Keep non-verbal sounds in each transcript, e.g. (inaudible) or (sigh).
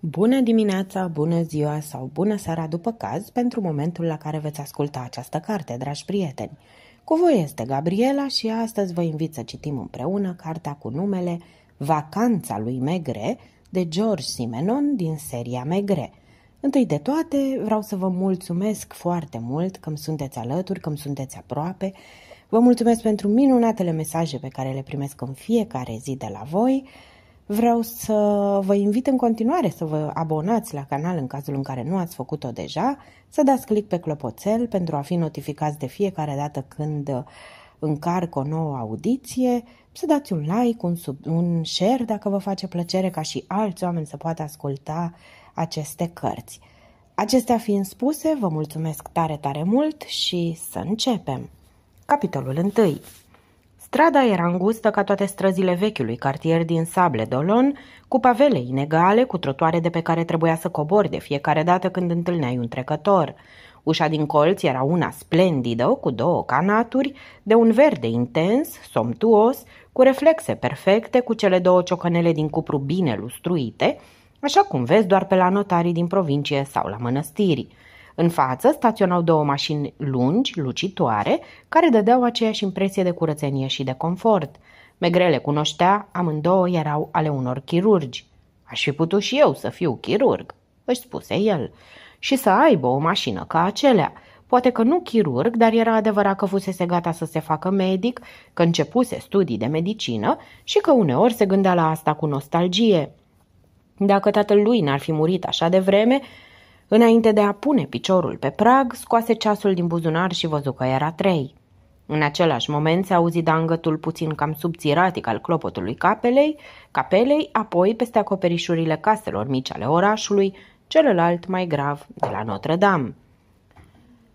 Bună dimineața, bună ziua sau bună seara după caz pentru momentul la care veți asculta această carte, dragi prieteni. Cu voi este Gabriela și astăzi vă invit să citim împreună cartea cu numele Vacanța lui Megre de George Simenon din seria Megre. Întâi de toate, vreau să vă mulțumesc foarte mult că îmi sunteți alături, că îmi sunteți aproape. Vă mulțumesc pentru minunatele mesaje pe care le primesc în fiecare zi de la voi. Vreau să vă invit în continuare să vă abonați la canal în cazul în care nu ați făcut-o deja, să dați click pe clopoțel pentru a fi notificați de fiecare dată când încarc o nouă audiție, să dați un like, un, sub, un share dacă vă face plăcere ca și alți oameni să poată asculta aceste cărți. Acestea fiind spuse, vă mulțumesc tare, tare mult și să începem! Capitolul 1 Strada era îngustă ca toate străzile vechiului cartier din Sable Dolon, cu pavele inegale, cu trotuare de pe care trebuia să cobori de fiecare dată când întâlneai un trecător. Ușa din colț era una splendidă, cu două canaturi, de un verde intens, somtuos, cu reflexe perfecte, cu cele două ciocănele din cupru bine lustruite, așa cum vezi doar pe la notarii din provincie sau la mănăstiri. În față staționau două mașini lungi, lucitoare, care dădeau aceeași impresie de curățenie și de confort. Megrele cunoștea, amândouă erau ale unor chirurgi. Aș fi putut și eu să fiu chirurg, își spuse el, și să aibă o mașină ca acelea. Poate că nu chirurg, dar era adevărat că fusese gata să se facă medic, că începuse studii de medicină și că uneori se gândea la asta cu nostalgie. Dacă tatăl lui n-ar fi murit așa de vreme, Înainte de a pune piciorul pe prag, scoase ceasul din buzunar și văzu că era trei. În același moment se auzi dangătul puțin cam subțiratic al clopotului capelei, capelei, apoi peste acoperișurile caselor mici ale orașului, celălalt mai grav de la Notre-Dame.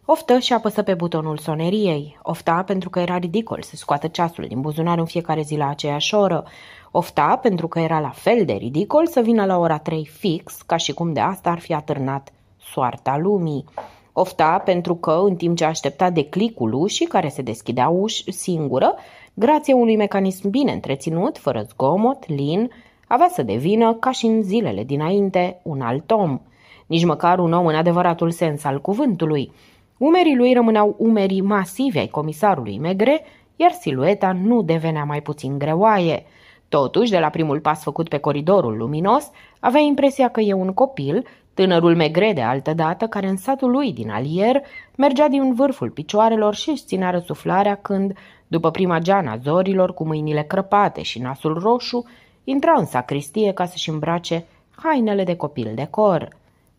Oftă și apăsă pe butonul soneriei. Ofta pentru că era ridicol să scoată ceasul din buzunar în fiecare zi la aceeași oră. Ofta pentru că era la fel de ridicol să vină la ora 3 fix, ca și cum de asta ar fi atârnat soarta lumii. Ofta pentru că, în timp ce aștepta declicul ușii, care se deschidea uși singură, grație unui mecanism bine întreținut, fără zgomot, lin, avea să devină, ca și în zilele dinainte, un alt om. Nici măcar un om în adevăratul sens al cuvântului. Umerii lui rămâneau umerii masive ai comisarului Megre, iar silueta nu devenea mai puțin greoaie. Totuși, de la primul pas făcut pe coridorul luminos, avea impresia că e un copil Tânărul megre de altădată, care în satul lui din alier, mergea din vârful picioarelor și își ținea răsuflarea când, după prima geana zorilor, cu mâinile crăpate și nasul roșu, intra în sacristie ca să-și îmbrace hainele de copil de cor.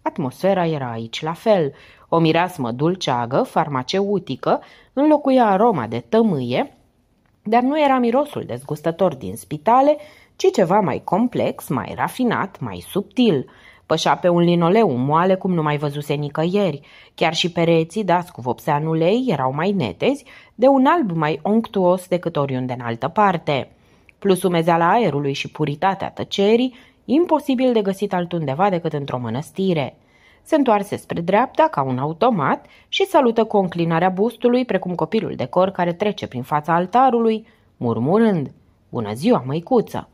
Atmosfera era aici la fel. O mirasmă dulceagă, farmaceutică, înlocuia aroma de tămâie, dar nu era mirosul dezgustător din spitale, ci ceva mai complex, mai rafinat, mai subtil – Pășa pe un linoleu moale cum nu mai văzuse nicăieri. Chiar și pereții dați cu în ulei erau mai netezi, de un alb mai onctuos decât oriunde în altă parte. Plus umezeala aerului și puritatea tăcerii, imposibil de găsit altundeva decât într-o mănăstire. Se întoarse spre dreapta ca un automat și salută cu înclinarea bustului precum copilul de cor care trece prin fața altarului, murmurând Bună ziua, măicuță!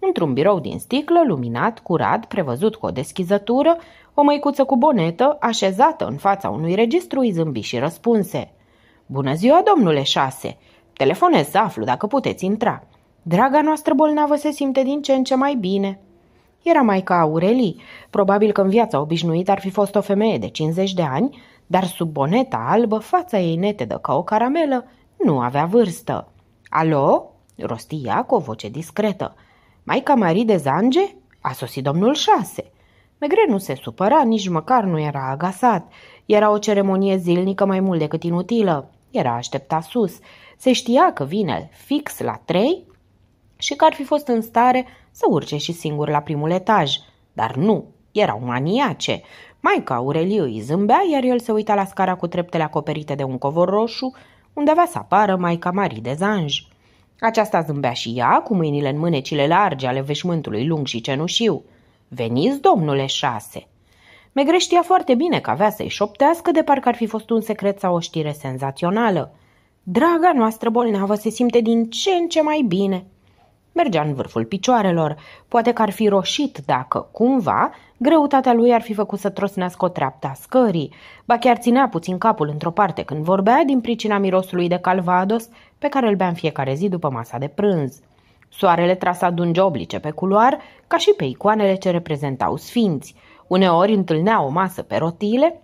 Într-un birou din sticlă, luminat, curat, prevăzut cu o deschizătură, o măicuță cu bonetă, așezată în fața unui registru, îi zâmbi și răspunse. Bună ziua, domnule șase! Telefonez să aflu dacă puteți intra. Draga noastră bolnavă se simte din ce în ce mai bine. Era mai ca Aurelii, probabil că în viața obișnuită ar fi fost o femeie de 50 de ani, dar sub boneta albă, fața ei netedă ca o caramelă, nu avea vârstă. Alo? rosti ea cu o voce discretă. Maica Marie de Zange? A sosit domnul șase. Megre nu se supăra, nici măcar nu era agasat. Era o ceremonie zilnică mai mult decât inutilă. Era așteptat sus. Se știa că vine fix la trei și că ar fi fost în stare să urce și singur la primul etaj. Dar nu, erau maniace. Maica Aureliu îi zâmbea, iar el se uita la scara cu treptele acoperite de un covor roșu, undeva să apară Maica Marie de Zange. Aceasta zâmbea și ea, cu mâinile în mânecile largi ale veșmântului lung și cenușiu. Veniți, domnule șase!" Megre știa foarte bine că avea să-i șoptească de parcă ar fi fost un secret sau o știre senzațională. Draga noastră bolnavă se simte din ce în ce mai bine. Mergea în vârful picioarelor, poate că ar fi roșit dacă, cumva, Greutatea lui ar fi făcut să trosnească o treaptă a scării. Ba chiar ținea puțin capul într-o parte când vorbea din pricina mirosului de calvados pe care îl bea în fiecare zi după masa de prânz. Soarele trasa dungi oblice pe culoar, ca și pe icoanele ce reprezentau sfinți. Uneori întâlnea o masă pe rotile,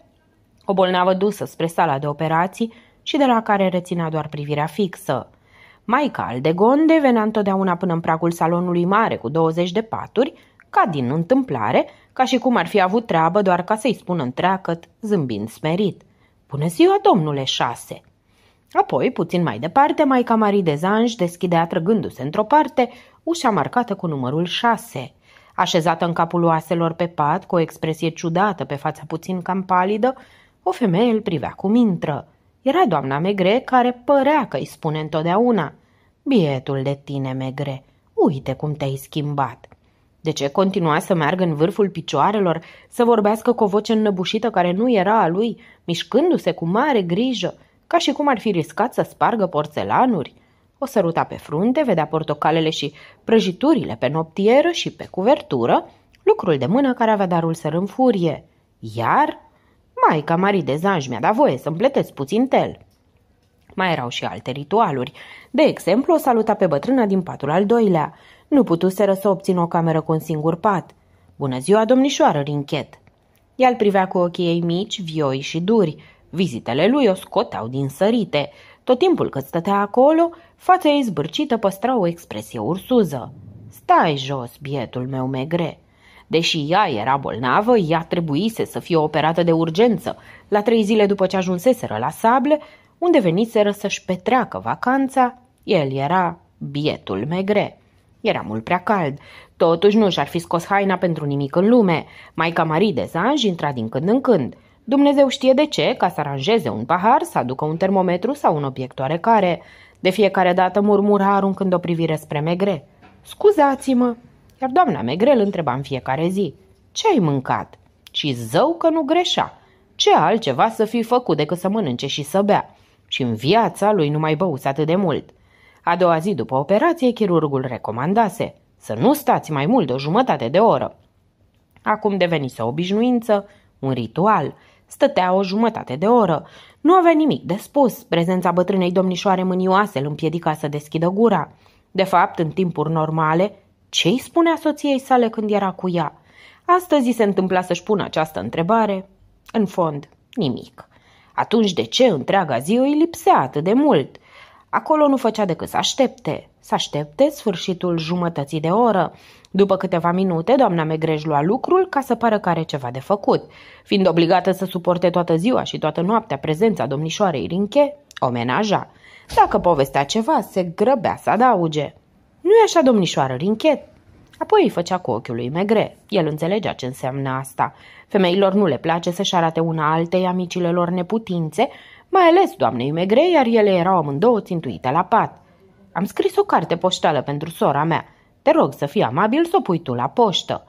o bolnavă dusă spre sala de operații și de la care reținea doar privirea fixă. Maica Aldegonde venea întotdeauna până în pragul salonului mare cu 20 de paturi, ca din întâmplare, ca și cum ar fi avut treabă doar ca să-i spună întreacăt, zâmbind smerit. Bună ziua, domnule șase! Apoi, puțin mai departe, mai Marie de Zanj deschidea trăgându se într-o parte ușa marcată cu numărul șase. Așezată în capul oaselor pe pat, cu o expresie ciudată pe fața puțin cam palidă, o femeie îl privea cum intră. Era doamna Megre care părea că îi spune întotdeauna Bietul de tine, Megre, uite cum te-ai schimbat. De ce continua să meargă în vârful picioarelor, să vorbească cu o voce înnăbușită care nu era a lui, mișcându-se cu mare grijă, ca și cum ar fi riscat să spargă porțelanuri? O săruta pe frunte, vedea portocalele și prăjiturile pe noptieră și pe cuvertură, lucrul de mână care avea darul să furie. Iar? ca Marie de Zanj mi-a dat voie să-mi plătesc puțin tel. Mai erau și alte ritualuri. De exemplu, o saluta pe bătrâna din patul al doilea. Nu putuseră să obțină o cameră cu un singur pat. Bună ziua, domnișoară Rinchet! Ea îl privea cu ochii ei mici, vioi și duri. Vizitele lui o scoteau din sărite. Tot timpul cât stătea acolo, fața ei zbârcită păstra o expresie ursuză. Stai jos, bietul meu megre! Deși ea era bolnavă, ea trebuise să fie operată de urgență, la trei zile după ce ajunseseră la sable, unde veniseră să-și petreacă vacanța, el era bietul megre. Era mult prea cald. Totuși nu și-ar fi scos haina pentru nimic în lume. Maica Marie de Zanj intra din când în când. Dumnezeu știe de ce, ca să aranjeze un pahar, să aducă un termometru sau un obiect oarecare. De fiecare dată murmura aruncând o privire spre Megre. Scuzați-mă! Iar doamna Megre îl întreba în fiecare zi. Ce ai mâncat? Și zău că nu greșea. Ce altceva să fi făcut decât să mănânce și să bea? Și în viața lui nu mai băuse atât de mult. A doua zi după operație, chirurgul recomandase să nu stați mai mult de o jumătate de oră. Acum devenise o obișnuință, un ritual. Stătea o jumătate de oră. Nu avea nimic de spus. Prezența bătrânei domnișoare mânioase îl împiedica să deschidă gura. De fapt, în timpuri normale, ce îi spunea soției sale când era cu ea? Astăzi se întâmpla să-și pună această întrebare. În fond, nimic. Atunci de ce întreaga zi îi lipsea atât de mult? Acolo nu făcea decât să aștepte, să aștepte sfârșitul jumătății de oră. După câteva minute, doamna Megrej lua lucrul ca să pară că are ceva de făcut. Fiind obligată să suporte toată ziua și toată noaptea prezența domnișoarei Rinche, menaja. Dacă povestea ceva, se grăbea să adauge. Nu-i așa, domnișoară Rinchet? Apoi îi făcea cu ochiul lui Megre. El înțelegea ce înseamnă asta. Femeilor nu le place să-și arate una altei amicile lor neputințe mai ales doamnei Megre, iar ele erau amândouă țintuite la pat. Am scris o carte poștală pentru sora mea. Te rog să fii amabil să o pui tu la poștă.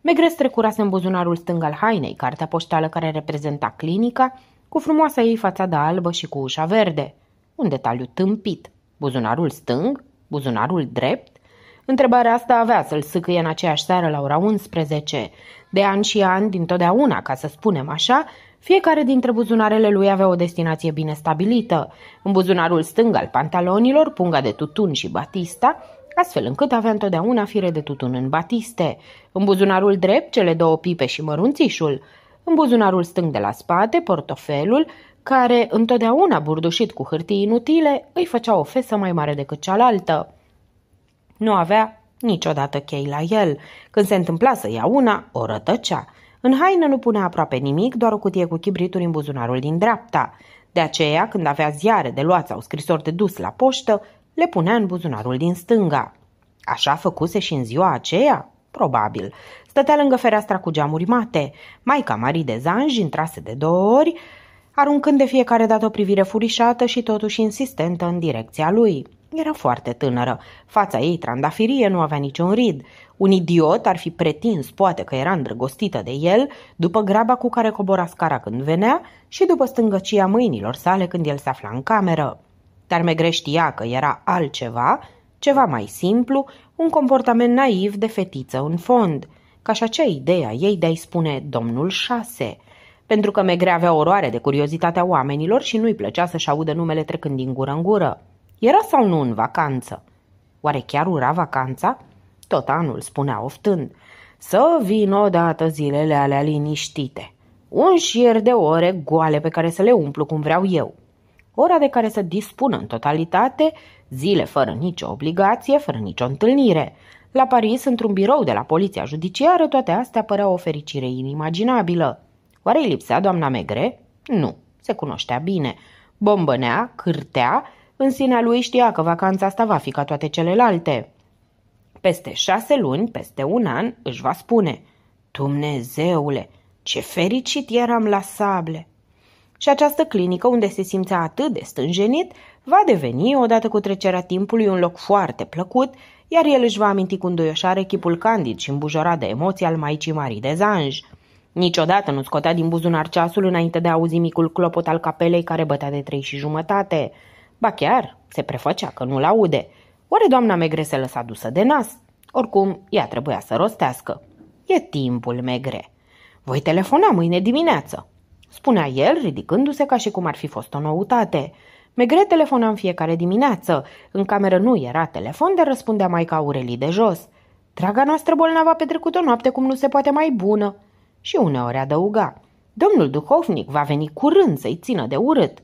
Megre strecurase în buzunarul stâng al hainei cartea poștală care reprezenta clinica, cu frumoasa ei fațada albă și cu ușa verde. Un detaliu tâmpit. Buzunarul stâng? Buzunarul drept? Întrebarea asta avea să-l sâcâie în aceeași seară la ora 11. De ani și ani, dintotdeauna, ca să spunem așa, fiecare dintre buzunarele lui avea o destinație bine stabilită. În buzunarul stâng al pantalonilor, punga de tutun și batista, astfel încât avea întotdeauna fire de tutun în batiste. În buzunarul drept, cele două pipe și mărunțișul. În buzunarul stâng de la spate, portofelul, care, întotdeauna burdușit cu hârtii inutile, îi făcea o fesă mai mare decât cealaltă. Nu avea niciodată chei la el. Când se întâmpla să ia una, o rătăcea. În haină nu punea aproape nimic, doar o cutie cu chibrituri în buzunarul din dreapta. De aceea, când avea ziare de luat sau scrisori de dus la poștă, le punea în buzunarul din stânga. Așa făcuse și în ziua aceea? Probabil. Stătea lângă fereastra cu geamuri mate. Maica Marie de Zanj intrase de două ori, aruncând de fiecare dată o privire furișată și totuși insistentă în direcția lui. Era foarte tânără. Fața ei trandafirie nu avea niciun rid. Un idiot ar fi pretins, poate că era îndrăgostită de el, după graba cu care cobora scara când venea și după stângăcia mâinilor sale când el se afla în cameră. Dar Megre știa că era altceva, ceva mai simplu, un comportament naiv de fetiță în fond, ca și acea idee a ei de a-i spune domnul șase. Pentru că Megre avea oroare de curiozitatea oamenilor și nu-i plăcea să-și audă numele trecând din gură în gură. Era sau nu în vacanță? Oare chiar ura vacanța? Tot anul spunea oftând. Să vin odată zilele alea liniștite. Un șir de ore goale pe care să le umplu cum vreau eu. Ora de care să dispun în totalitate, zile fără nicio obligație, fără nicio întâlnire. La Paris, într-un birou de la poliția judiciară, toate astea păreau o fericire inimaginabilă. Oare îi lipsea doamna Megre? Nu, se cunoștea bine. Bombănea, cârtea în sinea lui știa că vacanța asta va fi ca toate celelalte. Peste șase luni, peste un an, își va spune Dumnezeule, ce fericit eram la sable! Și această clinică, unde se simțea atât de stânjenit, va deveni, odată cu trecerea timpului, un loc foarte plăcut, iar el își va aminti cu îndoioșare chipul candid și îmbujorat de emoții al maicii Marii de Zanj. Niciodată nu scotea din buzunar ceasul înainte de a auzi micul clopot al capelei care bătea de trei și jumătate – Ba chiar, se prefăcea că nu-l aude. Oare doamna Megre se lăsa dusă de nas? Oricum, ea trebuia să rostească. E timpul, Megre. Voi telefona mâine dimineață, spunea el, ridicându-se ca și cum ar fi fost o noutate. Megre telefona în fiecare dimineață. În cameră nu era telefon, de răspundea maica Aurelii de jos. Draga noastră bolnavă a petrecut o noapte cum nu se poate mai bună. Și uneori adăuga. Domnul duhovnic va veni curând să-i țină de urât.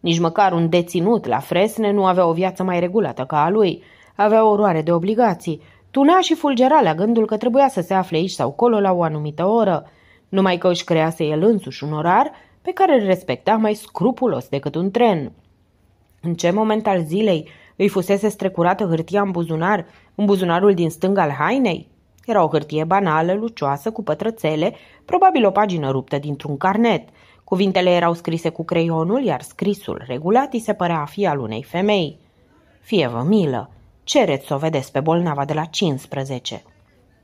Nici măcar un deținut la Fresne nu avea o viață mai regulată ca a lui. Avea oroare de obligații. Tunea și fulgera la gândul că trebuia să se afle aici sau colo la o anumită oră. Numai că își crease el însuși un orar pe care îl respecta mai scrupulos decât un tren. În ce moment al zilei îi fusese strecurată hârtia în buzunar, în buzunarul din stânga al hainei? Era o hârtie banală, lucioasă, cu pătrățele, probabil o pagină ruptă dintr-un carnet – Cuvintele erau scrise cu creionul, iar scrisul regulat îi se părea a fi al unei femei. Fie vă milă, cereți să o vedeți pe bolnava de la 15.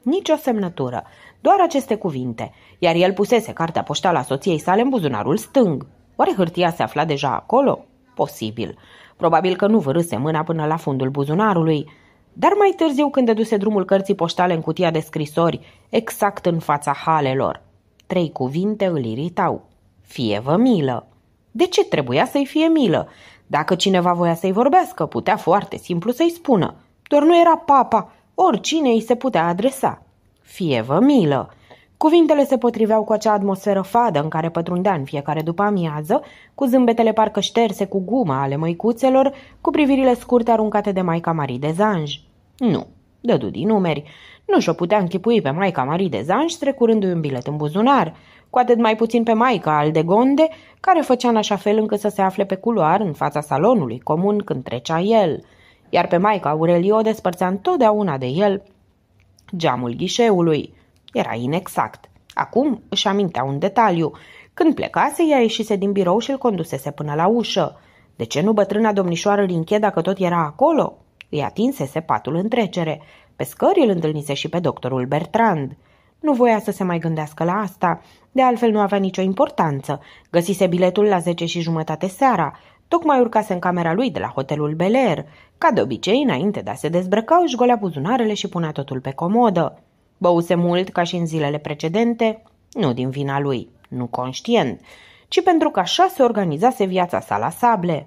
Nici o semnătură, doar aceste cuvinte, iar el pusese cartea poștală a soției sale în buzunarul stâng. Oare hârtia se afla deja acolo? Posibil. Probabil că nu vârâse mâna până la fundul buzunarului, dar mai târziu când deduse drumul cărții poștale în cutia de scrisori, exact în fața halelor. Trei cuvinte îl iritau. Fie-vă milă. De ce trebuia să-i fie milă? Dacă cineva voia să-i vorbească, putea foarte simplu să-i spună. Doar nu era papa, oricine îi se putea adresa. Fie-vă milă. Cuvintele se potriveau cu acea atmosferă fadă în care pătrundea în fiecare după amiază, cu zâmbetele parcă șterse cu guma ale măicuțelor, cu privirile scurte aruncate de maica Marie de Zanj. Nu, dădu din numeri. Nu și-o putea închipui pe maica Marie de Zanj trecurându-i un bilet în buzunar – cu atât mai puțin pe maica Aldegonde, care făcea în așa fel încât să se afle pe culoar în fața salonului comun când trecea el, iar pe maica Aurelio despărțea întotdeauna de el geamul ghișeului. Era inexact. Acum își amintea un detaliu. Când plecase, ea ieșise din birou și îl condusese până la ușă. De ce nu bătrâna domnișoară încheie dacă tot era acolo? Îi atinsese patul în trecere. Pe scări îl întâlnise și pe doctorul Bertrand – nu voia să se mai gândească la asta, de altfel nu avea nicio importanță. Găsise biletul la 10 și jumătate seara, tocmai urcase în camera lui de la hotelul Bel Air. Ca de obicei, înainte de a se dezbrăca, își golea buzunarele și punea totul pe comodă. Băuse mult, ca și în zilele precedente, nu din vina lui, nu conștient, ci pentru că așa se organizase viața sa la sable.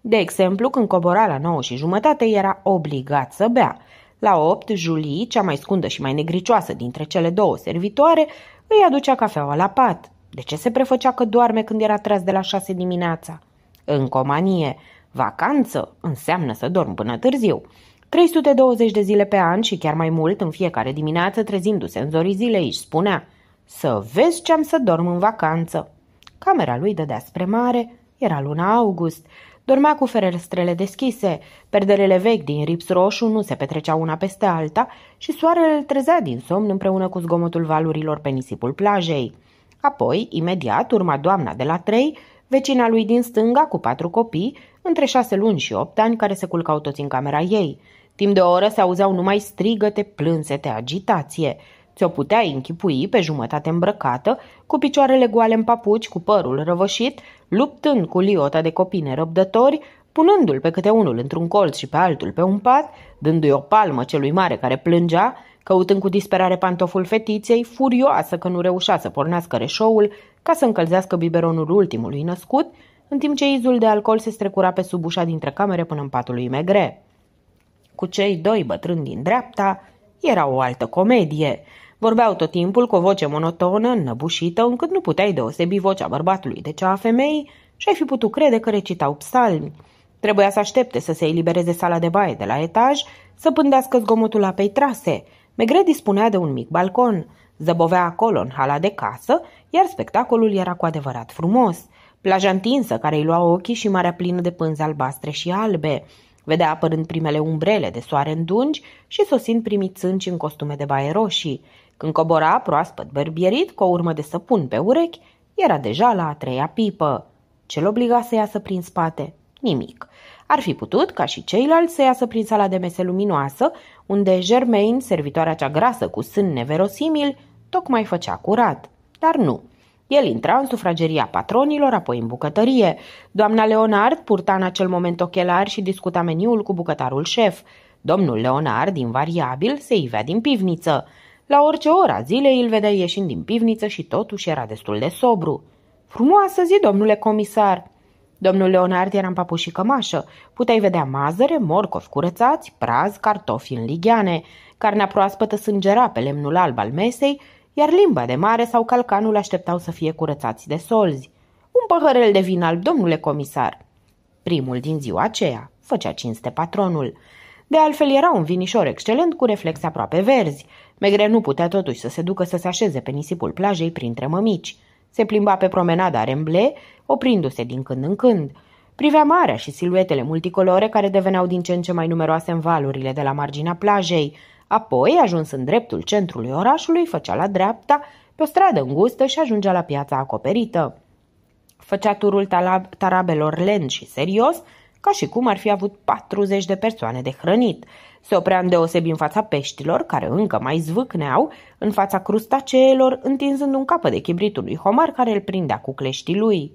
De exemplu, când cobora la 9 și jumătate, era obligat să bea – la opt, Julie, cea mai scundă și mai negricioasă dintre cele două servitoare, îi aducea cafeaua la pat. De ce se prefăcea că doarme când era tras de la șase dimineața? În comanie, vacanță înseamnă să dorm până târziu. 320 de zile pe an și chiar mai mult în fiecare dimineață trezindu-se în zorii zilei își spunea Să vezi ce am să dorm în vacanță. Camera lui dădea spre mare, era luna august, Dormea cu ferestrele deschise, perderele vechi din rips roșu nu se petreceau una peste alta și soarele îl trezea din somn împreună cu zgomotul valurilor pe nisipul plajei. Apoi, imediat, urma doamna de la trei, vecina lui din stânga cu patru copii, între șase luni și opt ani, care se culcau toți în camera ei. Timp de o oră se auzeau numai strigăte, plânsete, agitație – Ți-o putea închipui pe jumătate îmbrăcată, cu picioarele goale în papuci, cu părul răvășit, luptând cu liota de copii nerăbdători, punându-l pe câte unul într-un colț și pe altul pe un pat, dându-i o palmă celui mare care plângea, căutând cu disperare pantoful fetiței, furioasă că nu reușea să pornească reșoul ca să încălzească biberonul ultimului născut, în timp ce izul de alcool se strecura pe sub ușa dintre camere până în patul lui Megre. Cu cei doi bătrâni din dreapta era o altă comedie – Vorbeau tot timpul cu o voce monotonă, înnăbușită, încât nu puteai deosebi vocea bărbatului de cea a femeii și ai fi putut crede că recitau psalmi. Trebuia să aștepte să se elibereze sala de baie de la etaj, să pândească zgomotul apei trase. Megre dispunea de un mic balcon. Zăbovea acolo în hala de casă, iar spectacolul era cu adevărat frumos. Plaja întinsă care îi lua ochii și marea plină de pânze albastre și albe. Vedea apărând primele umbrele de soare dungi și sosind primii țânci în costume de baie roșii. Când cobora proaspăt bărbierit, cu o urmă de săpun pe urechi, era deja la a treia pipă. Cel obliga să iasă prin spate? Nimic. Ar fi putut, ca și ceilalți, să iasă prin sala de mese luminoasă, unde Germain, servitoarea cea grasă cu sân neverosimil, tocmai făcea curat. Dar nu. El intra în sufrageria patronilor, apoi în bucătărie. Doamna Leonard purta în acel moment ochelari și discuta meniul cu bucătarul șef. Domnul Leonard, invariabil, se ivea din pivniță. La orice ora zilei îl vedea ieșind din pivniță și totuși era destul de sobru. Frumoasă zi, domnule comisar!" Domnul Leonard era în papuși cămașă. Puteai vedea mazăre, morcovi curățați, praz, cartofi în ligheane. Carnea proaspătă sângera pe lemnul alb al mesei, iar limba de mare sau calcanul așteptau să fie curățați de solzi. Un păhărel de vin alb, domnule comisar. Primul din ziua aceea făcea cinste patronul. De altfel era un vinișor excelent cu reflex aproape verzi. Megre nu putea totuși să se ducă să se așeze pe nisipul plajei printre mămici. Se plimba pe promenada Remble, oprindu-se din când în când. Privea marea și siluetele multicolore care deveneau din ce în ce mai numeroase în valurile de la marginea plajei. Apoi, ajuns în dreptul centrului orașului, făcea la dreapta, pe o stradă îngustă și ajungea la piața acoperită. Făcea turul tarabelor lent și serios, ca și cum ar fi avut 40 de persoane de hrănit. Se oprea îndeosebi în fața peștilor, care încă mai zvâcneau, în fața crustaceelor, întinzând un capăt de chibritul lui Homar care îl prindea cu cleștii lui.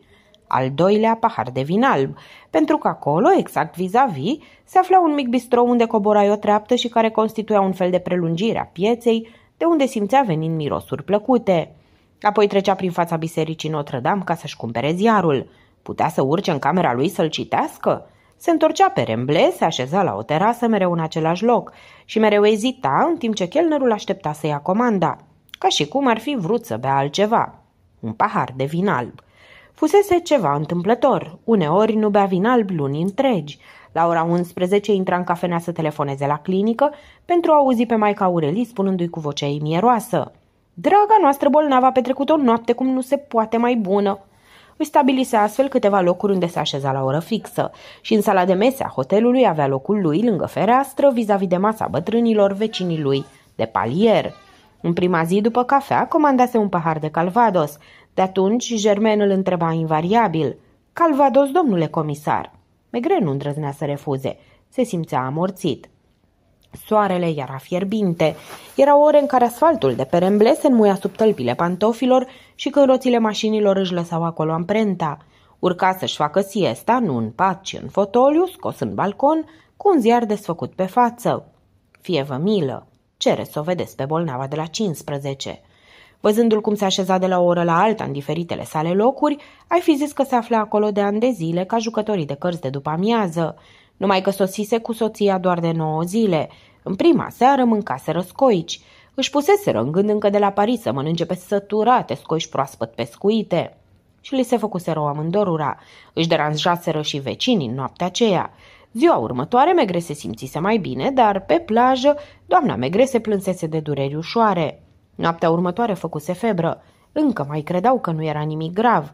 Al doilea pahar de vin alb, pentru că acolo, exact vis-a-vis, se afla un mic bistrou unde coborai o treaptă și care constituia un fel de prelungire a pieței, de unde simțea venind mirosuri plăcute. Apoi trecea prin fața bisericii Notre-Dame ca să-și cumpere ziarul. Putea să urce în camera lui să-l citească? Se întorcea pe remble, se așeza la o terasă mereu în același loc și mereu ezita în timp ce chelnerul aștepta să ia comanda, ca și cum ar fi vrut să bea altceva, un pahar de vin alb. Fusese ceva întâmplător, uneori nu bea vin alb luni întregi. La ora 11 intra în cafenea să telefoneze la clinică pentru a auzi pe maica Aurelii spunându-i cu vocea ei mieroasă. Draga noastră bolnavă a petrecut o noapte cum nu se poate mai bună. Își stabilise astfel câteva locuri unde se așeza la oră fixă și în sala de mese a hotelului avea locul lui lângă fereastră vis-a-vis de masa bătrânilor vecinii lui de palier. În prima zi după cafea comandase un pahar de calvados. De atunci Germain îl întreba invariabil. Calvados, domnule comisar. Megre nu îndrăznea să refuze. Se simțea amorțit. Soarele era fierbinte. Erau ore în care asfaltul de pe remble se înmuia sub tălpile pantofilor și când roțile mașinilor își lăsau acolo amprenta. Urca să-și facă siesta, nu în pat, ci în fotoliu, scos în balcon, cu un ziar desfăcut pe față. Fie vă milă, cere să o vedeți pe bolnava de la 15. Văzându-l cum se așeza de la o oră la alta în diferitele sale locuri, ai fi zis că se afla acolo de ani de zile ca jucătorii de cărți de după amiază numai că sosise cu soția doar de nouă zile. În prima seară mâncaseră scoici. Își puseseră în gând încă de la Paris să mănânce pe săturate scoici proaspăt pescuite. Și li se făcuseră o amândorura. Își deranjaseră și vecinii în noaptea aceea. Ziua următoare Megre se simțise mai bine, dar pe plajă doamna Megre se plânsese de dureri ușoare. Noaptea următoare făcuse febră. Încă mai credeau că nu era nimic grav.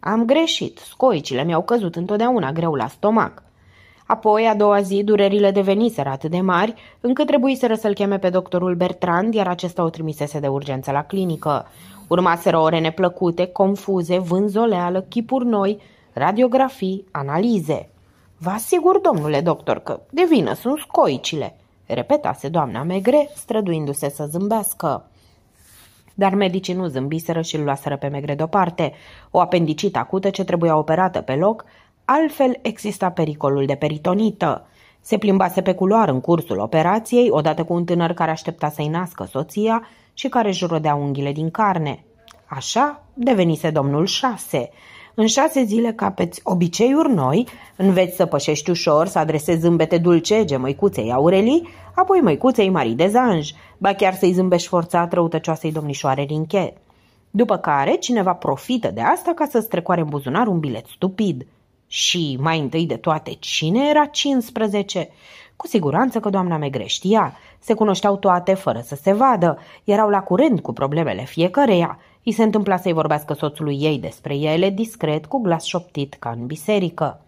Am greșit, scoicile mi-au căzut întotdeauna greu la stomac. Apoi, a doua zi, durerile deveniseră atât de mari, încât trebuiseră să-l cheme pe doctorul Bertrand, iar acesta o trimisese de urgență la clinică. Urmaseră ore neplăcute, confuze, vânzoleală, chipuri noi, radiografii, analize. Vă asigur, domnule doctor, că de vină sunt scoicile, repetase doamna Megre, străduindu-se să zâmbească. Dar medicii nu zâmbiseră și îl luaseră pe Megre deoparte, o apendicită acută ce trebuia operată pe loc, altfel exista pericolul de peritonită. Se plimbase pe culoar în cursul operației, odată cu un tânăr care aștepta să-i nască soția și care își rodea unghiile din carne. Așa devenise domnul șase. În șase zile capeți obiceiuri noi, înveți să pășești ușor, să adresezi zâmbete dulcege măicuței Aurelii, apoi măicuței Marie de Zanj, ba chiar să-i zâmbești forțat răutăcioasei domnișoare Rinche. După care cineva profită de asta ca să strecoare în buzunar un bilet stupid – și mai întâi de toate, cine era 15? Cu siguranță că doamna Megre știa. Se cunoșteau toate fără să se vadă. Erau la curent cu problemele fiecăreia. I se întâmpla să-i vorbească soțului ei despre ele, discret, cu glas șoptit, ca în biserică.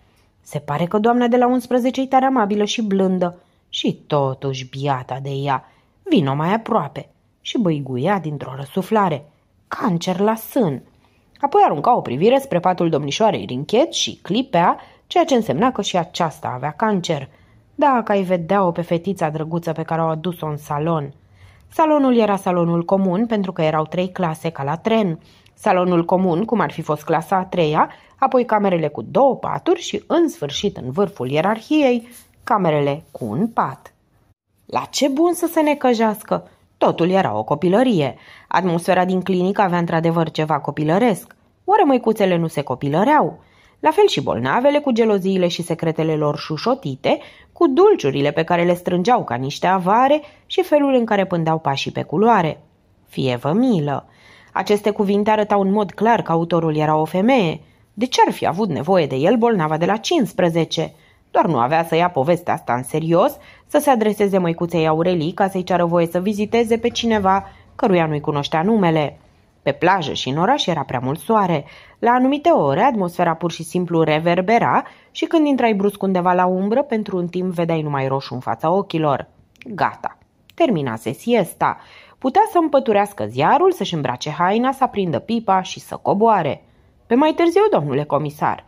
Se pare că doamna de la 11 e tare amabilă și blândă. Și totuși biata de ea. Vino mai aproape. Și băiguia dintr-o răsuflare. Cancer la sân. Apoi arunca o privire spre patul domnișoarei Rinchet și clipea, ceea ce însemna că și aceasta avea cancer. Dacă ai vedea-o pe fetița drăguță pe care o adus-o în salon. Salonul era salonul comun pentru că erau trei clase ca la tren. Salonul comun, cum ar fi fost clasa a treia, apoi camerele cu două paturi și, în sfârșit, în vârful ierarhiei, camerele cu un pat. La ce bun să se necăjească! Totul era o copilărie. Atmosfera din clinică avea într-adevăr ceva copilăresc. Oare măicuțele nu se copilăreau? La fel și bolnavele cu geloziile și secretele lor șușotite, cu dulciurile pe care le strângeau ca niște avare și felul în care pândeau pașii pe culoare. Fie vă milă! Aceste cuvinte arătau în mod clar că autorul era o femeie. De ce ar fi avut nevoie de el bolnava de la 15? Doar nu avea să ia povestea asta în serios, să se adreseze măicuței Aurelii ca să-i ceară voie să viziteze pe cineva căruia nu-i cunoștea numele. Pe plajă și în oraș era prea mult soare. La anumite ore, atmosfera pur și simplu reverbera și când intrai brusc undeva la umbră, pentru un timp vedeai numai roșu în fața ochilor. Gata. Terminase siesta. Putea să împăturească ziarul, să-și îmbrace haina, să aprindă pipa și să coboare. Pe mai târziu, domnule comisar.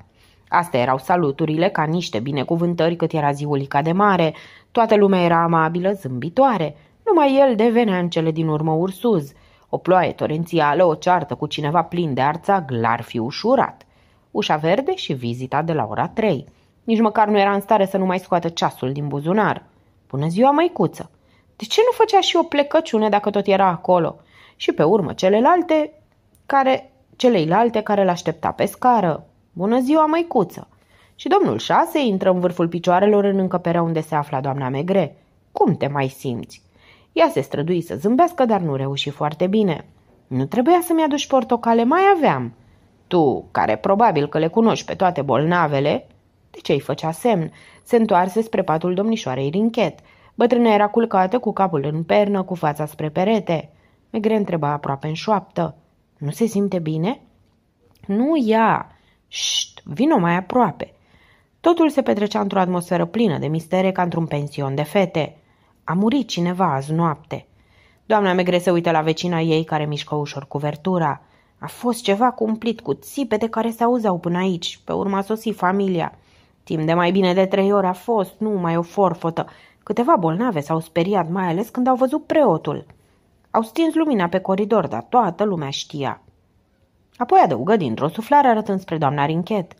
Astea erau saluturile ca niște binecuvântări cât era ziulica de mare. Toată lumea era amabilă, zâmbitoare. Numai el devenea în cele din urmă ursuz. O ploaie torențială, o ceartă cu cineva plin de arțag, l-ar fi ușurat. Ușa verde și vizita de la ora trei. Nici măcar nu era în stare să nu mai scoată ceasul din buzunar. Bună ziua, măicuță! De ce nu făcea și o plecăciune dacă tot era acolo? Și pe urmă celelalte care, celeilalte care l-aștepta pe scară. Bună ziua, măicuță! Și domnul șase intră în vârful picioarelor în încăperea unde se afla doamna Megre. Cum te mai simți? Ea se strădui să zâmbească, dar nu reuși foarte bine. Nu trebuia să-mi aduci portocale, mai aveam. Tu, care probabil că le cunoști pe toate bolnavele, de ce îi făcea semn? Se întoarse spre patul domnișoarei Rinchet. Bătrâna era culcată cu capul în pernă, cu fața spre perete. Megre întreba aproape în șoaptă. Nu se simte bine? Nu ea. Șt, vino mai aproape. Totul se petrecea într-o atmosferă plină de mistere ca într-un pension de fete. A murit cineva azi noapte. Doamna Megre se uită la vecina ei care mișcă ușor cuvertura. A fost ceva cumplit cu de care se auzeau până aici. Pe urma sosi familia. Timp de mai bine de trei ori a fost, nu mai o forfotă. Câteva bolnave s-au speriat, mai ales când au văzut preotul. Au stins lumina pe coridor, dar toată lumea știa. Apoi adăugă dintr-o suflare arătând spre doamna Rinchet.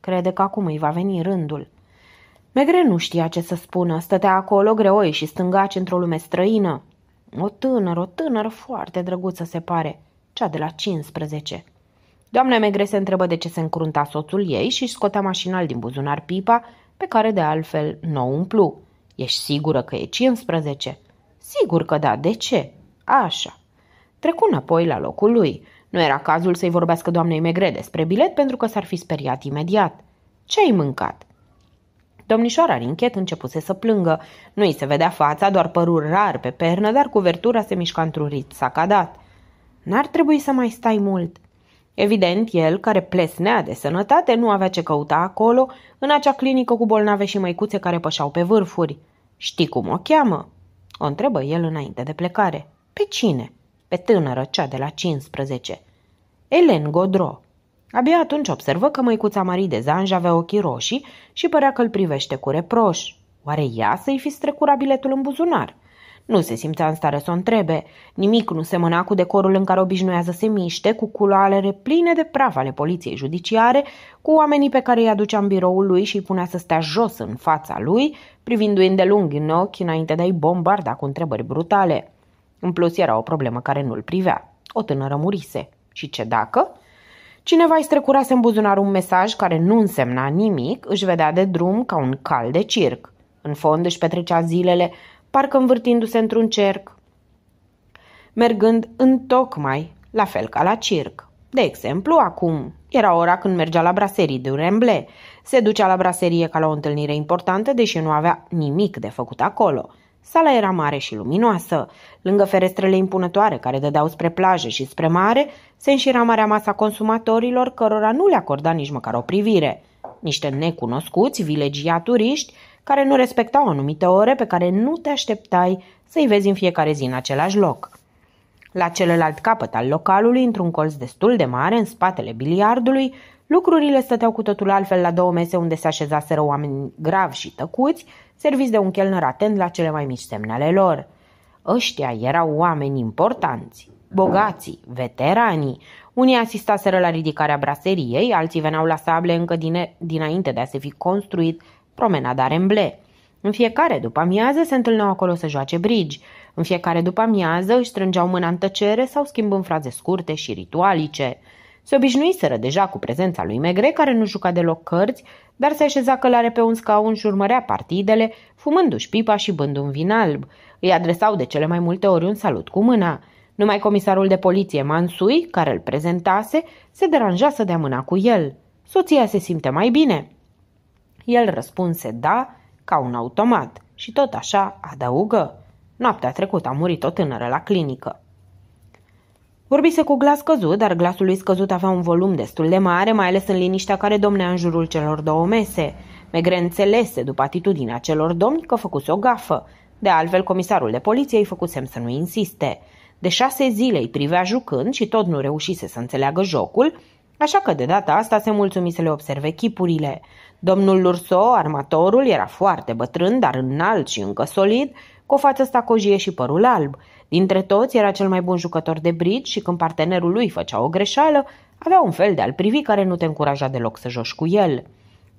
Crede că acum îi va veni rândul. Megre nu știa ce să spună, stătea acolo greoi și stângaci într-o lume străină. O tânără, o tânără foarte drăguță se pare, cea de la 15. Doamna Megre se întrebă de ce se încrunta soțul ei și își scotea mașinal din buzunar pipa, pe care de altfel nu o umplu. Ești sigură că e 15? Sigur că da, de ce? Așa. Trecu înapoi la locul lui. Nu era cazul să-i vorbească doamnei Megre despre bilet pentru că s-ar fi speriat imediat. Ce ai mâncat? Domnișoara Rinchet începuse să plângă. Nu i se vedea fața, doar părul rar pe pernă, dar cuvertura se mișca într-un rit sacadat. N-ar trebui să mai stai mult. Evident, el, care plesnea de sănătate, nu avea ce căuta acolo, în acea clinică cu bolnave și măicuțe care pășau pe vârfuri. Știi cum o cheamă? O întrebă el înainte de plecare. Pe cine? Pe tânără, cea de la 15. Elen Godro. Abia atunci observă că măicuța Marie de Zanj avea ochii roșii și părea că îl privește cu reproș. Oare ea să-i fi strecurat biletul în buzunar? Nu se simțea în stare să o întrebe. Nimic nu semăna cu decorul în care obișnuia să se miște, cu culoarele pline de praf ale poliției judiciare, cu oamenii pe care îi aducea în biroul lui și îi punea să stea jos în fața lui, privindu-i îndelung în ochi înainte de a-i bombarda cu întrebări brutale. În plus, era o problemă care nu-l privea. O tânără murise. Și ce dacă? Cineva îi strecurase în buzunar un mesaj care nu însemna nimic, își vedea de drum ca un cal de circ. În fond își petrecea zilele, parcă învârtindu-se într-un cerc. Mergând întocmai, la fel ca la circ. De exemplu, acum era ora când mergea la braserii de Remble. Se ducea la braserie ca la o întâlnire importantă, deși nu avea nimic de făcut acolo – Sala era mare și luminoasă. Lângă ferestrele impunătoare care dădeau spre plajă și spre mare, se înșira marea masa consumatorilor cărora nu le acorda nici măcar o privire. Niște necunoscuți, vilegia turiști, care nu respectau anumite ore pe care nu te așteptai să-i vezi în fiecare zi în același loc. La celălalt capăt al localului, într-un colț destul de mare, în spatele biliardului, lucrurile stăteau cu totul altfel la două mese unde se așezaseră oameni gravi și tăcuți servis de un chelner atent la cele mai mici semne ale lor. Ăștia erau oameni importanți, bogații, veteranii. Unii asistaseră la ridicarea braseriei, alții veneau la sable încă din, dinainte de a se fi construit promenada Remble. În fiecare după amiază se întâlneau acolo să joace brigi. În fiecare după amiază își strângeau mâna în tăcere sau schimbând fraze scurte și ritualice – se obișnuiseră deja cu prezența lui Megre, care nu juca deloc cărți, dar se așeza călare pe un scaun și urmărea partidele, fumându-și pipa și bând un vin alb. Îi adresau de cele mai multe ori un salut cu mâna. Numai comisarul de poliție Mansui, care îl prezentase, se deranja să dea mâna cu el. Soția se simte mai bine. El răspunse da, ca un automat, și tot așa adăugă. Noaptea trecută a murit o tânără la clinică. Vorbise cu glas căzut, dar glasul lui scăzut avea un volum destul de mare, mai ales în liniștea care domnea în jurul celor două mese. Megre înțelese, după atitudinea celor domni, că făcuse o gafă. De altfel, comisarul de poliție îi făcusem să nu insiste. De șase zile îi privea jucând și tot nu reușise să înțeleagă jocul, așa că de data asta se mulțumise să le observe chipurile. Domnul Lurso, armatorul, era foarte bătrân, dar înalt și încă solid, cu o față stacojie și părul alb. Dintre toți era cel mai bun jucător de bridge și când partenerul lui făcea o greșeală, avea un fel de al privi care nu te încuraja deloc să joci cu el.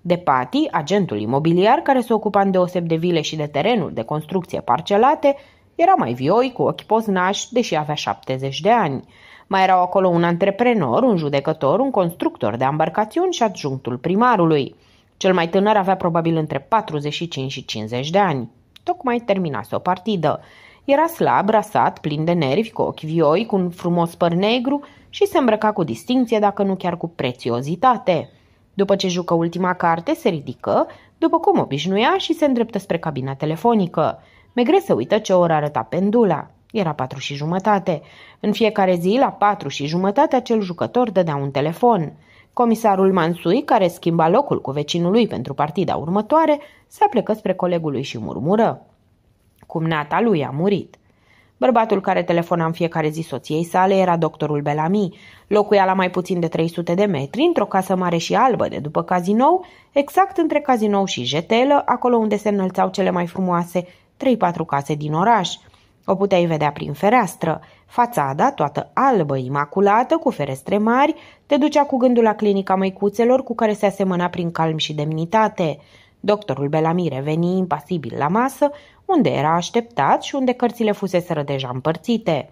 De Pati, agentul imobiliar care se ocupa îndeoseb de vile și de terenuri de construcție parcelate, era mai vioi, cu ochi poznași, deși avea 70 de ani. Mai erau acolo un antreprenor, un judecător, un constructor de ambarcațiuni și adjunctul primarului. Cel mai tânăr avea probabil între 45 și 50 de ani. Tocmai terminase o partidă. Era slab, rasat, plin de nervi, cu ochi vioi, cu un frumos păr negru și se îmbrăca cu distinție, dacă nu chiar cu prețiozitate. După ce jucă ultima carte, se ridică, după cum obișnuia, și se îndreptă spre cabina telefonică. Megre se uită ce oră arăta pendula. Era patru și jumătate. În fiecare zi, la patru și jumătate, acel jucător dădea un telefon. Comisarul Mansui, care schimba locul cu vecinul lui pentru partida următoare, se aplecă spre colegului și murmură. Cum nata lui a murit. Bărbatul care telefona în fiecare zi soției sale era doctorul Bellamy. Locuia la mai puțin de 300 de metri, într-o casă mare și albă de după cazinou, exact între cazinou și jetelă, acolo unde se înălțau cele mai frumoase 3-4 case din oraș. O puteai vedea prin fereastră. Fațada, toată albă, imaculată, cu ferestre mari, te ducea cu gândul la clinica măicuțelor cu care se asemăna prin calm și demnitate. Doctorul Belami reveni impasibil la masă, unde era așteptat și unde cărțile fuseseră deja împărțite.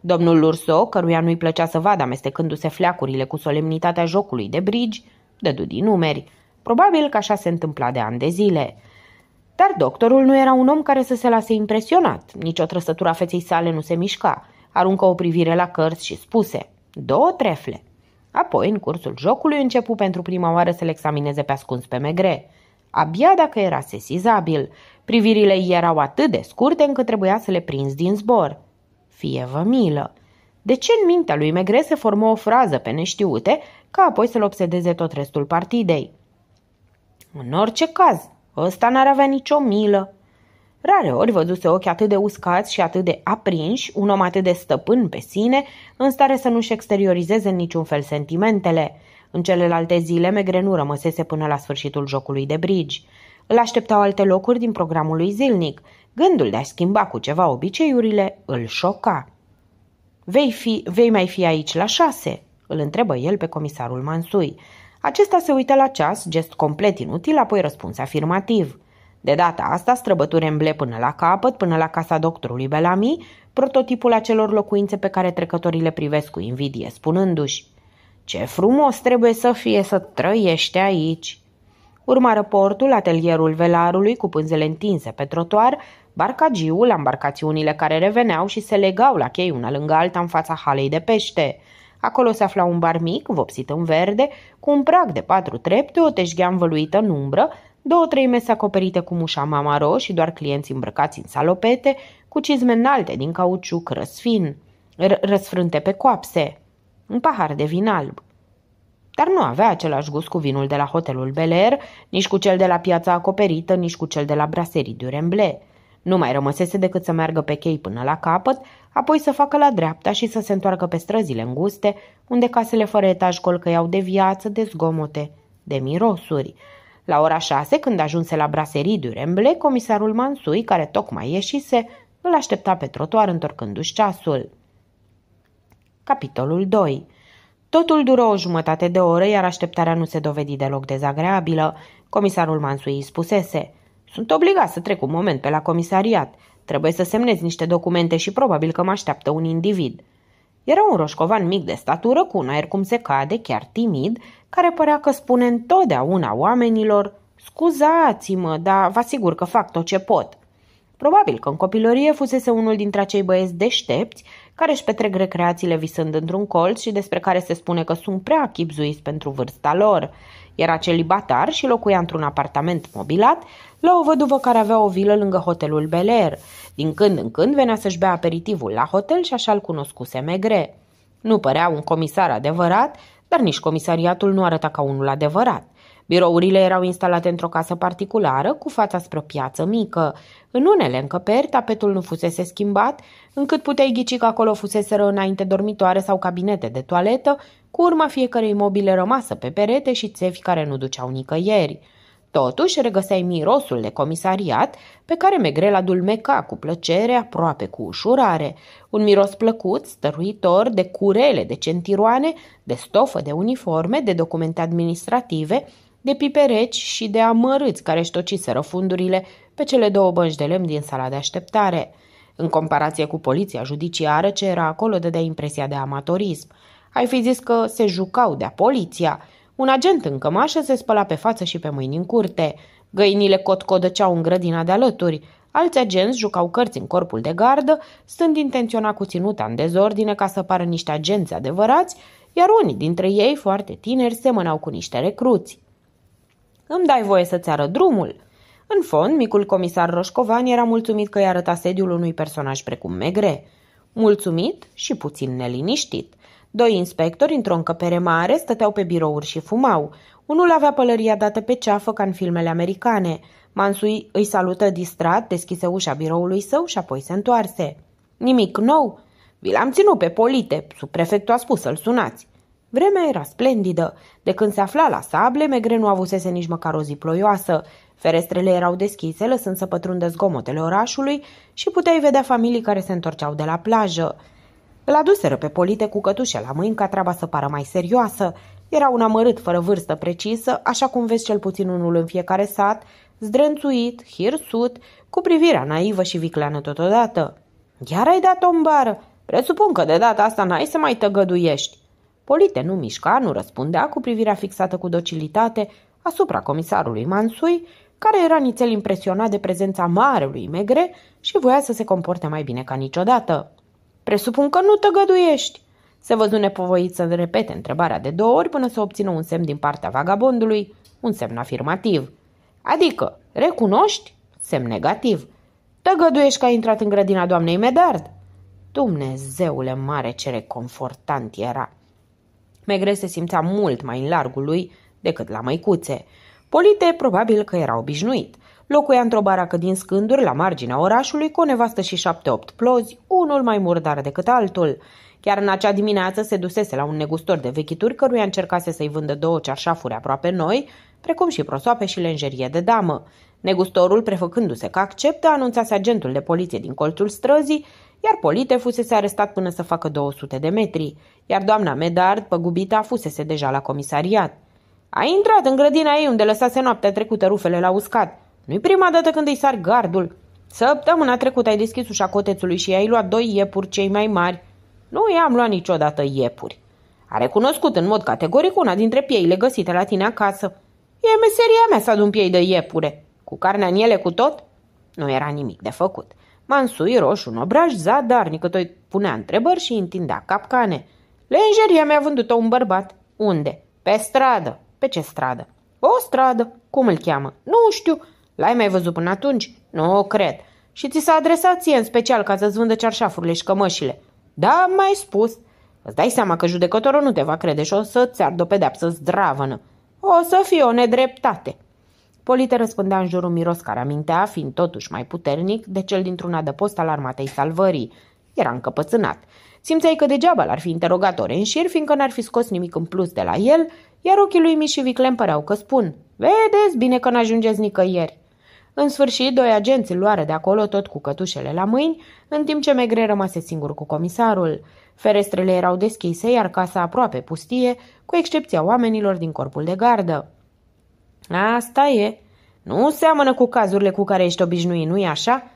Domnul Lurso, căruia nu-i plăcea să vadă amestecându-se fleacurile cu solemnitatea jocului de brigi, dădu din numeri. Probabil că așa se întâmpla de ani de zile. Dar doctorul nu era un om care să se lase impresionat, nici o trăsătură a feței sale nu se mișca. Aruncă o privire la cărți și spuse, două trefle. Apoi, în cursul jocului, începu pentru prima oară să-l examineze pe ascuns pe megre. Abia dacă era sesizabil, Privirile erau atât de scurte încât trebuia să le prinzi din zbor. Fie vă milă! De ce în mintea lui Megre se formă o frază pe neștiute, ca apoi să-l obsedeze tot restul partidei? În orice caz, ăsta n-ar avea nicio milă. Rare ori văzuse ochi atât de uscați și atât de aprinși, un om atât de stăpân pe sine, în stare să nu-și exteriorizeze în niciun fel sentimentele. În celelalte zile, Megre nu rămăsese până la sfârșitul jocului de brigi. Îl așteptau alte locuri din programul lui zilnic. Gândul de a schimba cu ceva obiceiurile îl șoca. Vei, fi, vei mai fi aici la șase?" îl întrebă el pe comisarul Mansui. Acesta se uită la ceas, gest complet inutil, apoi răspuns afirmativ. De data asta, străbături emble până la capăt, până la casa doctorului Bellamy, prototipul acelor locuințe pe care trecătorii le privesc cu invidie, spunându-și Ce frumos trebuie să fie să trăiești aici! Urma raportul atelierul velarului cu pânzele întinse pe trotuar, barcagiul, embarcațiunile care reveneau și se legau la chei una lângă alta în fața halei de pește. Acolo se afla un bar mic, vopsit în verde, cu un prag de patru trepte, o teșghea învăluită în umbră, două-trei mese acoperite cu mușa mamaro și doar clienți îmbrăcați în salopete, cu cizme înalte din cauciuc răsfin, răsfrânte pe coapse. Un pahar de vin alb dar nu avea același gust cu vinul de la hotelul Bel Air, nici cu cel de la piața acoperită, nici cu cel de la braserii du Remble. Nu mai rămăsese decât să meargă pe chei până la capăt, apoi să facă la dreapta și să se întoarcă pe străzile înguste, unde casele fără etaj colcăiau de viață, de zgomote, de mirosuri. La ora șase, când ajunse la braserii du Remble, comisarul Mansui, care tocmai ieșise, îl aștepta pe trotuar întorcându-și ceasul. Capitolul 2 Totul dură o jumătate de oră, iar așteptarea nu se dovedi deloc dezagreabilă. Comisarul Mansui îi spusese, Sunt obligat să trec un moment pe la comisariat. Trebuie să semnez niște documente și probabil că mă așteaptă un individ. Era un roșcovan mic de statură, cu un aer cum se cade, chiar timid, care părea că spune întotdeauna oamenilor, Scuzați-mă, dar vă asigur că fac tot ce pot. Probabil că în copilărie fusese unul dintre acei băieți deștepți care își petrec recreațiile visând într-un colț și despre care se spune că sunt prea chipzuiți pentru vârsta lor. Era celibatar și locuia într-un apartament mobilat la o văduvă care avea o vilă lângă hotelul Bel Air. Din când în când venea să-și bea aperitivul la hotel și așa-l cunoscuse Megre. Nu părea un comisar adevărat, dar nici comisariatul nu arăta ca unul adevărat. Birourile erau instalate într-o casă particulară, cu fața spre o piață mică. În unele încăperi, tapetul nu fusese schimbat, încât puteai ghici că acolo fuseseră înainte dormitoare sau cabinete de toaletă, cu urma fiecărei mobile rămasă pe perete și țevi care nu duceau nicăieri. Totuși regăseai mirosul de comisariat pe care megrela dulmeca cu plăcere, aproape cu ușurare. Un miros plăcut, stăruitor, de curele, de centiroane, de stofă, de uniforme, de documente administrative de pipereci și de amărâți care ștociseră fundurile pe cele două bănci de lemn din sala de așteptare. În comparație cu poliția judiciară ce era acolo dădea impresia de amatorism. Ai fi zis că se jucau de-a poliția. Un agent în cămașă se spăla pe față și pe mâini în curte. Găinile cotcodăceau în grădina de alături. Alți agenți jucau cărți în corpul de gardă, stând intenționat cu ținuta în dezordine ca să pară niște agenți adevărați, iar unii dintre ei, foarte tineri, semănau cu niște recruți. Îmi dai voie să-ți arăt drumul?" În fond, micul comisar Roșcovan era mulțumit că i-a arătat sediul unui personaj precum Megre. Mulțumit și puțin neliniștit. Doi inspectori, într-o încăpere mare, stăteau pe birouri și fumau. Unul avea pălăria dată pe ceafă ca în filmele americane. Mansui îi salută distrat, deschise ușa biroului său și apoi se întoarse. Nimic nou? Vi l-am ținut pe polite, subprefectul a spus să-l sunați. Vremea era splendidă. De când se afla la sable, Megre nu avusese nici măcar o zi ploioasă. Ferestrele erau deschise, lăsând să pătrundă zgomotele orașului și puteai vedea familii care se întorceau de la plajă. Îl aduseră pe Polite cu cătușe la mâini ca treaba să pară mai serioasă. Era un amărât fără vârstă precisă, așa cum vezi cel puțin unul în fiecare sat, zdrențuit, hirsut, cu privirea naivă și vicleană totodată. Iar ai dat o Presupun că de data asta n-ai să mai tăgăduiești. Polite nu mișca, nu răspundea, cu privirea fixată cu docilitate asupra comisarului Mansui, care era nițel impresionat de prezența marelui Megre și voia să se comporte mai bine ca niciodată. Presupun că nu tăgăduiești!" Se văzu nepovoit să repete întrebarea de două ori până să obțină un semn din partea vagabondului, un semn afirmativ. Adică, recunoști? Semn negativ. Tăgăduiești că ai intrat în grădina doamnei Medard? Dumnezeule mare ce reconfortant era! Megre se simțea mult mai în largul lui decât la măicuțe. Polite probabil că era obișnuit. Locuia într-o baracă din scânduri la marginea orașului cu o nevastă și șapte-opt plozi, unul mai murdar decât altul. Chiar în acea dimineață se dusese la un negustor de vechituri căruia încercase să-i vândă două cearșafuri aproape noi, precum și prosoape și lenjerie de damă. Negustorul, prefăcându-se că acceptă, anunțase agentul de poliție din colțul străzii, iar Polite fusese arestat până să facă 200 de metri iar doamna Medard, păgubită, fusese deja la comisariat. A intrat în grădina ei unde lăsase noaptea trecută rufele la uscat. Nu-i prima dată când îi sar gardul. Săptămâna trecută ai deschis ușa cotețului și ai luat doi iepuri cei mai mari. Nu i-am luat niciodată iepuri. A recunoscut în mod categoric una dintre pieile găsite la tine acasă. E meseria mea să adun piei de iepure. Cu carnea în ele cu tot? Nu era nimic de făcut. Mansui roșu, un obraj zadarnic, îi punea întrebări și întindea capcane – Lenjeria mi-a vândut-o un bărbat. Unde? Pe stradă. Pe ce stradă? O stradă. Cum îl cheamă? Nu știu. L-ai mai văzut până atunci? Nu o cred. Și ți s-a adresat ție în special ca să-ți vândă cearșafurile și cămășile. Da, mai spus. Îți dai seama că judecătorul nu te va crede și o să-ți ardă o pedeapsă zdravănă. O să fie o nedreptate. Polite răspândea în jurul miros care amintea, fiind totuși mai puternic, de cel dintr-un adăpost al armatei salvării. Era încăpățânat. Simțeai că degeaba l-ar fi interogat în șir, fiindcă n-ar fi scos nimic în plus de la el, iar ochii lui mișivi și viclen păreau că spun Vedeți bine că n-ajungeți nicăieri. În sfârșit, doi agenți îl luară de acolo tot cu cătușele la mâini, în timp ce Megre rămase singur cu comisarul. Ferestrele erau deschise, iar casa aproape pustie, cu excepția oamenilor din corpul de gardă. Asta e. Nu seamănă cu cazurile cu care ești obișnuit, nu-i așa?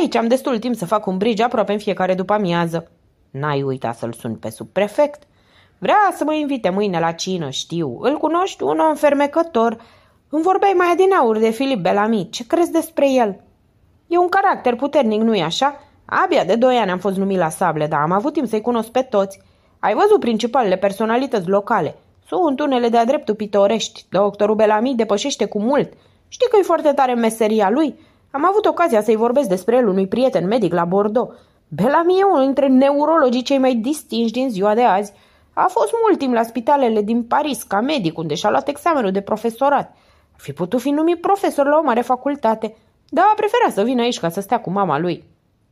Aici am destul timp să fac un bridge aproape în fiecare după amiază. N-ai uitat să-l sun pe subprefect? Vrea să mă invite mâine la cină, știu. Îl cunoști? Un om fermecător. Îmi vorbeai mai adineauri de Filip Belami. Ce crezi despre el? E un caracter puternic, nu-i așa? Abia de doi ani am fost numit la sable, dar am avut timp să-i cunosc pe toți. Ai văzut principalele personalități locale. Sunt unele de-a dreptul pitorești. Doctorul Belami depășește cu mult. Știi că e foarte tare meseria lui? Am avut ocazia să-i vorbesc despre el unui prieten medic la Bordeaux. Bellamy e unul dintre neurologii cei mai distinși din ziua de azi. A fost mult timp la spitalele din Paris ca medic, unde și-a luat examenul de profesorat. Ar fi putut fi numit profesor la o mare facultate, dar a preferat să vină aici ca să stea cu mama lui.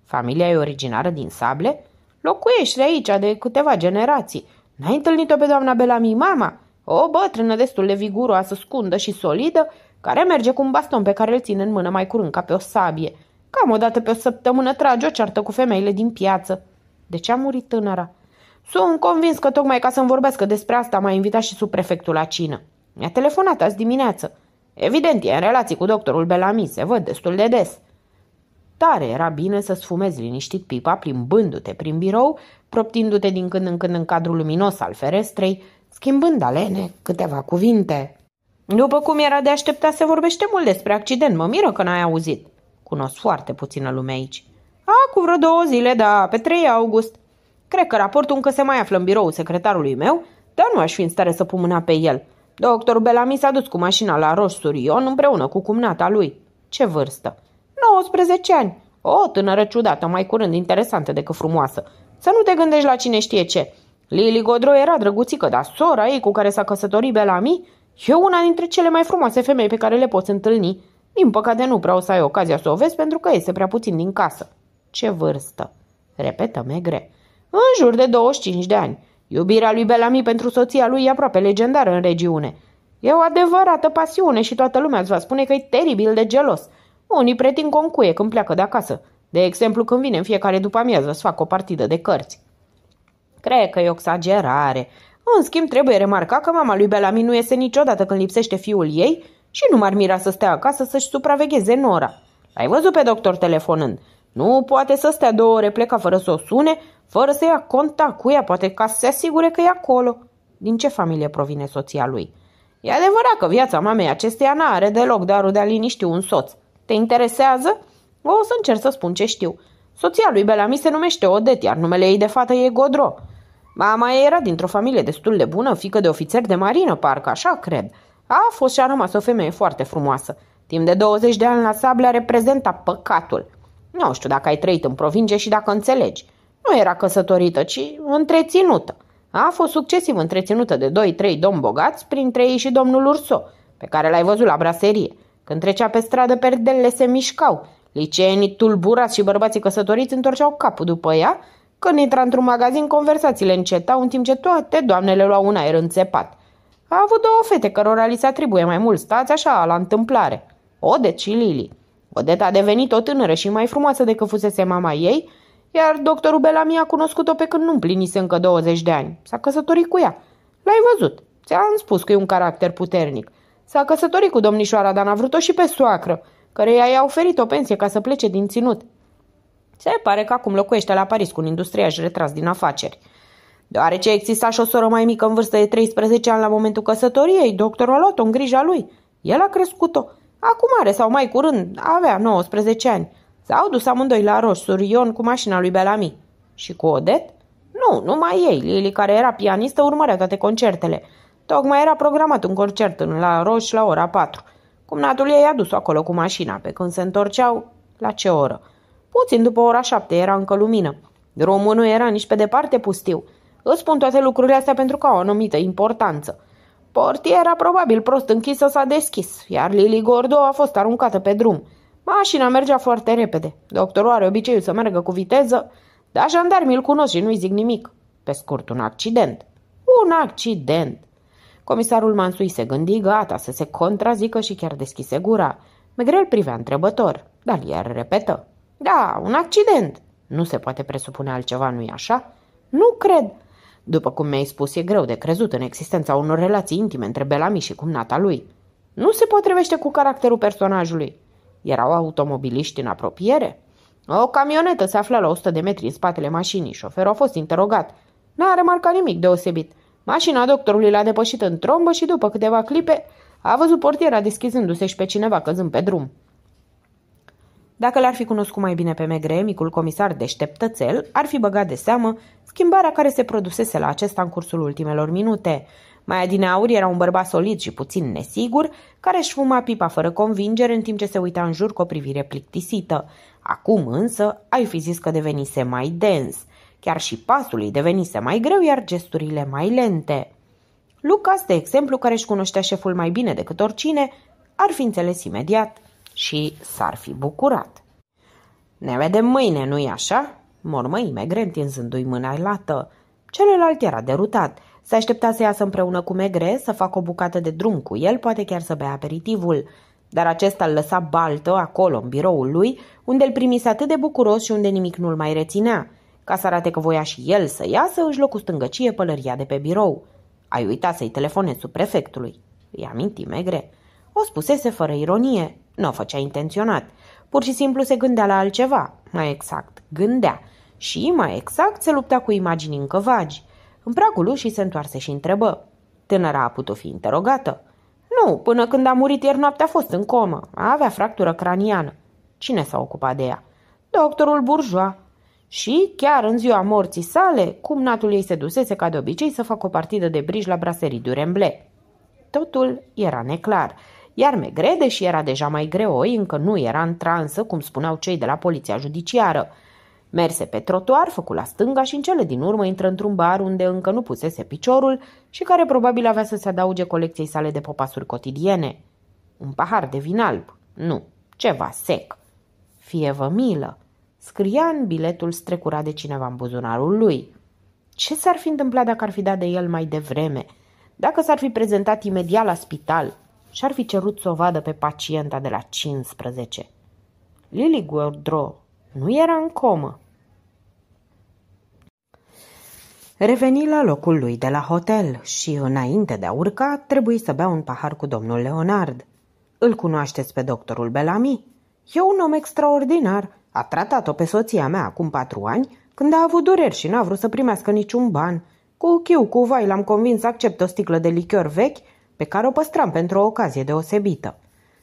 Familia e originară din Sable, locuiește aici de câteva generații. N-ai întâlnit-o pe doamna Bellamy, mama? O bătrână destul de viguroasă, scundă și solidă, care merge cu un baston pe care îl ține în mână mai curând ca pe o sabie – Cam o dată pe o săptămână trage o ceartă cu femeile din piață. De ce a murit tânăra? Sunt convins că tocmai ca să-mi vorbească despre asta m-a invitat și subprefectul la cină. Mi-a telefonat azi dimineață. Evident, e în relații cu doctorul Bellamy, se văd destul de des. Tare era bine să sfumezi liniștit pipa plimbându-te prin birou, proptindu-te din când în când în cadrul luminos al ferestrei, schimbând alene câteva cuvinte. După cum era de așteptat, se vorbește mult despre accident, mă miră că n-ai auzit. Cunosc foarte puțină lume aici. A, cu vreo două zile, da, pe 3 august. Cred că raportul încă se mai află în biroul secretarului meu, dar nu aș fi în stare să pun mâna pe el. Doctorul Bellamy s-a dus cu mașina la Roș-Surion împreună cu cumnata lui. Ce vârstă? 19 ani. O tânără ciudată, mai curând interesantă decât frumoasă. Să nu te gândești la cine știe ce. Lili Godro era drăguțică, dar sora ei cu care s-a căsătorit Bellamy e una dintre cele mai frumoase femei pe care le poți întâlni. Din păcate nu prea o să ai ocazia să o vezi pentru că este prea puțin din casă. Ce vârstă? Repetă Megre. În jur de 25 de ani. Iubirea lui Belami pentru soția lui e aproape legendară în regiune. E o adevărată pasiune și toată lumea îți va spune că e teribil de gelos. Unii pretind concuie când pleacă de acasă. De exemplu, când vine în fiecare după amiază să facă o partidă de cărți. Cred că e o exagerare. În schimb, trebuie remarcat că mama lui Belami nu iese niciodată când lipsește fiul ei și nu m-ar mira să stea acasă să-și supravegheze Nora. L-ai văzut pe doctor telefonând. Nu poate să stea două ore pleca fără să o sune, fără să ia contact cu ea, poate ca să se asigure că e acolo. Din ce familie provine soția lui? E adevărat că viața mamei acesteia nu are deloc darul de a liniști un soț. Te interesează? O să încerc să spun ce știu. Soția lui Belami se numește Odet, iar numele ei de fată e Godro. Mama era dintr-o familie destul de bună, fică de ofițer de marină, parcă așa cred. A fost și a rămas o femeie foarte frumoasă. Timp de 20 de ani la Sablea reprezenta păcatul. Nu știu dacă ai trăit în provincie și dacă înțelegi. Nu era căsătorită, ci întreținută. A fost succesiv întreținută de 2-3 domni bogați, printre ei și domnul Urso, pe care l-ai văzut la braserie. Când trecea pe stradă, perdelele se mișcau. Liceenii tulburați și bărbații căsătoriți întorceau capul după ea. Când intra într-un magazin, conversațiile încetau, în timp ce toate doamnele luau un aer înțepat. A avut două fete cărora li se atribuie mai mult stați așa, la întâmplare. Odet și Lili. Odeta a devenit o tânără și mai frumoasă decât fusese mama ei, iar doctorul Belami a cunoscut-o pe când nu împlinise încă 20 de ani. S-a căsătorit cu ea. L-ai văzut. Ți-am spus că e un caracter puternic. S-a căsătorit cu domnișoara, dar n-a vrut-o și pe soacră, care i-a oferit o pensie ca să plece din ținut. Se pare că acum locuiește la Paris cu un industriaș retras din afaceri. Deoarece exista și o soră mai mică în vârstă de 13 ani la momentul căsătoriei, doctorul a luat-o în grija lui. El a crescut-o. Acum are sau mai curând, avea 19 ani. S-au dus amândoi la Roș, Surion cu mașina lui Belami. Și cu Odet? Nu, numai ei. Lili, care era pianistă, urmărea toate concertele. Tocmai era programat un concert în La Roș la ora 4. Cumnatul ei a dus-o acolo cu mașina, pe când se întorceau, la ce oră? Puțin după ora 7 era încă lumină. Drumul nu era nici pe departe pustiu. Îți spun toate lucrurile astea pentru că au o anumită importanță. Portiera, probabil prost închisă, s-a deschis, iar Lily Gordo a fost aruncată pe drum. Mașina mergea foarte repede. Doctorul are obiceiul să meargă cu viteză, dar jandarmii îl cunosc și nu-i zic nimic. Pe scurt, un accident. Un accident! Comisarul Mansui se gândi gata să se contrazică și chiar deschise gura. Megrel privea întrebător, dar iar repetă. Da, un accident. Nu se poate presupune altceva, nu-i așa? Nu cred. După cum mi-ai spus, e greu de crezut în existența unor relații intime între Bellamy și cumnata lui. Nu se potrivește cu caracterul personajului. Erau automobiliști în apropiere? O camionetă se afla la 100 de metri în spatele mașinii. Șoferul a fost interogat. N-a remarcat nimic deosebit. Mașina doctorului l-a depășit în trombă și după câteva clipe a văzut portiera deschizându-se și pe cineva căzând pe drum. Dacă l-ar fi cunoscut mai bine pe Megre, micul comisar deșteptățel, ar fi băgat de seamă schimbarea care se produsese la acesta în cursul ultimelor minute. Mai aur era un bărbat solid și puțin nesigur, care își fuma pipa fără convingere în timp ce se uita în jur cu o privire plictisită. Acum însă ai fi zis că devenise mai dens. Chiar și pasul îi devenise mai greu, iar gesturile mai lente. Lucas, de exemplu, care își cunoștea șeful mai bine decât oricine, ar fi înțeles imediat – și s-ar fi bucurat. Ne vedem mâine, nu-i așa?" mormăi Megre întinzându-i mâna lată. Celălalt era derutat. Se aștepta să iasă împreună cu Megre, să facă o bucată de drum cu el, poate chiar să bea aperitivul. Dar acesta îl lăsa baltă acolo, în biroul lui, unde îl primise atât de bucuros și unde nimic nu-l mai reținea. Ca să arate că voia și el să iasă, își locu stângăcie pălăria de pe birou. Ai uitat să-i telefonezi sub prefectului, îi aminti Megre. O spusese fără ironie, nu o făcea intenționat. Pur și simplu se gândea la altceva, mai exact, gândea. Și, mai exact, se lupta cu imagini încă vagi. În pragul ușii se întoarse și întrebă. Tânăra a putut fi interogată. Nu, până când a murit ieri noaptea a fost în comă. Avea fractură craniană. Cine s-a ocupat de ea? Doctorul Bourgeois. Și, chiar în ziua morții sale, cumnatul ei se dusese ca de obicei să facă o partidă de brici la braserii Remble. Totul era neclar. Iar Megre, deși era deja mai greoi, încă nu era în transă, cum spuneau cei de la poliția judiciară. Merse pe trotuar, făcu la stânga și în cele din urmă intră într-un bar unde încă nu pusese piciorul și care probabil avea să se adauge colecției sale de popasuri cotidiene. Un pahar de vin alb? Nu, ceva sec. Fie vă milă! Scria în biletul strecurat de cineva în buzunarul lui. Ce s-ar fi întâmplat dacă ar fi dat de el mai devreme? Dacă s-ar fi prezentat imediat la spital? și-ar fi cerut să o vadă pe pacienta de la 15. Lily Gordro nu era în comă. Reveni la locul lui de la hotel și, înainte de a urca, trebuie să bea un pahar cu domnul Leonard. Îl cunoașteți pe doctorul Bellamy? E un om extraordinar. A tratat-o pe soția mea acum patru ani, când a avut dureri și n-a vrut să primească niciun ban. Cu chiu, cu vai, l-am convins să accepte o sticlă de lichior vechi pe care o păstram pentru o ocazie deosebită.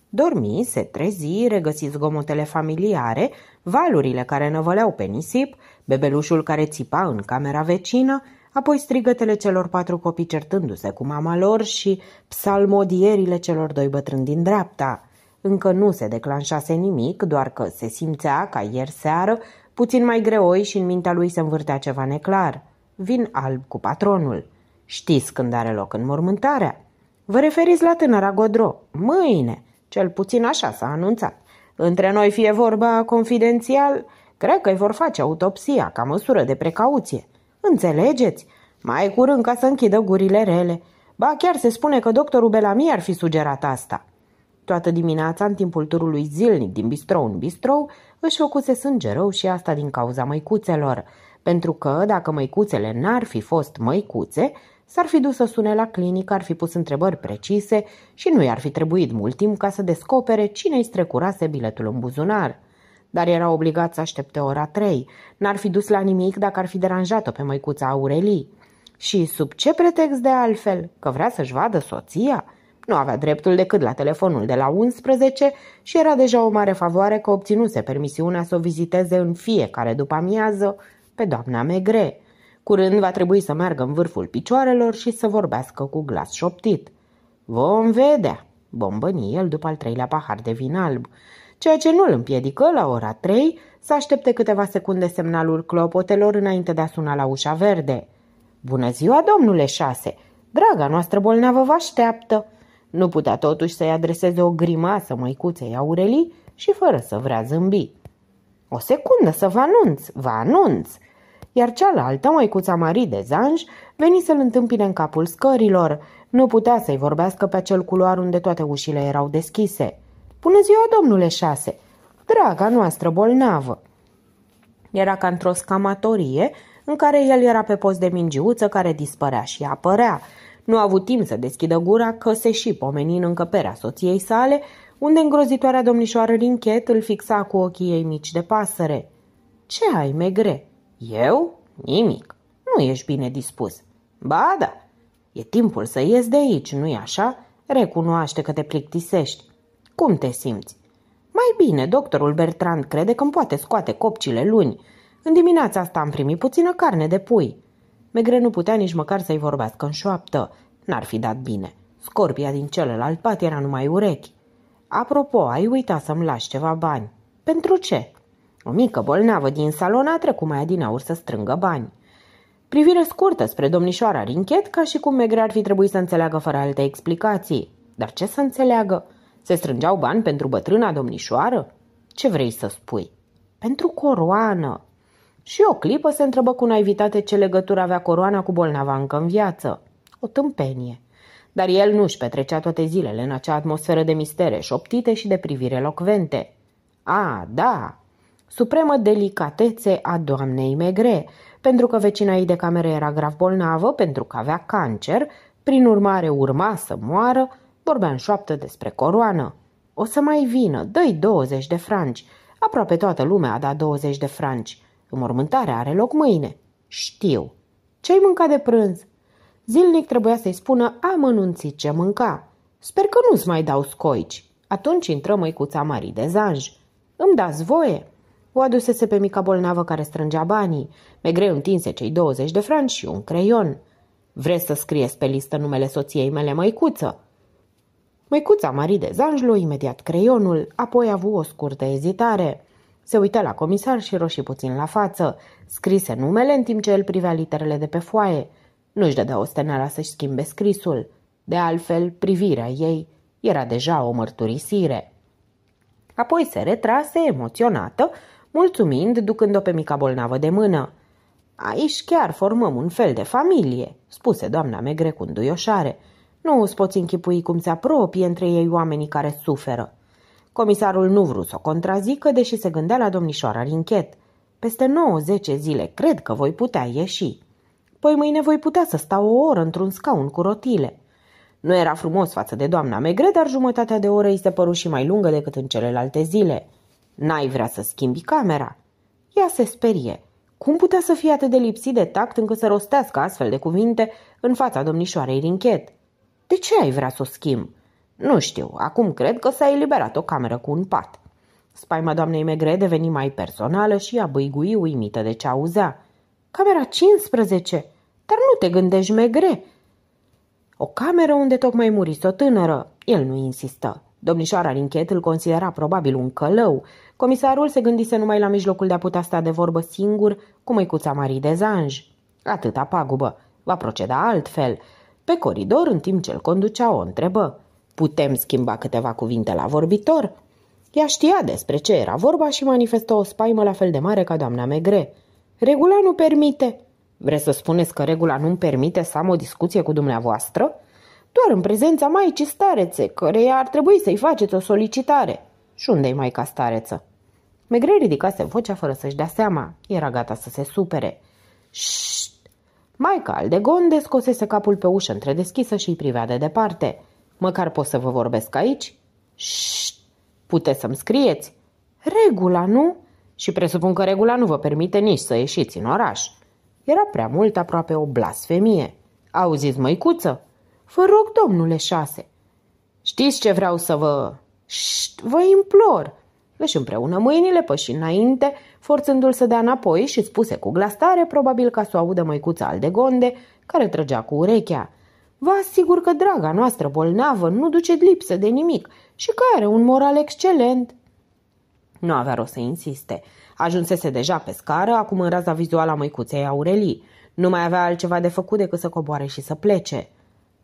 Dormi, se trezi, regăsi zgomotele familiare, valurile care năvăleau pe nisip, bebelușul care țipa în camera vecină, apoi strigătele celor patru copii certându-se cu mama lor și psalmodierile celor doi bătrâni din dreapta. Încă nu se declanșase nimic, doar că se simțea, ca ieri seară, puțin mai greoi și în mintea lui se învârtea ceva neclar. Vin alb cu patronul. Știți când are loc mormântarea? Vă referiți la tânăra Godro. Mâine. Cel puțin așa s-a anunțat. Între noi fie vorba confidențial, cred că îi vor face autopsia ca măsură de precauție. Înțelegeți? Mai curând ca să închidă gurile rele. Ba chiar se spune că doctorul Belami ar fi sugerat asta. Toată dimineața, în timpul turului zilnic din bistrou în bistrou, își făcuse sânge rău și asta din cauza măicuțelor. Pentru că, dacă măicuțele n-ar fi fost măicuțe, S-ar fi dus să sune la clinică, ar fi pus întrebări precise și nu i-ar fi trebuit mult timp ca să descopere cine îi strecurase biletul în buzunar. Dar era obligat să aștepte ora trei, N-ar fi dus la nimic dacă ar fi deranjat-o pe măicuța Aurelii. Și sub ce pretext de altfel? Că vrea să-și vadă soția? Nu avea dreptul decât la telefonul de la 11 și era deja o mare favoare că obținuse permisiunea să o viziteze în fiecare după amiază pe doamna Megre. Curând va trebui să meargă în vârful picioarelor și să vorbească cu glas șoptit. Vom vedea, bombăni el după al treilea pahar de vin alb, ceea ce nu îl împiedică la ora trei să aștepte câteva secunde semnalul clopotelor înainte de a suna la ușa verde. Bună ziua, domnule șase! Draga noastră bolnavă vă așteaptă!" Nu putea totuși să-i adreseze o grimasă măicuței Aurelii și fără să vrea zâmbi. O secundă să vă anunț, vă anunț, iar cealaltă, măicuța Marie de Zanj, veni să-l întâmpine în capul scărilor. Nu putea să-i vorbească pe acel culoar unde toate ușile erau deschise. Bună ziua, domnule șase! Draga noastră bolnavă! Era ca într-o scamatorie în care el era pe post de mingiuță care dispărea și apărea. Nu a avut timp să deschidă gura că se și pomeni în încăperea soției sale, unde îngrozitoarea domnișoară Rinchet îl fixa cu ochii ei mici de pasăre. Ce ai, megre?" Eu? Nimic. Nu ești bine dispus. Ba da, e timpul să ies de aici, nu-i așa? Recunoaște că te plictisești. Cum te simți? Mai bine, doctorul Bertrand crede că îmi poate scoate copcile luni. În dimineața asta am primit puțină carne de pui. Megre nu putea nici măcar să-i vorbească în șoaptă. N-ar fi dat bine. Scorpia din celălalt pat era numai urechi. Apropo, ai uitat să-mi lași ceva bani. Pentru ce? O mică bolnavă din salon a trecut mai adinaur să strângă bani. Privire scurtă spre domnișoara Rinchet, ca și cum Megre ar fi trebuit să înțeleagă fără alte explicații. Dar ce să înțeleagă? Se strângeau bani pentru bătrâna domnișoară? Ce vrei să spui? Pentru coroană. Și o clipă se întrebă cu naivitate ce legătură avea coroana cu bolnava încă în viață. O tâmpenie. Dar el nu își petrecea toate zilele în acea atmosferă de mistere șoptite și de privire locvente. A, da, supremă delicatețe a doamnei Megre, pentru că vecina ei de cameră era grav bolnavă, pentru că avea cancer, prin urmare urma să moară, vorbea în șoaptă despre coroană. O să mai vină, dă-i 20 de franci. Aproape toată lumea a dat 20 de franci. Înmormântarea are loc mâine. Știu. Ce-ai mâncat de prânz? Zilnic trebuia să-i spună amănunțit ce mânca. Sper că nu-ți mai dau scoici. Atunci intră măicuța Marie de Zanj. Îmi dați voie? O adusese pe mica bolnavă care strângea banii. Megre întinse cei 20 de franci și un creion. Vreți să scrieți pe listă numele soției mele, măicuță?" Măicuța Marie de Zanjlu imediat creionul, apoi a avut o scurtă ezitare. Se uită la comisar și roșii puțin la față. Scrise numele în timp ce el privea literele de pe foaie. Nu-și dădea stenara să-și schimbe scrisul. De altfel, privirea ei era deja o mărturisire. Apoi se retrase, emoționată, mulțumind, ducând-o pe mica bolnavă de mână. Aici chiar formăm un fel de familie, spuse doamna Megre cu înduioșare. Nu îți poți închipui cum se apropie între ei oamenii care suferă. Comisarul nu vrut să o contrazică, deși se gândea la domnișoara Rinchet. Peste 9-10 zile cred că voi putea ieși. Păi mâine voi putea să stau o oră într-un scaun cu rotile. Nu era frumos față de doamna Megre, dar jumătatea de oră îi se păru și mai lungă decât în celelalte zile – N-ai vrea să schimbi camera?" Ea se sperie. Cum putea să fie atât de lipsit de tact încât să rostească astfel de cuvinte în fața domnișoarei Rinchet? De ce ai vrea să o schimb? Nu știu, acum cred că s-a eliberat o cameră cu un pat. Spaima doamnei Megre deveni mai personală și a băigui uimită de ce auzea. Camera 15! Dar nu te gândești, Megre! O cameră unde tocmai muris o tânără. El nu insistă. Domnișoara Rinchet îl considera probabil un călău, Comisarul se gândise numai la mijlocul de a putea sta de vorbă singur cu măicuța Marie de Zanj. Atâta pagubă. Va proceda altfel. Pe coridor, în timp ce îl conducea, o întrebă. Putem schimba câteva cuvinte la vorbitor? Ea știa despre ce era vorba și manifestă o spaimă la fel de mare ca doamna Megre. Regula nu permite. Vreți să spuneți că regula nu-mi permite să am o discuție cu dumneavoastră? Doar în prezența maicii starețe, căreia ar trebui să-i faceți o solicitare. Și unde-i mai stareță? Megre ridicase vocea fără să-și dea seama. Era gata să se supere. Șt! Maica Aldegon descosese capul pe ușă întredeschisă și îi privea de departe. Măcar pot să vă vorbesc aici? Șt! Puteți să-mi scrieți? Regula, nu? Și presupun că regula nu vă permite nici să ieșiți în oraș. Era prea mult aproape o blasfemie. Auziți, măicuță? Vă rog, domnule șase. Știți ce vreau să vă... Șt, vă implor! Își deci împreună mâinile, păși înainte, forțându-l să dea înapoi și spuse cu glas tare, probabil ca să o audă măicuța gonde, care trăgea cu urechea. Vă asigur că draga noastră bolnavă nu duce lipsă de nimic și că are un moral excelent. Nu avea rost să insiste. Ajunsese deja pe scară, acum în raza vizuală a măicuței Aurelii. Nu mai avea altceva de făcut decât să coboare și să plece.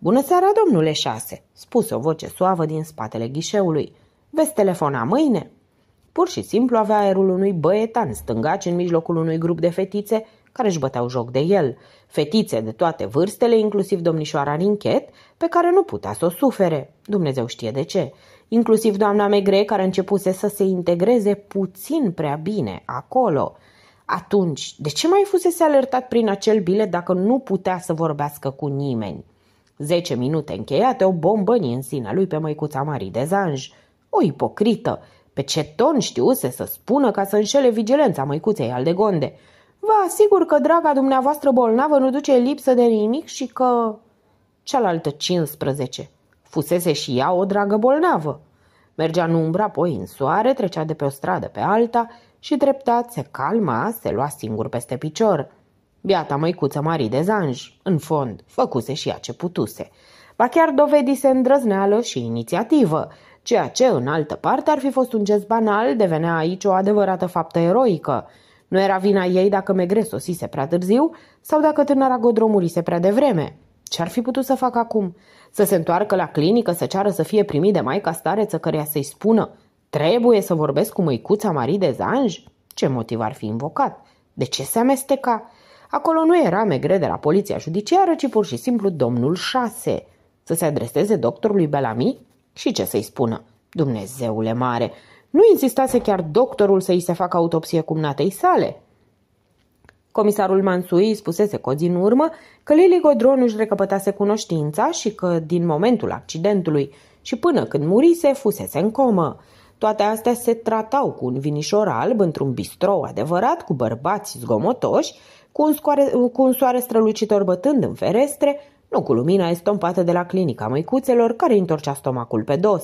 Bună seara, domnule șase!" spuse o voce suavă din spatele ghișeului. Veți telefona mâine?" Pur și simplu avea aerul unui băietan stângaci în mijlocul unui grup de fetițe care își băteau joc de el, fetițe de toate vârstele, inclusiv domnișoara Rinchet, pe care nu putea să o sufere, Dumnezeu știe de ce, inclusiv doamna Megre, care începuse să se integreze puțin prea bine acolo. Atunci, de ce mai fusese alertat prin acel bilet dacă nu putea să vorbească cu nimeni? Zece minute încheiate o bombăni în sinea lui pe măicuța Marie de Zanj. O ipocrită! Pe ce ton știuse să spună ca să înșele vigilența măicuței Aldegonde? Vă asigur că draga dumneavoastră bolnavă nu duce lipsă de nimic și că... Cealaltă 15. Fusese și ea o dragă bolnavă. Mergea în umbra, apoi în soare, trecea de pe o stradă pe alta și treptat se calma, se lua singur peste picior. Biata măicuță Marie de Zanj, în fond, făcuse și ea ce putuse. Ba chiar dovedise îndrăzneală și inițiativă, ceea ce, în altă parte, ar fi fost un gest banal, devenea aici o adevărată faptă eroică. Nu era vina ei dacă Megre sosise prea târziu sau dacă tânăra Godro murise prea devreme. Ce ar fi putut să facă acum? Să se întoarcă la clinică, să ceară să fie primit de maica stareță căreia să-i spună Trebuie să vorbesc cu măicuța Marie de Zanj? Ce motiv ar fi invocat? De ce se amesteca? Acolo nu era Megre de la poliția judiciară, ci pur și simplu domnul șase. Să se adreseze doctorului Bellamy? Și ce să-i spună? Dumnezeule mare! Nu insistase chiar doctorul să-i se facă autopsie cumnatei sale? Comisarul Mansui spusese cu din urmă că Lili Godron își recăpătase cunoștința și că, din momentul accidentului și până când murise, fusese în comă. Toate astea se tratau cu un vinișor alb într-un bistrou adevărat, cu bărbați zgomotoși, cu un, scoare, cu un soare strălucitor bătând în ferestre, nu cu lumina estompată de la clinica măicuțelor, care întorcea stomacul pe dos.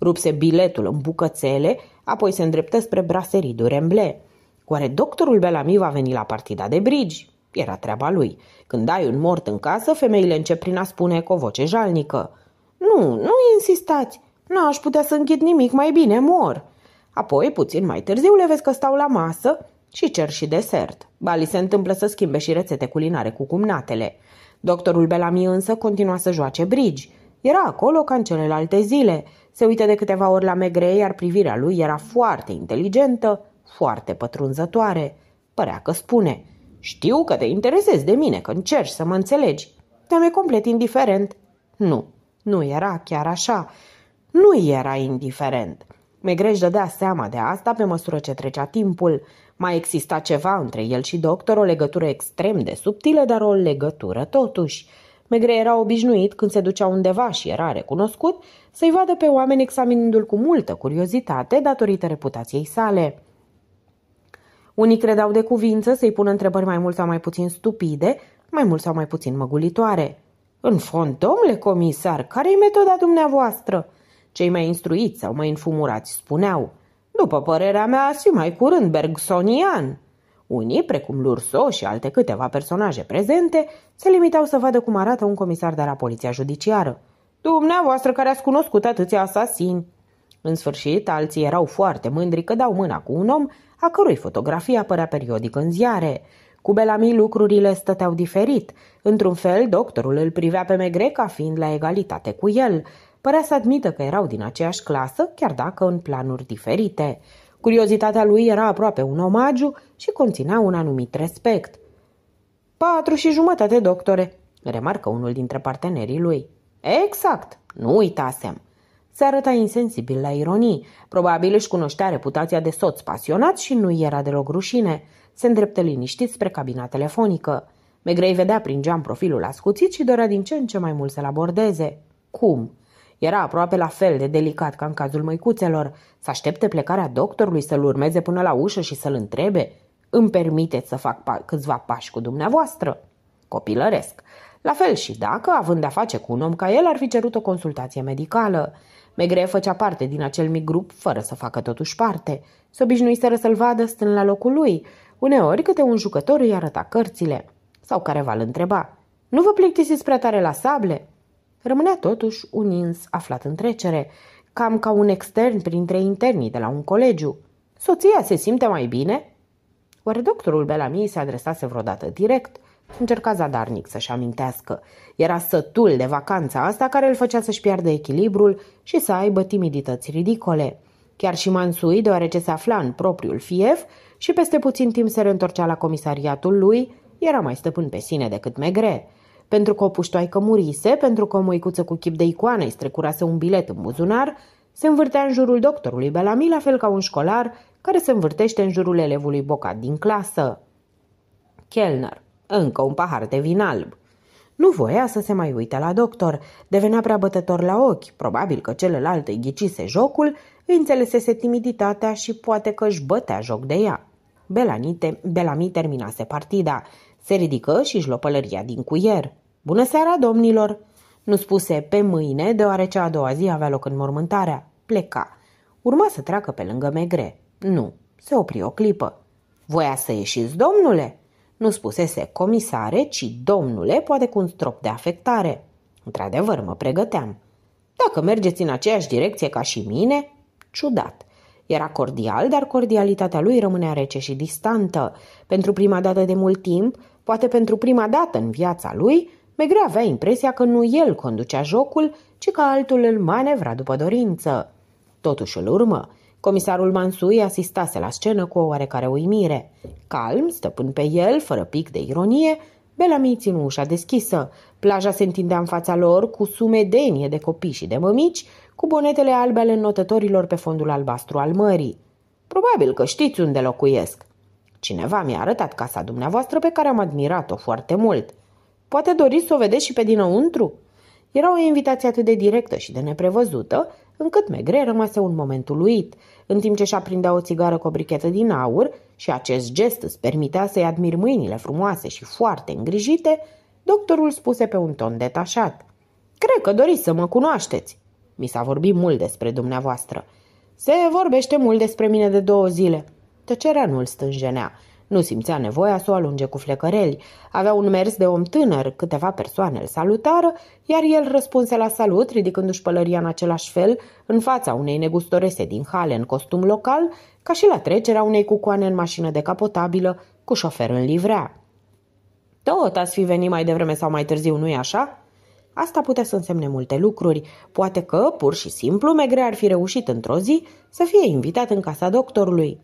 Rupse biletul în bucățele, apoi se îndreptă spre braserii Duremble. Oare doctorul Bellamy va veni la partida de brigi? Era treaba lui. Când ai un mort în casă, femeile încep prin a spune cu o voce jalnică. Nu, nu insistați! Nu aș putea să închid nimic, mai bine mor!" Apoi, puțin mai târziu, le vezi că stau la masă, și cer și desert. Bali se întâmplă să schimbe și rețete culinare cu cumnatele. Doctorul Bellamy însă continua să joace brigi. Era acolo ca în celelalte zile. Se uită de câteva ori la Megre, iar privirea lui era foarte inteligentă, foarte pătrunzătoare. Părea că spune, știu că te interesezi de mine, că încerci să mă înțelegi, Te am e complet indiferent. Nu, nu era chiar așa. Nu era indiferent. Megre își dădea seama de asta pe măsură ce trecea timpul. Mai exista ceva între el și doctor, o legătură extrem de subtilă, dar o legătură totuși. Megre era obișnuit când se ducea undeva și era recunoscut să-i vadă pe oameni examinându-l cu multă curiozitate datorită reputației sale. Unii credeau de cuvință să-i pună întrebări mai mult sau mai puțin stupide, mai mult sau mai puțin măgulitoare. În fond, domnule comisar, care-i metoda dumneavoastră?" Cei mai instruiți sau mai înfumurați spuneau. După părerea mea, și mai curând bergsonian. Unii, precum Lurso și alte câteva personaje prezente, se limitau să vadă cum arată un comisar de la poliția judiciară. Dumneavoastră care ați cunoscut atâția asasini. În sfârșit, alții erau foarte mândri că dau mâna cu un om a cărui fotografie apărea periodic în ziare. Cu Belami lucrurile stăteau diferit. Într-un fel, doctorul îl privea pe Megre ca fiind la egalitate cu el – părea să admită că erau din aceeași clasă, chiar dacă în planuri diferite. Curiozitatea lui era aproape un omagiu și conținea un anumit respect. Patru și jumătate, doctore, remarcă unul dintre partenerii lui. Exact, nu uitasem. Se arăta insensibil la ironii. Probabil își cunoștea reputația de soț pasionat și nu era deloc rușine. Se îndreptă liniștit spre cabina telefonică. Megrei vedea prin geam profilul ascuțit și dorea din ce în ce mai mult să-l abordeze. Cum? Era aproape la fel de delicat ca în cazul măicuțelor, să aștepte plecarea doctorului, să-l urmeze până la ușă și să-l întrebe Îmi permiteți să fac pa- câțiva pași cu dumneavoastră? Copilăresc. La fel și dacă, având de-a face cu un om ca el, ar fi cerut o consultație medicală. Megre făcea parte din acel mic grup, fără să facă totuși parte. Se obișnuiseră să-l vadă stând la locul lui. Uneori, câte un jucător îi arăta cărțile. Sau careva l întreba, nu vă plictisiți prea tare la sable? rămânea totuși un ins aflat în trecere, cam ca un extern printre internii de la un colegiu. Soția se simte mai bine? Oare doctorul Bellamy se adresase vreodată direct? Încerca zadarnic să-și amintească. Era sătul de vacanța asta care îl făcea să-și piardă echilibrul și să aibă timidități ridicole. Chiar și Mansui, deoarece se afla în propriul fief și peste puțin timp se reîntorcea la comisariatul lui, era mai stăpân pe sine decât Megre. Pentru că o puștoaică murise, pentru că o măicuță cu chip de icoană îi strecurase un bilet în buzunar, se învârtea în jurul doctorului Bellamy, la fel ca un școlar care se învârtește în jurul elevului bocat din clasă. Kellner, încă un pahar de vin alb. Nu voia să se mai uite la doctor, devenea prea bătător la ochi, probabil că celălalt îi ghicise jocul, îi înțelesese timiditatea și poate că își bătea joc de ea. Belani te- Belami terminase partida. Se ridică și își lopălăria din cuier. Bună seara, domnilor! Nu spuse pe mâine, deoarece a doua zi avea loc în mormântarea. Pleca. Urma să treacă pe lângă Megre. Nu, se opri o clipă. Voia să ieșiți, domnule? Nu spusese comisare, ci domnule, poate cu un strop de afectare. Într-adevăr, mă pregăteam. Dacă mergeți în aceeași direcție ca și mine, ciudat. Era cordial, dar cordialitatea lui rămânea rece și distantă. Pentru prima dată de mult timp, Poate pentru prima dată în viața lui, Megre avea impresia că nu el conducea jocul, ci că altul îl manevra după dorință. Totuși, în urmă, comisarul Mansui asistase la scenă cu o oarecare uimire. Calm, stăpân pe el, fără pic de ironie, Bellamy ținu ușa deschisă. Plaja se întindea în fața lor cu sumedenie de copii și de mămici, cu bonetele albe ale notătorilor pe fondul albastru al mării. Probabil că știți unde locuiesc, Cineva mi-a arătat casa dumneavoastră pe care am admirat-o foarte mult. Poate doriți să o vedeți și pe dinăuntru?" Era o invitație atât de directă și de neprevăzută, încât Megre rămase un moment uluit, în timp ce și-a prindea o țigară cu o brichetă din aur și acest gest îți permitea să-i admiri mâinile frumoase și foarte îngrijite, doctorul spuse pe un ton detașat. Cred că doriți să mă cunoașteți. Mi s-a vorbit mult despre dumneavoastră. Se vorbește mult despre mine de două zile. Tăcerea nu îl stânjenea. Nu simțea nevoia să o alunge cu flecăreli. Avea un mers de om tânăr, câteva persoane îl salutară, iar el răspunse la salut, ridicându-și pălăria în același fel, în fața unei negustorese din hale în costum local, ca și la trecerea unei cucoane în mașină decapotabilă, cu șofer în livrea. Tot ați fi venit mai devreme sau mai târziu, nu-i așa?" Asta putea să însemne multe lucruri. Poate că, pur și simplu, Megre ar fi reușit într-o zi să fie invitat în casa doctorului.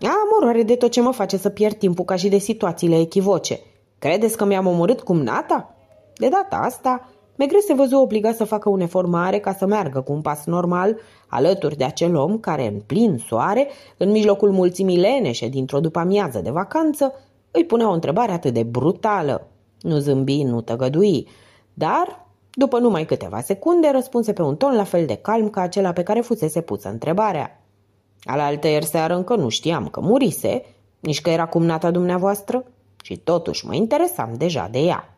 Am oroare de tot ce mă face să pierd timpul ca și de situațiile echivoce. Credeți că mi-am omorât cumnata? De data asta, Megre se văzu obligat să facă un efort mare ca să meargă cu un pas normal alături de acel om care, în plin soare, în mijlocul mulțimii leneșe dintr-o după-amiază de vacanță, îi punea o întrebare atât de brutală. Nu zâmbi, nu tăgădui, dar, după numai câteva secunde, răspunse pe un ton la fel de calm ca acela pe care fusese pusă întrebarea altă ieri seară încă nu știam că murise, nici că era cumnata dumneavoastră și totuși mă interesam deja de ea.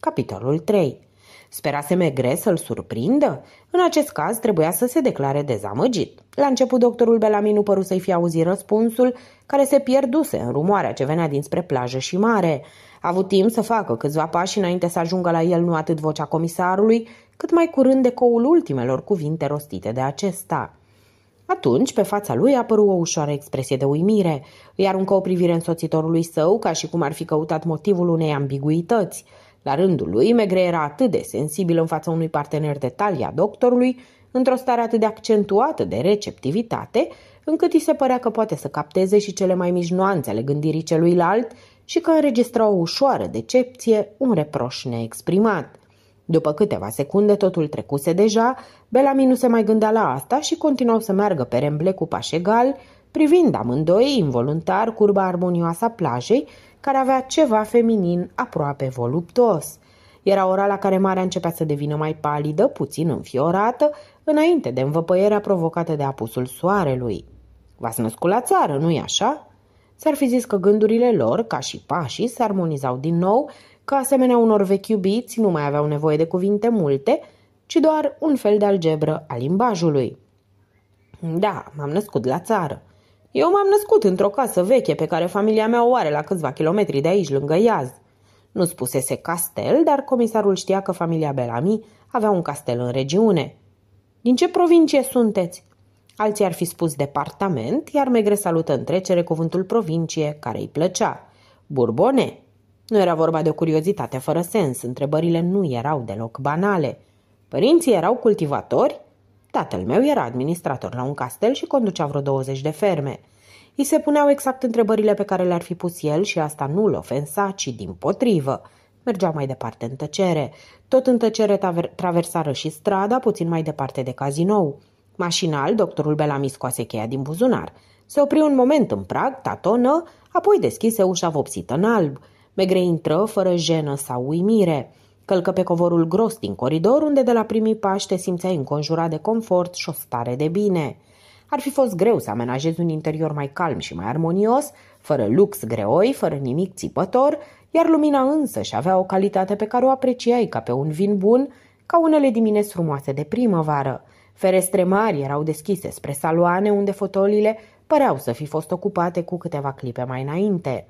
Capitolul 3 Sperase Megre să-l surprindă? În acest caz trebuia să se declare dezamăgit. La început doctorul Bellamy nu păru să-i fie auzit răspunsul, care se pierduse în rumoarea ce venea dinspre plajă și mare. A avut timp să facă câțiva pași înainte să ajungă la el nu atât vocea comisarului, cât mai curând coul ultimelor cuvinte rostite de acesta – atunci, pe fața lui apăru o ușoară expresie de uimire. Îi aruncă o privire însoțitorului său, ca și cum ar fi căutat motivul unei ambiguități. La rândul lui, Megre era atât de sensibil în fața unui partener de talia doctorului, într-o stare atât de accentuată de receptivitate, încât îi se părea că poate să capteze și cele mai mici nuanțe ale gândirii celuilalt și că înregistra o ușoară decepție, un reproș neexprimat. După câteva secunde totul trecuse deja, Bellamy nu se mai gândea la asta și continuau să meargă pe remble cu pași egal, privind amândoi, involuntar, curba armonioasă a plajei, care avea ceva feminin aproape voluptos. Era ora la care marea începea să devină mai palidă, puțin înfiorată, înainte de învăpăierea provocată de apusul soarelui. V-ați născut la țară, nu-i așa? S-ar fi zis că gândurile lor, ca și pașii, se armonizau din nou că asemenea unor vechi iubiți nu mai aveau nevoie de cuvinte multe, ci doar un fel de algebră a limbajului. Da, m-am născut la țară. Eu m-am născut într-o casă veche pe care familia mea o are la câțiva kilometri de aici, lângă Iaz. Nu spusese castel, dar comisarul știa că familia Belami avea un castel în regiune. Din ce provincie sunteți? Alții ar fi spus departament, iar Megre salută în trecere cuvântul provincie, care îi plăcea. Burbone, nu era vorba de o curiozitate fără sens, întrebările nu erau deloc banale. Părinții erau cultivatori? Tatăl meu era administrator la un castel și conducea vreo 20 de ferme. I se puneau exact întrebările pe care le-ar fi pus el și asta nu-l ofensa, ci din potrivă. Mergeau mai departe în tăcere. Tot în tăcere traversară și strada, puțin mai departe de cazinou. Mașinal, doctorul Bellamy scoase cheia din buzunar. Se opri un moment în prag, tatonă, apoi deschise ușa vopsită în alb – Megre intră fără jenă sau uimire. Călcă pe covorul gros din coridor, unde de la primii pași te simțeai înconjurat de confort și o stare de bine. Ar fi fost greu să amenajezi un interior mai calm și mai armonios, fără lux greoi, fără nimic țipător, iar lumina însă și avea o calitate pe care o apreciai ca pe un vin bun, ca unele dimineți frumoase de primăvară. Ferestre mari erau deschise spre saloane unde fotolile păreau să fi fost ocupate cu câteva clipe mai înainte.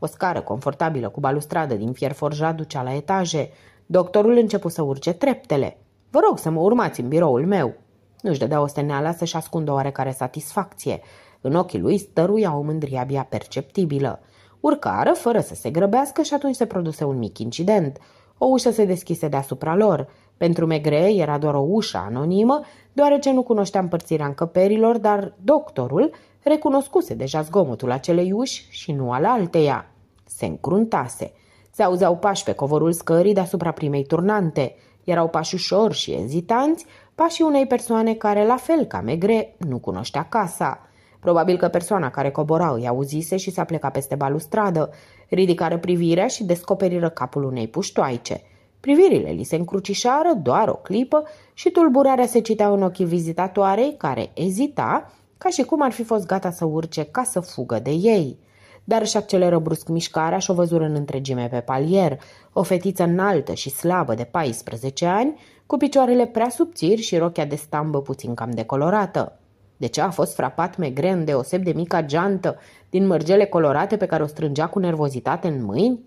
O scară confortabilă cu balustradă din fier forjat ducea la etaje. Doctorul început să urce treptele. Vă rog să mă urmați în biroul meu. Nu-și dădea osteneala să-și ascundă oarecare satisfacție. În ochii lui stăruia o mândrie abia perceptibilă. Urcară fără să se grăbească și atunci se produse un mic incident. O ușă se deschise deasupra lor. Pentru Megre era doar o ușă anonimă, deoarece nu cunoștea împărțirea încăperilor, dar doctorul Recunoscuse deja zgomotul acelei uși și nu al alteia. Se încruntase. Se auzeau pași pe covorul scării deasupra primei turnante. Erau pași ușor și ezitanți, pașii unei persoane care, la fel ca Megre, nu cunoștea casa. Probabil că persoana care cobora îi auzise și s-a plecat peste balustradă. Ridicară privirea și descoperiră capul unei puștoaice. Privirile li se încrucișară doar o clipă și tulburarea se citea în ochii vizitatoarei, care ezita, ca și cum ar fi fost gata să urce ca să fugă de ei. Dar își acceleră brusc mișcarea și o văzură în întregime pe palier, o fetiță înaltă și slabă de 14 ani, cu picioarele prea subțiri și rochea de stambă puțin cam decolorată. De ce a fost frapat o îndeoseb de mica geantă din mărgele colorate pe care o strângea cu nervozitate în mâini?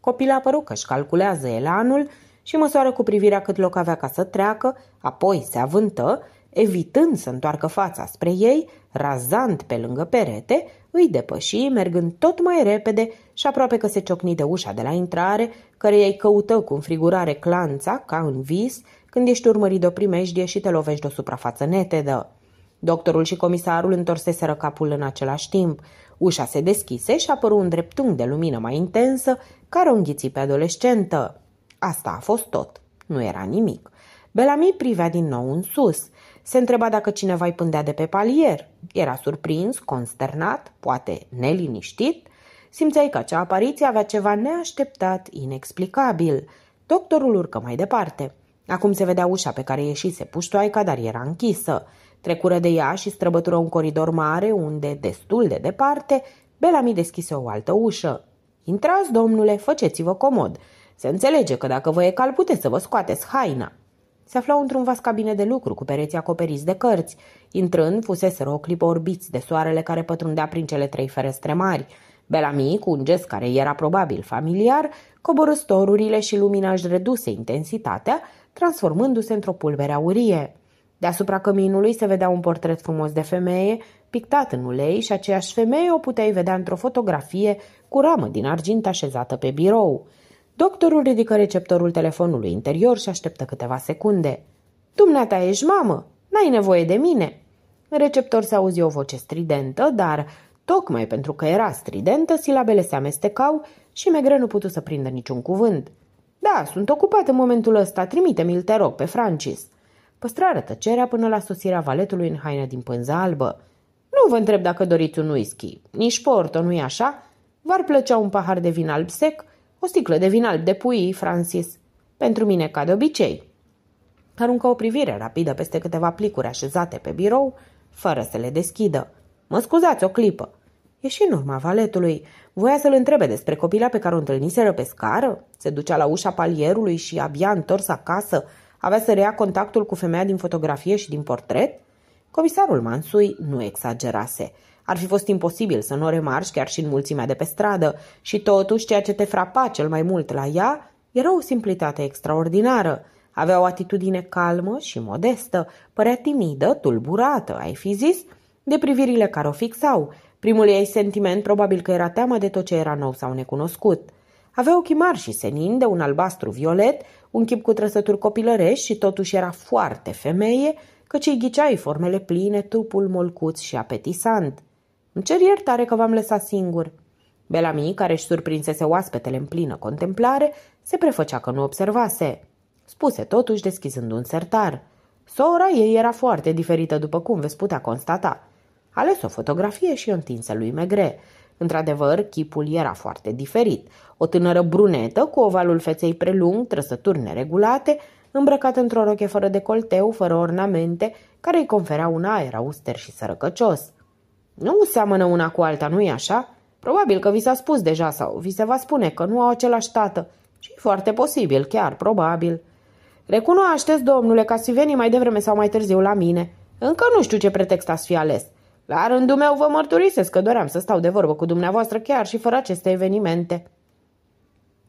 Copila a părut că își calculează elanul și măsoară cu privirea cât loc avea ca să treacă, apoi se avântă Evitând să întoarcă fața spre ei, razant pe lângă perete, îi depăși, mergând tot mai repede și aproape că se ciocni de ușa de la intrare, căreia îi căută cu înfrigurare clanța, ca în vis, când ești urmărit de o primejdie și te lovești de o suprafață netedă. Doctorul și comisarul întorseseră capul în același timp. Ușa se deschise și apăru un dreptunghi de lumină mai intensă, care o înghiți pe adolescentă. Asta a fost tot. Nu era nimic. Bellamy privea din nou în sus – se întreba dacă cineva îi pândea de pe palier. Era surprins, consternat, poate neliniștit. Simțeai că acea apariție avea ceva neașteptat, inexplicabil. Doctorul urcă mai departe. Acum se vedea ușa pe care ieșise puștoaica, dar era închisă. Trecură de ea și străbătură un coridor mare unde, destul de departe, Belami deschise o altă ușă. Intrați, domnule, faceți-vă comod. Se înțelege că dacă vă e cal puteți să vă scoateți haina. Se aflau într-un vas cabine de lucru cu pereți acoperiți de cărți. Intrând, fuseseră o clipă orbiți de soarele care pătrundea prin cele trei ferestre mari. Belami, cu un gest care era probabil familiar, coborâ storurile și lumina își reduse intensitatea, transformându-se într-o pulbere aurie. Deasupra căminului se vedea un portret frumos de femeie, pictat în ulei și aceeași femeie o puteai vedea într-o fotografie cu ramă din argint așezată pe birou. Doctorul ridică receptorul telefonului interior și așteptă câteva secunde. Dumneata ești mamă, n-ai nevoie de mine. În receptor se auzi o voce stridentă, dar, tocmai pentru că era stridentă, silabele se amestecau și Megre nu putu să prindă niciun cuvânt. Da, sunt ocupat în momentul ăsta, trimite-mi-l, te rog, pe Francis. Păstrară tăcerea până la sosirea valetului în haină din pânză albă. Nu vă întreb dacă doriți un whisky, nici porto, nu-i așa? V-ar plăcea un pahar de vin alb sec?" O sticlă de vin alb de pui, Francis. Pentru mine, ca de obicei. Aruncă o privire rapidă peste câteva plicuri așezate pe birou, fără să le deschidă. Mă scuzați o clipă. Ieși în urma valetului. Voia să-l întrebe despre copila pe care o întâlniseră pe scară. Se ducea la ușa palierului și, abia întors acasă, avea să rea contactul cu femeia din fotografie și din portret? Comisarul Mansui nu exagerase. Ar fi fost imposibil să nu o remarci chiar și în mulțimea de pe stradă și totuși ceea ce te frapa cel mai mult la ea era o simplitate extraordinară. Avea o atitudine calmă și modestă, părea timidă, tulburată, ai fi zis, de privirile care o fixau. Primul ei sentiment probabil că era teamă de tot ce era nou sau necunoscut. Avea ochii mari și senin, de un albastru violet, un chip cu trăsături copilărești și totuși era foarte femeie, căci îi ghiceai formele pline, trupul molcuț și apetisant. Îmi cer iertare că v-am lăsat singur. Belami, care își surprinsese oaspetele în plină contemplare, se prefăcea că nu observase. Spuse totuși deschizând un sertar. Sora ei era foarte diferită, după cum veți putea constata. Ales o fotografie și o întinse lui Megre. Într-adevăr, chipul era foarte diferit. O tânără brunetă, cu ovalul feței prelung, trăsături neregulate, îmbrăcată într-o roche fără decolteu, fără ornamente, care îi conferea un aer auster și sărăcăcios. Nu seamănă una cu alta, nu-i așa? Probabil că vi s-a spus deja sau vi se va spune că nu au același tată. Și foarte posibil, chiar probabil. Recunoașteți, domnule, că ați veni mai devreme sau mai târziu la mine. Încă nu știu ce pretext ați fi ales. La rândul meu vă mărturisesc că doream să stau de vorbă cu dumneavoastră chiar și fără aceste evenimente.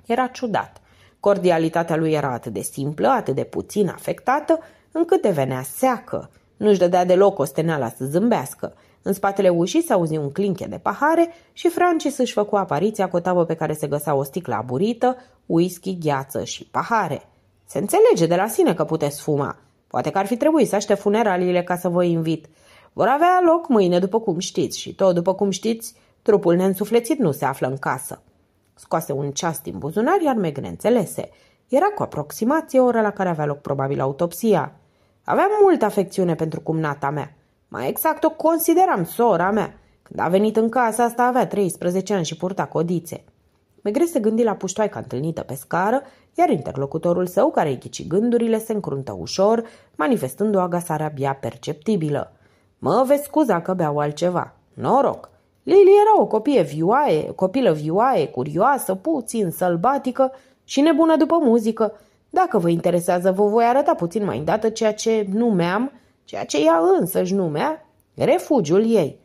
Era ciudat. Cordialitatea lui era atât de simplă, atât de puțin afectată, încât devenea seacă. Nu-și dădea deloc o steneala să zâmbească. În spatele ușii se auzi un clinche de pahare și Francis își făcu apariția cu o tavă pe care se găsea o sticlă aburită, whisky, gheață și pahare. Se înțelege de la sine că puteți fuma. Poate că ar fi trebuit să aștept funeraliile ca să vă invit. Vor avea loc mâine, după cum știți, și tot după cum știți, trupul neînsuflețit nu se află în casă. Scoase un ceas din buzunar, iar Meg neînțelese. Era cu aproximație ora la care avea loc probabil autopsia. Aveam multă afecțiune pentru cumnata mea. Mai exact, o consideram sora mea. Când a venit în casa asta, avea 13 ani și purta codițe. Megre se gândi la puștoaica întâlnită pe scară, iar interlocutorul său, care îi ghici gândurile, se încruntă ușor, manifestând o agasare abia perceptibilă. Mă vezi scuza că beau altceva. Noroc! Lili era o copie vioaie, copilă vioaie, curioasă, puțin sălbatică și nebună după muzică. Dacă vă interesează, vă voi arăta puțin mai îndată ceea ce numeam ceea ce ea însăși numea refugiul ei.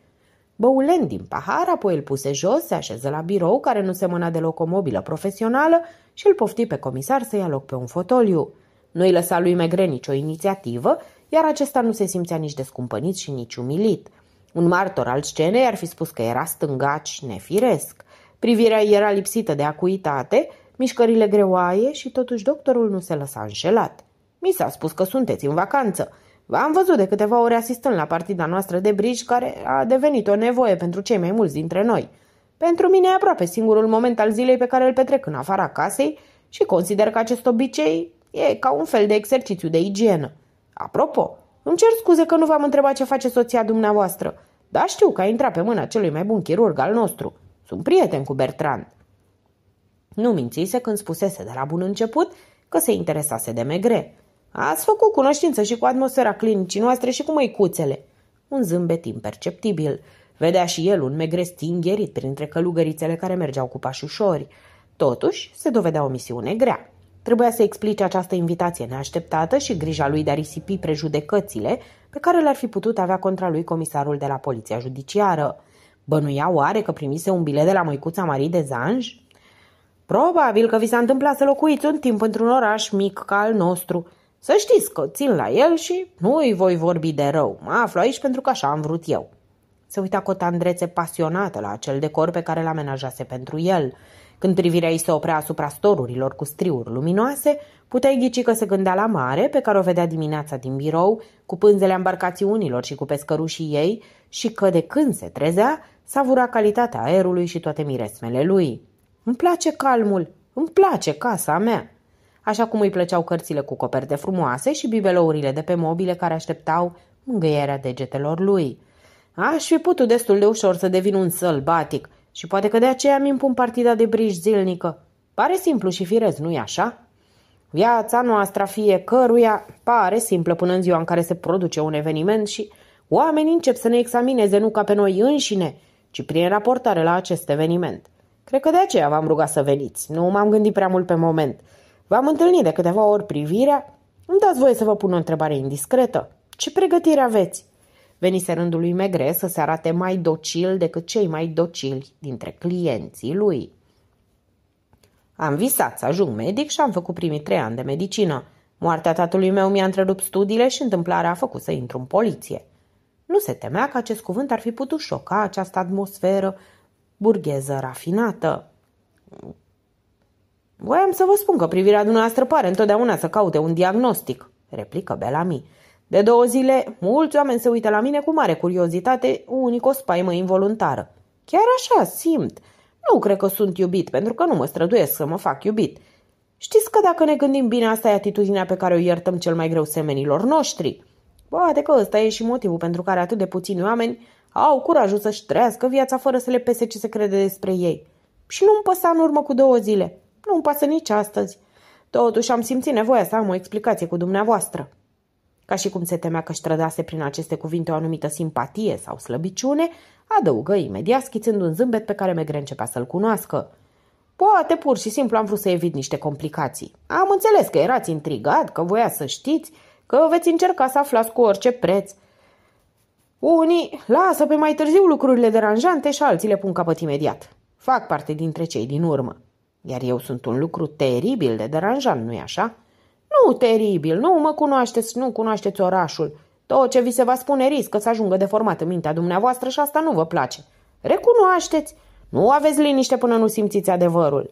Băuleni din pahar, apoi îl puse jos, se așeză la birou, care nu mâna deloc o mobilă profesională, și îl pofti pe comisar să ia loc pe un fotoliu. Nu-i lăsa lui Megre nicio inițiativă, iar acesta nu se simțea nici descumpănit și nici umilit. Un martor al scenei ar fi spus că era stângaci nefiresc. Privirea era lipsită de acuitate, mișcările greoaie și totuși doctorul nu se lăsa înșelat. Mi s-a spus că sunteți în vacanță. V-am văzut de câteva ori asistând la partida noastră de bridge care a devenit o nevoie pentru cei mai mulți dintre noi. Pentru mine e aproape singurul moment al zilei pe care îl petrec în afara casei și consider că acest obicei e ca un fel de exercițiu de igienă. Apropo, îmi cer scuze că nu v-am întrebat ce face soția dumneavoastră, dar știu că a intrat pe mâna celui mai bun chirurg al nostru. Sunt prieten cu Bertrand. Nu mințise când spusese de la bun început că se interesase de Megre. Ați făcut cunoștință și cu atmosfera clinicii noastre și cu măicuțele. Un zâmbet imperceptibil. Vedea și el un megres tingherit printre călugărițele care mergeau cu pași ușori. Totuși, se dovedea o misiune grea. Trebuia să explice această invitație neașteptată și grija lui de a risipi prejudecățile pe care le-ar fi putut avea contra lui comisarul de la poliția judiciară. Bănuia oare că primise un bilet de la măicuța Marie de Zanj? Probabil că vi s-a întâmplat să locuiți un timp într-un oraș mic ca al nostru – să știți că țin la el și nu îi voi vorbi de rău. Mă aflu aici pentru că așa am vrut eu. Se uita tandrețe pasionată la acel decor pe care l-amenajase pentru el. Când privirea ei se oprea asupra storurilor cu striuri luminoase, puteai ghici că se gândea la mare, pe care o vedea dimineața din birou, cu pânzele embarcațiunilor și cu pescărușii ei, și că de când se trezea, savura calitatea aerului și toate miresmele lui. Îmi place calmul, îmi place casa mea așa cum îi plăceau cărțile cu coperte frumoase și bibelourile de pe mobile care așteptau mângâierea degetelor lui. Aș fi putut destul de ușor să devin un sălbatic și poate că de aceea mi impun partida de briș zilnică. Pare simplu și firesc, nu-i așa? Viața noastră fiecăruia pare simplă până în ziua în care se produce un eveniment și oamenii încep să ne examineze nu ca pe noi înșine, ci prin raportare la acest eveniment. Cred că de aceea v-am rugat să veniți. Nu m-am gândit prea mult pe moment – V-am întâlnit de câteva ori privirea. Îmi dați voie să vă pun o întrebare indiscretă. Ce pregătire aveți? Venise rândul lui Megre să se arate mai docil decât cei mai docili dintre clienții lui. Am visat să ajung medic și am făcut primii trei ani de medicină. Moartea tatălui meu mi-a întrerupt studiile și întâmplarea a făcut să intru în poliție. Nu se temea că acest cuvânt ar fi putut șoca această atmosferă burgheză rafinată. Voiam să vă spun că privirea dumneavoastră pare întotdeauna să caute un diagnostic, replică Bellamy. De două zile, mulți oameni se uită la mine cu mare curiozitate, unii cu o spaimă involuntară. Chiar așa, simt. Nu cred că sunt iubit, pentru că nu mă străduiesc să mă fac iubit. Știți că dacă ne gândim bine, asta e atitudinea pe care o iertăm cel mai greu semenilor noștri. Poate că ăsta e și motivul pentru care atât de puțini oameni au curajul să-și trăiască viața fără să le pese ce se crede despre ei. Și nu-mi păsa în urmă cu două zile. Nu-mi pasă nici astăzi. Totuși am simțit nevoia să am o explicație cu dumneavoastră. Ca și cum se temea că și trădase prin aceste cuvinte o anumită simpatie sau slăbiciune, adăugă imediat schițând un zâmbet pe care Megre începea să-l cunoască. Poate pur și simplu am vrut să evit niște complicații. Am înțeles că erați intrigat, că voia să știți, că veți încerca să aflați cu orice preț. Unii lasă pe mai târziu lucrurile deranjante și alții le pun capăt imediat. Fac parte dintre cei din urmă. Iar eu sunt un lucru teribil de deranjant, nu-i așa? Nu, teribil, nu mă cunoașteți, nu cunoașteți orașul. Tot ce vi se va spune riscă să ajungă deformat în mintea dumneavoastră și asta nu vă place. Recunoașteți, nu aveți liniște până nu simțiți adevărul.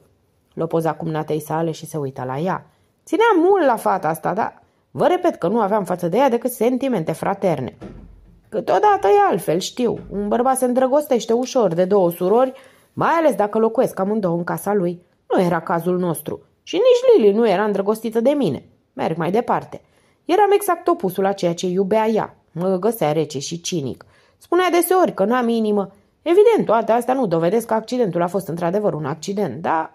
Lopoza cumnatei sale și se uită la ea. Ținea mult la fata asta, dar vă repet că nu aveam față de ea decât sentimente fraterne. Câteodată e altfel, știu. Un bărbat se îndrăgostește ușor de două surori, mai ales dacă locuiesc amândouă în casa lui. Nu era cazul nostru și nici Lili nu era îndrăgostită de mine. Merg mai departe. Eram exact opusul a ceea ce iubea ea. Mă găsea rece și cinic. Spunea deseori că nu am inimă. Evident, toate astea nu dovedesc că accidentul a fost într-adevăr un accident, dar...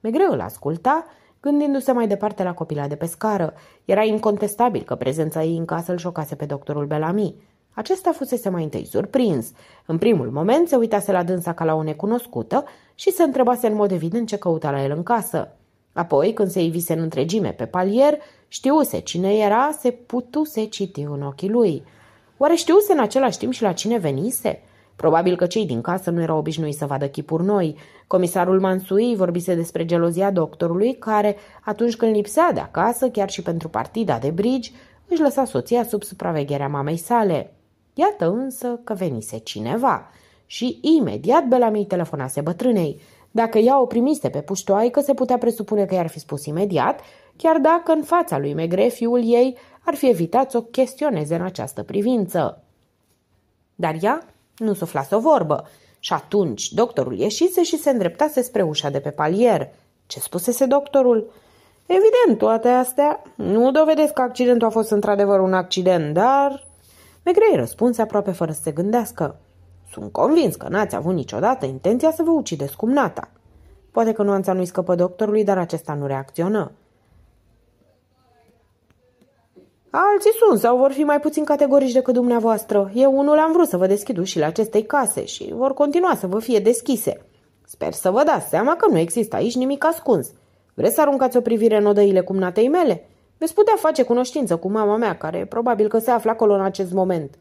greu îl asculta, gândindu-se mai departe la copila de pe scară. Era incontestabil că prezența ei în casă îl șocase pe doctorul Bellamy. Acesta fusese mai întâi surprins. În primul moment se uitase la dânsa ca la o necunoscută și se întrebase în mod evident ce căuta la el în casă. Apoi, când se ivise în întregime pe palier, știuse cine era, se putuse citi în ochii lui. Oare știuse în același timp și la cine venise? Probabil că cei din casă nu erau obișnuiți să vadă chipuri noi. Comisarul Mansui vorbise despre gelozia doctorului, care, atunci când lipsea de acasă, chiar și pentru partida de bridge, își lăsa soția sub supravegherea mamei sale. Iată însă că venise cineva și imediat Belami telefonase bătrânei. Dacă ea o primise pe puștoaică, se putea presupune că i-ar fi spus imediat, chiar dacă în fața lui Megre, fiul ei, ar fi evitat să o chestioneze în această privință. Dar ea nu suflase o vorbă și atunci doctorul ieșise și se îndreptase spre ușa de pe palier. Ce spusese doctorul? Evident, toate astea nu dovedesc că accidentul a fost într-adevăr un accident, dar Megrei răspunse aproape fără să se gândească. Sunt convins că n-ați avut niciodată intenția să vă ucideți cumnata. Poate că nuanța nu-i scăpă doctorului, dar acesta nu reacționă. Alții sunt sau vor fi mai puțin categorici decât dumneavoastră. Eu unul am vrut să vă deschid ușile acestei case și vor continua să vă fie deschise. Sper să vă dați seama că nu există aici nimic ascuns. Vreți să aruncați o privire în odăile cumnatei mele? Veți putea face cunoștință cu mama mea, care probabil că se află acolo în acest moment.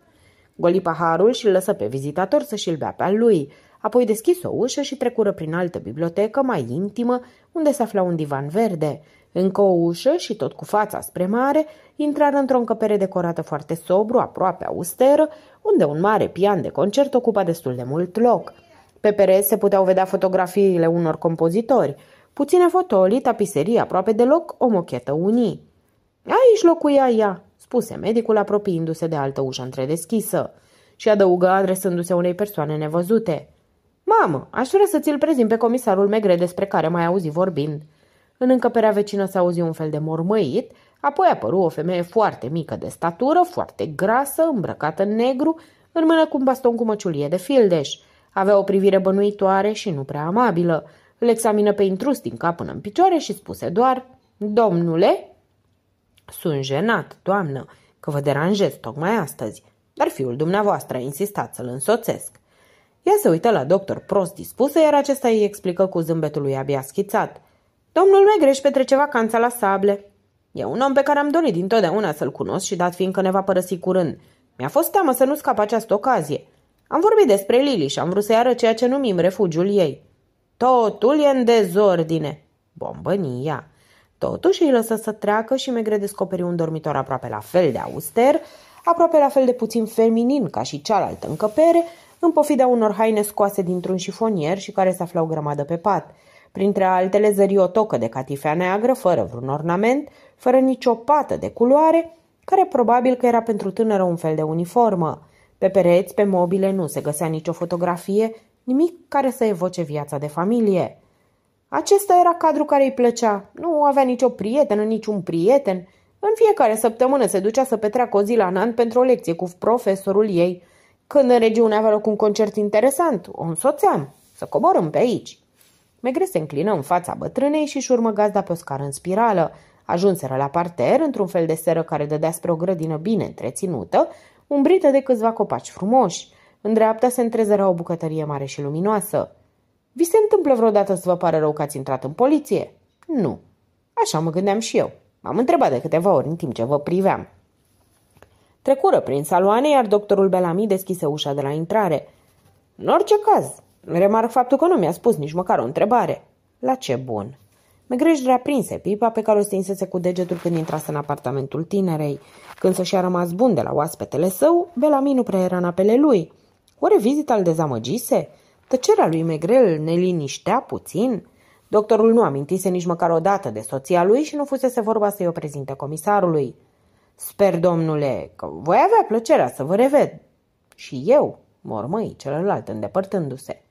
Goli paharul și lăsă pe vizitator să-și îl bea pe al lui, apoi deschis o ușă și trecură prin altă bibliotecă mai intimă, unde se afla un divan verde. Încă o ușă și tot cu fața spre mare, intrară într-o încăpere decorată foarte sobru, aproape austeră, unde un mare pian de concert ocupa destul de mult loc. Pe pereți se puteau vedea fotografiile unor compozitori, puține fotolii, tapiserii aproape deloc, o mochetă unii. Aici locuia ea, spuse medicul apropiindu-se de altă ușă întredeschisă și adăugă adresându-se unei persoane nevăzute. Mamă, aș vrea să ți-l prezint pe comisarul Megre despre care mai auzi vorbind. În încăperea vecină s-a auzit un fel de mormăit, apoi apăru o femeie foarte mică de statură, foarte grasă, îmbrăcată în negru, în mână cu un baston cu măciulie de fildeș. Avea o privire bănuitoare și nu prea amabilă. Îl examină pe intrus din cap până în picioare și spuse doar, Domnule, sunt jenat, doamnă, că vă deranjez tocmai astăzi, dar fiul dumneavoastră a insistat să-l însoțesc. Ea se uită la doctor prost dispusă, iar acesta îi explică cu zâmbetul lui abia schițat. Domnul Megreș petrece vacanța la sable. E un om pe care am dorit dintotdeauna să-l cunosc și dat fiindcă ne va părăsi curând. Mi-a fost teamă să nu scap această ocazie. Am vorbit despre Lili și am vrut să-i ceea ce numim refugiul ei. Totul e în dezordine. Bombănia. Totuși îi lăsă să treacă și Megre descoperi un dormitor aproape la fel de auster, aproape la fel de puțin feminin ca și cealaltă încăpere, în pofida unor haine scoase dintr-un șifonier și care se aflau grămadă pe pat. Printre altele zări o tocă de catifea neagră, fără vreun ornament, fără nicio pată de culoare, care probabil că era pentru tânără un fel de uniformă. Pe pereți, pe mobile, nu se găsea nicio fotografie, nimic care să evoce viața de familie. Acesta era cadrul care îi plăcea. Nu avea nicio prietenă, niciun prieten. În fiecare săptămână se ducea să petreacă o zi la Nant pentru o lecție cu profesorul ei. Când în regiune avea loc un concert interesant, o însoțeam. Să coborăm pe aici. Megre se înclină în fața bătrânei și și urmă gazda pe o scară în spirală. Ajunseră la parter, într-un fel de seră care dădea spre o grădină bine întreținută, umbrită de câțiva copaci frumoși. În dreapta se întrezărea o bucătărie mare și luminoasă. Vi se întâmplă vreodată să vă pare rău că ați intrat în poliție? Nu. Așa mă gândeam și eu. M-am întrebat de câteva ori în timp ce vă priveam. Trecură prin saloane, iar doctorul Bellamy deschise ușa de la intrare. În orice caz, remarc faptul că nu mi-a spus nici măcar o întrebare. La ce bun? Megreș prinse pipa pe care o stinsese cu degetul când intrase în apartamentul tinerei. Când să și-a rămas bun de la oaspetele său, Bellamy nu prea era în apele lui. Oare vizita îl dezamăgise? Tăcerea lui Megrel ne liniștea puțin. Doctorul nu amintise nici măcar o dată de soția lui și nu fusese vorba să-i o prezinte comisarului. Sper, domnule, că voi avea plăcerea să vă reved. Și eu, mormăi celălalt îndepărtându-se.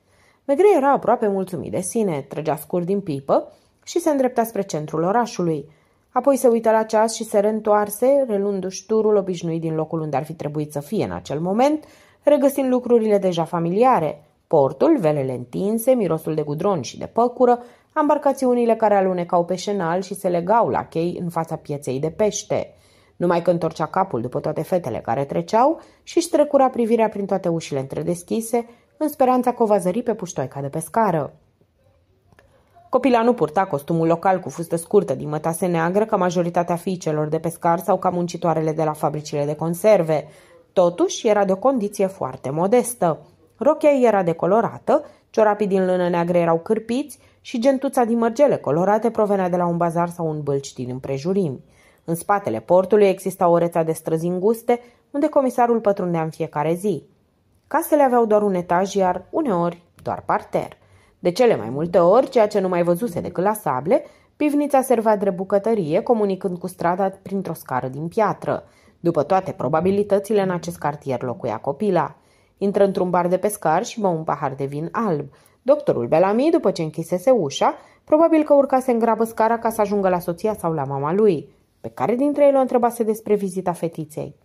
Megre era aproape mulțumit de sine, trăgea scurt din pipă și se îndrepta spre centrul orașului. Apoi se uită la ceas și se reîntoarse, relându-și turul obișnuit din locul unde ar fi trebuit să fie în acel moment, regăsind lucrurile deja familiare, Portul, velele întinse, mirosul de gudron și de păcură, ambarcațiunile care alunecau pe șenal și se legau la chei în fața pieței de pește. Numai că întorcea capul după toate fetele care treceau și își trecura privirea prin toate ușile întredeschise, în speranța că o va zări pe puștoica de pescară. Copila nu purta costumul local cu fustă scurtă din mătase neagră ca majoritatea fiicelor de pescar sau ca muncitoarele de la fabricile de conserve. Totuși, era de o condiție foarte modestă ei era decolorată, ciorapii din lână neagră erau cârpiți și gentuța din mărgele colorate provenea de la un bazar sau un bălci din împrejurimi. În spatele portului exista o rețea de străzi înguste, unde comisarul pătrundea în fiecare zi. Casele aveau doar un etaj, iar uneori doar parter. De cele mai multe ori, ceea ce nu mai văzuse decât la sable, pivnița servea drept bucătărie, comunicând cu strada printr-o scară din piatră. După toate probabilitățile, în acest cartier locuia copila. Intră într-un bar de pescar și bă un pahar de vin alb. Doctorul Bellamy, după ce închisese ușa, probabil că urcase în grabă scara ca să ajungă la soția sau la mama lui. Pe care dintre l o întrebase despre vizita fetiței.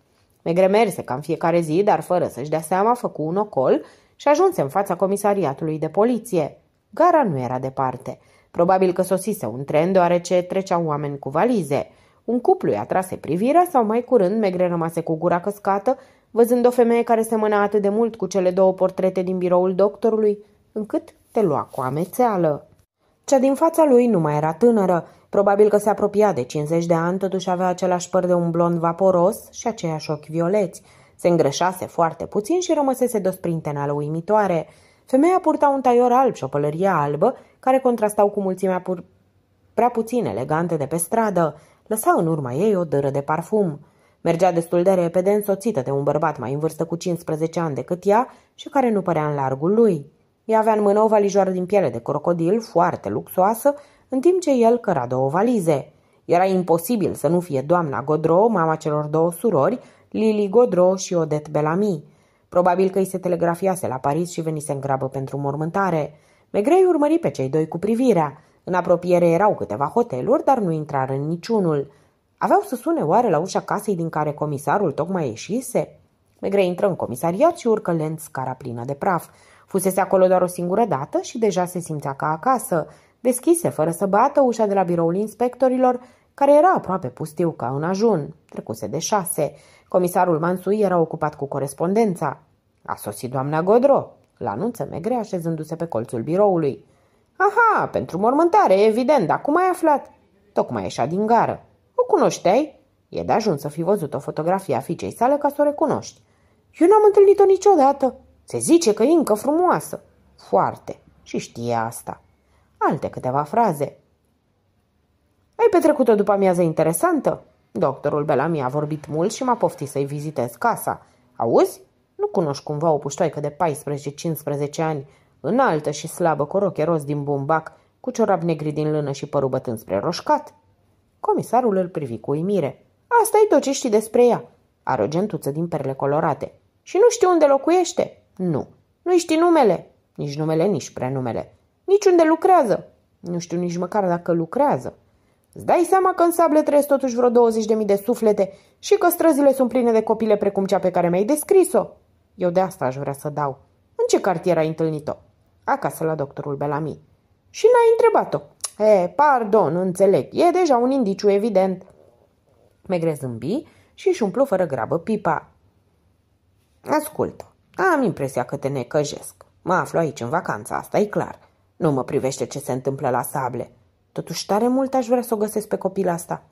Megre merse cam fiecare zi, dar fără să-și dea seama, făcu un ocol și ajunse în fața comisariatului de poliție. Gara nu era departe. Probabil că sosise un tren, deoarece treceau oameni cu valize. Un cuplu i-a trase privirea sau mai curând Megre rămase cu gura căscată văzând o femeie care semăna atât de mult cu cele două portrete din biroul doctorului, încât te lua cu amețeală. Cea din fața lui nu mai era tânără, probabil că se apropia de 50 de ani, totuși avea același păr de un blond vaporos și aceiași ochi violeți. Se îngreșase foarte puțin și rămăsese de o sprintenală uimitoare. Femeia purta un taior alb și o pălărie albă, care contrastau cu mulțimea pur... prea puțin elegante de pe stradă. Lăsa în urma ei o dără de parfum. Mergea destul de repede, însoțită de un bărbat mai în vârstă cu 15 ani decât ea și care nu părea în largul lui. Ea avea în mână o valijoară din piele de crocodil, foarte luxoasă, în timp ce el căra două valize. Era imposibil să nu fie doamna Godro, mama celor două surori, Lily Godro și Odette Bellamy. Probabil că îi se telegrafiase la Paris și venise în grabă pentru mormântare. Megrei urmări pe cei doi cu privirea. În apropiere erau câteva hoteluri, dar nu intrară în niciunul. Aveau să sune oare la ușa casei din care comisarul tocmai ieșise? Megre intră în comisariat și urcă lent scara plină de praf. Fusese acolo doar o singură dată și deja se simțea ca acasă. Deschise, fără să bată, ușa de la biroul inspectorilor, care era aproape pustiu ca în ajun. Trecuse de șase. Comisarul Mansui era ocupat cu corespondența. A sosit doamna Godro, la anunță Megre așezându-se pe colțul biroului. Aha, pentru mormântare, evident, dar cum ai aflat? Tocmai ieșea din gară cunoșteai? E de ajuns să fi văzut o fotografie a fiicei sale ca să o recunoști. Eu n-am întâlnit-o niciodată. Se zice că e încă frumoasă. Foarte. Și știe asta. Alte câteva fraze. Ai petrecut o după amiază interesantă? Doctorul Bellamy a vorbit mult și m-a poftit să-i vizitez casa. Auzi? Nu cunoști cumva o puștoică de 14-15 ani, înaltă și slabă, cu roche roz din bumbac, cu ciorap negri din lână și părul înspre spre roșcat? Comisarul îl privi cu uimire. asta e tot ce știi despre ea. Are o gentuță din perle colorate. Și nu știu unde locuiește? Nu. Nu știi numele? Nici numele, nici prenumele. Nici unde lucrează? Nu știu nici măcar dacă lucrează. Îți dai seama că în sable trăiesc totuși vreo 20.000 de suflete și că străzile sunt pline de copile precum cea pe care mi-ai descris-o. Eu de asta aș vrea să dau. În ce cartier ai întâlnit-o? Acasă la doctorul Belami. Și n-ai întrebat-o. He, pardon, înțeleg, e deja un indiciu evident. Megre zâmbi și își umplu fără grabă pipa. Ascultă, am impresia că te necăjesc. Mă aflu aici în vacanță, asta e clar. Nu mă privește ce se întâmplă la sable. Totuși tare mult aș vrea să o găsesc pe copil asta.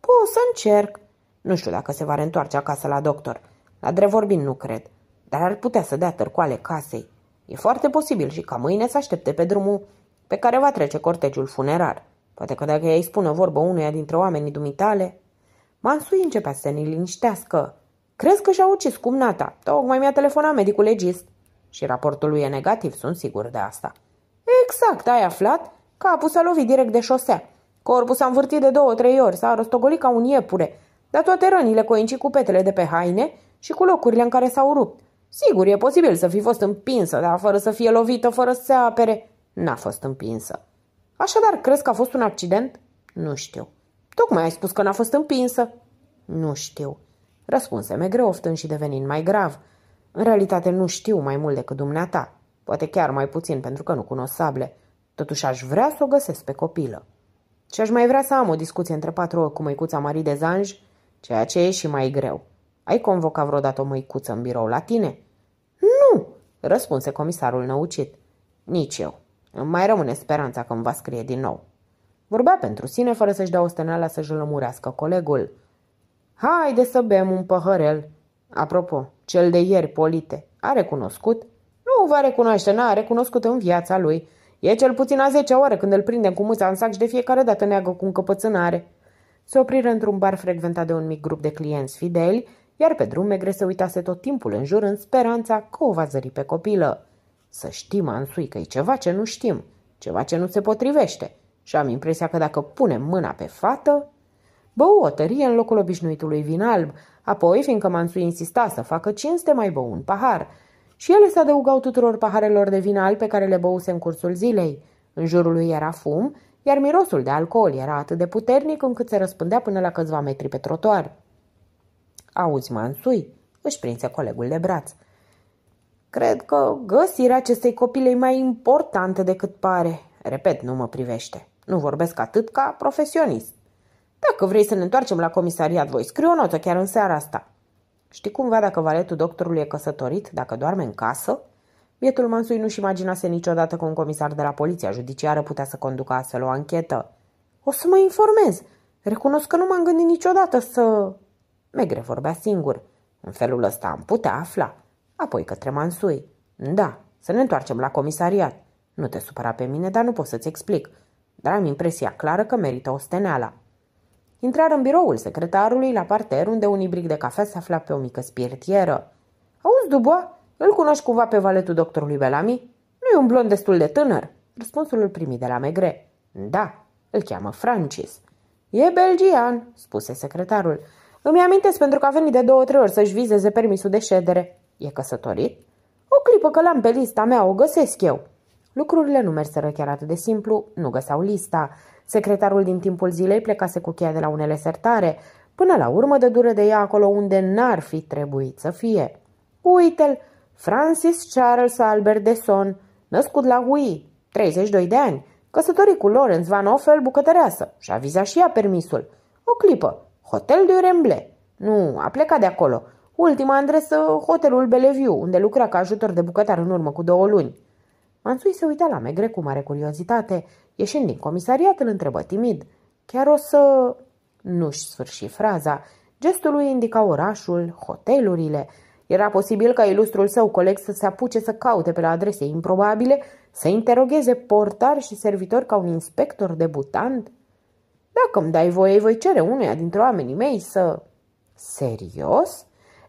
Po, să încerc. Nu știu dacă se va reîntoarce acasă la doctor. La drevorbind nu cred. Dar ar putea să dea târcoale casei. E foarte posibil și ca mâine să aștepte pe drumul pe care va trece cortegiul funerar. Poate că dacă ei spune vorbă unuia dintre oamenii dumitale... Mansui începea să ne liniștească. Crezi că și-a ucis cumnata? Tocmai mi-a telefonat medicul legist. Și raportul lui e negativ, sunt sigur de asta. Exact, ai aflat? Capul s-a lovit direct de șosea. Corpul s-a învârtit de două-trei ori, s-a rostogolit ca un iepure, dar toate rănile coincid cu petele de pe haine și cu locurile în care s-au rupt. Sigur, e posibil să fi fost împinsă, dar fără să fie lovită, fără să se apere. N-a fost împinsă. Așadar, crezi că a fost un accident? Nu știu. Tocmai ai spus că n-a fost împinsă. Nu știu. Răspunse greu oftând și devenind mai grav. În realitate nu știu mai mult decât dumneata. Poate chiar mai puțin pentru că nu cunosc sable. Totuși aș vrea să o găsesc pe copilă. Și aș mai vrea să am o discuție între patru ori cu măicuța Marie de Zanj, ceea ce e și mai greu. Ai convocat vreodată o măicuță în birou la tine? Nu, răspunse comisarul năucit. Nici eu. Îmi mai rămâne speranța că îmi va scrie din nou. Vorbea pentru sine fără să-și dea o steneală să-și lămurească colegul. Haide să bem un păhărel. Apropo, cel de ieri, Polite, a recunoscut? Nu va recunoaște, n-a recunoscut în viața lui. E cel puțin a zecea oară când îl prindem cu muța în sac și de fiecare dată neagă cu încăpățânare. Se opriră într-un bar frecventat de un mic grup de clienți fideli, iar pe drum Megre se uitase tot timpul în jur în speranța că o va zări pe copilă. Să știm, Ansui, că e ceva ce nu știm, ceva ce nu se potrivește. Și am impresia că dacă punem mâna pe fată... Bău o tărie în locul obișnuitului vin alb, apoi, fiindcă Mansui insista să facă cinste, mai bău un pahar. Și ele se adăugau tuturor paharelor de vin alb pe care le băuse în cursul zilei. În jurul lui era fum, iar mirosul de alcool era atât de puternic încât se răspândea până la câțiva metri pe trotuar. Auzi, Mansui, își prinse colegul de braț. Cred că găsirea acestei copile e mai importantă decât pare. Repet, nu mă privește. Nu vorbesc atât ca profesionist. Dacă vrei să ne întoarcem la comisariat, voi scriu o notă chiar în seara asta. Știi cumva dacă valetul doctorului e căsătorit, dacă doarme în casă? Bietul Mansui nu-și imaginase niciodată că un comisar de la poliția judiciară putea să conducă astfel o anchetă. O să mă informez. Recunosc că nu m-am gândit niciodată să... Megre vorbea singur. În felul ăsta am putea afla apoi către Mansui. Da, să ne întoarcem la comisariat. Nu te supăra pe mine, dar nu pot să-ți explic. Dar am impresia clară că merită o steneala. Intrară în biroul secretarului la parter, unde un ibric de cafea se afla pe o mică spirtieră. Auzi, Duboa, îl cunoști cumva pe valetul doctorului Belami? Nu e un blond destul de tânăr? Răspunsul îl primi de la Megre. Da, îl cheamă Francis. E belgian, spuse secretarul. Îmi amintesc pentru că a venit de două, trei ori să-și vizeze permisul de ședere. E căsătorit? O clipă că l-am pe lista mea, o găsesc eu. Lucrurile nu merseră chiar atât de simplu, nu găseau lista. Secretarul din timpul zilei plecase cu cheia de la unele sertare. Până la urmă de dure de ea acolo unde n-ar fi trebuit să fie. Uite-l, Francis Charles Albert de Son, născut la Hui, 32 de ani, căsătorit cu Lawrence Van Offel, bucătăreasă, și-a vizat și ea permisul. O clipă, Hotel de Remble. Nu, a plecat de acolo. Ultima adresă, hotelul Beleviu, unde lucra ca ajutor de bucătar în urmă cu două luni. Mansui se uita la Megre cu mare curiozitate. Ieșind din comisariat, îl întrebă timid. Chiar o să... Nu-și sfârși fraza. Gestul lui indica orașul, hotelurile. Era posibil ca ilustrul său coleg să se apuce să caute pe la adrese improbabile, să interogheze portar și servitor ca un inspector debutant. Dacă îmi dai voie, voi cere unuia dintre oamenii mei să... Serios?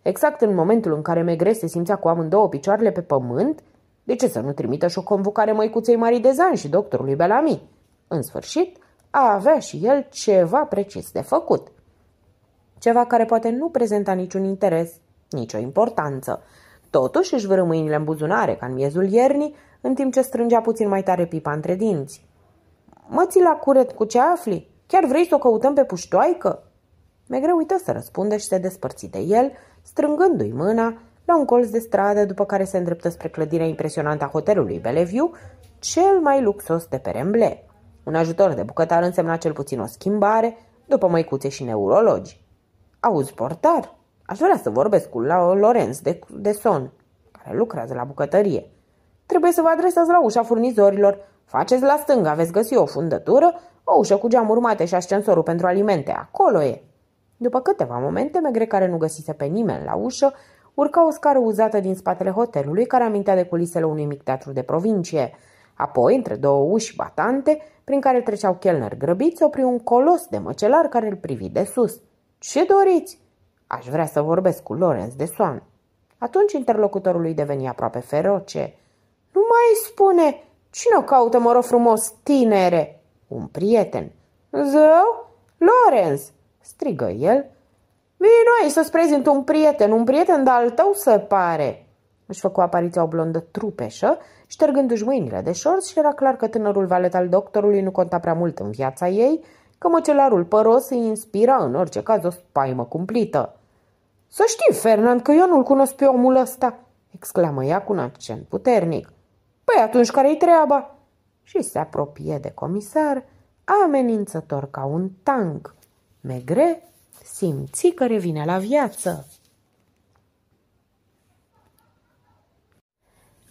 Exact în momentul în care Megre se simțea cu amândouă picioarele pe pământ, de ce să nu trimită și o convocare măicuței Marii Zan și doctorului Belami? În sfârșit, a avea și el ceva precis de făcut. Ceva care poate nu prezenta niciun interes, nicio importanță. Totuși își vârâ mâinile în buzunare, ca în miezul iernii, în timp ce strângea puțin mai tare pipa între dinți. Mă ții la curet cu ce afli? Chiar vrei să o căutăm pe puștoaică?" Megre uită să răspundă și se despărți de el, strângându-i mâna la un colț de stradă, după care se îndreptă spre clădirea impresionantă a hotelului Bellevue, cel mai luxos de pe Remble. Un ajutor de bucătar însemna cel puțin o schimbare, după măicuțe și neurologi. Auzi, portar, aș vrea să vorbesc cu Lorenz de, de Son, care lucrează la bucătărie. Trebuie să vă adresați la ușa furnizorilor. Faceți la stânga, veți găsi o fundătură, o ușă cu geamuri mate și ascensorul pentru alimente. Acolo e. După câteva momente, Megre, care nu găsise pe nimeni la ușă, urca o scară uzată din spatele hotelului, care amintea de culisele unui mic teatru de provincie. Apoi, între două uși batante, prin care treceau chelneri grăbiți, opri un colos de măcelar care îl privi de sus. Ce doriți?" Aș vrea să vorbesc cu Lorenz de Soan." Atunci interlocutorul lui deveni aproape feroce. Nu mai spune! Cine o caută, mă rog frumos, tinere?" Un prieten." Zău? Lorenz!" strigă el. Vino aici să-ți prezint un prieten, un prieten de-al tău se pare!" Își făcu apariția o blondă trupeșă, ștergându-și mâinile de șorți și era clar că tânărul valet al doctorului nu conta prea mult în viața ei, că măcelarul păros îi inspira în orice caz o spaimă cumplită. Să știi, Fernand, că eu nu-l cunosc pe omul ăsta!" exclamă ea cu un accent puternic. Păi atunci care-i treaba?" Și se apropie de comisar, amenințător ca un tank. Megre simți că revine la viață.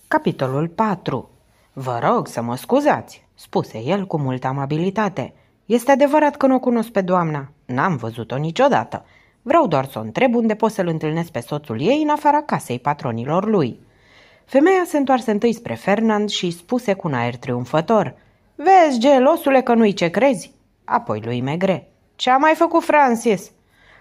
Capitolul 4 Vă rog să mă scuzați, spuse el cu multă amabilitate. Este adevărat că nu o cunosc pe doamna. N-am văzut-o niciodată. Vreau doar să o întreb unde pot să-l întâlnesc pe soțul ei în afara casei patronilor lui. Femeia se întoarse întâi spre Fernand și spuse cu un aer triumfător. Vezi, gelosule, că nu-i ce crezi? Apoi lui Megre. Ce a mai făcut Francis?"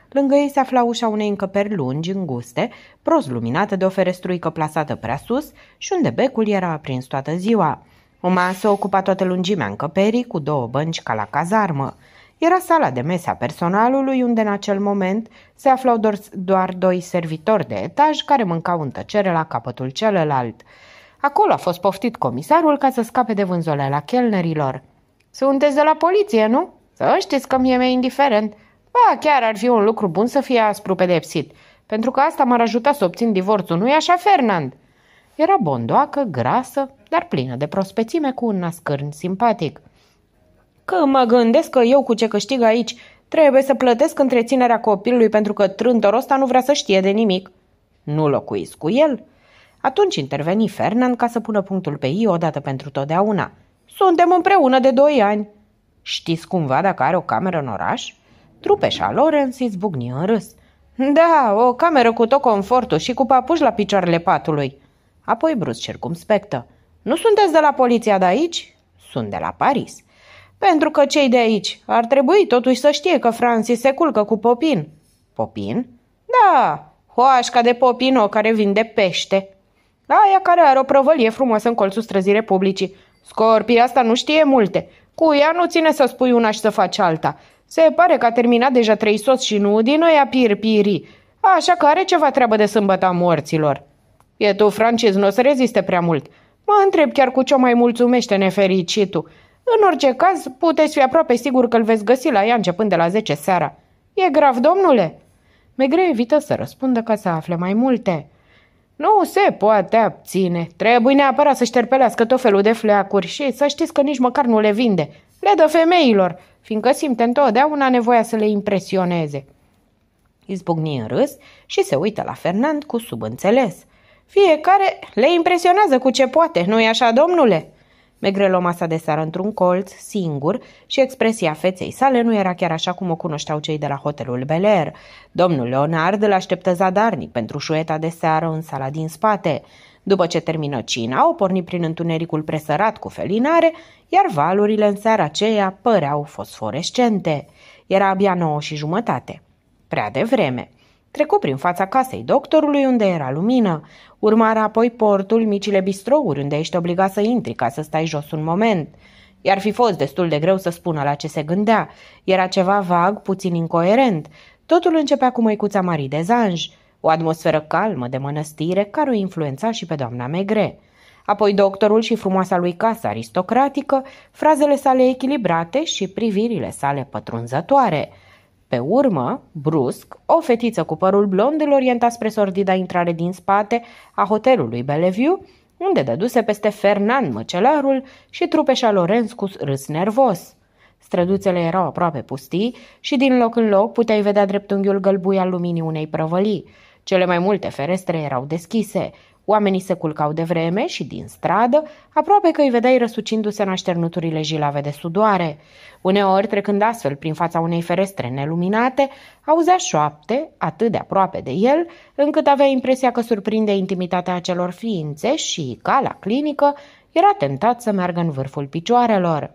Lângă ei se afla ușa unei încăperi lungi, înguste, prost luminată de o ferestruică plasată prea sus și unde becul era aprins toată ziua. O masă ocupa toată lungimea încăperii cu două bănci ca la cazarmă. Era sala de mese a personalului unde în acel moment se aflau doar, doar doi servitori de etaj care mâncau în tăcere la capătul celălalt. Acolo a fost poftit comisarul ca să scape de la chelnerilor. Sunteți de la poliție, nu?" Să știți că mie mi-e indiferent. Ba, chiar ar fi un lucru bun să fie aspru pedepsit, pentru că asta m-ar ajuta să obțin divorțul, nu-i așa, Fernand? Era bondoacă, grasă, dar plină de prospețime cu un nascârn simpatic. Că mă gândesc că eu cu ce câștig aici trebuie să plătesc întreținerea copilului pentru că trântorul ăsta nu vrea să știe de nimic. Nu locuiesc cu el? Atunci interveni Fernand ca să pună punctul pe ei odată pentru totdeauna. Suntem împreună de doi ani. Știți cumva dacă are o cameră în oraș? Trupeșa Lorenz zbucni în râs. Da, o cameră cu tot confortul și cu papuși la picioarele patului. Apoi brusc circumspectă. Nu sunteți de la poliția de aici? Sunt de la Paris. Pentru că cei de aici ar trebui totuși să știe că Francis se culcă cu Popin. Popin? Da, hoașca de Popino care vinde pește. Aia care are o prăvălie frumoasă în colțul străzii Republicii. Scorpia asta nu știe multe. Cu ea nu ține să spui una și să faci alta. Se pare că a terminat deja trei soți și nu din noi pirpiri. Așa că are ceva treabă de sâmbăta morților. E tu, francez, nu o să reziste prea mult. Mă întreb chiar cu ce o mai mulțumește nefericitul. În orice caz, puteți fi aproape sigur că îl veți găsi la ea începând de la 10 seara. E grav, domnule?" Megre evită să răspundă ca să afle mai multe. Nu se poate abține. Trebuie neapărat să șterpelească tot felul de fleacuri și să știți că nici măcar nu le vinde. Le dă femeilor, fiindcă simte întotdeauna nevoia să le impresioneze. Izbucni în râs și se uită la Fernand cu subînțeles. Fiecare le impresionează cu ce poate, nu-i așa, domnule?" lua masa de seară într-un colț, singur, și expresia feței sale nu era chiar așa cum o cunoșteau cei de la hotelul Bel Air. Domnul Leonard îl așteptă zadarnic pentru șueta de seară în sala din spate. După ce termină cina, o porni prin întunericul presărat cu felinare, iar valurile în seara aceea păreau fosforescente. Era abia nouă și jumătate. Prea devreme. Trecu prin fața casei doctorului, unde era lumină. Urmară apoi portul, micile bistrouri, unde ești obligat să intri ca să stai jos un moment. I-ar fi fost destul de greu să spună la ce se gândea. Era ceva vag, puțin incoerent. Totul începea cu măicuța Marie de Zanj, o atmosferă calmă de mănăstire care o influența și pe doamna Megre. Apoi doctorul și frumoasa lui casă aristocratică, frazele sale echilibrate și privirile sale pătrunzătoare – pe urmă, brusc, o fetiță cu părul blond îl orienta spre sordida intrare din spate a hotelului Bellevue, unde dăduse peste Fernand măcelarul și trupeșa Lorenz cu râs nervos. Străduțele erau aproape pustii și din loc în loc puteai vedea dreptunghiul gălbui al luminii unei prăvălii. Cele mai multe ferestre erau deschise, Oamenii se culcau de vreme și din stradă, aproape că îi vedeai răsucindu-se în așternuturile jilave de sudoare. Uneori, trecând astfel prin fața unei ferestre neluminate, auzea șoapte, atât de aproape de el, încât avea impresia că surprinde intimitatea acelor ființe și, ca la clinică, era tentat să meargă în vârful picioarelor.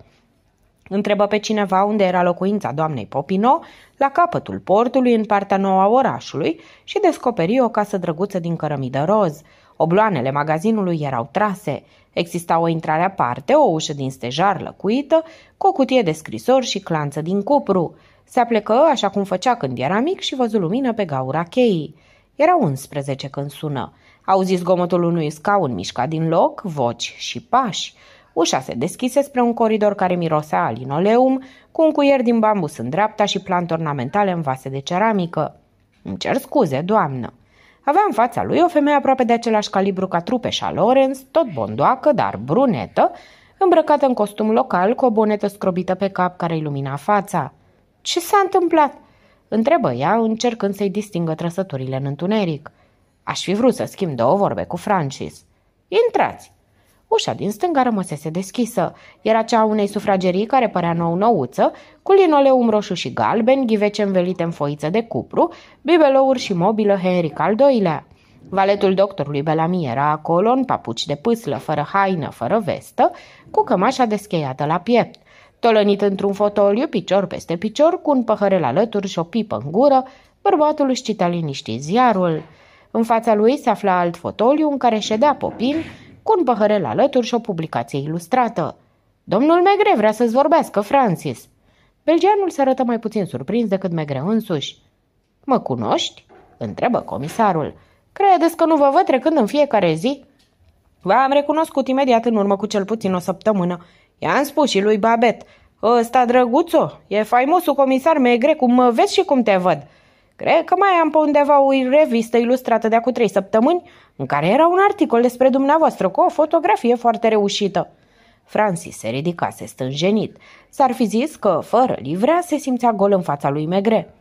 Întrebă pe cineva unde era locuința doamnei Popino, la capătul portului, în partea nouă a orașului, și descoperi o casă drăguță din cărămidă roz – Obloanele magazinului erau trase, exista o intrare aparte, o ușă din stejar lăcuită, cu o cutie de scrisori și clanță din cupru. Se aplecă așa cum făcea când era mic și văzu lumină pe gaura cheii. Era 11 când sună. Auzi zgomotul unui scaun mișcat din loc, voci și pași. Ușa se deschise spre un coridor care mirosea linoleum, cu un cuier din bambus în dreapta și plante ornamentale în vase de ceramică. Îmi cer scuze, doamnă. Avea în fața lui o femeie aproape de același calibru ca trupeșa Lorenz, tot bondoacă, dar brunetă, îmbrăcată în costum local cu o bonetă scrobită pe cap care ilumina fața. Ce s-a întâmplat?" întrebă ea, încercând să-i distingă trăsăturile în întuneric. Aș fi vrut să schimb două vorbe cu Francis. Intrați!" Ușa din stânga rămăsese deschisă. Era cea a unei sufragerii care părea nou-nouță, cu linoleum roșu și galben, ghivece învelite în foiță de cupru, bibelouri și mobilă Henric al doilea. Valetul doctorului Belami era acolo în papuci de pâslă, fără haină, fără vestă, cu cămașa descheiată la piept. Tolănit într-un fotoliu, picior peste picior, cu un păhărel alături și o pipă în gură, bărbatul își cita liniștit ziarul. În fața lui se afla alt fotoliu în care ședea Popin, cu un păhărel alături și o publicație ilustrată. Domnul Megre vrea să-ți vorbească, Francis. Belgianul se arătă mai puțin surprins decât Megre însuși. Mă cunoști? întrebă comisarul. Credeți că nu vă văd trecând în fiecare zi? V-am recunoscut imediat în urmă cu cel puțin o săptămână. I-am spus și lui Babet. Ăsta, drăguțo, e faimosul comisar Megre, cum mă vezi și cum te văd. Cred că mai am pe undeva o revistă ilustrată de acum trei săptămâni în care era un articol despre dumneavoastră cu o fotografie foarte reușită. Francis se ridicase stânjenit. S-ar fi zis că, fără livrea, se simțea gol în fața lui Megre.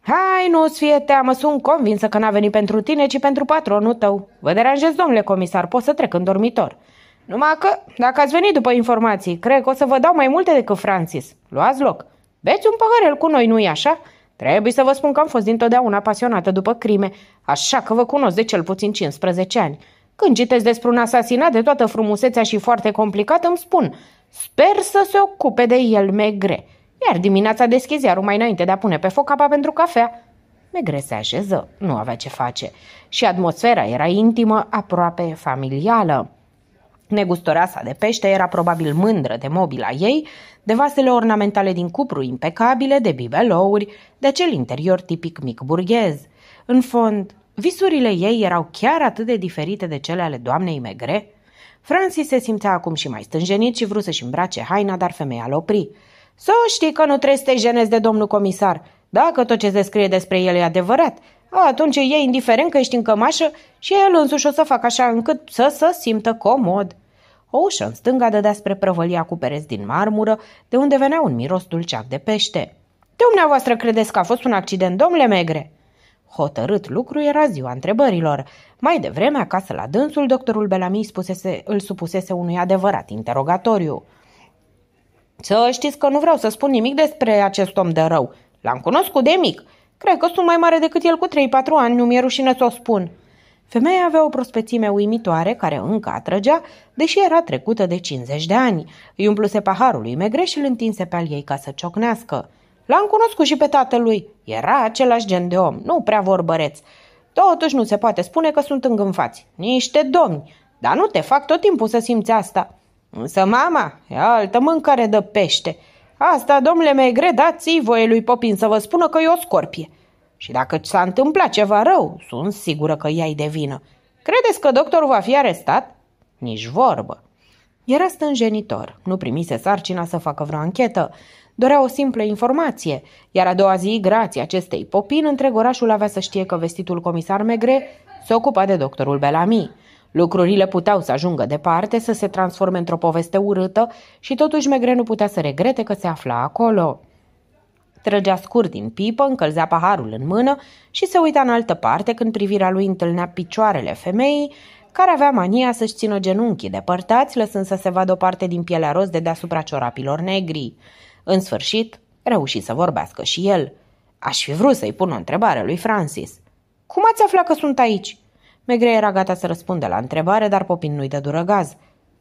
Hai, nu-ți fie teamă, sunt convinsă că n-a venit pentru tine, ci pentru patronul tău. Vă deranjez, domnule comisar, pot să trec în dormitor. Numai că, dacă ați venit după informații, cred că o să vă dau mai multe decât Francis. Luați loc. Beți un păhărel cu noi, nu-i așa? Trebuie să vă spun că am fost dintotdeauna pasionată după crime, așa că vă cunosc de cel puțin 15 ani. Când citesc despre un asasinat de toată frumusețea și foarte complicat, îmi spun Sper să se ocupe de el Megre. Iar dimineața deschizi iarul mai înainte de a pune pe foc apa pentru cafea. Megre se așeză, nu avea ce face și atmosfera era intimă, aproape familială. Negustoreasa de pește era probabil mândră de mobila ei, de vasele ornamentale din cupru impecabile, de bibelouri, de acel interior tipic mic burghez. În fond, visurile ei erau chiar atât de diferite de cele ale doamnei Megre? Francis se simțea acum și mai stânjenit și vrut să-și îmbrace haina, dar femeia l opri. Să știi că nu trebuie să te jenezi de domnul comisar, dacă tot ce se scrie despre el e adevărat, Ah, atunci e indiferent că ești în cămașă și el însuși o să facă așa încât să se simtă comod. O ușă în stânga dădea spre prăvălia cu pereți din marmură, de unde venea un miros dulceac de pește. Dumneavoastră credeți că a fost un accident, domnule Megre?" Hotărât lucru era ziua întrebărilor. Mai devreme, acasă la dânsul, doctorul Bellamy spusese, îl supusese unui adevărat interogatoriu. Să știți că nu vreau să spun nimic despre acest om de rău. L-am cunoscut de mic Cred că sunt mai mare decât el cu 3-4 ani, nu mi-e rușine să o spun. Femeia avea o prospețime uimitoare care încă atrăgea, deși era trecută de 50 de ani. Îi umpluse paharul lui Megre și îl întinse pe al ei ca să ciocnească. L-am cunoscut și pe tatălui. Era același gen de om, nu prea vorbăreț. Totuși nu se poate spune că sunt îngânfați. Niște domni, dar nu te fac tot timpul să simți asta. Însă mama e altă mâncare de pește – Asta, domnule Megre, dați-i voie lui Popin să vă spună că e o scorpie. Și dacă s-a întâmplat ceva rău, sunt sigură că ea-i de vină. Credeți că doctorul va fi arestat? Nici vorbă. Era stânjenitor, nu primise sarcina să facă vreo anchetă, dorea o simplă informație, iar a doua zi, grație acestei popin, întreg orașul avea să știe că vestitul comisar Megre se ocupa de doctorul Belami. Lucrurile puteau să ajungă departe, să se transforme într-o poveste urâtă și totuși Megre nu putea să regrete că se afla acolo. Trăgea scurt din pipă, încălzea paharul în mână și se uita în altă parte când privirea lui întâlnea picioarele femeii, care avea mania să-și țină genunchii depărtați, lăsând să se vadă o parte din pielea roz de deasupra ciorapilor negri. În sfârșit, reuși să vorbească și el. Aș fi vrut să-i pun o întrebare lui Francis. Cum ați aflat că sunt aici?" Megre era gata să răspundă la întrebare, dar Popin nu-i dă dură gaz.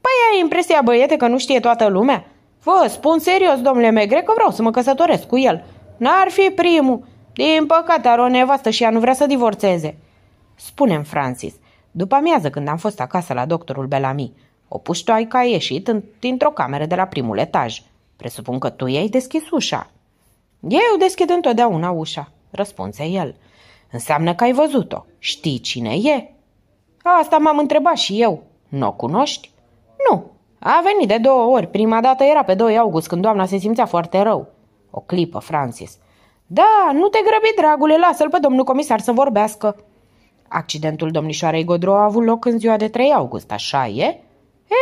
Păi ai impresia, băiete, că nu știe toată lumea? Vă spun serios, domnule Megre, că vreau să mă căsătoresc cu el. N-ar fi primul. Din păcate are o nevastă și ea nu vrea să divorțeze. Spune-mi, Francis, după amiază când am fost acasă la doctorul Belami, o puștoaică a ieșit dintr-o cameră de la primul etaj. Presupun că tu i-ai deschis ușa. Eu deschid întotdeauna ușa, răspunse el. Înseamnă că ai văzut-o. Știi cine e? Asta m-am întrebat și eu. Nu o cunoști? Nu. A venit de două ori. Prima dată era pe 2 august, când doamna se simțea foarte rău. O clipă, Francis. Da, nu te grăbi, dragule, lasă-l pe domnul comisar să vorbească. Accidentul domnișoarei Godro a avut loc în ziua de 3 august, așa e?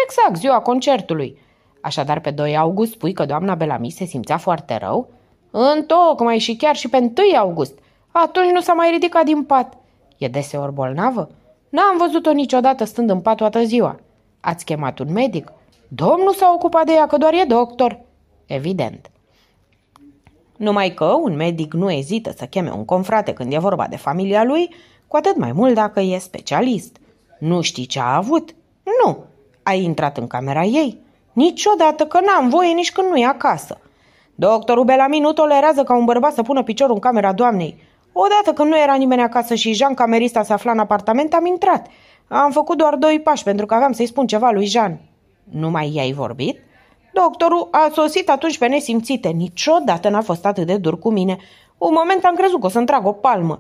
Exact, ziua concertului. Așadar, pe 2 august spui că doamna Belami se simțea foarte rău? Întocmai și chiar și pe 1 august. Atunci nu s-a mai ridicat din pat. E deseori bolnavă? N-am văzut-o niciodată stând în pat toată ziua. Ați chemat un medic? Domnul s-a ocupat de ea, că doar e doctor. Evident. Numai că un medic nu ezită să cheme un confrate când e vorba de familia lui, cu atât mai mult dacă e specialist. Nu știi ce a avut? Nu. Ai intrat în camera ei? Niciodată că n-am voie nici când nu e acasă. Doctorul Bellamy nu tolerează ca un bărbat să pună piciorul în camera doamnei. Odată când nu era nimeni acasă și Jean Camerista se afla în apartament, am intrat. Am făcut doar doi pași pentru că aveam să-i spun ceva lui Jean. Nu mai i-ai vorbit? Doctorul a sosit atunci pe nesimțite. Niciodată n-a fost atât de dur cu mine. Un moment am crezut că o să-mi trag o palmă.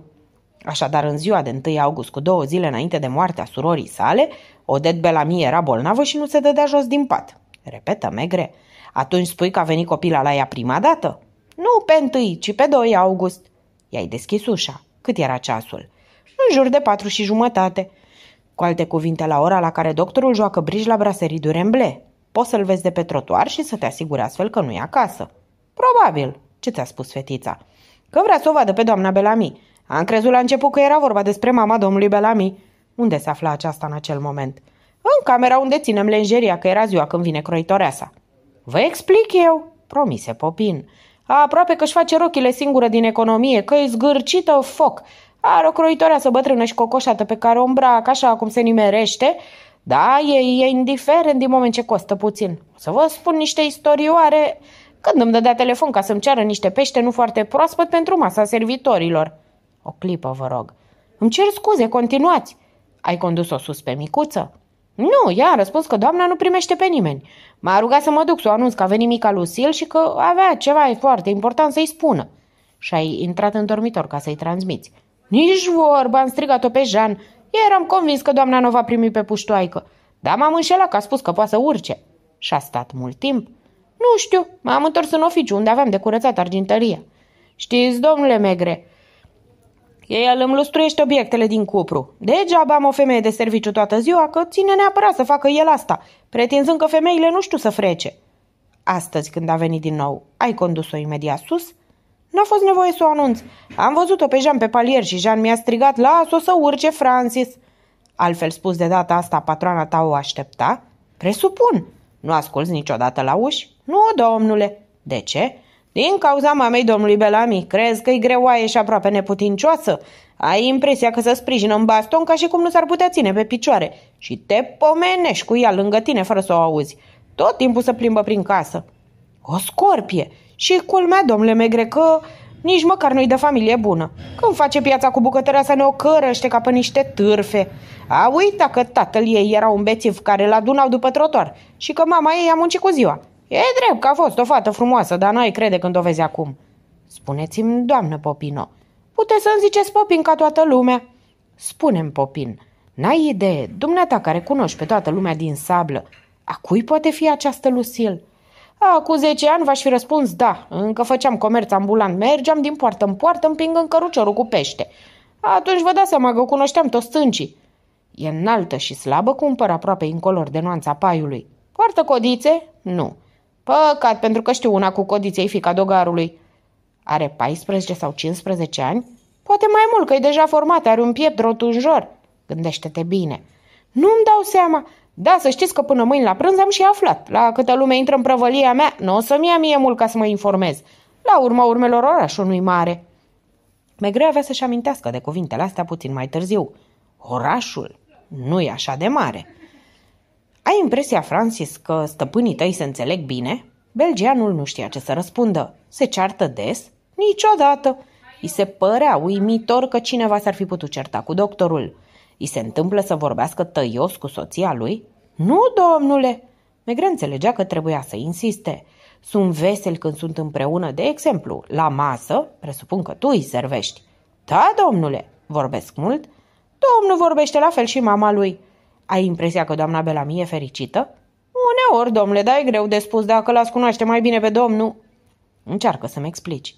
Așadar, în ziua de 1 august, cu două zile înainte de moartea surorii sale, Odette Bellamy era bolnavă și nu se dădea jos din pat. Repetă, Megre, atunci spui că a venit copila la ea prima dată? Nu pe 1, ci pe 2 august. I-ai deschis ușa. Cât era ceasul? În jur de patru și jumătate. Cu alte cuvinte, la ora la care doctorul joacă brici la braserii du Remble. Poți să-l vezi de pe trotuar și să te asiguri astfel că nu e acasă. Probabil. Ce ți-a spus fetița? Că vrea să o vadă pe doamna Belami. Am crezut la început că era vorba despre mama domnului Belami. Unde se afla aceasta în acel moment? În camera unde ținem lenjeria, că era ziua când vine croitoreasa. Vă explic eu, promise Popin. Aproape că-și face rochile singură din economie, că e zgârcită foc. Are o croitoarea să bătrână și cocoșată pe care o îmbracă așa cum se nimerește, da, e, e indiferent din moment ce costă puțin. O să vă spun niște istorioare când îmi dădea telefon ca să-mi ceară niște pește nu foarte proaspăt pentru masa servitorilor. O clipă, vă rog. Îmi cer scuze, continuați. Ai condus-o sus pe micuță? Nu, ea a răspuns că doamna nu primește pe nimeni. M-a rugat să mă duc să o anunț că a venit mica Lucil și că avea ceva foarte important să-i spună. Și ai intrat în dormitor ca să-i transmiți. Nici vorba, am strigat-o pe Jean. Eu eram convins că doamna nu va primi pe puștoaică. Dar m-am înșelat că a spus că poate să urce. Și a stat mult timp. Nu știu, m-am întors în oficiu unde aveam de curățat argintăria. Știți, domnule Megre, ei îl înlustruiește obiectele din cupru. Degeaba am o femeie de serviciu toată ziua că ține neapărat să facă el asta, pretinzând că femeile nu știu să frece. Astăzi, când a venit din nou, ai condus-o imediat sus? N-a fost nevoie să o anunț. Am văzut-o pe Jean pe palier și Jean mi-a strigat, las-o să urce, Francis. Altfel spus, de data asta patroana ta o aștepta? Presupun. Nu asculți niciodată la uși? Nu, domnule. De ce? Din cauza mamei domnului Belami, crezi că-i greoaie și aproape neputincioasă? Ai impresia că se sprijină în baston ca și cum nu s-ar putea ține pe picioare și te pomenești cu ea lângă tine fără să o auzi. Tot timpul să plimbă prin casă. O scorpie! Și culmea, domnule Megre, că nici măcar nu-i de familie bună. Când face piața cu bucătărea să ne o cărăște ca pe niște târfe. A uitat că tatăl ei era un bețiv care l-adunau după trotuar și că mama ei a muncit cu ziua. E drept că a fost o fată frumoasă, dar n-ai crede când o vezi acum. Spuneți-mi, doamnă Popino, puteți să-mi ziceți Popin ca toată lumea. Spune-mi, Popin, n-ai idee, dumneata care cunoști pe toată lumea din sablă, a cui poate fi această Lucil? Acum zece ani v-aș fi răspuns da, încă făceam comerț ambulant, mergeam din poartă în poartă împingând căruciorul cu pește. Atunci vă dați seama că cunoșteam toți stâncii. E înaltă și slabă, cumpăr aproape incolor de nuanța paiului. Poartă codițe? Nu. Păcat, pentru că știu una cu codiței fica dogarului. Are 14 sau 15 ani? Poate mai mult, că e deja format, are un piept rotunjor. Gândește-te bine. Nu-mi dau seama. Da, să știți că până mâine la prânz am și aflat. La câtă lume intră în prăvălia mea, nu o să-mi ia mie mult ca să mă informez. La urma urmelor orașul nu-i mare. Megre avea să-și amintească de cuvintele astea puțin mai târziu. Orașul nu e așa de mare. Ai impresia, Francis, că stăpânii tăi se înțeleg bine?" Belgianul nu știa ce să răspundă. Se ceartă des? Niciodată! I se părea uimitor că cineva s-ar fi putut certa cu doctorul. I se întâmplă să vorbească tăios cu soția lui? Nu, domnule! Megre înțelegea că trebuia să insiste. Sunt veseli când sunt împreună, de exemplu, la masă, presupun că tu îi servești. Da, domnule, vorbesc mult. Domnul vorbește la fel și mama lui. Ai impresia că doamna Belami e fericită? Uneori, domnule, dar e greu de spus dacă l-ați cunoaște mai bine pe domnul. Încearcă să-mi explici.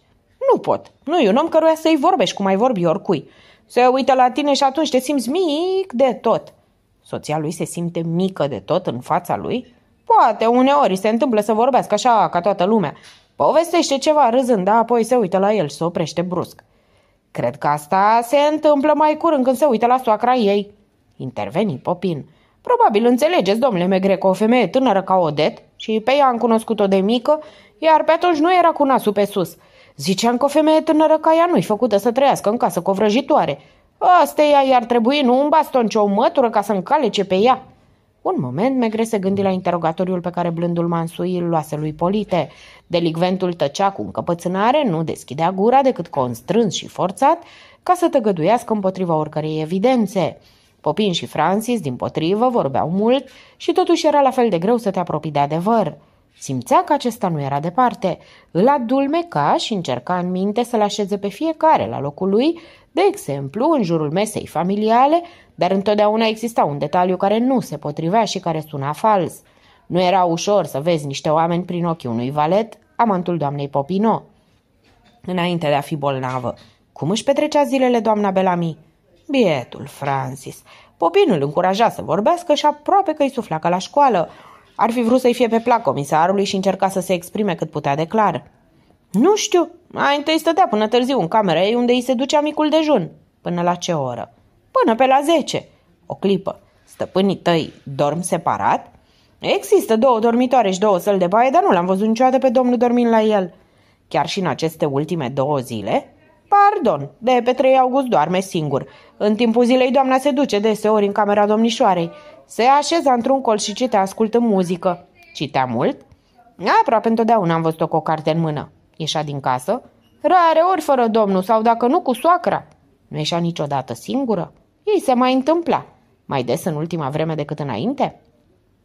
Nu pot. Nu e un om căruia să-i vorbești cum mai vorbi oricui. Se uită la tine și atunci te simți mic de tot. Soția lui se simte mică de tot în fața lui? Poate uneori se întâmplă să vorbească așa ca toată lumea. Povestește ceva râzând, dar apoi se uită la el și se oprește brusc. Cred că asta se întâmplă mai curând când se uită la soacra ei. Interveni Popin. Probabil înțelegeți, domnule Megre, că o femeie tânără ca Odet, și pe ea am cunoscut-o de mică, iar pe atunci nu era cu nasul pe sus. Ziceam că o femeie tânără ca ea nu-i făcută să trăiască în casă cu o vrăjitoare. ea i-ar trebui nu un baston, ci o mătură ca să încalece pe ea. Un moment, Megre se gândi la interogatoriul pe care blândul Mansui îl luase lui Polite. Delicventul tăcea cu încăpățânare, nu deschidea gura decât constrâns și forțat, ca să tăgăduiască împotriva oricărei evidențe. Popin și Francis, din potrivă, vorbeau mult și totuși era la fel de greu să te apropii de adevăr. Simțea că acesta nu era departe. Îl adulmeca și încerca în minte să-l așeze pe fiecare la locul lui, de exemplu, în jurul mesei familiale, dar întotdeauna exista un detaliu care nu se potrivea și care suna fals. Nu era ușor să vezi niște oameni prin ochii unui valet, amantul doamnei Popino. Înainte de a fi bolnavă, cum își petrecea zilele doamna Belami? Bietul Francis. Popinul îl încuraja să vorbească și aproape că îi sufla ca la școală. Ar fi vrut să-i fie pe plac comisarului și încerca să se exprime cât putea de clar. Nu știu, mai întâi stătea până târziu în camera ei unde îi se ducea micul dejun. Până la ce oră? Până pe la zece. O clipă. Stăpânii tăi dorm separat? Există două dormitoare și două săli de baie, dar nu l-am văzut niciodată pe domnul dormind la el. Chiar și în aceste ultime două zile? Pardon, de pe 3 august doarme singur. În timpul zilei doamna se duce deseori în camera domnișoarei. Se așeza într-un colț și citea, ascultă muzică. Citea mult? Aproape întotdeauna am văzut-o cu o carte în mână. Ieșa din casă? Rare ori fără domnul sau dacă nu cu soacra. Nu ieșea niciodată singură. Ei se mai întâmpla. Mai des în ultima vreme decât înainte?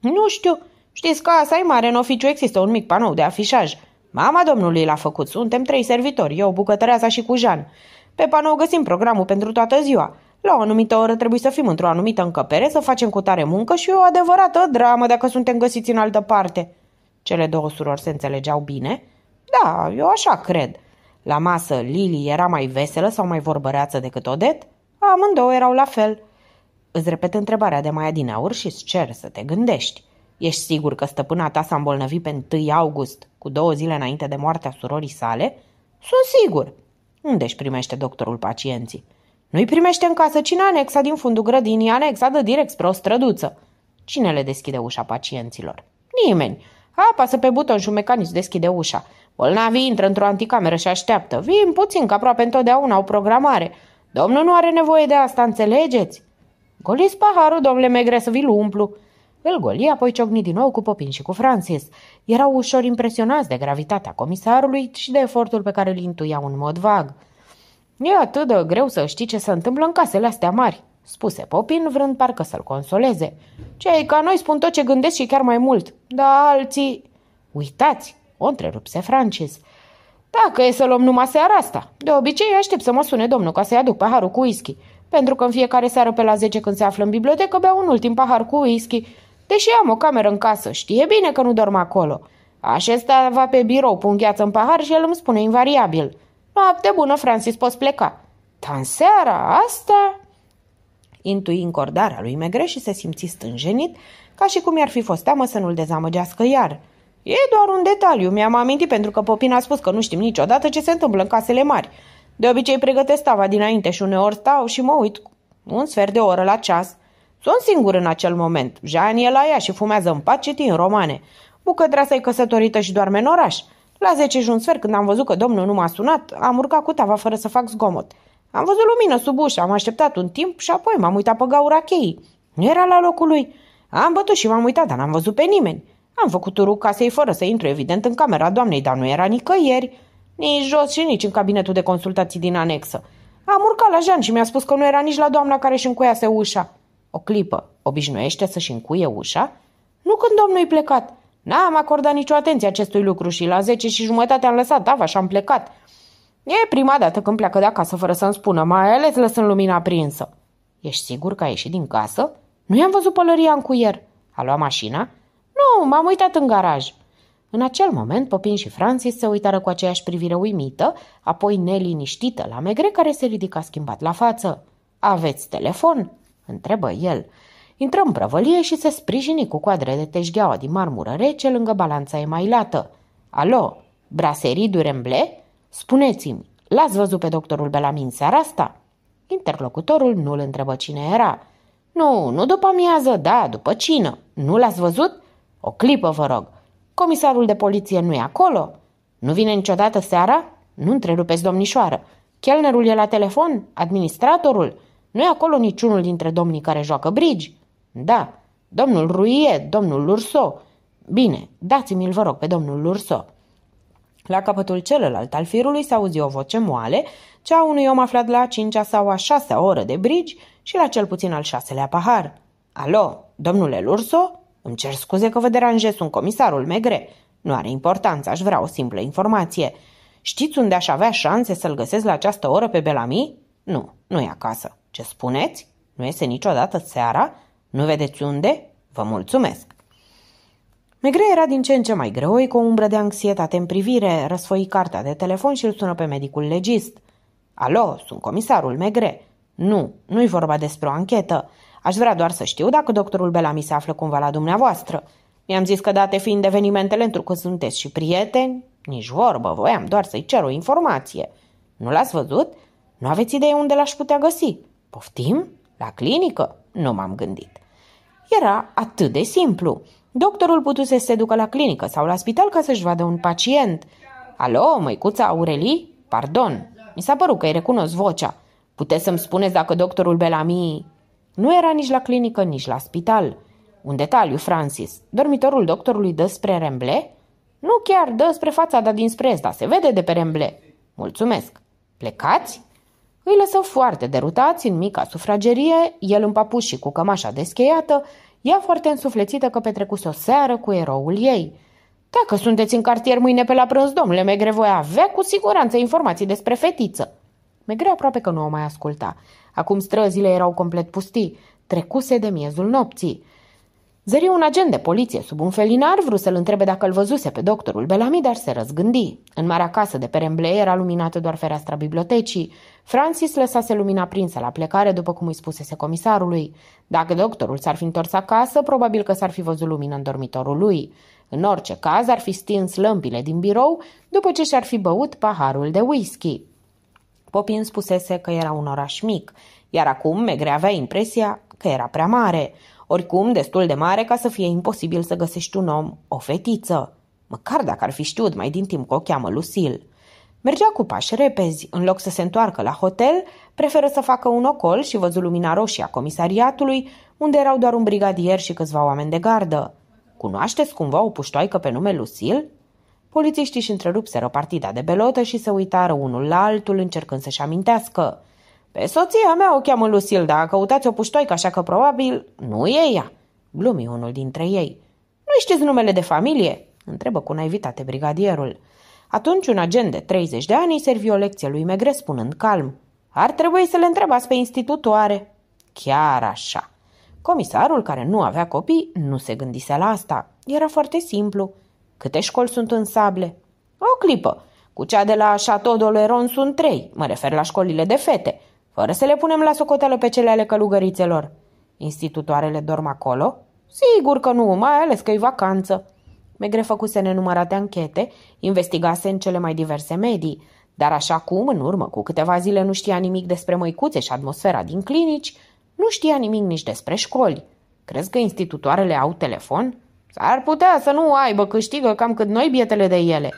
Nu știu. Știți că asta e mare în oficiu, există un mic panou de afișaj. Mama domnului l-a făcut, suntem trei servitori, eu, bucătăreaza și cu Jean. Pe panou găsim programul pentru toată ziua. La o anumită oră trebuie să fim într-o anumită încăpere, să facem cu tare muncă și o adevărată dramă dacă suntem găsiți în altă parte. Cele două surori se înțelegeau bine? Da, eu așa cred. La masă, Lili era mai veselă sau mai vorbăreață decât Odet? Amândouă erau la fel. Îți repet întrebarea de mai adineaur și îți cer să te gândești. Ești sigur că stăpâna ta s-a îmbolnăvit pe 1 august, cu două zile înainte de moartea surorii sale? Sunt sigur. Unde își primește doctorul pacienții? Nu-i primește în casă, cine anexa din fundul grădinii, anexa dă direct spre o străduță. Cine le deschide ușa pacienților? Nimeni. Apasă pe buton și un mecanism deschide ușa. Bolnavii intră într-o anticameră și așteaptă. Vin puțin, că aproape întotdeauna au programare. Domnul nu are nevoie de asta, înțelegeți? Goliți paharul, domnule Megre, să vi-l umplu. Îl goli, apoi ciocni din nou cu Popin și cu Francis. Erau ușor impresionați de gravitatea comisarului și de efortul pe care îl intuia în mod vag. E atât de greu să știi ce se întâmplă în casele astea mari, spuse Popin, vrând parcă să-l consoleze. Cei ca noi spun tot ce gândesc și chiar mai mult, dar alții... Uitați, o întrerupse Francis. Dacă e să luăm numai seara asta, de obicei aștept să mă sune domnul ca să-i aduc paharul cu whisky, pentru că în fiecare seară pe la 10 când se află în bibliotecă bea un ultim pahar cu whisky Deși am o cameră în casă, știe bine că nu dorm acolo. Acesta va pe birou, pun gheață în pahar și el îmi spune invariabil. Noapte bună, Francis, poți pleca. Dar în seara asta... Intui încordarea lui Megre și se simți stânjenit, ca și cum i-ar fi fost teamă să nu-l dezamăgească iar. E doar un detaliu, mi-am amintit pentru că Popin a spus că nu știm niciodată ce se întâmplă în casele mari. De obicei pregătesc tava dinainte și uneori stau și mă uit un sfert de oră la ceas. Sunt singur în acel moment. Jean e la ea și fumează în pat citind romane. Bucădreasa e căsătorită și doarme în oraș. La zece și un sfert, când am văzut că domnul nu m-a sunat, am urcat cu tava fără să fac zgomot. Am văzut lumină sub ușă, am așteptat un timp și apoi m-am uitat pe gaura cheii. Nu era la locul lui. Am bătut și m-am uitat, dar n-am văzut pe nimeni. Am făcut turul casei fără să intru evident în camera doamnei, dar nu era nicăieri, nici jos și nici în cabinetul de consultații din anexă. Am urcat la Jean și mi-a spus că nu era nici la doamna care își încuiase ușa. O clipă, obișnuiește să-și încuie ușa? Nu când domnul-i plecat. N-am acordat nicio atenție acestui lucru și la zece și jumătate am lăsat tava și am plecat. E prima dată când pleacă de acasă fără să-mi spună, mai ales lăsând lumina aprinsă. Ești sigur că a ieșit din casă? Nu i-am văzut pălăria în cuier. A luat mașina? Nu, m-am uitat în garaj. În acel moment, Popin și Francis se uitară cu aceeași privire uimită, apoi neliniștită la Megre, care se ridica schimbat la față. Aveți telefon?" Întrebă el. Intră în prăvălie și se sprijini cu coadre de teșgheaua din marmură rece lângă balanța emailată. Alo, braserii duremble? Spuneți-mi, l-ați văzut pe doctorul Belamin seara asta? Interlocutorul nu-l întrebă cine era. Nu, nu după amiază, da, după cină. Nu l-ați văzut? O clipă, vă rog. Comisarul de poliție nu e acolo? Nu vine niciodată seara? Nu întrerupeți, domnișoară. Chelnerul e la telefon? Administratorul? nu e acolo niciunul dintre domnii care joacă brigi? Da, domnul Ruie, domnul Lurso. Bine, dați-mi-l, vă rog, pe domnul Lurso. La capătul celălalt al firului s-a auzi o voce moale, cea unui om aflat la a cincea sau a șasea oră de brigi și la cel puțin al șaselea pahar. Alo, domnule Lurso? Îmi cer scuze că vă deranjez, sunt comisarul Megre. Nu are importanță, aș vrea o simplă informație. Știți unde aș avea șanse să-l găsesc la această oră pe Belami? Nu, nu e acasă. Ce spuneți? Nu este niciodată seara? Nu vedeți unde? Vă mulțumesc! Megre era din ce în ce mai greoi, cu o umbră de anxietate în privire, răsfoi cartea de telefon și îl sună pe medicul legist. Alo, sunt comisarul Megre. Nu, nu-i vorba despre o anchetă. Aș vrea doar să știu dacă doctorul Belami se află cumva la dumneavoastră. Mi-am zis că date fiind evenimentele întrucât sunteți și prieteni, nici vorbă, voiam doar să-i cer o informație. Nu l-ați văzut? Nu aveți idee unde l-aș putea găsi?" Poftim? La clinică? Nu m-am gândit. Era atât de simplu. Doctorul putuse să se ducă la clinică sau la spital ca să-și vadă un pacient. Alo, măicuța Aurelii? Pardon, mi s-a părut că îi recunosc vocea. Puteți să-mi spuneți dacă doctorul Bellamy... Nu era nici la clinică, nici la spital. Un detaliu, Francis. Dormitorul doctorului dă spre remble? Nu chiar, dă spre fața, dar dinspre esta. Se vede de pe remble. Mulțumesc. Plecați? Îi lăsă foarte derutați în mica sufragerie, el în papuși și cu cămașa descheiată, ea foarte însuflețită că petrecuse o seară cu eroul ei. Dacă sunteți în cartier mâine pe la prânz, domnule Megre, voi avea cu siguranță informații despre fetiță. Megre aproape că nu o mai asculta. Acum străzile erau complet pustii, trecuse de miezul nopții. Zări un agent de poliție sub un felinar, vrut să-l întrebe dacă îl văzuse pe doctorul Belami, dar se răzgândi. În marea casă de pe era luminată doar fereastra bibliotecii. Francis lăsase lumina prinsă la plecare, după cum îi spusese comisarului. Dacă doctorul s-ar fi întors acasă, probabil că s-ar fi văzut lumină în dormitorul lui. În orice caz, ar fi stins lămpile din birou după ce și-ar fi băut paharul de whisky. Popin spusese că era un oraș mic, iar acum Megre avea impresia că era prea mare – oricum destul de mare ca să fie imposibil să găsești un om, o fetiță. Măcar dacă ar fi știut mai din timp că o cheamă Lucil. Mergea cu pași repezi, în loc să se întoarcă la hotel, preferă să facă un ocol și văzu lumina roșie a comisariatului, unde erau doar un brigadier și câțiva oameni de gardă. Cunoașteți cumva o puștoaică pe nume Lucil? Polițiștii își întrerupseră partida de belotă și se uitară unul la altul încercând să-și amintească. Pe soția mea o cheamă Lucilda, a căutați o puștoică, așa că probabil nu e ea. Glumi unul dintre ei. Nu știți numele de familie? Întrebă cu naivitate brigadierul. Atunci un agent de 30 de ani îi servi o lecție lui Megre spunând calm. Ar trebui să le întrebați pe institutoare. Chiar așa. Comisarul, care nu avea copii, nu se gândise la asta. Era foarte simplu. Câte școli sunt în sable? O clipă. Cu cea de la Chateau d'Oleron sunt trei. Mă refer la școlile de fete fără să le punem la socoteală pe cele ale călugărițelor. Institutoarele dorm acolo? Sigur că nu, mai ales că e vacanță. Megre făcuse nenumărate anchete, investigase în cele mai diverse medii, dar așa cum, în urmă, cu câteva zile nu știa nimic despre măicuțe și atmosfera din clinici, nu știa nimic nici despre școli. Crezi că institutoarele au telefon? S-ar putea să nu aibă, câștigă cam cât noi bietele de ele.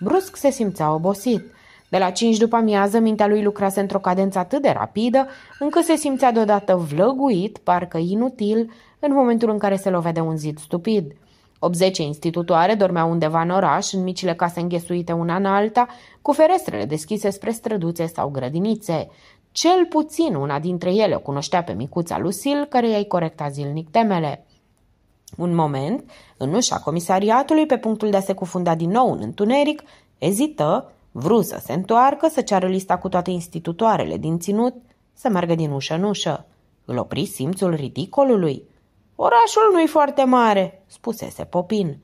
Brusc se simțea obosit. De la cinci după amiază, mintea lui lucrase într-o cadență atât de rapidă, încât se simțea deodată vlăguit, parcă inutil, în momentul în care se lovea de un zid stupid. 80 institutoare dormeau undeva în oraș, în micile case înghesuite una în alta, cu ferestrele deschise spre străduțe sau grădinițe. Cel puțin una dintre ele o cunoștea pe micuța Lucil, care i-ai corecta zilnic temele. Un moment, în ușa comisariatului, pe punctul de a se cufunda din nou în întuneric, ezită, Vru să se întoarcă, să ceară lista cu toate institutoarele din ținut, să meargă din ușă în ușă. Îl opri simțul ridicolului. Orașul nu-i foarte mare, spusese Popin.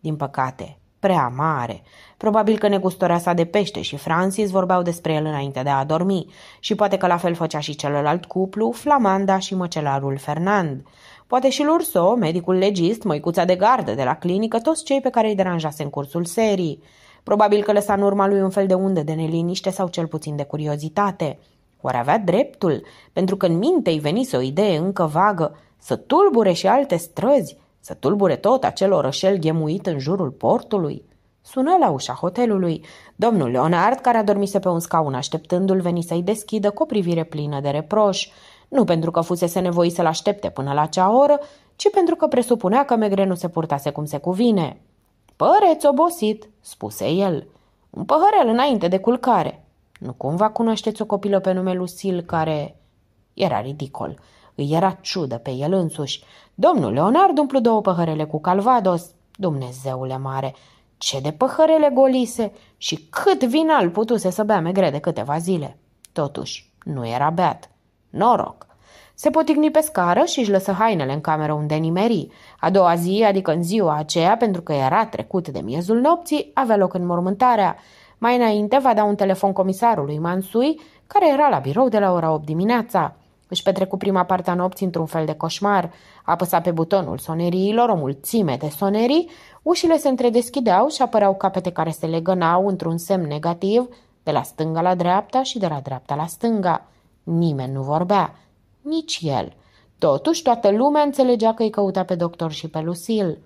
Din păcate, prea mare. Probabil că negustorea sa de pește și Francis vorbeau despre el înainte de a dormi. și poate că la fel făcea și celălalt cuplu, Flamanda și măcelarul Fernand. Poate și Lurso, medicul legist, măicuța de gardă de la clinică, toți cei pe care îi deranjase în cursul serii. Probabil că lăsa în urma lui un fel de undă de neliniște sau cel puțin de curiozitate. Oare avea dreptul? Pentru că în minte îi venise o idee încă vagă, să tulbure și alte străzi, să tulbure tot acel orășel ghemuit în jurul portului. Sună la ușa hotelului. Domnul Leonard, care adormise pe un scaun așteptându-l, veni să-i deschidă cu o privire plină de reproș. Nu pentru că fusese nevoit să-l aștepte până la acea oră, ci pentru că presupunea că Megre nu se purtase cum se cuvine. Păreți obosit, spuse el. Un păhărel înainte de culcare. Nu cumva cunoașteți o copilă pe nume Lucil care... Era ridicol. Îi era ciudă pe el însuși. Domnul Leonard umplu două păhărele cu calvados. Dumnezeule mare, ce de păhărele golise și cât vin al putuse să bea megre de câteva zile. Totuși, nu era beat. Noroc! Se poticni pe scară și își lăsă hainele în cameră unde nimeri. A doua zi, adică în ziua aceea, pentru că era trecut de miezul nopții, avea loc înmormântarea. Mai înainte va da un telefon comisarului Mansui, care era la birou de la ora 8 dimineața. Își petrecu prima parte a nopții într-un fel de coșmar. Apăsa pe butonul soneriilor o mulțime de sonerii, ușile se întredeschideau și apăreau capete care se legănau într-un semn negativ, de la stânga la dreapta și de la dreapta la stânga. Nimeni nu vorbea nici el. Totuși, toată lumea înțelegea că îi căuta pe doctor și pe Lucil.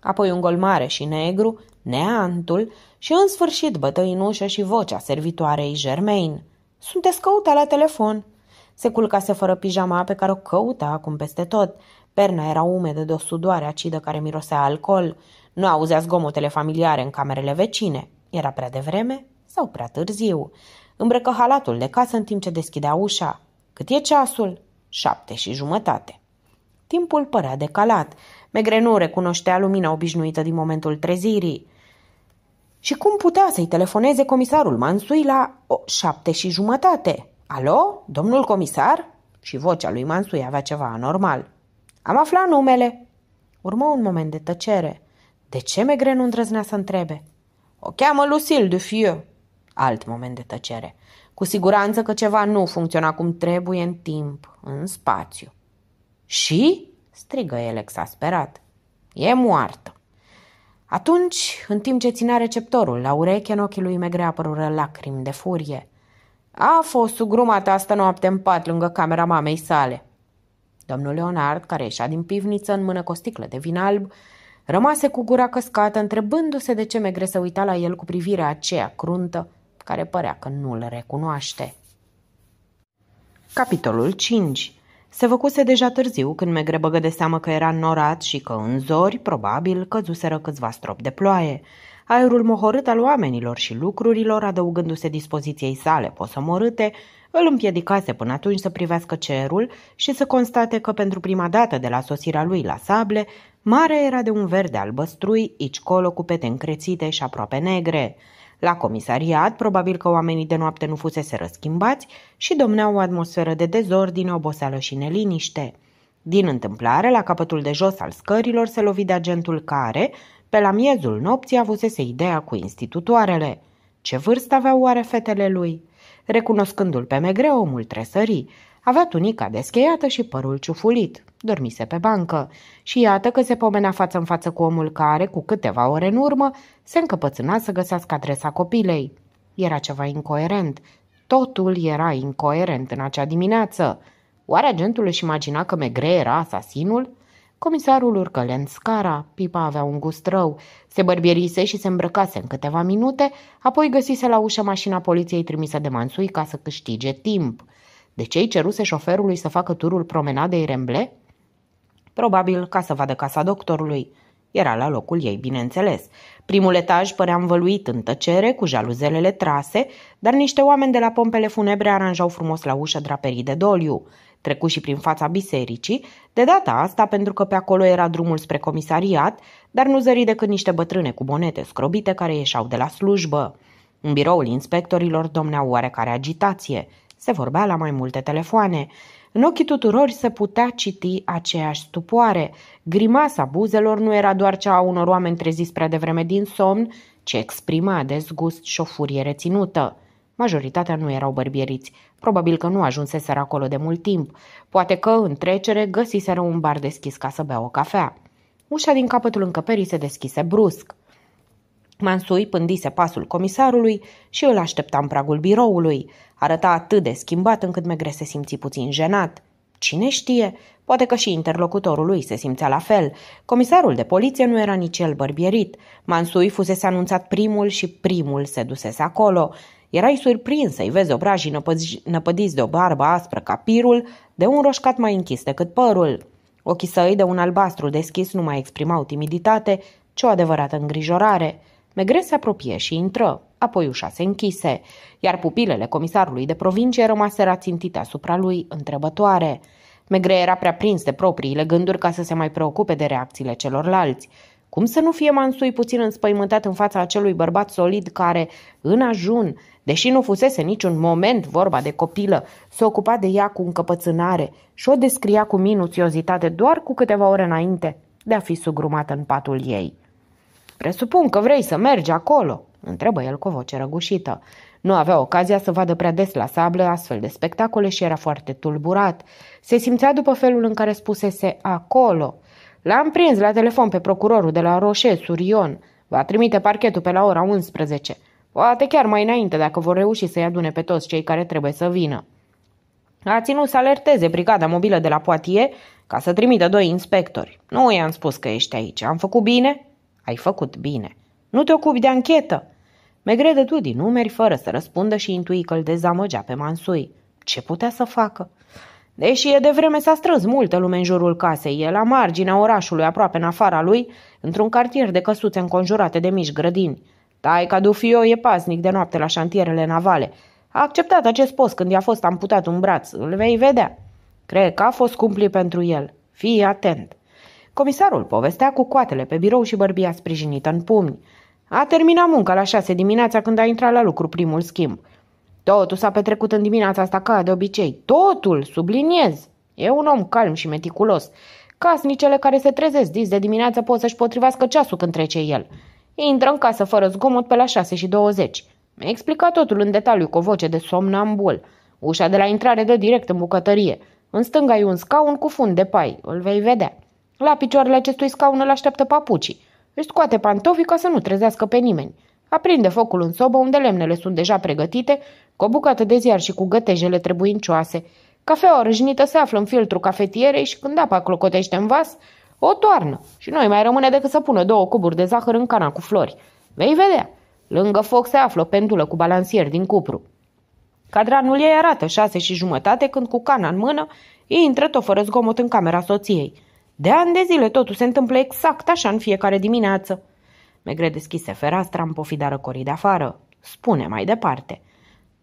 Apoi un gol mare și negru, neantul și în sfârșit bătăi în ușă și vocea servitoarei Germain. Sunteți căuta la telefon!" Se culcase fără pijama pe care o căuta acum peste tot. Perna era umedă de o sudoare acidă care mirosea alcool. Nu auzea zgomotele familiare în camerele vecine. Era prea devreme sau prea târziu. Îmbrăcă halatul de casă în timp ce deschidea ușa. Cât e ceasul? Șapte și jumătate. Timpul părea decalat. Megre nu recunoștea lumina obișnuită din momentul trezirii. Și cum putea să-i telefoneze comisarul Mansui la o șapte și jumătate? Alo, domnul comisar? Și vocea lui Mansui avea ceva anormal. Am aflat numele. Urmă un moment de tăcere. De ce Megre nu îndrăznea să întrebe? O cheamă Lucille Dufieu. Alt moment de tăcere. Cu siguranță că ceva nu funcționa cum trebuie în timp, în spațiu. Și? strigă el exasperat. E moartă. Atunci, în timp ce ținea receptorul la ureche, în ochii lui Megre apărură lacrimi de furie. A fost sugrumată asta noapte în pat lângă camera mamei sale. Domnul Leonard, care ieșea din pivniță în mână cu o sticlă de vin alb, rămase cu gura căscată, întrebându-se de ce Megre se uita la el cu privirea aceea cruntă, care părea că nu le recunoaște. Capitolul 5 se făcuse deja târziu când me grebăgă de seamă că era norat și că în zori, probabil, căzuseră câțiva strop de ploaie. Aerul mohorât al oamenilor și lucrurilor, adăugându-se dispoziției sale posomorâte, îl împiedicase până atunci să privească cerul și să constate că pentru prima dată de la sosirea lui la sable, marea era de un verde albăstrui, aici colo cu pete încrețite și aproape negre. La comisariat, probabil că oamenii de noapte nu fusese răschimbați și domnea o atmosferă de dezordine, oboseală și neliniște. Din întâmplare, la capătul de jos al scărilor se lovi de agentul care, pe la miezul nopții, avusese ideea cu institutoarele. Ce vârstă aveau oare fetele lui? Recunoscându-l pe megre, omul tresări. Avea tunica descheiată și părul ciufulit dormise pe bancă și iată că se pomenea față în față cu omul care, cu câteva ore în urmă, se încăpățâna să găsească adresa copilei. Era ceva incoerent. Totul era incoerent în acea dimineață. Oare agentul își imagina că Megre era asasinul? Comisarul urcă lent scara, pipa avea un gust rău, se bărbierise și se îmbrăcase în câteva minute, apoi găsise la ușă mașina poliției trimisă de Mansui ca să câștige timp. De ce i ceruse șoferului să facă turul promenadei Remble? probabil ca să vadă casa doctorului. Era la locul ei, bineînțeles. Primul etaj părea învăluit în tăcere, cu jaluzelele trase, dar niște oameni de la pompele funebre aranjau frumos la ușă draperii de doliu. Trecu și prin fața bisericii, de data asta pentru că pe acolo era drumul spre comisariat, dar nu zări decât niște bătrâne cu bonete scrobite care ieșeau de la slujbă. În biroul inspectorilor domnea oarecare agitație. Se vorbea la mai multe telefoane. În ochii tuturor se putea citi aceeași stupoare. Grimasa buzelor nu era doar cea a unor oameni treziți prea devreme din somn, ci exprima dezgust și o furie reținută. Majoritatea nu erau bărbieriți, probabil că nu ajunseseră acolo de mult timp. Poate că, în trecere, găsiseră un bar deschis ca să bea o cafea. Ușa din capătul încăperii se deschise brusc. Mansui pândise pasul comisarului și îl aștepta în pragul biroului. Arăta atât de schimbat încât Megre se simți puțin jenat. Cine știe, poate că și interlocutorul lui se simțea la fel. Comisarul de poliție nu era nici el bărbierit. Mansui fusese anunțat primul și primul se dusese acolo. Erai surprins să-i vezi obrajii năpădiți de o barbă aspră ca pirul, de un roșcat mai închis decât părul. Ochii săi de un albastru deschis nu mai exprimau timiditate, ci o adevărată îngrijorare – Megre se apropie și intră, apoi ușa se închise, iar pupilele comisarului de provincie rămaseră țintite asupra lui, întrebătoare. Megre era prea prins de propriile gânduri ca să se mai preocupe de reacțiile celorlalți. Cum să nu fie Mansui puțin înspăimântat în fața acelui bărbat solid care, în ajun, deși nu fusese niciun moment vorba de copilă, se ocupa de ea cu încăpățânare și o descria cu minuțiozitate doar cu câteva ore înainte de a fi sugrumată în patul ei. Presupun că vrei să mergi acolo, întrebă el cu o voce răgușită. Nu avea ocazia să vadă prea des la sablă astfel de spectacole și era foarte tulburat. Se simțea după felul în care spusese acolo. L-am prins la telefon pe procurorul de la Roșe, Surion. Va trimite parchetul pe la ora 11. Poate chiar mai înainte dacă vor reuși să-i adune pe toți cei care trebuie să vină. A ținut să alerteze brigada mobilă de la Poatie ca să trimită doi inspectori. Nu i-am spus că ești aici. Am făcut bine? Ai făcut bine. Nu te ocupi de anchetă!" Megre dădu din numeri fără să răspundă și intui că îl dezamăgea pe Mansui. Ce putea să facă? Deși e de vreme s-a strâns multă lume în jurul casei, e la marginea orașului, aproape în afara lui, într-un cartier de căsuțe înconjurate de mici grădini. Taica Dufio e pasnic de noapte la șantierele navale. A acceptat acest post când i-a fost amputat un braț. Îl vei vedea. Cred că a fost cumplit pentru el. Fii atent. Comisarul povestea cu coatele pe birou și bărbia sprijinită în pumni. A terminat munca la șase dimineața când a intrat la lucru primul schimb. Totul s-a petrecut în dimineața asta ca de obicei. Totul, subliniez. E un om calm și meticulos. Casnicele care se trezesc dis de dimineață pot să-și potrivească ceasul când trece el. Intră în casă fără zgomot pe la șase și douăzeci. Mi-a explicat totul în detaliu cu o voce de somnambul. Ușa de la intrare dă direct în bucătărie. În stânga e un scaun cu fund de pai. Îl vei vedea. La picioarele acestui scaun îl așteaptă papucii. Își scoate pantofii ca să nu trezească pe nimeni. Aprinde focul în sobă unde lemnele sunt deja pregătite, cu o bucată de ziar și cu gătejele trebuincioase. Cafeaua râșnită se află în filtru cafetierei și când apa clocotește în vas, o toarnă și noi mai rămâne decât să pună două cuburi de zahăr în cana cu flori. Vei vedea. Lângă foc se află o pendulă cu balansier din cupru. Cadranul ei arată șase și jumătate când cu cana în mână intră tot fără zgomot în camera soției. De ani de zile totul se întâmplă exact așa în fiecare dimineață. Megre deschise fereastra în pofida răcorii de afară. Spune mai departe.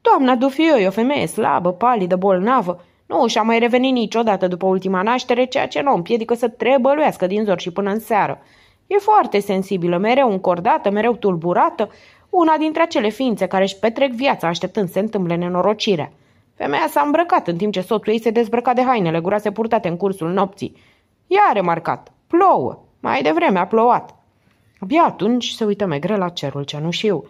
Doamna Dufio e o femeie slabă, palidă, bolnavă. Nu și-a mai revenit niciodată după ultima naștere, ceea ce nu o împiedică să trebăluiască din zor și până în seară. E foarte sensibilă, mereu încordată, mereu tulburată, una dintre acele ființe care își petrec viața așteptând să se întâmple nenorocirea. Femeia s-a îmbrăcat în timp ce soțul ei se dezbrăca de hainele groase purtate în cursul nopții ea a remarcat. Plouă. Mai devreme a plouat. Abia atunci se uită megre la cerul cenușiu.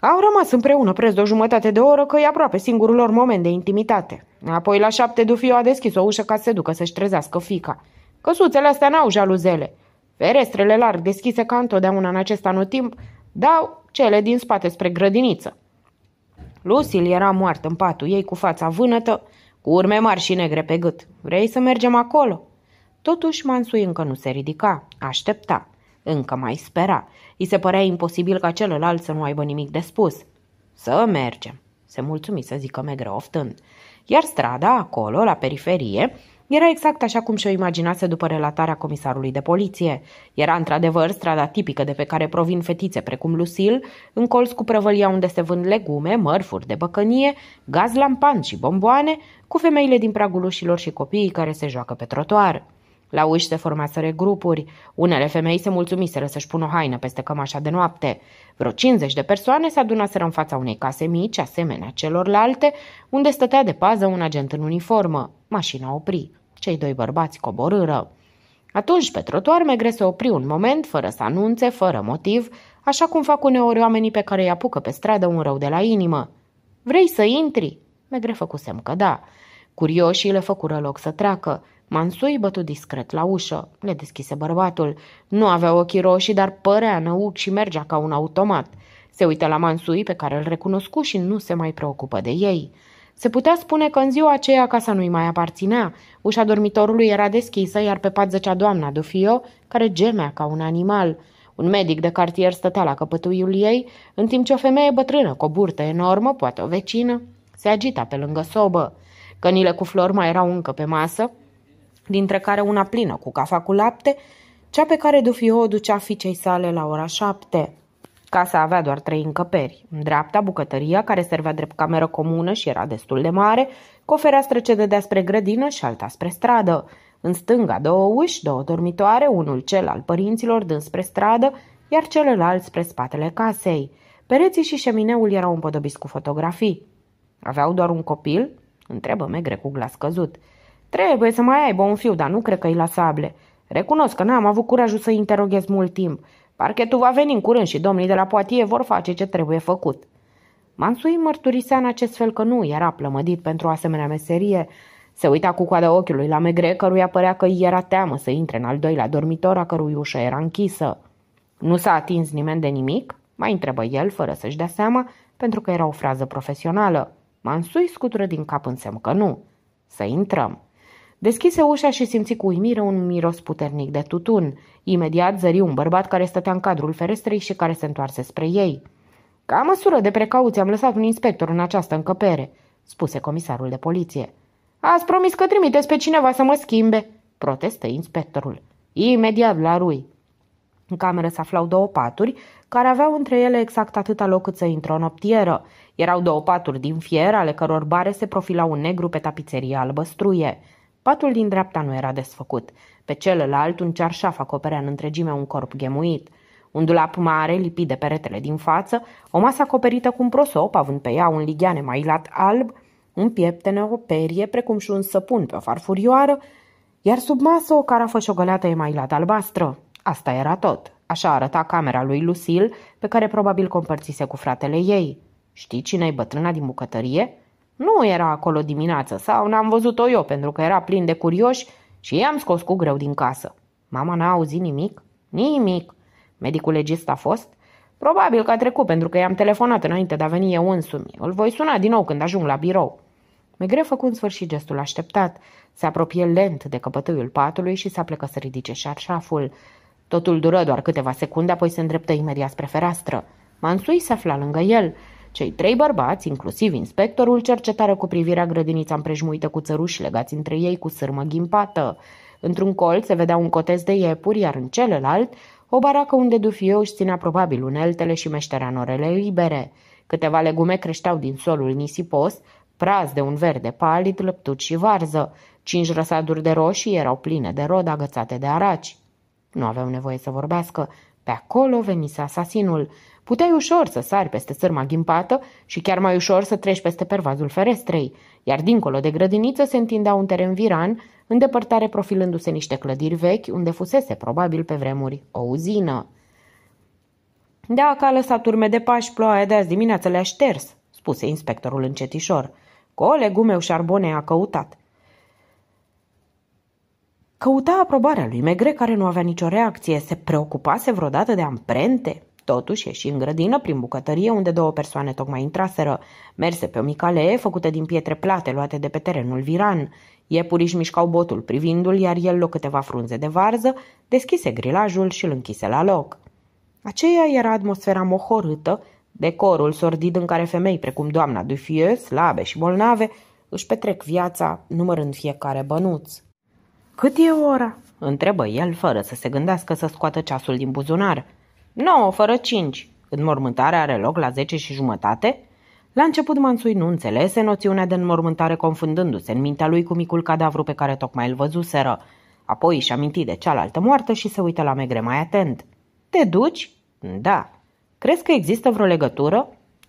Au rămas împreună preț de o jumătate de oră, că e aproape singurul lor moment de intimitate. Apoi la șapte Dufiu a deschis o ușă ca să se ducă să-și trezească fica. Căsuțele astea n-au jaluzele. Ferestrele larg deschise ca întotdeauna în acest anotimp dau cele din spate spre grădiniță. Lucil era moartă în patul ei cu fața vânătă, cu urme mari și negre pe gât. Vrei să mergem acolo?" Totuși, Mansui încă nu se ridica, aștepta, încă mai spera. I se părea imposibil ca celălalt să nu aibă nimic de spus. Să mergem, se mulțumi să zică megre oftând. Iar strada, acolo, la periferie, era exact așa cum și-o imaginase după relatarea comisarului de poliție. Era într-adevăr strada tipică de pe care provin fetițe precum Lucil, în colț cu prăvălia unde se vând legume, mărfuri de băcănie, gaz lampan și bomboane, cu femeile din pragul ușilor și copiii care se joacă pe trotuar. La uși se formaseră grupuri. Unele femei se mulțumiseră să-și pună o haină peste cămașa de noapte. Vreo 50 de persoane se adunaseră în fața unei case mici, asemenea celorlalte, unde stătea de pază un agent în uniformă. Mașina opri. Cei doi bărbați coborâră. Atunci, pe trotuar, Megre se opri un moment, fără să anunțe, fără motiv, așa cum fac uneori oamenii pe care îi apucă pe stradă un rău de la inimă. Vrei să intri?" Megre făcu semn că da. Curioșii le făcură loc să treacă. Mansui bătu discret la ușă. Le deschise bărbatul. Nu avea ochii roșii, dar părea năuc și mergea ca un automat. Se uită la Mansui pe care îl recunoscu și nu se mai preocupă de ei. Se putea spune că în ziua aceea casa nu-i mai aparținea. Ușa dormitorului era deschisă, iar pe pat zăcea doamna Dufio, care gemea ca un animal. Un medic de cartier stătea la căpătuiul ei, în timp ce o femeie bătrână cu o burtă enormă, poate o vecină, se agita pe lângă sobă. Cănile cu flori mai erau încă pe masă, dintre care una plină cu cafea cu lapte, cea pe care Dufio o ducea fiicei sale la ora șapte. Casa avea doar trei încăperi. În dreapta, bucătăria, care servea drept cameră comună și era destul de mare, cu o fereastră ce dădea spre grădină și alta spre stradă. În stânga două uși, două dormitoare, unul cel al părinților dând spre stradă, iar celălalt spre spatele casei. Pereții și șemineul erau împodobiți cu fotografii. Aveau doar un copil? Întrebă megre cu glas căzut. Trebuie să mai aibă un fiu, dar nu cred că i la sable. Recunosc că n-am avut curajul să interoghez mult timp. Parchetul va veni în curând și domnii de la poatie vor face ce trebuie făcut. Mansui mărturisea în acest fel că nu era plămădit pentru o asemenea meserie. Se uita cu coada ochiului la Megre, căruia părea că îi era teamă să intre în al doilea dormitor, a cărui ușă era închisă. Nu s-a atins nimeni de nimic? Mai întrebă el, fără să-și dea seama, pentru că era o frază profesională. Mansui scutură din cap în semn că nu. Să intrăm. Deschise ușa și simți cu uimire un miros puternic de tutun. Imediat zări un bărbat care stătea în cadrul ferestrei și care se întoarse spre ei. Ca măsură de precauție am lăsat un inspector în această încăpere, spuse comisarul de poliție. Ați promis că trimiteți pe cineva să mă schimbe, protestă inspectorul. Imediat la rui. În cameră se aflau două paturi, care aveau între ele exact atâta loc cât să intră o noptieră. Erau două paturi din fier, ale căror bare se profilau un negru pe tapiserie albăstruie. Patul din dreapta nu era desfăcut. Pe celălalt, un cearșaf acoperea în întregime un corp gemuit. Un dulap mare, lipit de peretele din față, o masă acoperită cu un prosop, având pe ea un lighean mailat alb, un pieptene, o perie, precum și un săpun pe o farfurioară, iar sub masă o carafă șogăleată emailată albastră. Asta era tot. Așa arăta camera lui Lucil, pe care probabil compărțise cu fratele ei. Știi cine-i bătrâna din bucătărie?" Nu era acolo dimineață sau n-am văzut-o eu pentru că era plin de curioși și i-am scos cu greu din casă. Mama n-a auzit nimic? Nimic. Medicul legist a fost? Probabil că a trecut pentru că i-am telefonat înainte de a veni eu însumi. Îl voi suna din nou când ajung la birou. Megre făcu în sfârșit gestul așteptat. Se apropie lent de căpătâiul patului și s-a plecat să ridice șarșaful. Totul dură doar câteva secunde, apoi se îndreptă imediat spre fereastră. Mansui se afla lângă el. Cei trei bărbați, inclusiv inspectorul, cercetară cu privirea grădinița împrejmuită cu țăruși legați între ei cu sârmă ghimpată. Într-un colț se vedea un cotez de iepuri, iar în celălalt o baracă unde Dufio își ținea probabil uneltele și meșterea norele libere. Câteva legume creșteau din solul nisipos, praz de un verde palid, lăptut și varză. Cinci răsaduri de roșii erau pline de rod agățate de araci. Nu aveau nevoie să vorbească. Pe acolo venise asasinul. Puteai ușor să sari peste sârma ghimpată și chiar mai ușor să treci peste pervazul ferestrei, iar dincolo de grădiniță se întindea un teren viran, în depărtare profilându-se niște clădiri vechi, unde fusese probabil pe vremuri o uzină. Dacă a lăsat urme de pași, ploaia de azi dimineață le-a șters, spuse inspectorul încetișor. Colegul meu arbone a căutat. Căuta aprobarea lui Megre, care nu avea nicio reacție. Se preocupase vreodată de amprente? Totuși ieși în grădină prin bucătărie unde două persoane tocmai intraseră. Merse pe o mică alee făcută din pietre plate luate de pe terenul viran. Iepurii își mișcau botul privindul iar el lua câteva frunze de varză, deschise grilajul și îl închise la loc. Aceea era atmosfera mohorâtă, decorul sordid în care femei precum doamna Dufieux, slabe și bolnave, își petrec viața numărând fiecare bănuț. Cât e ora?" întrebă el fără să se gândească să scoată ceasul din buzunar – 9 fără 5. Înmormântarea are loc la 10 și jumătate? La început Mansui nu înțelese noțiunea de înmormântare confundându-se în mintea lui cu micul cadavru pe care tocmai îl văzuseră. Apoi își aminti de cealaltă moartă și se uită la Megre mai atent. Te duci? Da. Crezi că există vreo legătură?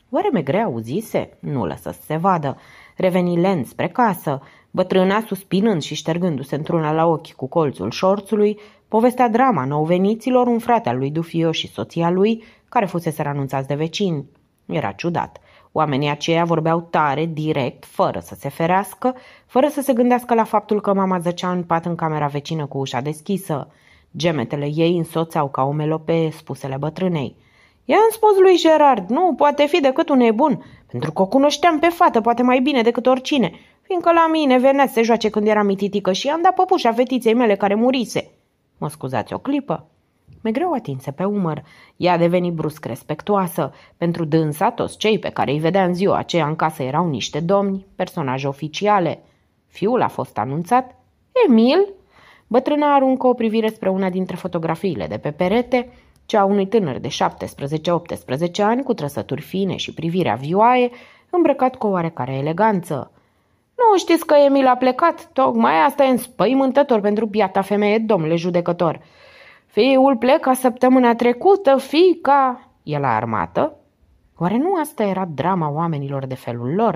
Oare Megre auzise? Nu lăsă să se vadă. Reveni lent spre casă. Bătrâna, suspinând și ștergându-se într-una la ochi cu colțul șorțului, povestea drama nouveniților un frate al lui Dufio și soția lui, care fusese anunțați de vecini. Era ciudat. Oamenii aceia vorbeau tare, direct, fără să se ferească, fără să se gândească la faptul că mama zăcea în pat în camera vecină cu ușa deschisă. Gemetele ei însoțeau ca o melope spusele bătrânei. Ea am spus lui Gerard, nu, poate fi decât un nebun, pentru că o cunoșteam pe fată, poate mai bine decât oricine, fiindcă la mine venea să se joace când era mititică și am dat păpușa fetiței mele care murise. Mă scuzați o clipă. Me greu atinse pe umăr. Ea a devenit brusc respectoasă. Pentru dânsa, toți cei pe care îi vedea în ziua aceea în casă erau niște domni, personaje oficiale. Fiul a fost anunțat. Emil? Bătrâna aruncă o privire spre una dintre fotografiile de pe perete, cea unui tânăr de 17-18 ani, cu trăsături fine și privirea vioaie, îmbrăcat cu o oarecare eleganță. Nu știți că Emil a plecat? Tocmai asta e înspăimântător pentru piata femeie, domnule judecător. Fiul pleca săptămâna trecută, fica... E la armată? Oare nu asta era drama oamenilor de felul lor?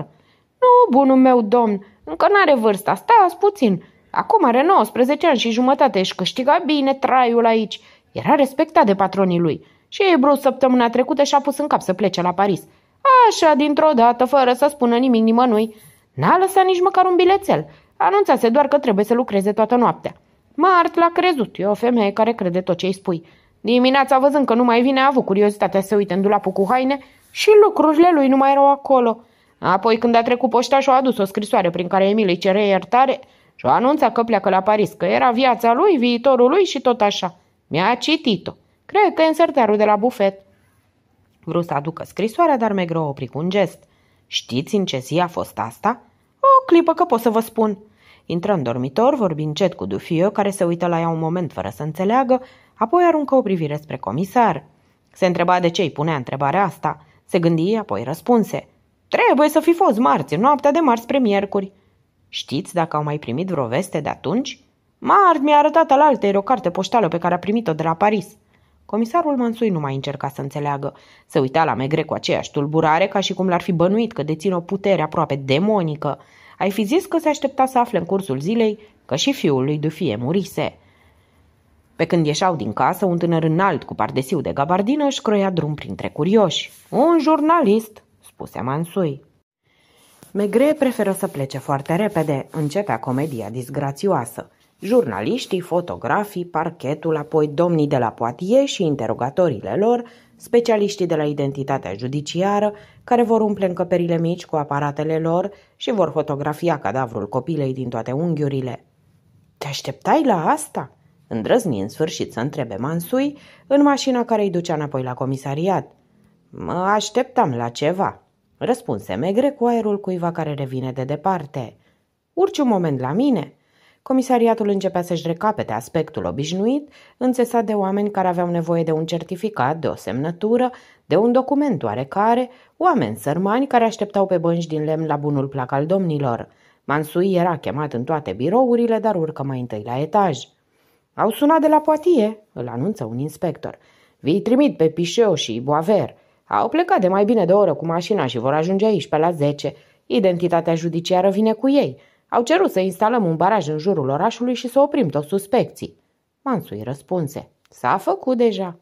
Nu, bunul meu domn, încă n-are vârsta, stați puțin. Acum are 19 ani și jumătate și câștiga bine traiul aici. Era respectat de patronii lui. Și brus săptămâna trecută și-a pus în cap să plece la Paris. Așa, dintr-o dată, fără să spună nimic nimănui. N-a lăsat nici măcar un bilețel. Anunțase doar că trebuie să lucreze toată noaptea. Mart l-a crezut. E o femeie care crede tot ce îi spui. Dimineața, văzând că nu mai vine, a avut curiozitatea să uite în dulapul cu haine și lucrurile lui nu mai erau acolo. Apoi, când a trecut poșta, și-a adus o scrisoare prin care Emil îi cere iertare și o anunța că pleacă la Paris, că era viața lui, viitorul lui și tot așa. Mi-a citit-o. Cred că e în sertarul de la bufet. Vreau să aducă scrisoarea, dar Megro opri cu un gest. Știți în ce zi a fost asta? clipă că pot să vă spun. Intră în dormitor, vorbind încet cu Dufio, care se uită la ea un moment fără să înțeleagă, apoi aruncă o privire spre comisar. Se întreba de ce îi punea întrebarea asta. Se gândi, apoi răspunse. Trebuie să fi fost marți, noaptea de marți spre miercuri. Știți dacă au mai primit vreo veste de atunci? Marți mi-a arătat alaltă o carte poștală pe care a primit-o de la Paris. Comisarul Mansui nu mai încerca să înțeleagă. Se uita la Megre cu aceeași tulburare ca și cum l-ar fi bănuit că deține o putere aproape demonică. Ai fi zis că se aștepta să afle în cursul zilei că și fiul lui Dufie murise. Pe când ieșau din casă, un tânăr înalt cu pardesiu de gabardină își croia drum printre curioși. Un jurnalist, spuse Mansui. Megre preferă să plece foarte repede, începea comedia disgrațioasă. Jurnaliștii, fotografii, parchetul, apoi domnii de la poatie și interogatorile lor specialiștii de la identitatea judiciară, care vor umple încăperile mici cu aparatele lor și vor fotografia cadavrul copilei din toate unghiurile. Te așteptai la asta?" Îndrăzni în sfârșit să întrebe Mansui în mașina care îi ducea înapoi la comisariat. Mă așteptam la ceva," răspunse Megre cu aerul cuiva care revine de departe. Urci un moment la mine." Comisariatul începea să-și recapete aspectul obișnuit, înțesat de oameni care aveau nevoie de un certificat, de o semnătură, de un document oarecare, oameni sărmani care așteptau pe bănci din lemn la bunul plac al domnilor. Mansui era chemat în toate birourile, dar urcă mai întâi la etaj. Au sunat de la poatie, îl anunță un inspector. Vii trimit pe Pișeu și Boaver. Au plecat de mai bine de o oră cu mașina și vor ajunge aici pe la 10. Identitatea judiciară vine cu ei. Au cerut să instalăm un baraj în jurul orașului și să oprim toți suspecții. Mansui răspunse. S-a făcut deja.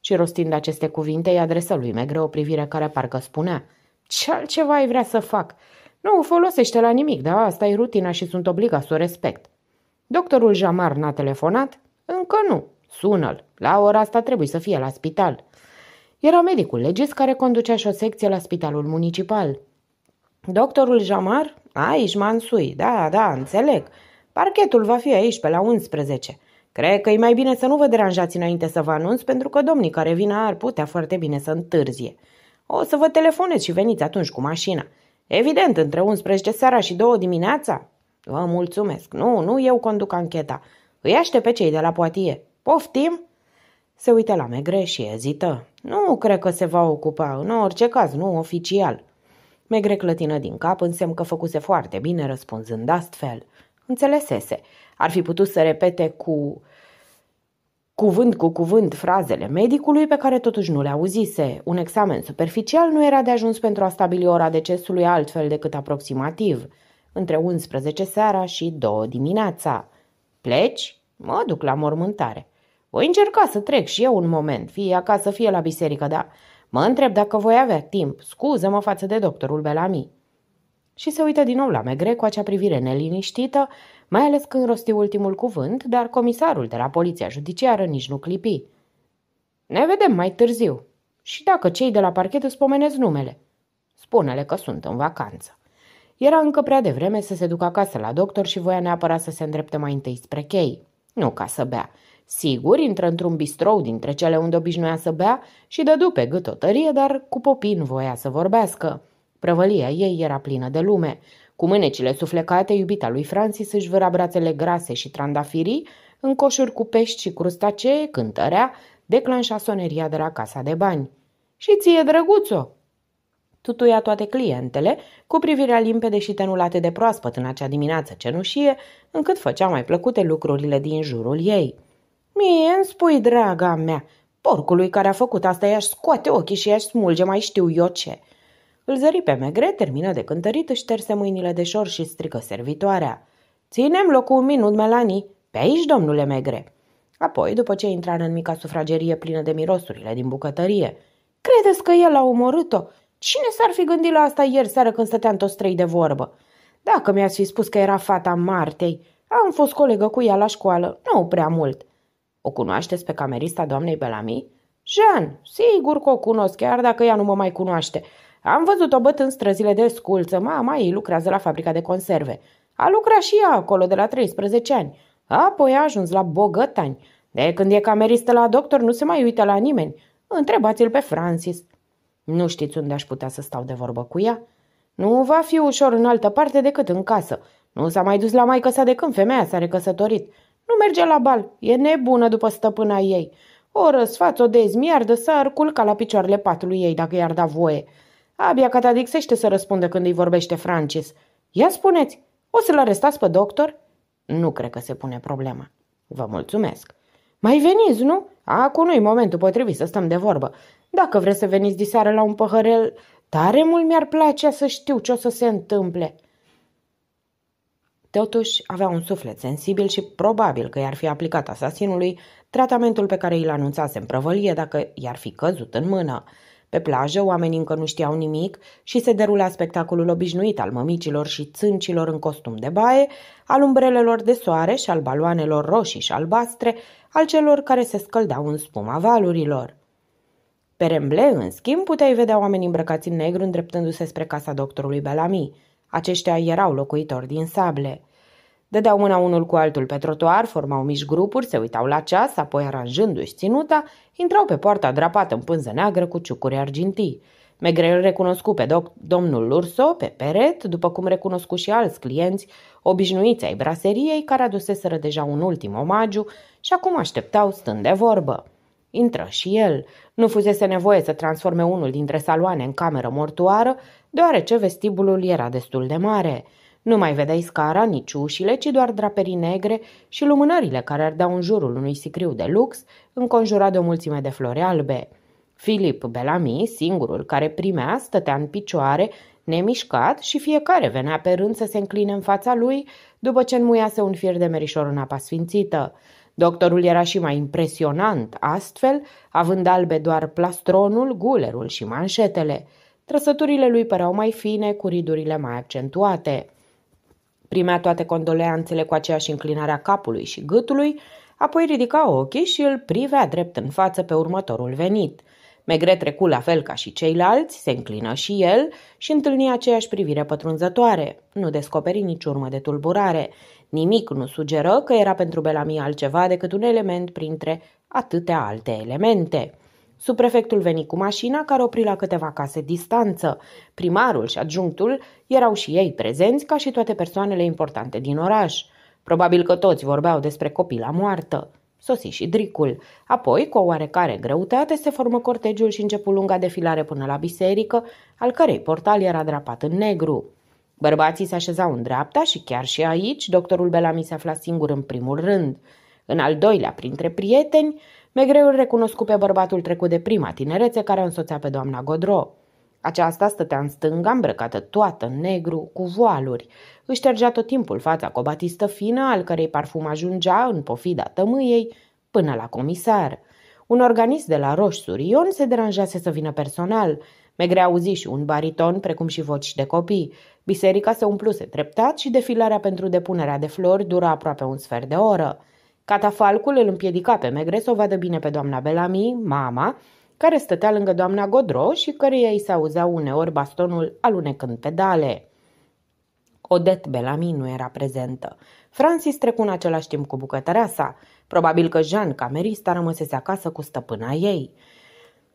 Și rostind aceste cuvinte, îi adresă lui Megre o privire care parcă spunea Ce altceva ai vrea să fac? Nu o folosește la nimic, dar asta e rutina și sunt obligat să o respect. Doctorul Jamar n-a telefonat? Încă nu. Sună-l. La ora asta trebuie să fie la spital. Era medicul legist care conducea și o secție la spitalul municipal. Doctorul Jamar? Aici, Mansui. Da, da, înțeleg. Parchetul va fi aici pe la 11. Cred că e mai bine să nu vă deranjați înainte să vă anunț, pentru că domnii care vin ar putea foarte bine să întârzie. O să vă telefonez și veniți atunci cu mașina. Evident, între 11 seara și 2 dimineața. Vă mulțumesc. Nu, nu eu conduc ancheta. Îi aștept pe cei de la poatie. Poftim? Se uită la Megre și ezită. Nu cred că se va ocupa, în orice caz, nu oficial. Megre clătină din cap în semn că făcuse foarte bine răspunzând astfel. Înțelesese. Ar fi putut să repete cu cuvânt cu cuvânt frazele medicului pe care totuși nu le auzise. Un examen superficial nu era de ajuns pentru a stabili ora decesului altfel decât aproximativ, între 11 seara și 2 dimineața. Pleci? Mă duc la mormântare. Voi încerca să trec și eu un moment, fie acasă, fie la biserică, dar Mă întreb dacă voi avea timp. Scuză-mă față de doctorul Belami. Și se uită din nou la Megre cu acea privire neliniștită, mai ales când rosti ultimul cuvânt, dar comisarul de la poliția judiciară nici nu clipi. Ne vedem mai târziu. Și dacă cei de la parchet îți pomenesc numele, spune-le că sunt în vacanță. Era încă prea devreme să se ducă acasă la doctor și voia neapărat să se îndrepte mai întâi spre chei, nu ca să bea. Sigur, intră într-un bistrou dintre cele unde obișnuia să bea și dădu pe gât o tărie, dar cu popin voia să vorbească. Prăvălia ei era plină de lume. Cu mânecile suflecate, iubita lui Francis își vâra brațele grase și trandafirii, în coșuri cu pești și crustacee, cântărea, declanșa soneria de la casa de bani. Și ție, drăguțo!" Tutuia toate clientele, cu privirea limpede și tenulate de proaspăt în acea dimineață cenușie, încât făcea mai plăcute lucrurile din jurul ei. Mie îmi spui, draga mea, porcului care a făcut asta i-aș scoate ochii și i-aș smulge mai știu eu ce. Îl zări pe megre, termină de cântărit, își terse mâinile de șor și strică servitoarea. Ținem locul un minut, Melanie. Pe aici, domnule megre. Apoi, după ce intra în mica sufragerie plină de mirosurile din bucătărie, credeți că el a omorât-o? Cine s-ar fi gândit la asta ieri seară când stăteam toți trei de vorbă? Dacă mi-ați fi spus că era fata Martei, am fost colegă cu ea la școală, nu prea mult. O cunoașteți pe camerista doamnei Belami? Jean, sigur că o cunosc, chiar dacă ea nu mă mai cunoaște. Am văzut-o bătând străzile de sculță. Mama ei lucrează la fabrica de conserve. A lucrat și ea acolo de la 13 ani. Apoi a ajuns la Bogătani. De când e cameristă la doctor, nu se mai uită la nimeni. Întrebați-l pe Francis. Nu știți unde aș putea să stau de vorbă cu ea? Nu va fi ușor în altă parte decât în casă. Nu s-a mai dus la maică sa de când femeia s-a recăsătorit. Nu merge la bal, e nebună după stăpâna ei. O răsfață, o dezmiardă, s-ar culca la picioarele patului ei dacă i-ar da voie. Abia catadixește să răspundă când îi vorbește Francis. Ia spuneți, o să-l arestați pe doctor? Nu cred că se pune problema. Vă mulțumesc. Mai veniți, nu? Acum nu-i momentul potrivit să stăm de vorbă. Dacă vreți să veniți diseară la un păhărel, tare mult mi-ar place să știu ce o să se întâmple. Totuși, avea un suflet sensibil și probabil că i-ar fi aplicat asasinului tratamentul pe care îl anunțase în prăvălie dacă i-ar fi căzut în mână. Pe plajă, oamenii încă nu știau nimic și se derula spectacolul obișnuit al mămicilor și țâncilor în costum de baie, al umbrelelor de soare și al baloanelor roșii și albastre, al celor care se scăldau în spuma valurilor. Pe remble, în schimb, puteai vedea oameni îmbrăcați în negru îndreptându-se spre casa doctorului Bellamy. Aceștia erau locuitori din sable. Dădeau mâna unul cu altul pe trotuar, formau mici grupuri, se uitau la ceas, apoi aranjându-și ținuta, intrau pe poarta drapată în pânză neagră cu ciucuri argintii. Megrel recunoscu pe doc- domnul Lurso pe peret, după cum recunoscu și alți clienți, obișnuiți ai braseriei, care aduseseră deja un ultim omagiu și acum așteptau stând de vorbă. Intră și el. Nu fusese nevoie să transforme unul dintre saloane în cameră mortoară, deoarece vestibulul era destul de mare – nu mai vedeai scara, nici ușile, ci doar draperii negre și lumânările care ardeau în jurul unui sicriu de lux, înconjurat de o mulțime de flori albe. Filip Belami, singurul care primea, stătea în picioare, nemișcat și fiecare venea pe rând să se încline în fața lui după ce înmuiase un fir de merișor în apa sfințită. Doctorul era și mai impresionant, astfel, având albe doar plastronul, gulerul și manșetele. Trăsăturile lui păreau mai fine, cu ridurile mai accentuate. Primea toate condoleanțele cu aceeași înclinare a capului și gâtului, apoi ridica ochii și îl privea drept în față pe următorul venit. Megre trecu la fel ca și ceilalți, se înclină și el și întâlni aceeași privire pătrunzătoare. Nu descoperi nici urmă de tulburare. Nimic nu sugeră că era pentru Belami altceva decât un element printre atâtea alte elemente. Suprefectul veni cu mașina care opri la câteva case distanță. Primarul și adjunctul erau și ei prezenți ca și toate persoanele importante din oraș. Probabil că toți vorbeau despre copila moartă. Sosi și dricul. Apoi, cu o oarecare greutate, se formă cortegiul și începu lunga defilare până la biserică, al cărei portal era drapat în negru. Bărbații se așezau în dreapta și chiar și aici doctorul Bellamy se afla singur în primul rând. În al doilea, printre prieteni, Megreul recunoscu pe bărbatul trecut de prima tinerețe care o însoțea pe doamna Godro. Aceasta stătea în stânga, îmbrăcată toată în negru, cu voaluri. Își ștergea tot timpul fața cu o batistă fină, al cărei parfum ajungea, în pofida tămâiei, până la comisar. Un organist de la Roș Surion se deranjease să vină personal. Megre auzi și un bariton, precum și voci de copii. Biserica se umpluse treptat și defilarea pentru depunerea de flori dura aproape un sfert de oră. Catafalcul îl împiedica pe Megre să o vadă bine pe doamna Bellamy, mama, care stătea lângă doamna Godro și căreia îi se auzea uneori bastonul alunecând pedale. Odet Bellamy nu era prezentă. Francis trecu în același timp cu bucătărea sa. Probabil că Jean, camerista, rămăsese acasă cu stăpâna ei.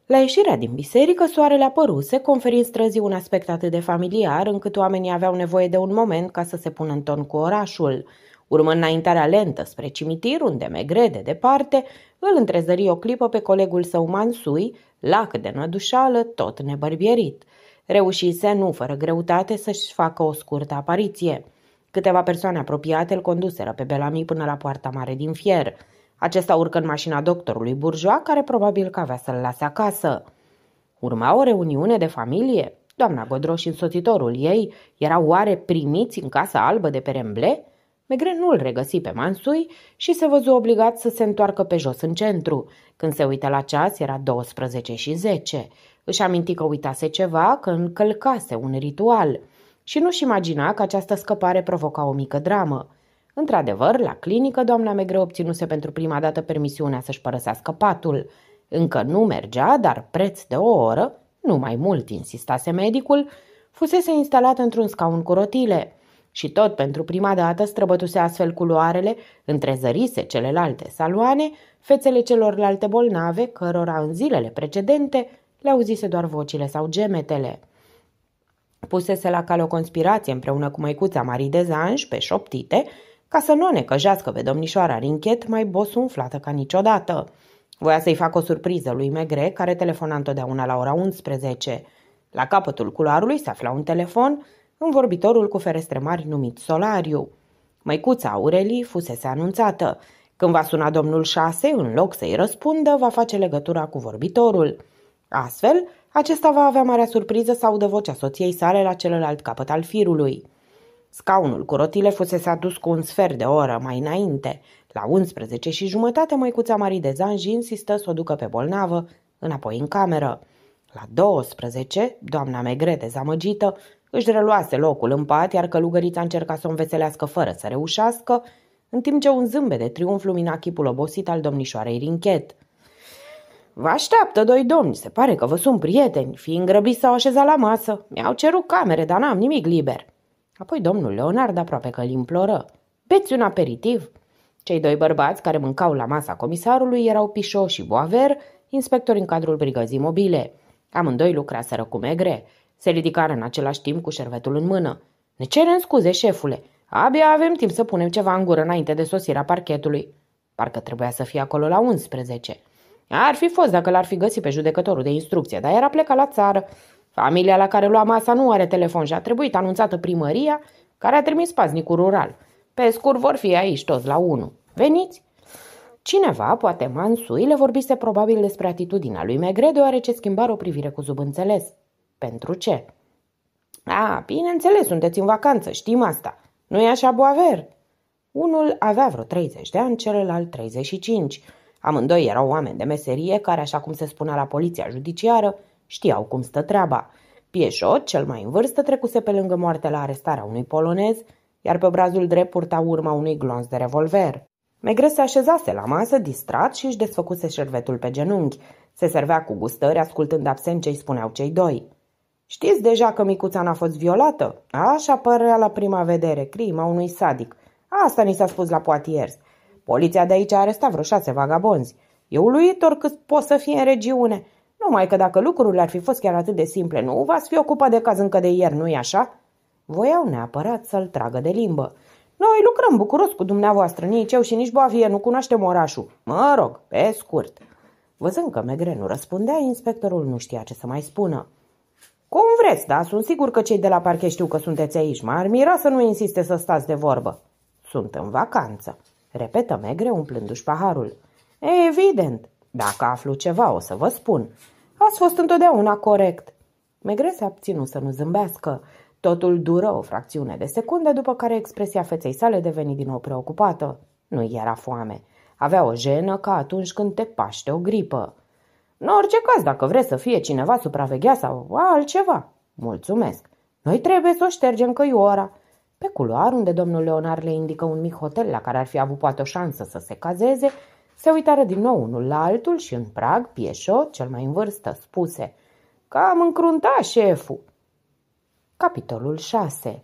La ieșirea din biserică, soarele apăruse, conferind străzii un aspect atât de familiar încât oamenii aveau nevoie de un moment ca să se pună în ton cu orașul – Urmă înaintarea lentă spre cimitir, unde Megre, de departe, îl întrezări o clipă pe colegul său Mansui, lac de nădușală, tot nebărbierit. Reușise, nu fără greutate, să-și facă o scurtă apariție. Câteva persoane apropiate îl conduseră pe Belami până la poarta mare din fier. Acesta urcă în mașina doctorului Burjoa, care probabil că avea să-l lase acasă. Urma o reuniune de familie. Doamna Godro și însoțitorul ei erau oare primiți în casa albă de peremble. Megre nu îl regăsi pe Mansui și se văzu obligat să se întoarcă pe jos în centru. Când se uită la ceas, era 12 și 10. Își aminti că uitase ceva, că încălcase un ritual. Și nu-și imagina că această scăpare provoca o mică dramă. Într-adevăr, la clinică, doamna Megre obținuse pentru prima dată permisiunea să-și părăsească patul. Încă nu mergea, dar preț de o oră, nu mai mult, insistase medicul, fusese instalat într-un scaun cu rotile – și tot pentru prima dată străbătuse astfel culoarele, întrezărise celelalte saloane, fețele celorlalte bolnave, cărora în zilele precedente le auzise doar vocile sau gemetele. Pusese la cale o conspirație împreună cu măicuța Marie de Zanj, pe șoptite, ca să nu o necăjească pe domnișoara Rinchet mai bosunflată ca niciodată. Voia să-i facă o surpriză lui Megre, care telefona întotdeauna la ora 11. La capătul culoarului se afla un telefon, vorbitorul cu ferestre mari numit Solariu. Măicuța Aurelii fusese anunțată. Când va suna domnul șase, în loc să-i răspundă, va face legătura cu vorbitorul. Astfel, acesta va avea marea surpriză să audă vocea soției sale la celălalt capăt al firului. Scaunul cu rotile fusese adus cu un sfert de oră mai înainte. La 11 și jumătate, măicuța Marie de Zanji insistă să o ducă pe bolnavă, înapoi în cameră. La 12, doamna Megre dezamăgită își reluase locul în pat, iar călugărița încerca să o înveselească fără să reușească, în timp ce un zâmbet de triumf lumina chipul obosit al domnișoarei Rinchet. Vă așteaptă doi domni, se pare că vă sunt prieteni, fiind grăbiți să o așezat la masă. Mi-au cerut camere, dar n-am nimic liber. Apoi domnul Leonard aproape că îl imploră. Beți un aperitiv? Cei doi bărbați care mâncau la masa comisarului erau Pișo și Boaver, inspectori în cadrul brigăzii mobile. Amândoi lucraseră cu megre. Se ridicară în același timp cu șervetul în mână. Ne cerem scuze, șefule. Abia avem timp să punem ceva în gură înainte de sosirea parchetului. Parcă trebuia să fie acolo la 11. Ar fi fost dacă l-ar fi găsit pe judecătorul de instrucție, dar era plecat la țară. Familia la care lua masa nu are telefon și a trebuit anunțată primăria, care a trimis paznicul rural. Pe scurt vor fi aici toți la 1. Veniți! Cineva, poate Mansui, le vorbise probabil despre atitudinea lui Megre, deoarece schimbare o privire cu zub înțeles. Pentru ce? A, bineînțeles, sunteți în vacanță, știm asta. nu e așa, Boaver? Unul avea vreo 30 de ani, celălalt 35. Amândoi erau oameni de meserie care, așa cum se spunea la poliția judiciară, știau cum stă treaba. Pieșot, cel mai în vârstă, trecuse pe lângă moarte la arestarea unui polonez, iar pe brazul drept purta urma unui glonț de revolver. Megre se așezase la masă, distrat și își desfăcuse șervetul pe genunchi. Se servea cu gustări, ascultând absent ce îi spuneau cei doi. Știți deja că micuța n-a fost violată? Așa părea la prima vedere, crima unui sadic. Asta ni s-a spus la poatiers. Poliția de aici a arestat vreo șase vagabonzi. E uluitor cât pot să fie în regiune. Numai că dacă lucrurile ar fi fost chiar atât de simple, nu v-ați fi ocupat de caz încă de ieri, nu-i așa? Voiau neapărat să-l tragă de limbă. Noi lucrăm bucuros cu dumneavoastră, nici eu și nici Boavie nu cunoaștem orașul. Mă rog, pe scurt. Văzând că Megre nu răspundea, inspectorul nu știa ce să mai spună. Cum vreți, da? Sunt sigur că cei de la parche știu că sunteți aici. M-ar mira să nu insiste să stați de vorbă. Sunt în vacanță. Repetă Megre umplându-și paharul. E, evident. Dacă aflu ceva, o să vă spun. Ați fost întotdeauna corect. Megre se abținu să nu zâmbească. Totul dură o fracțiune de secundă, după care expresia feței sale deveni din nou preocupată. Nu era foame. Avea o jenă ca atunci când te paște o gripă. În orice caz, dacă vreți să fie cineva supraveghea sau altceva, mulțumesc. Noi trebuie să o ștergem că ora. Pe culoar, unde domnul Leonar le indică un mic hotel la care ar fi avut poate o șansă să se cazeze, se uitară din nou unul la altul și în prag, Pieșo, cel mai în vârstă, spuse Cam încrunta șeful. Capitolul 6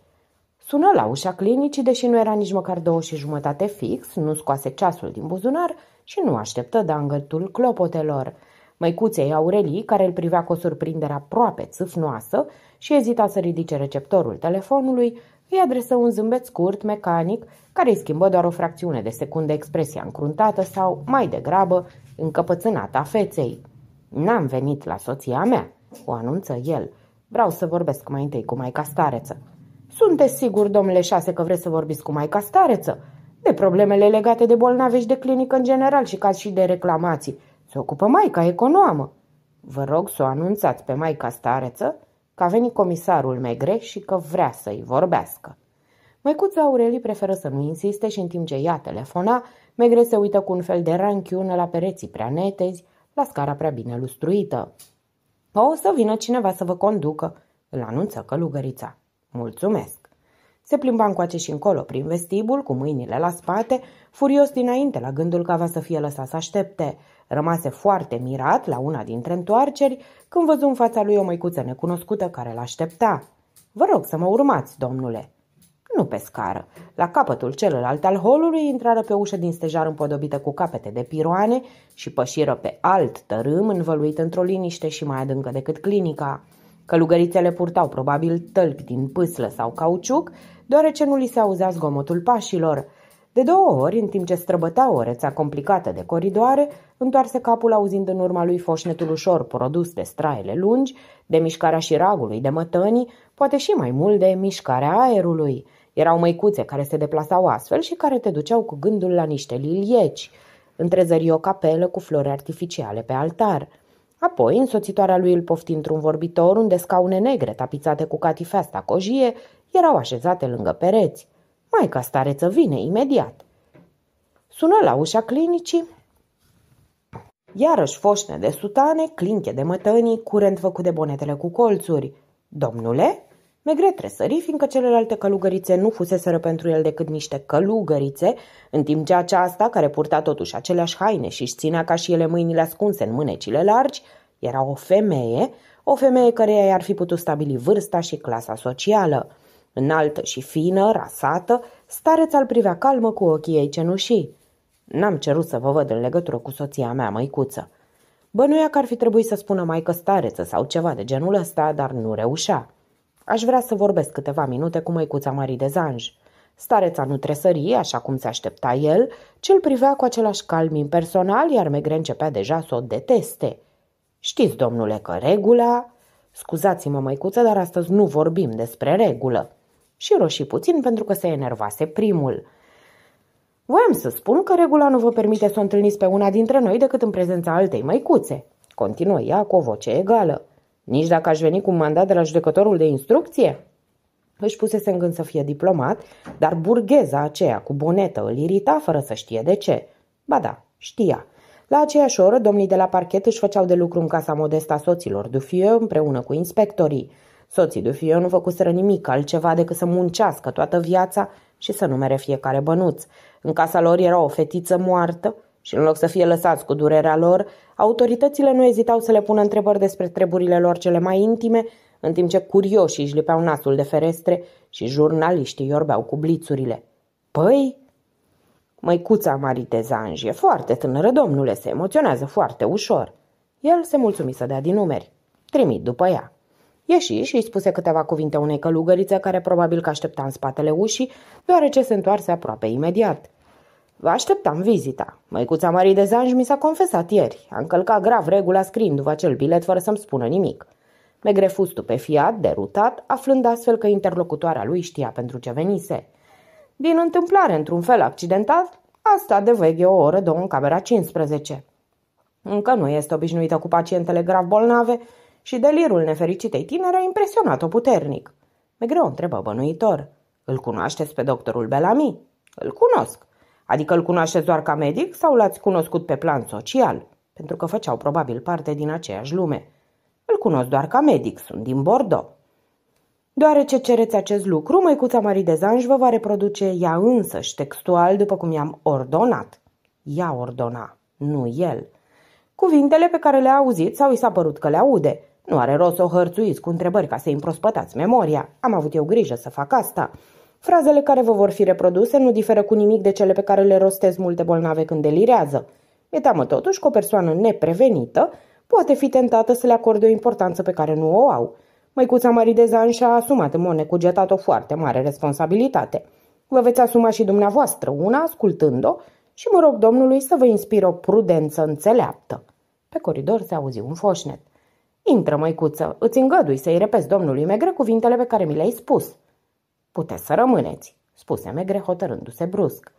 Sună la ușa clinicii, deși nu era nici măcar două și jumătate fix, nu scoase ceasul din buzunar și nu așteptă dangătul clopotelor. Măicuței Aurelii, care îl privea cu o surprindere aproape țâfnoasă și ezita să ridice receptorul telefonului, îi adresă un zâmbet scurt, mecanic, care îi schimbă doar o fracțiune de secundă expresia încruntată sau, mai degrabă, încăpățânată a feței. N-am venit la soția mea, o anunță el. Vreau să vorbesc mai întâi cu maica stareță. Sunteți sigur, domnule șase, că vreți să vorbiți cu maica stareță? De problemele legate de bolnavi și de clinică în general și ca și de reclamații – se ocupă maica economă. Vă rog să o anunțați pe maica stareță că a venit comisarul Megre și că vrea să-i vorbească. Măicuța Aurelii preferă să nu insiste și în timp ce ea telefona, Megre se uită cu un fel de ranchiună la pereții prea netezi, la scara prea bine lustruită. o să vină cineva să vă conducă, îl anunță călugărița. Mulțumesc! Se plimba încoace și încolo prin vestibul, cu mâinile la spate, furios dinainte la gândul că avea să fie lăsat să aștepte. Rămase foarte mirat la una dintre întoarceri când văzu în fața lui o măicuță necunoscută care l-aștepta. Vă rog să mă urmați, domnule!" Nu pe scară. La capătul celălalt al holului intrară pe ușă din stejar împodobită cu capete de piroane și pășiră pe alt tărâm învăluit într-o liniște și mai adâncă decât clinica. Călugărițele purtau probabil tălpi din pâslă sau cauciuc, deoarece nu li se auzea zgomotul pașilor – de două ori, în timp ce străbătea o rețea complicată de coridoare, întoarse capul auzind în urma lui foșnetul ușor produs de straele lungi, de mișcarea șiragului, de mătănii, poate și mai mult de mișcarea aerului. Erau măicuțe care se deplasau astfel și care te duceau cu gândul la niște lilieci. Întrezări o capelă cu flori artificiale pe altar. Apoi, însoțitoarea lui îl pofti într-un vorbitor unde scaune negre tapizate cu catifea cojie erau așezate lângă pereți. Maica stareță vine imediat. Sună la ușa clinicii. Iarăși foșne de sutane, clinche de mătănii, curent făcut de bonetele cu colțuri. Domnule? Megret tresări, fiindcă celelalte călugărițe nu fuseseră pentru el decât niște călugărițe, în timp ce aceasta, care purta totuși aceleași haine și își ținea ca și ele mâinile ascunse în mânecile largi, era o femeie, o femeie care i-ar fi putut stabili vârsta și clasa socială. Înaltă și fină, rasată, stareța îl privea calmă cu ochii ei cenușii. N-am cerut să vă văd în legătură cu soția mea, măicuță. Bănuia că ar fi trebuit să spună mai că stareță sau ceva de genul ăsta, dar nu reușea. Aș vrea să vorbesc câteva minute cu măicuța Marie de Zanj. Stareța nu tresărie, așa cum se aștepta el, ci îl privea cu același calm impersonal, iar Megre începea deja să o deteste. Știți, domnule, că regula... Scuzați-mă, măicuță, dar astăzi nu vorbim despre regulă și roșii puțin pentru că se enervase primul. Voiam să spun că regula nu vă permite să o întâlniți pe una dintre noi decât în prezența altei măicuțe. Continuă ea cu o voce egală. Nici dacă aș veni cu un mandat de la judecătorul de instrucție? Își pusese în gând să fie diplomat, dar burgheza aceea cu bonetă îl irita fără să știe de ce. Ba da, știa. La aceeași oră, domnii de la parchet își făceau de lucru în casa modesta soților Dufieu împreună cu inspectorii. Soții de fiu nu făcuseră nimic altceva decât să muncească toată viața și să numere fiecare bănuț. În casa lor era o fetiță moartă și în loc să fie lăsați cu durerea lor, autoritățile nu ezitau să le pună întrebări despre treburile lor cele mai intime, în timp ce curioșii își lipeau nasul de ferestre și jurnaliștii iorbeau cu blițurile. Păi, măicuța Maritezanj e foarte tânără, domnule, se emoționează foarte ușor. El se mulțumise să dea din numeri. Trimit după ea. Ieși și îi spuse câteva cuvinte unei călugărițe care probabil că aștepta în spatele ușii, deoarece se întoarse aproape imediat. Vă așteptam vizita. Măicuța Marie de Zanj mi s-a confesat ieri. A încălcat grav regula scriindu-vă acel bilet fără să-mi spună nimic. Megre pe fiat, derutat, aflând astfel că interlocutoarea lui știa pentru ce venise. Din întâmplare, într-un fel accidentat, a stat de veche o oră, două în camera 15. Încă nu este obișnuită cu pacientele grav bolnave, și delirul nefericitei tinere a impresionat-o puternic. Megreu întrebă bănuitor. Îl cunoașteți pe doctorul Belami? Îl cunosc. Adică îl cunoașteți doar ca medic sau l-ați cunoscut pe plan social? Pentru că făceau probabil parte din aceeași lume. Îl cunosc doar ca medic, sunt din Bordeaux. Deoarece cereți acest lucru, măicuța Marie de Zanj vă va reproduce ea și textual după cum i-am ordonat. Ea ordona, nu el. Cuvintele pe care le-a auzit sau i s-a părut că le aude – nu are rost să o hărțuiți cu întrebări ca să-i împrospătați memoria. Am avut eu grijă să fac asta. Frazele care vă vor fi reproduse nu diferă cu nimic de cele pe care le rostez multe bolnave când delirează. e teamă totuși că o persoană neprevenită poate fi tentată să le acorde o importanță pe care nu o au. Măicuța Marie Zan și-a asumat în mod necugetat o foarte mare responsabilitate. Vă veți asuma și dumneavoastră una, ascultând-o, și mă rog Domnului să vă inspire o prudență înțeleaptă. Pe coridor se auzi un foșnet. Intră, măicuță, îți îngădui să-i repezi domnului Megre cuvintele pe care mi le-ai spus. Puteți să rămâneți, spuse Megre hotărându-se brusc.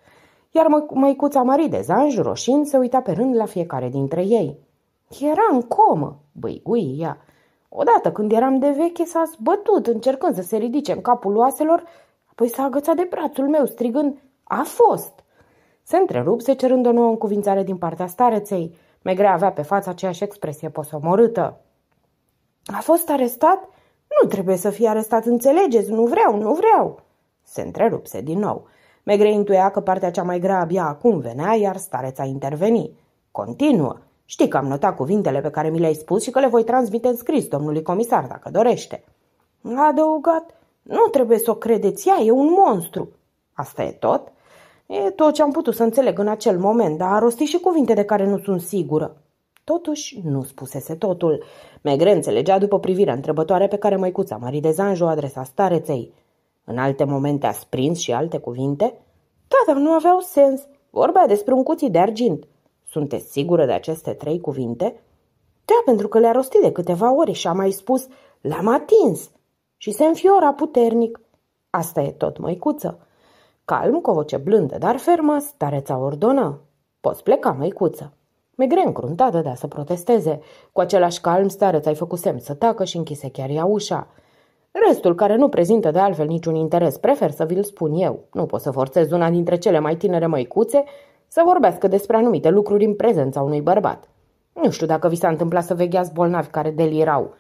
Iar mă- măicuța de zanj roșind, se uita pe rând la fiecare dintre ei. Era în comă, băigui ea. Odată când eram de veche s-a zbătut încercând să se ridice în capul oaselor, apoi s-a agățat de brațul meu strigând, a fost! Se întrerupse cerând o nouă încuvințare din partea stareței. Megre avea pe față aceeași expresie posomorâtă. A fost arestat? Nu trebuie să fie arestat, înțelegeți? Nu vreau, nu vreau!" Se întrerupse din nou. Megre intuia că partea cea mai grea abia acum venea, iar stareța interveni. Continuă. Știi că am notat cuvintele pe care mi le-ai spus și că le voi transmite în scris domnului comisar, dacă dorește. A adăugat. Nu trebuie să o credeți, ea e un monstru. Asta e tot? E tot ce am putut să înțeleg în acel moment, dar a rostit și cuvinte de care nu sunt sigură. Totuși, nu spusese totul. Megre înțelegea după privirea întrebătoare pe care măicuța Marie de Zanjo adresa stareței. În alte momente a sprins și alte cuvinte? Da, dar nu aveau sens. Vorbea despre un cuțit de argint. Sunteți sigură de aceste trei cuvinte? Da, pentru că le-a rostit de câteva ori și a mai spus, l-am atins. Și se înfiora puternic. Asta e tot, măicuță. Calm, cu o voce blândă, dar fermă, stareța ordonă. Poți pleca, măicuță. Megre încruntată a da, da, da, să protesteze. Cu același calm stareț ai făcut semn să tacă și închise chiar ea ușa. Restul, care nu prezintă de altfel niciun interes, prefer să vi-l spun eu. Nu pot să forțez una dintre cele mai tinere măicuțe să vorbească despre anumite lucruri în prezența unui bărbat. Nu știu dacă vi s-a întâmplat să vegheați bolnavi care delirau.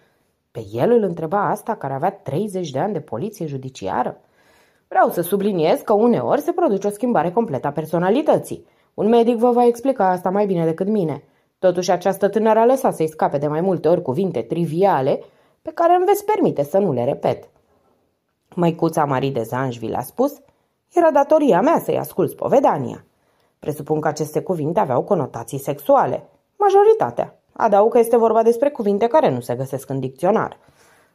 Pe el îl întreba asta care avea 30 de ani de poliție judiciară. Vreau să subliniez că uneori se produce o schimbare completă a personalității – un medic vă va explica asta mai bine decât mine. Totuși, această tânără a lăsat să-i scape de mai multe ori cuvinte triviale pe care îmi veți permite să nu le repet. Măicuța Marie de Zanjville a spus, era datoria mea să-i ascult spovedania. Presupun că aceste cuvinte aveau conotații sexuale. Majoritatea. Adaug că este vorba despre cuvinte care nu se găsesc în dicționar.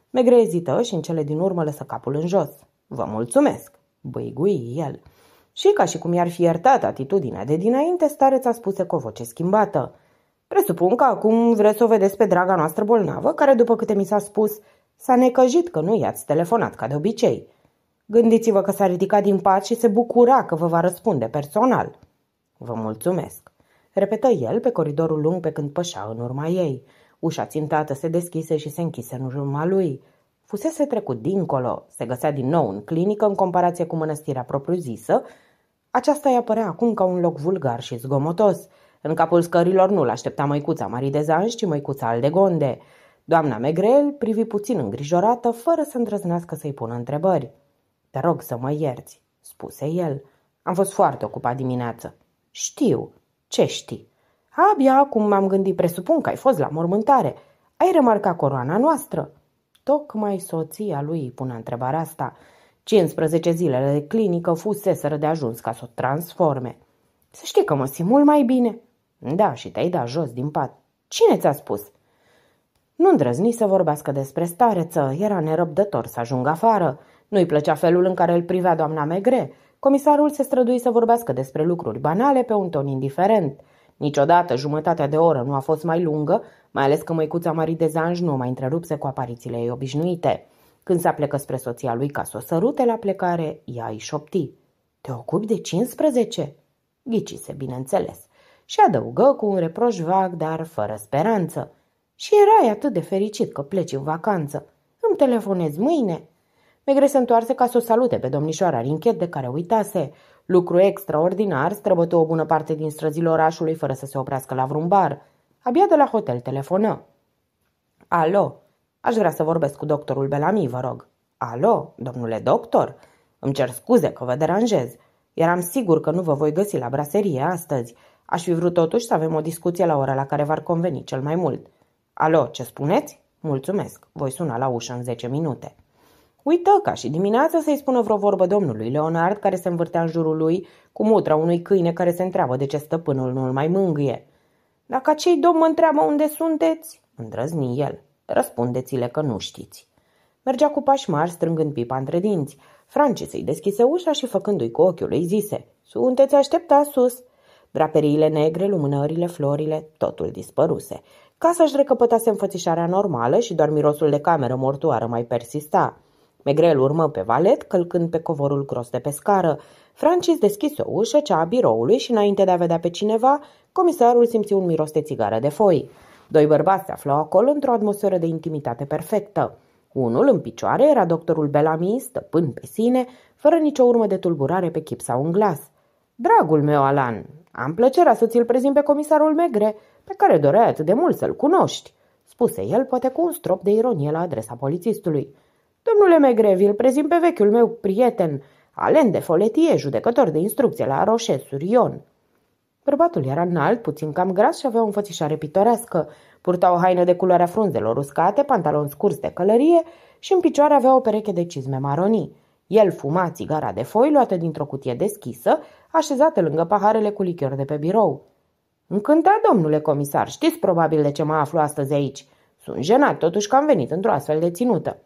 Megre ezită și în cele din urmă lăsă capul în jos. Vă mulțumesc, băigui el. Și ca și cum i-ar fi iertat atitudinea de dinainte, stareța spuse cu o voce schimbată. Presupun că acum vreți să o vedeți pe draga noastră bolnavă, care, după câte mi s-a spus, s-a necăjit că nu i-ați telefonat ca de obicei. Gândiți-vă că s-a ridicat din pat și se bucura că vă va răspunde personal. Vă mulțumesc, repetă el pe coridorul lung pe când pășea în urma ei. Ușa țintată se deschise și se închise în urma lui. Fusese trecut dincolo, se găsea din nou în clinică în comparație cu mănăstirea propriu-zisă, aceasta îi apărea acum ca un loc vulgar și zgomotos. În capul scărilor nu-l aștepta măicuța Zanj, ci măicuța Aldegonde. Doamna Megrel privi puțin îngrijorată, fără să îndrăznească să-i pună întrebări. Te rog să mă ierți, spuse el. Am fost foarte ocupat dimineață. Știu. Ce știi? Abia acum m-am gândit, presupun că ai fost la mormântare. Ai remarcat coroana noastră? Tocmai soția lui îi pune întrebarea asta. 15 zilele de clinică fuseseră de ajuns ca să o transforme. Să știi că mă simt mult mai bine. Da, și te-ai dat jos din pat. Cine ți-a spus? Nu îndrăzni să vorbească despre stareță, era nerăbdător să ajungă afară. Nu-i plăcea felul în care îl privea doamna Megre. Comisarul se strădui să vorbească despre lucruri banale pe un ton indiferent. Niciodată jumătatea de oră nu a fost mai lungă, mai ales că măicuța Marie de Zanj nu o mai întrerupse cu aparițiile ei obișnuite. Când se aplecă spre soția lui ca să o sărute la plecare, ea îi șopti. Te ocupi de 15? Ghicise, bineînțeles, și adăugă cu un reproș vag, dar fără speranță. Și erai atât de fericit că pleci în vacanță. Îmi telefonezi mâine? Megre se întoarse ca să o salute pe domnișoara Rinchet de care uitase. Lucru extraordinar, străbătă o bună parte din străzile orașului fără să se oprească la vreun bar. Abia de la hotel telefonă. Alo, Aș vrea să vorbesc cu doctorul Belami, vă rog. Alo, domnule doctor? Îmi cer scuze că vă deranjez. Eram sigur că nu vă voi găsi la braserie astăzi. Aș fi vrut totuși să avem o discuție la ora la care v-ar conveni cel mai mult. Alo, ce spuneți? Mulțumesc, voi suna la ușă în 10 minute. Uită ca și dimineața să-i spună vreo vorbă domnului Leonard care se învârtea în jurul lui cu mutra unui câine care se întreabă de ce stăpânul nu-l mai mângâie. Dacă acei domn mă întreabă unde sunteți, îndrăzni el. Răspundeți-le că nu știți. Mergea cu pași mari, strângând pipa între dinți. Francis îi deschise ușa și făcându-i cu ochiul îi zise Sunteți aștepta sus!" Draperiile negre, lumânările, florile, totul dispăruse. Casa își recăpătase înfățișarea normală și doar mirosul de cameră mortoară mai persista. Megrel urmă pe valet, călcând pe covorul gros de pe scară. Francis deschise o ușă, cea a biroului, și înainte de a vedea pe cineva, comisarul simți un miros de țigară de foi. Doi bărbați se aflau acolo într-o atmosferă de intimitate perfectă. Unul, în picioare, era doctorul Bellamy, stăpân pe sine, fără nicio urmă de tulburare pe chip sau în glas. Dragul meu, Alan, am plăcerea să ți-l prezint pe comisarul Megre, pe care doreai atât de mult să-l cunoști, spuse el, poate cu un strop de ironie la adresa polițistului. Domnule Megre, vi-l prezint pe vechiul meu prieten, Alen de Foletie, judecător de instrucție la Roșe, Surion. Bărbatul era înalt, puțin cam gras și avea o înfățișare pitorească. Purta o haină de culoarea frunzelor uscate, pantaloni scurs de călărie și în picioare avea o pereche de cizme maronii. El fuma țigara de foi luată dintr-o cutie deschisă, așezată lângă paharele cu lichior de pe birou. Încântat, domnule comisar, știți probabil de ce mă aflu astăzi aici. Sunt jenat, totuși că am venit într-o astfel de ținută.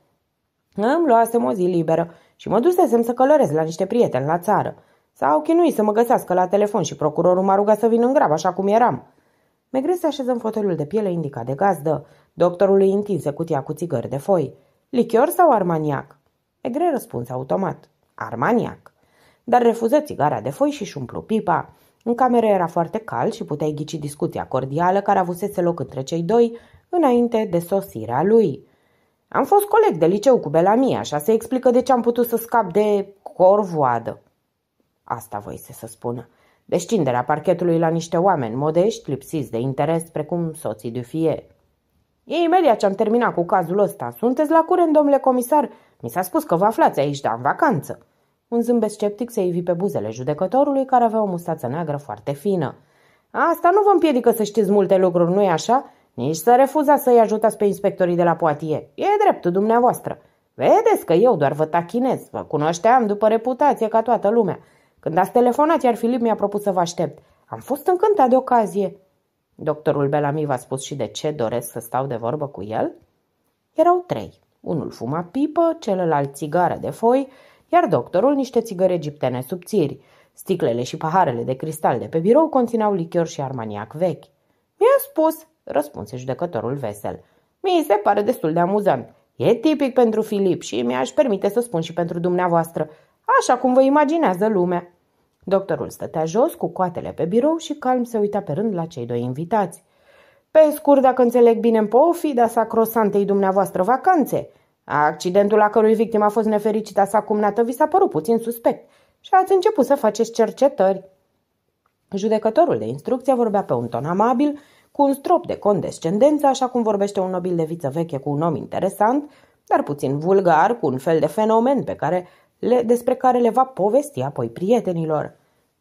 Îmi luasem o zi liberă și mă dusesem să călăresc la niște prieteni la țară. S-au chinuit să mă găsească la telefon și procurorul m-a rugat să vin în grab, așa cum eram. Megre se așeză în fotolul de piele indicat de gazdă. Doctorul îi întinse cutia cu țigări de foi. Lichior sau armaniac? Megre răspuns automat. Armaniac. Dar refuză țigara de foi și-și umplu pipa. În cameră era foarte cald și puteai ghici discuția cordială care avusese loc între cei doi înainte de sosirea lui. Am fost coleg de liceu cu Belamia, așa se explică de ce am putut să scap de corvoadă. Asta voise să spună. Descinderea parchetului la niște oameni modești, lipsiți de interes, precum soții de fie. E imediat ce am terminat cu cazul ăsta. Sunteți la curent, domnule comisar? Mi s-a spus că vă aflați aici, dar în vacanță. Un zâmbet sceptic se ivi pe buzele judecătorului, care avea o mustață neagră foarte fină. Asta nu vă împiedică să știți multe lucruri, nu-i așa? Nici să refuzați să-i ajutați pe inspectorii de la poatie. E dreptul dumneavoastră. Vedeți că eu doar vă tachinez, vă cunoșteam după reputație ca toată lumea. Când ați telefonat, iar Filip mi-a propus să vă aștept. Am fost încântat de ocazie. Doctorul Bellamy v-a spus și de ce doresc să stau de vorbă cu el? Erau trei. Unul fuma pipă, celălalt țigară de foi, iar doctorul niște țigări egiptene subțiri. Sticlele și paharele de cristal de pe birou conțineau lichior și armaniac vechi. Mi-a spus, răspunse judecătorul vesel. Mi se pare destul de amuzant. E tipic pentru Filip și mi-aș permite să spun și pentru dumneavoastră așa cum vă imaginează lumea. Doctorul stătea jos, cu coatele pe birou și calm se uita pe rând la cei doi invitați. Pe scurt, dacă înțeleg bine în pofida sacrosantei dumneavoastră vacanțe, accidentul la cărui victimă a fost nefericită sa cumnată vi s-a părut puțin suspect și ați început să faceți cercetări. Judecătorul de instrucție vorbea pe un ton amabil, cu un strop de condescendență, așa cum vorbește un nobil de viță veche cu un om interesant, dar puțin vulgar, cu un fel de fenomen pe care le, despre care le va povesti apoi prietenilor.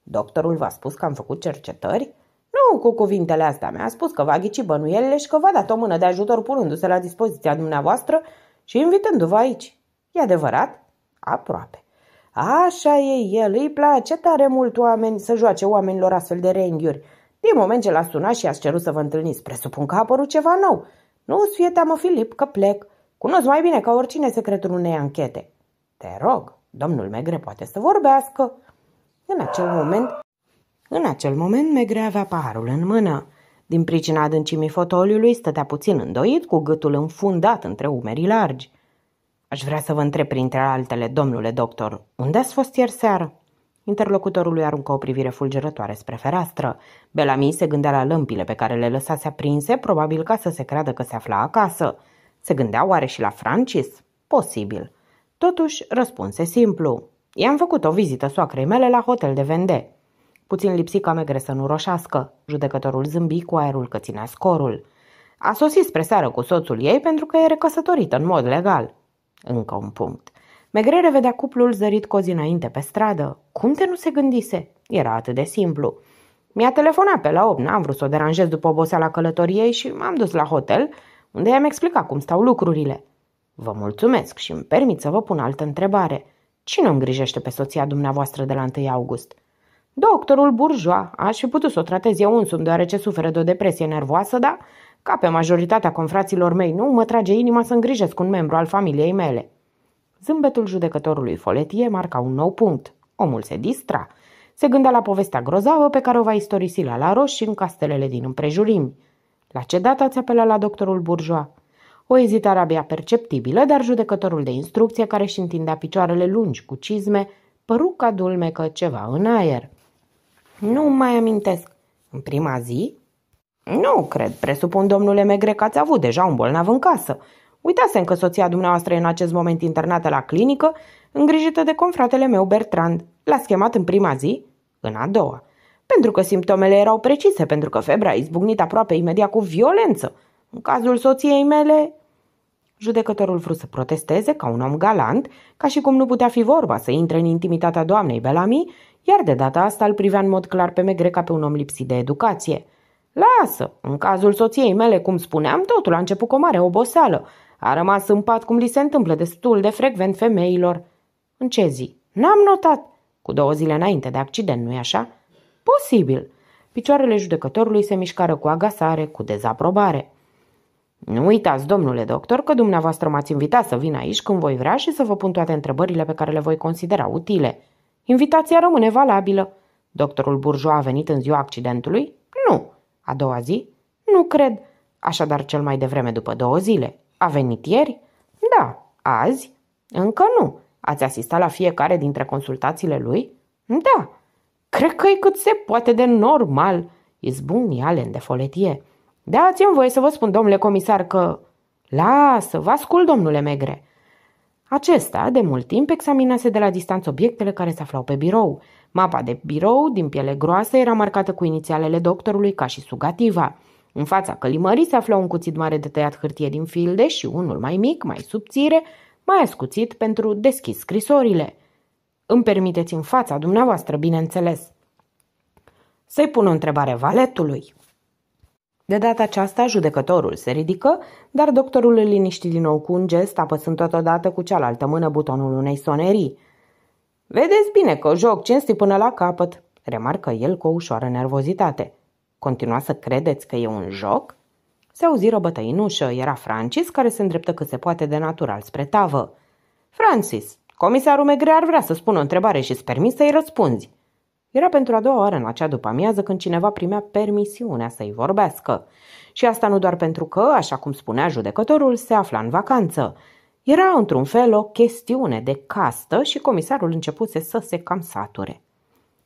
Doctorul v-a spus că am făcut cercetări? Nu, cu cuvintele astea mi-a spus că va ghici bănuielile și că v-a dat o mână de ajutor punându-se la dispoziția dumneavoastră și invitându-vă aici. E adevărat? Aproape. Așa e el, îi place tare mult oameni să joace oamenilor astfel de renghiuri. Din moment ce l-a sunat și ați cerut să vă întâlniți, presupun că a apărut ceva nou. Nu-ți fie teamă, Filip, că plec. Cunosc mai bine ca oricine secretul unei anchete. Te rog. Domnul Megre poate să vorbească. În acel moment, în acel moment Megre avea paharul în mână. Din pricina adâncimii fotoliului stătea puțin îndoit, cu gâtul înfundat între umerii largi. Aș vrea să vă întreb printre altele, domnule doctor, unde ați fost ieri seară? Interlocutorul lui aruncă o privire fulgerătoare spre fereastră. Bellamy se gândea la lămpile pe care le lăsase aprinse, probabil ca să se creadă că se afla acasă. Se gândea oare și la Francis? Posibil. Totuși, răspunse simplu. I-am făcut o vizită soacrei mele la hotel de vende. Puțin lipsi ca megre să nu roșească, judecătorul zâmbi cu aerul că ținea scorul. A sosit spre seară cu soțul ei pentru că e recăsătorită în mod legal. Încă un punct. Megre revedea cuplul zărit cozi înainte pe stradă. Cum te nu se gândise? Era atât de simplu. Mi-a telefonat pe la 8, n-am vrut să o deranjez după oboseala călătoriei și m-am dus la hotel, unde i-am explicat cum stau lucrurile. Vă mulțumesc și îmi permit să vă pun altă întrebare. Cine îngrijește pe soția dumneavoastră de la 1 august? Doctorul Burjoa. Aș fi putut să o tratez eu însumi, deoarece suferă de o depresie nervoasă, dar, ca pe majoritatea confraților mei, nu mă trage inima să îngrijesc un membru al familiei mele. Zâmbetul judecătorului Foletie marca un nou punct. Omul se distra. Se gândea la povestea grozavă pe care o va istorisi la Laroș și în castelele din împrejurimi. La ce dată ați apelat la doctorul Burjoa? O ezitare abia perceptibilă, dar judecătorul de instrucție, care își întindea picioarele lungi cu cizme, păru ca dulmecă ceva în aer. Nu mai amintesc. În prima zi? Nu, cred. Presupun, domnule Megre, că ați avut deja un bolnav în casă. Uitasem că soția dumneavoastră e în acest moment internată la clinică, îngrijită de confratele meu Bertrand. L-a schemat în prima zi, în a doua. Pentru că simptomele erau precise, pentru că febra a izbucnit aproape imediat cu violență. În cazul soției mele, Judecătorul vrut să protesteze ca un om galant, ca și cum nu putea fi vorba să intre în intimitatea doamnei Bellamy, iar de data asta îl privea în mod clar pe Megre ca pe un om lipsit de educație. Lasă, în cazul soției mele, cum spuneam, totul a început cu o mare oboseală. A rămas în pat cum li se întâmplă destul de frecvent femeilor. În ce zi? N-am notat. Cu două zile înainte de accident, nu-i așa? Posibil. Picioarele judecătorului se mișcară cu agasare, cu dezaprobare. Nu uitați, domnule doctor, că dumneavoastră m-ați invitat să vin aici când voi vrea și să vă pun toate întrebările pe care le voi considera utile. Invitația rămâne valabilă. Doctorul Burjoa a venit în ziua accidentului? Nu. A doua zi? Nu cred. Așadar, cel mai devreme după două zile. A venit ieri? Da. Azi? Încă nu. Ați asistat la fiecare dintre consultațiile lui? Da. Cred că e cât se poate de normal, izbucni Allen de foletie. Dați-mi voie să vă spun, domnule comisar, că... Lasă, vă ascult, domnule Megre. Acesta, de mult timp, examinase de la distanță obiectele care se aflau pe birou. Mapa de birou, din piele groasă, era marcată cu inițialele doctorului ca și sugativa. În fața călimării se afla un cuțit mare de tăiat hârtie din filde și unul mai mic, mai subțire, mai ascuțit pentru deschis scrisorile. Îmi permiteți în fața dumneavoastră, bineînțeles. Să-i pun o întrebare valetului, de data aceasta, judecătorul se ridică, dar doctorul îl liniști din nou cu un gest, apăsând totodată cu cealaltă mână butonul unei sonerii. Vedeți bine că joc cinsti până la capăt, remarcă el cu o ușoară nervozitate. Continua să credeți că e un joc? Se auzi răbătăi în ușă, era Francis care se îndreptă cât se poate de natural spre tavă. Francis, comisarul Megre ar vrea să spună o întrebare și-ți permis să-i răspunzi. Era pentru a doua oară în acea după-amiază când cineva primea permisiunea să-i vorbească. Și asta nu doar pentru că, așa cum spunea judecătorul, se afla în vacanță. Era într-un fel o chestiune de castă și comisarul începuse să se cam sature.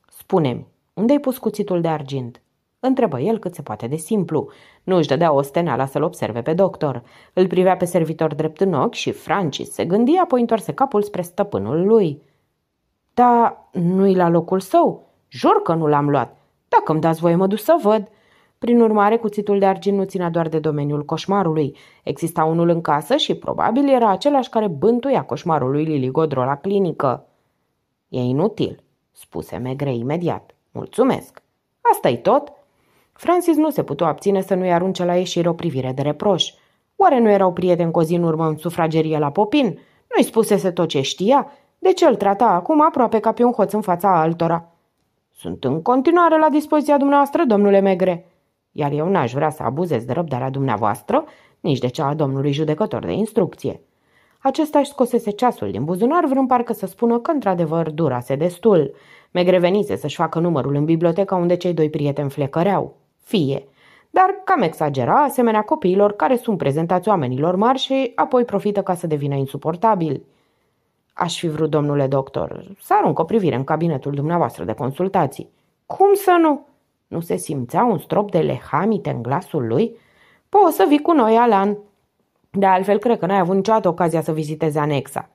Spune-mi, unde ai pus cuțitul de argint? Întrebă el cât se poate de simplu. Nu își dădea o steneală să-l observe pe doctor. Îl privea pe servitor drept în ochi și Francis se gândia, apoi întoarse capul spre stăpânul lui. Da, nu-i la locul său?" Jur că nu l-am luat. Dacă îmi dați voie, mă duc să văd. Prin urmare, cuțitul de argint nu ținea doar de domeniul coșmarului. Exista unul în casă și probabil era același care bântuia coșmarul lui Lili Godro la clinică. E inutil, spuse Megre imediat. Mulțumesc. asta e tot? Francis nu se putu abține să nu-i arunce la ieșire o privire de reproș. Oare nu erau prieteni cu zi în urmă în sufragerie la Popin? Nu-i spusese tot ce știa? De ce îl trata acum aproape ca pe un hoț în fața altora? Sunt în continuare la dispoziția dumneavoastră, domnule Megre, iar eu n-aș vrea să abuzez de răbdarea dumneavoastră, nici de cea a domnului judecător de instrucție. Acesta își scosese ceasul din buzunar, vrând parcă să spună că într-adevăr durase destul. Megre venise să-și facă numărul în biblioteca unde cei doi prieteni flecăreau. Fie. Dar cam exagera asemenea copiilor care sunt prezentați oamenilor mari și apoi profită ca să devină insuportabil. Aș fi vrut, domnule doctor, să arunc o privire în cabinetul dumneavoastră de consultații. Cum să nu? Nu se simțea un strop de lehamite în glasul lui? Poți să vii cu noi, Alan. De altfel, cred că n-ai avut niciodată ocazia să vizitezi anexa.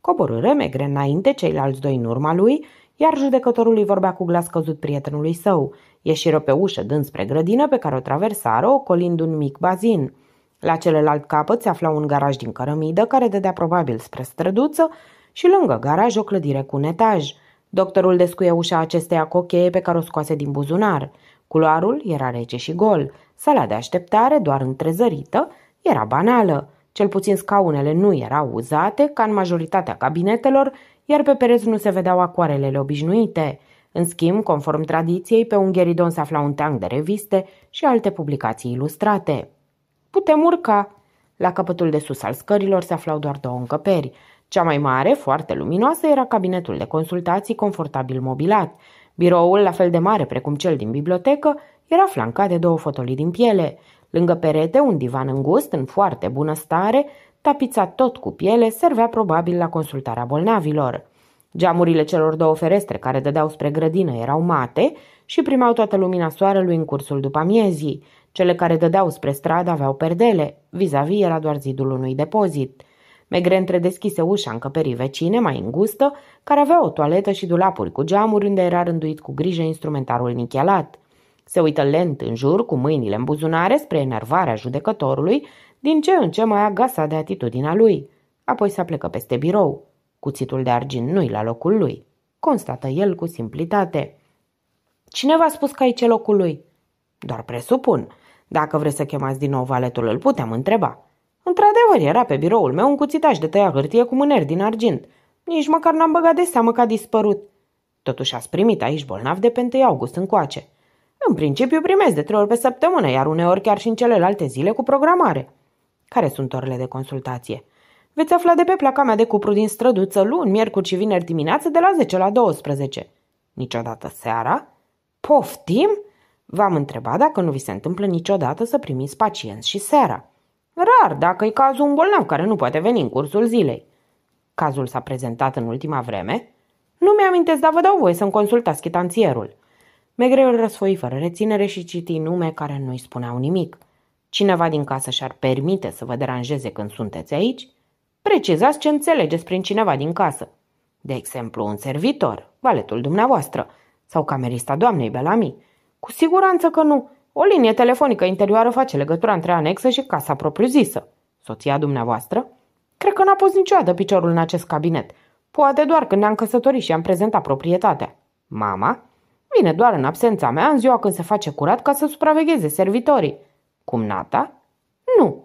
Coborâ remegre înainte, ceilalți doi în urma lui, iar judecătorul îi vorbea cu glas căzut prietenului său. Ieșiră pe ușă dinspre spre grădină pe care o traversară, ocolind un mic bazin. La celălalt capăt se afla un garaj din cărămidă care dădea probabil spre străduță și lângă garaj o clădire cu un etaj. Doctorul descuie ușa acesteia cu o cheie pe care o scoase din buzunar. Culoarul era rece și gol. Sala de așteptare, doar întrezărită, era banală. Cel puțin scaunele nu erau uzate, ca în majoritatea cabinetelor, iar pe pereți nu se vedeau acoarelele obișnuite. În schimb, conform tradiției, pe un gheridon se afla un teanc de reviste și alte publicații ilustrate. Putem urca! La capătul de sus al scărilor se aflau doar două încăperi. Cea mai mare, foarte luminoasă, era cabinetul de consultații confortabil mobilat. Biroul, la fel de mare precum cel din bibliotecă, era flancat de două fotolii din piele. Lângă perete, un divan îngust, în foarte bună stare, tapizat tot cu piele, servea probabil la consultarea bolnavilor. Geamurile celor două ferestre care dădeau spre grădină erau mate și primeau toată lumina soarelui în cursul după amiezii. Cele care dădeau spre stradă aveau perdele, vis-a-vis era doar zidul unui depozit între deschise ușa încăperii vecine, mai îngustă, care avea o toaletă și dulapuri cu geamuri unde era rânduit cu grijă instrumentarul nichelat. Se uită lent în jur, cu mâinile în buzunare, spre enervarea judecătorului, din ce în ce mai agasa de atitudinea lui. Apoi se plecă peste birou. Cuțitul de argint nu-i la locul lui, constată el cu simplitate. Cine v-a spus că aici e locul lui? Doar presupun. Dacă vreți să chemați din nou valetul, îl putem întreba. Într-adevăr, era pe biroul meu un cuțitaș de tăia hârtie cu mâneri din argint. Nici măcar n-am băgat de seamă că a dispărut. Totuși ați primit aici bolnav de pe 1 august încoace. În principiu primesc de trei ori pe săptămână, iar uneori chiar și în celelalte zile cu programare. Care sunt orele de consultație? Veți afla de pe placa mea de cupru din străduță luni, miercuri și vineri dimineață de la 10 la 12. Niciodată seara? Poftim? V-am întrebat dacă nu vi se întâmplă niciodată să primiți pacienți și seara. Rar, dacă e cazul un bolnav care nu poate veni în cursul zilei. Cazul s-a prezentat în ultima vreme? Nu mi-amintesc, dar vă dau voie să-mi consultați chitanțierul. Megreul răsfoi fără reținere și citi nume care nu-i spuneau nimic. Cineva din casă și-ar permite să vă deranjeze când sunteți aici? Precizați ce înțelegeți prin cineva din casă. De exemplu, un servitor, valetul dumneavoastră sau camerista doamnei Belami. Cu siguranță că nu, o linie telefonică interioară face legătura între anexă și casa propriu-zisă. Soția dumneavoastră? Cred că n-a pus niciodată piciorul în acest cabinet. Poate doar când ne-am căsătorit și am prezentat proprietatea. Mama? Vine doar în absența mea, în ziua când se face curat, ca să supravegheze servitorii. Cum nata? Nu.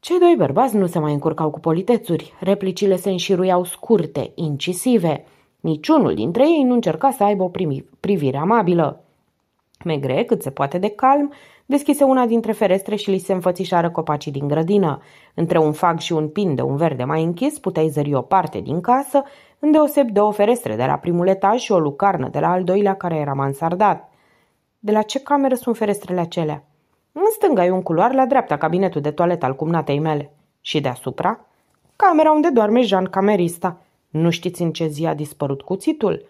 Cei doi bărbați nu se mai încurcau cu politețuri. Replicile se înșiruiau scurte, incisive. Niciunul dintre ei nu încerca să aibă o primi- privire amabilă. Megre, cât se poate de calm, deschise una dintre ferestre și li se înfățișară copacii din grădină. Între un fag și un pin de un verde mai închis puteai zări o parte din casă, îndeoseb de o ferestre de la primul etaj și o lucarnă de la al doilea care era mansardat. De la ce cameră sunt ferestrele acelea? În stânga e un culoar, la dreapta cabinetul de toaletă al cumnatei mele. Și deasupra? Camera unde doarme Jean Camerista. Nu știți în ce zi a dispărut cuțitul?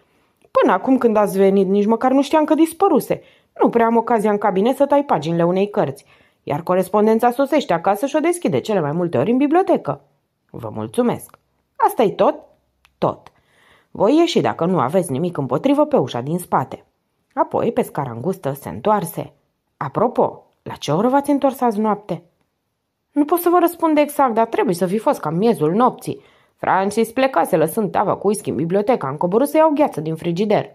Până acum când ați venit, nici măcar nu știam că dispăruse. Nu prea am ocazia în cabinet să tai paginile unei cărți, iar corespondența sosește acasă și o deschide cele mai multe ori în bibliotecă. Vă mulțumesc. asta e tot? Tot. Voi ieși dacă nu aveți nimic împotrivă pe ușa din spate. Apoi, pe scara îngustă, se întoarse. Apropo, la ce oră v-ați întors azi noapte? Nu pot să vă răspund exact, dar trebuie să fi fost cam miezul nopții. Francis plecase lăsând tava cu whisky în biblioteca, am coborât să iau gheață din frigider.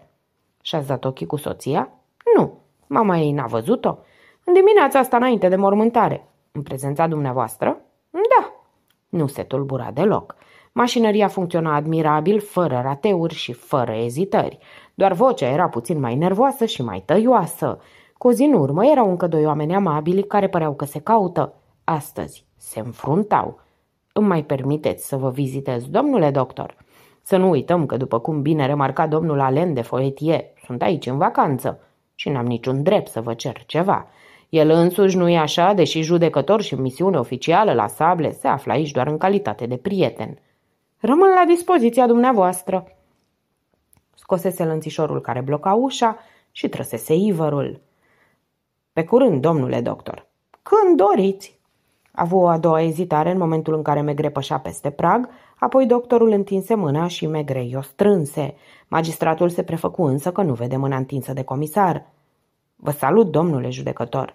Și-ați dat ochii cu soția? Nu. Mama ei n-a văzut-o? În dimineața asta înainte de mormântare. În prezența dumneavoastră? Da. Nu se tulbura deloc. Mașinăria funcționa admirabil, fără rateuri și fără ezitări. Doar vocea era puțin mai nervoasă și mai tăioasă. Cu zi în urmă erau încă doi oameni amabili care păreau că se caută. Astăzi se înfruntau. Îmi mai permiteți să vă vizitez, domnule doctor? Să nu uităm că, după cum bine remarca domnul Alen de Foetie, sunt aici în vacanță și n-am niciun drept să vă cer ceva. El însuși nu e așa, deși judecător și misiune oficială la sable se află aici doar în calitate de prieten. Rămân la dispoziția dumneavoastră. Scosese lănțișorul care bloca ușa și trăsese ivărul. Pe curând, domnule doctor. Când doriți. A avut o a doua ezitare în momentul în care Megre pășea peste prag, apoi doctorul întinse mâna și Megre i-o strânse. Magistratul se prefăcu însă că nu vede mâna întinsă de comisar. Vă salut, domnule judecător.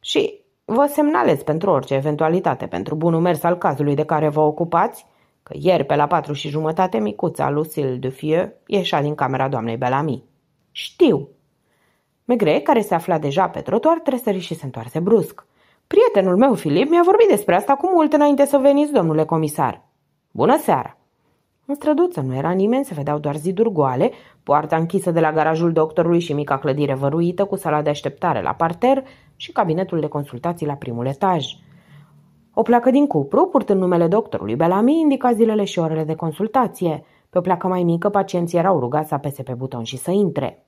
Și vă semnalez pentru orice eventualitate, pentru bunul mers al cazului de care vă ocupați, că ieri pe la patru și jumătate micuța Lucille Dufieu ieșea din camera doamnei Bellamy. Știu. Megre, care se afla deja pe trotuar, tresări și se întoarse brusc. Prietenul meu, Filip, mi-a vorbit despre asta cu mult înainte să veniți, domnule comisar. Bună seara! În străduță nu era nimeni, se vedeau doar ziduri goale, poarta închisă de la garajul doctorului și mica clădire văruită cu sala de așteptare la parter și cabinetul de consultații la primul etaj. O placă din cupru, purtând numele doctorului Bellamy, indica zilele și orele de consultație. Pe o placă mai mică, pacienții erau rugați să apese pe buton și să intre.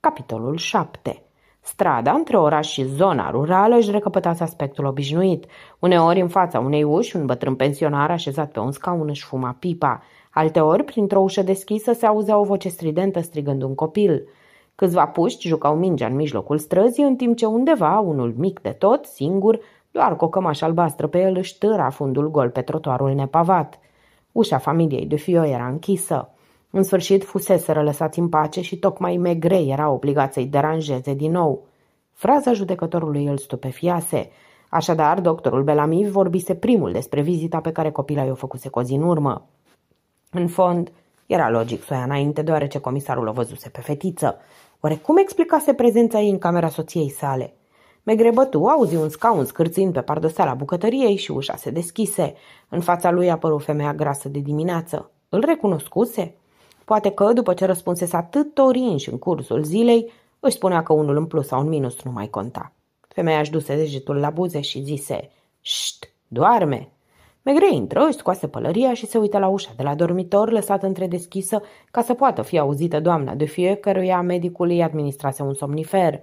Capitolul 7 Strada între oraș și zona rurală își recăpătase aspectul obișnuit. Uneori în fața unei uși, un bătrân pensionar așezat pe un scaun își fuma pipa. Alteori, printr-o ușă deschisă, se auzea o voce stridentă strigând un copil. Câțiva puști jucau mingea în mijlocul străzii, în timp ce undeva, unul mic de tot, singur, doar cu o cămașă albastră pe el, își târa fundul gol pe trotuarul nepavat. Ușa familiei de Fio era închisă. În sfârșit fuseseră lăsați în pace și tocmai Megre era obligat să-i deranjeze din nou. Fraza judecătorului îl stupefiase. Așadar, doctorul Bellamy vorbise primul despre vizita pe care copila i-o făcuse cu zi în urmă. În fond, era logic să o ia înainte, deoarece comisarul o văzuse pe fetiță. Oare cum explicase prezența ei în camera soției sale? Megrebătu auzi un scaun scârțind pe pardoseala bucătăriei și ușa se deschise. În fața lui apăru femeia grasă de dimineață. Îl recunoscuse? Poate că, după ce răspunsese atât torinși în cursul zilei, își spunea că unul în plus sau un minus nu mai conta. Femeia își duse degetul la buze și zise, Șt, doarme! Megre intră, își scoase pălăria și se uită la ușa de la dormitor, lăsată întredeschisă, ca să poată fi auzită doamna de fie căruia medicul îi administrase un somnifer.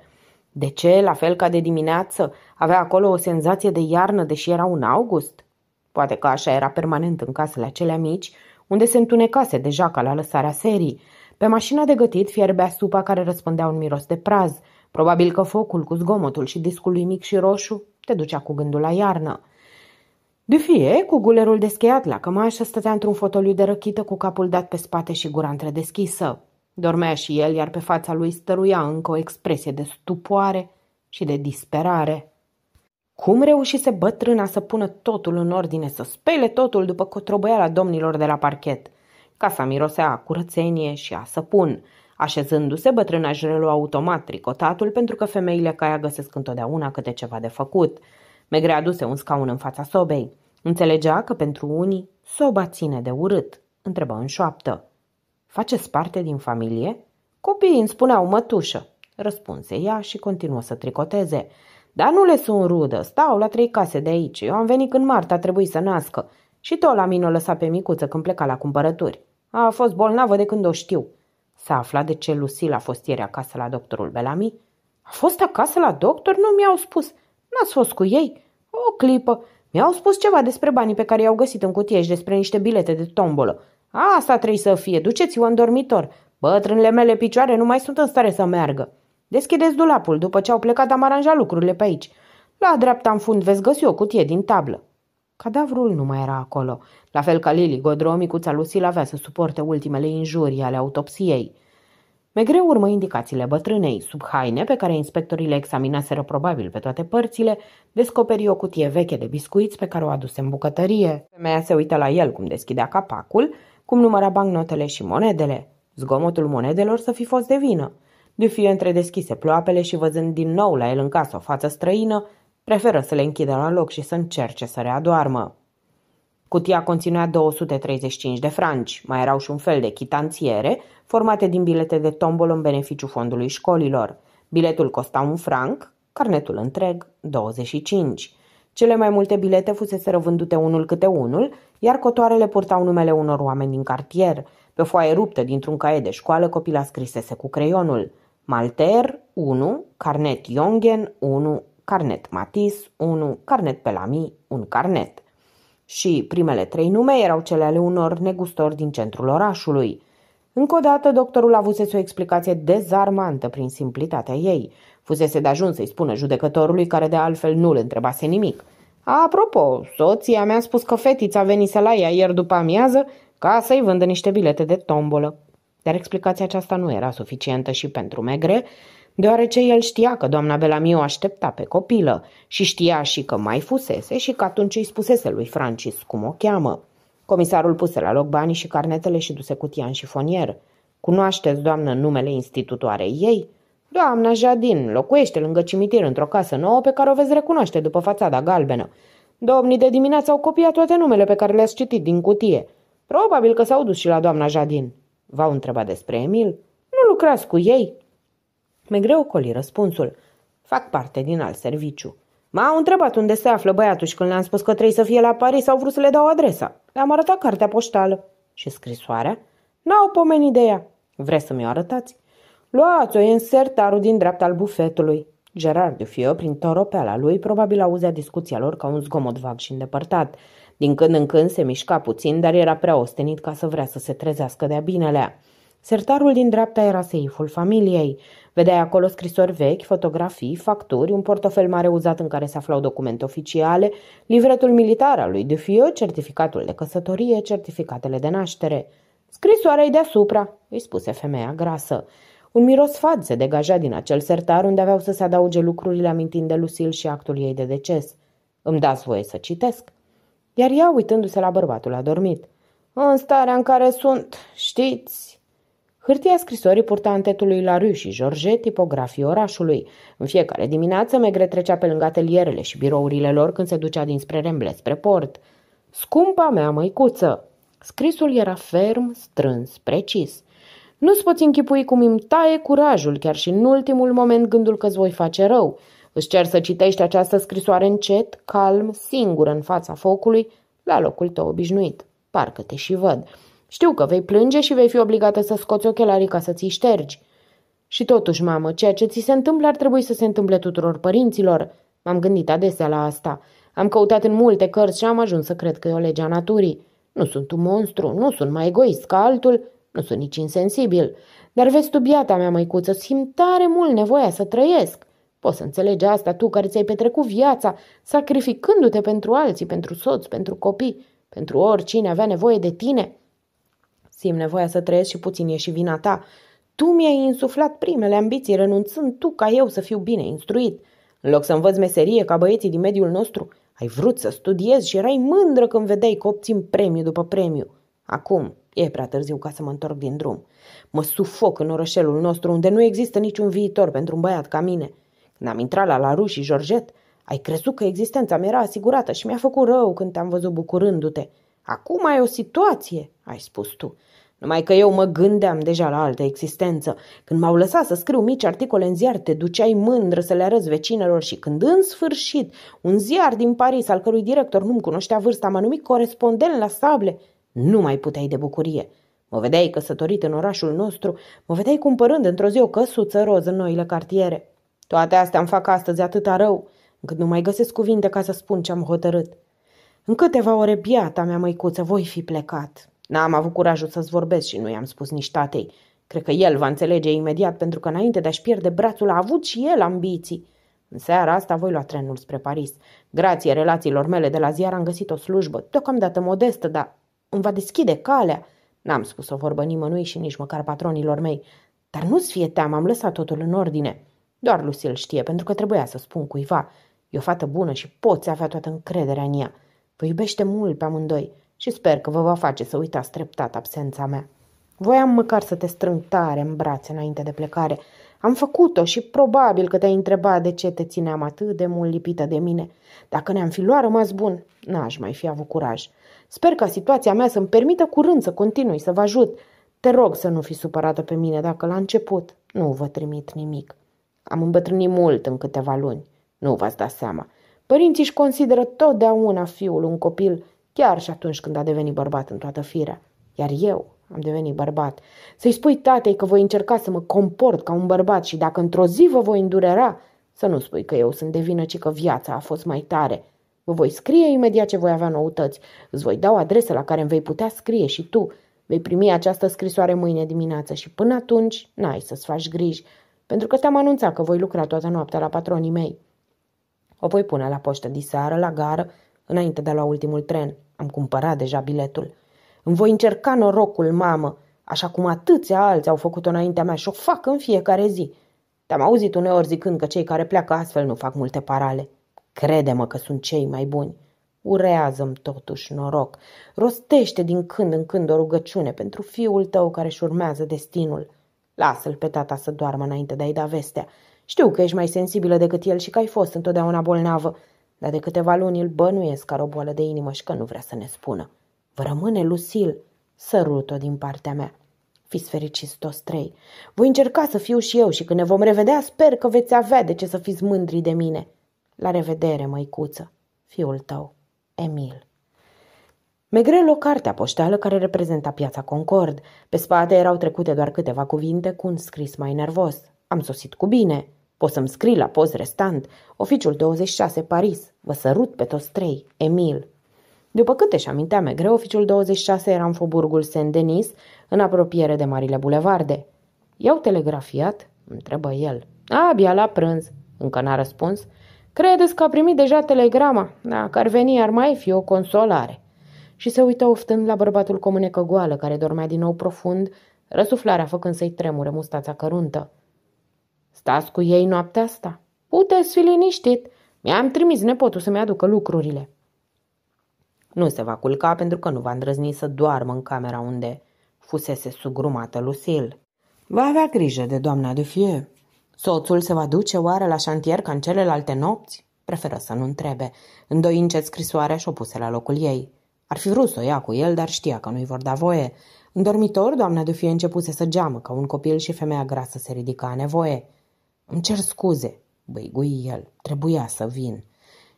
De ce, la fel ca de dimineață, avea acolo o senzație de iarnă, deși era un august? Poate că așa era permanent în casele acelea mici, unde se întunecase deja ca la lăsarea serii. Pe mașina de gătit fierbea supa care răspândea un miros de praz. Probabil că focul cu zgomotul și discul lui mic și roșu te ducea cu gândul la iarnă. Dufie, cu gulerul descheiat la cămașă, stătea într-un fotoliu de răchită cu capul dat pe spate și gura întredeschisă. Dormea și el, iar pe fața lui stăruia încă o expresie de stupoare și de disperare. Cum reușise bătrâna să pună totul în ordine, să spele totul după cotrobăiala domnilor de la parchet? Casa mirosea a curățenie și a săpun. Așezându-se, bătrâna își relua automat tricotatul pentru că femeile ca ea găsesc întotdeauna câte ceva de făcut. Megre aduse un scaun în fața sobei. Înțelegea că pentru unii soba ține de urât. Întrebă în șoaptă. Faceți parte din familie?" Copiii îmi spuneau mătușă," răspunse ea și continuă să tricoteze. Dar nu le sunt rudă, stau la trei case de aici. Eu am venit când Marta a trebuit să nască. Și tot la mine o lăsa pe micuță când pleca la cumpărături. A fost bolnavă de când o știu. S-a aflat de ce Lucila a fost ieri acasă la doctorul Belami? A fost acasă la doctor? Nu mi-au spus. N-ați fost cu ei? O clipă. Mi-au spus ceva despre banii pe care i-au găsit în cutie și despre niște bilete de tombolă. Asta trebuie să fie. Duceți-vă în dormitor. Bătrânile mele picioare nu mai sunt în stare să meargă. Deschideți dulapul, după ce au plecat am aranjat lucrurile pe aici. La dreapta în fund veți găsi o cutie din tablă. Cadavrul nu mai era acolo. La fel ca Lili, godromicuța lui Sil avea să suporte ultimele injurii ale autopsiei. Megreu urmă indicațiile bătrânei. Sub haine, pe care inspectorii le examinaseră probabil pe toate părțile, descoperi o cutie veche de biscuiți pe care o aduse în bucătărie. Femeia se uită la el cum deschidea capacul, cum număra bancnotele și monedele. Zgomotul monedelor să fi fost de vină. De fie întredeschise ploapele și văzând din nou la el în casă o față străină, preferă să le închidă la loc și să încerce să readoarmă. Cutia conținea 235 de franci, mai erau și un fel de chitanțiere, formate din bilete de tombol în beneficiu fondului școlilor. Biletul costa un franc, carnetul întreg 25. Cele mai multe bilete fusese vândute unul câte unul, iar cotoarele purtau numele unor oameni din cartier. Pe foaie ruptă dintr-un caiet de școală, copila scrisese cu creionul. Malter 1, Carnet Jongen 1, Carnet Matis 1, Carnet Pelami 1 Carnet. Și primele trei nume erau cele ale unor negustori din centrul orașului. Încă o dată, doctorul avusese o explicație dezarmantă prin simplitatea ei. Fusese de ajuns să-i spună judecătorului, care de altfel nu-l întrebase nimic. Apropo, soția mi-a spus că fetița venise la ea ieri după amiază ca să-i vândă niște bilete de tombolă. Dar explicația aceasta nu era suficientă și pentru Megre, deoarece el știa că doamna Bellamy o aștepta pe copilă și știa și că mai fusese și că atunci îi spusese lui Francis cum o cheamă. Comisarul puse la loc banii și carnetele și duse cutia în șifonier. Cunoașteți, doamnă, numele institutoarei ei?" Doamna Jadin locuiește lângă cimitir într-o casă nouă pe care o veți recunoaște după fațada galbenă. Domnii de dimineață au copiat toate numele pe care le-ați citit din cutie. Probabil că s-au dus și la doamna Jadin. V-au întrebat despre Emil? Nu lucrați cu ei? Megreu coli răspunsul. Fac parte din alt serviciu. M-au întrebat unde se află băiatul și când le-am spus că trebuie să fie la Paris, au vrut să le dau adresa. Le-am arătat cartea poștală. Și scrisoarea? N-au pomenit de ea. Vreți să mi-o arătați? Luați-o, e în sertarul din dreapta al bufetului. Gerard Dufio, prin toropeala lui, probabil auzea discuția lor ca un zgomot vag și îndepărtat. Din când în când se mișca puțin, dar era prea ostenit ca să vrea să se trezească de-a binelea. Sertarul din dreapta era seiful familiei. Vedeai acolo scrisori vechi, fotografii, facturi, un portofel mare uzat în care se aflau documente oficiale, livretul militar al lui Dufiu, certificatul de căsătorie, certificatele de naștere. Scrisoarea e deasupra, îi spuse femeia grasă. Un miros fad se degaja din acel sertar unde aveau să se adauge lucrurile amintind de Lucil și actul ei de deces. Îmi dați voie să citesc?" iar ea uitându-se la bărbatul adormit. În starea în care sunt, știți? Hârtia scrisorii purta antetului la Rue și George tipografii orașului. În fiecare dimineață Megre trecea pe lângă atelierele și birourile lor când se ducea dinspre Remble spre port. Scumpa mea măicuță! Scrisul era ferm, strâns, precis. Nu-ți poți închipui cum îmi taie curajul, chiar și în ultimul moment gândul că-ți voi face rău. Îți cer să citești această scrisoare încet, calm, singur în fața focului, la locul tău obișnuit. Parcă te și văd. Știu că vei plânge și vei fi obligată să scoți ochelarii ca să ți ștergi. Și totuși, mamă, ceea ce ți se întâmplă ar trebui să se întâmple tuturor părinților. M-am gândit adesea la asta. Am căutat în multe cărți și am ajuns să cred că e o lege a naturii. Nu sunt un monstru, nu sunt mai egoist ca altul, nu sunt nici insensibil. Dar vezi tu, biata mea măicuță, simt tare mult nevoia să trăiesc. Poți să înțelegi asta tu care ți-ai petrecut viața sacrificându-te pentru alții, pentru soț, pentru copii, pentru oricine avea nevoie de tine? Simt nevoia să trăiesc și puțin e și vina ta. Tu mi-ai insuflat primele ambiții, renunțând tu ca eu să fiu bine instruit. În loc să învăț meserie ca băieții din mediul nostru, ai vrut să studiezi și erai mândră când vedeai că obțin premiu după premiu. Acum e prea târziu ca să mă întorc din drum. Mă sufoc în orășelul nostru unde nu există niciun viitor pentru un băiat ca mine – N-am intrat la Laru și Georget. Ai crezut că existența mea era asigurată și mi-a făcut rău când te-am văzut bucurându-te. Acum ai o situație, ai spus tu. Numai că eu mă gândeam deja la altă existență. Când m-au lăsat să scriu mici articole în ziar, te duceai mândră să le arăți vecinilor și când în sfârșit un ziar din Paris, al cărui director nu-mi cunoștea vârsta, m-a numit corespondent la sable, nu mai puteai de bucurie. Mă vedeai căsătorit în orașul nostru, mă vedeai cumpărând într-o zi o căsuță roz în noile cartiere. Toate astea îmi fac astăzi atâta rău, încât nu mai găsesc cuvinte ca să spun ce am hotărât. În câteva ore biata mea măicuță voi fi plecat. N-am avut curajul să-ți vorbesc și nu i-am spus nici tatei. Cred că el va înțelege imediat, pentru că înainte de a-și pierde brațul a avut și el ambiții. În seara asta voi lua trenul spre Paris. Grație relațiilor mele de la ziar am găsit o slujbă, deocamdată modestă, dar îmi va deschide calea. N-am spus o vorbă nimănui și nici măcar patronilor mei. Dar nu-ți fie teamă, am lăsat totul în ordine. Doar Lucil știe, pentru că trebuia să spun cuiva. E o fată bună și poți avea toată încrederea în ea. Vă iubește mult pe amândoi și sper că vă va face să uitați treptat absența mea. Voiam măcar să te strâng tare în brațe înainte de plecare. Am făcut-o și probabil că te-ai întrebat de ce te țineam atât de mult lipită de mine. Dacă ne-am fi luat rămas bun, n-aș mai fi avut curaj. Sper ca situația mea să-mi permită curând să continui să vă ajut. Te rog să nu fi supărată pe mine dacă la început nu vă trimit nimic. Am îmbătrânit mult în câteva luni. Nu v-ați dat seama. Părinții își consideră totdeauna fiul un copil, chiar și atunci când a devenit bărbat în toată firea. Iar eu am devenit bărbat. Să-i spui tatei că voi încerca să mă comport ca un bărbat și dacă într-o zi vă voi îndurera, să nu spui că eu sunt de vină, ci că viața a fost mai tare. Vă voi scrie imediat ce voi avea noutăți. Îți voi da o adresă la care îmi vei putea scrie și tu. Vei primi această scrisoare mâine dimineață și până atunci n-ai să-ți faci griji pentru că te-am anunțat că voi lucra toată noaptea la patronii mei. O voi pune la poștă diseară, la gară, înainte de la ultimul tren. Am cumpărat deja biletul. Îmi voi încerca norocul, mamă, așa cum atâția alți au făcut-o înaintea mea și o fac în fiecare zi. Te-am auzit uneori zicând că cei care pleacă astfel nu fac multe parale. Crede-mă că sunt cei mai buni. Urează-mi totuși noroc. Rostește din când în când o rugăciune pentru fiul tău care își urmează destinul. Lasă-l pe tata să doarmă înainte de a-i da vestea. Știu că ești mai sensibilă decât el și că ai fost întotdeauna bolnavă, dar de câteva luni îl bănuiesc că o boală de inimă și că nu vrea să ne spună. Vă rămâne, Lucil, sărut-o din partea mea. Fiți fericiți toți trei. Voi încerca să fiu și eu și când ne vom revedea sper că veți avea de ce să fiți mândri de mine. La revedere, măicuță, fiul tău, Emil o cartea poșteală care reprezenta piața Concord. Pe spate erau trecute doar câteva cuvinte cu un scris mai nervos. Am sosit cu bine. Poți să-mi scrii la post restant. Oficiul 26 Paris. Vă sărut pe toți trei. Emil. După câte și amintea Megre, oficiul 26 era în foburgul Saint-Denis, în apropiere de marile bulevarde. I-au telegrafiat? Întrebă el. Abia la prânz. Încă n-a răspuns. Credeți că a primit deja telegrama? Dacă ar veni, ar mai fi o consolare și se uită oftând la bărbatul cu mânecă goală, care dormea din nou profund, răsuflarea făcând să-i tremure mustața căruntă. Stați cu ei noaptea asta? Puteți fi liniștit. Mi-am trimis nepotul să-mi aducă lucrurile. Nu se va culca pentru că nu va îndrăzni să doarmă în camera unde fusese sugrumată Lucil. Va avea grijă de doamna de fie. Soțul se va duce oare la șantier ca în celelalte nopți? Preferă să nu întrebe, îndoind încet scrisoarea și o puse la locul ei. Ar fi vrut să o ia cu el, dar știa că nu-i vor da voie. În dormitor, doamna de fie începuse să geamă ca un copil și femeia grasă se ridica a nevoie. Îmi cer scuze, băigui el, trebuia să vin.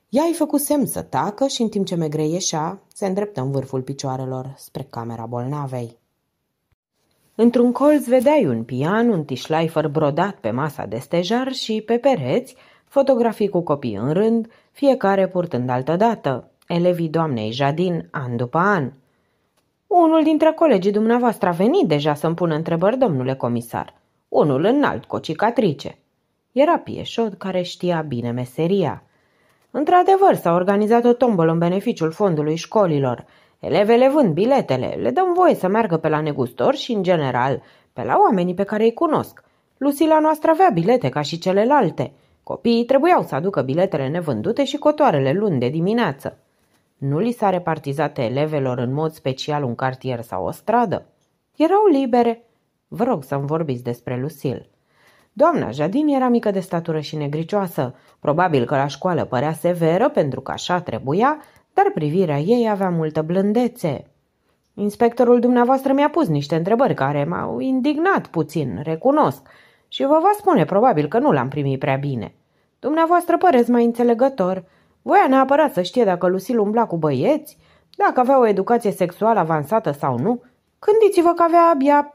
Ea a făcut semn să tacă și în timp ce Megre ieșea, se îndreptă în vârful picioarelor spre camera bolnavei. Într-un colț vedeai un pian, un tișlaifăr brodat pe masa de stejar și, pe pereți, fotografii cu copii în rând, fiecare purtând altă dată elevii doamnei Jadin, an după an. Unul dintre colegii dumneavoastră a venit deja să-mi pună întrebări, domnule comisar. Unul înalt, cu o cicatrice. Era Pieșot care știa bine meseria. Într-adevăr, s-a organizat o tombolă în beneficiul fondului școlilor. Elevele vând biletele, le dăm voie să meargă pe la negustor și, în general, pe la oamenii pe care îi cunosc. Lucila noastră avea bilete ca și celelalte. Copiii trebuiau să aducă biletele nevândute și cotoarele luni de dimineață. Nu li s-a repartizat elevelor în mod special un cartier sau o stradă? Erau libere. Vă rog să-mi vorbiți despre Lucil. Doamna Jadin era mică de statură și negricioasă. Probabil că la școală părea severă, pentru că așa trebuia, dar privirea ei avea multă blândețe. Inspectorul dumneavoastră mi-a pus niște întrebări care m-au indignat puțin, recunosc, și vă va spune probabil că nu l-am primit prea bine. Dumneavoastră păreți mai înțelegător. Voia neapărat să știe dacă Lucil umbla cu băieți, dacă avea o educație sexuală avansată sau nu. Gândiți-vă că avea abia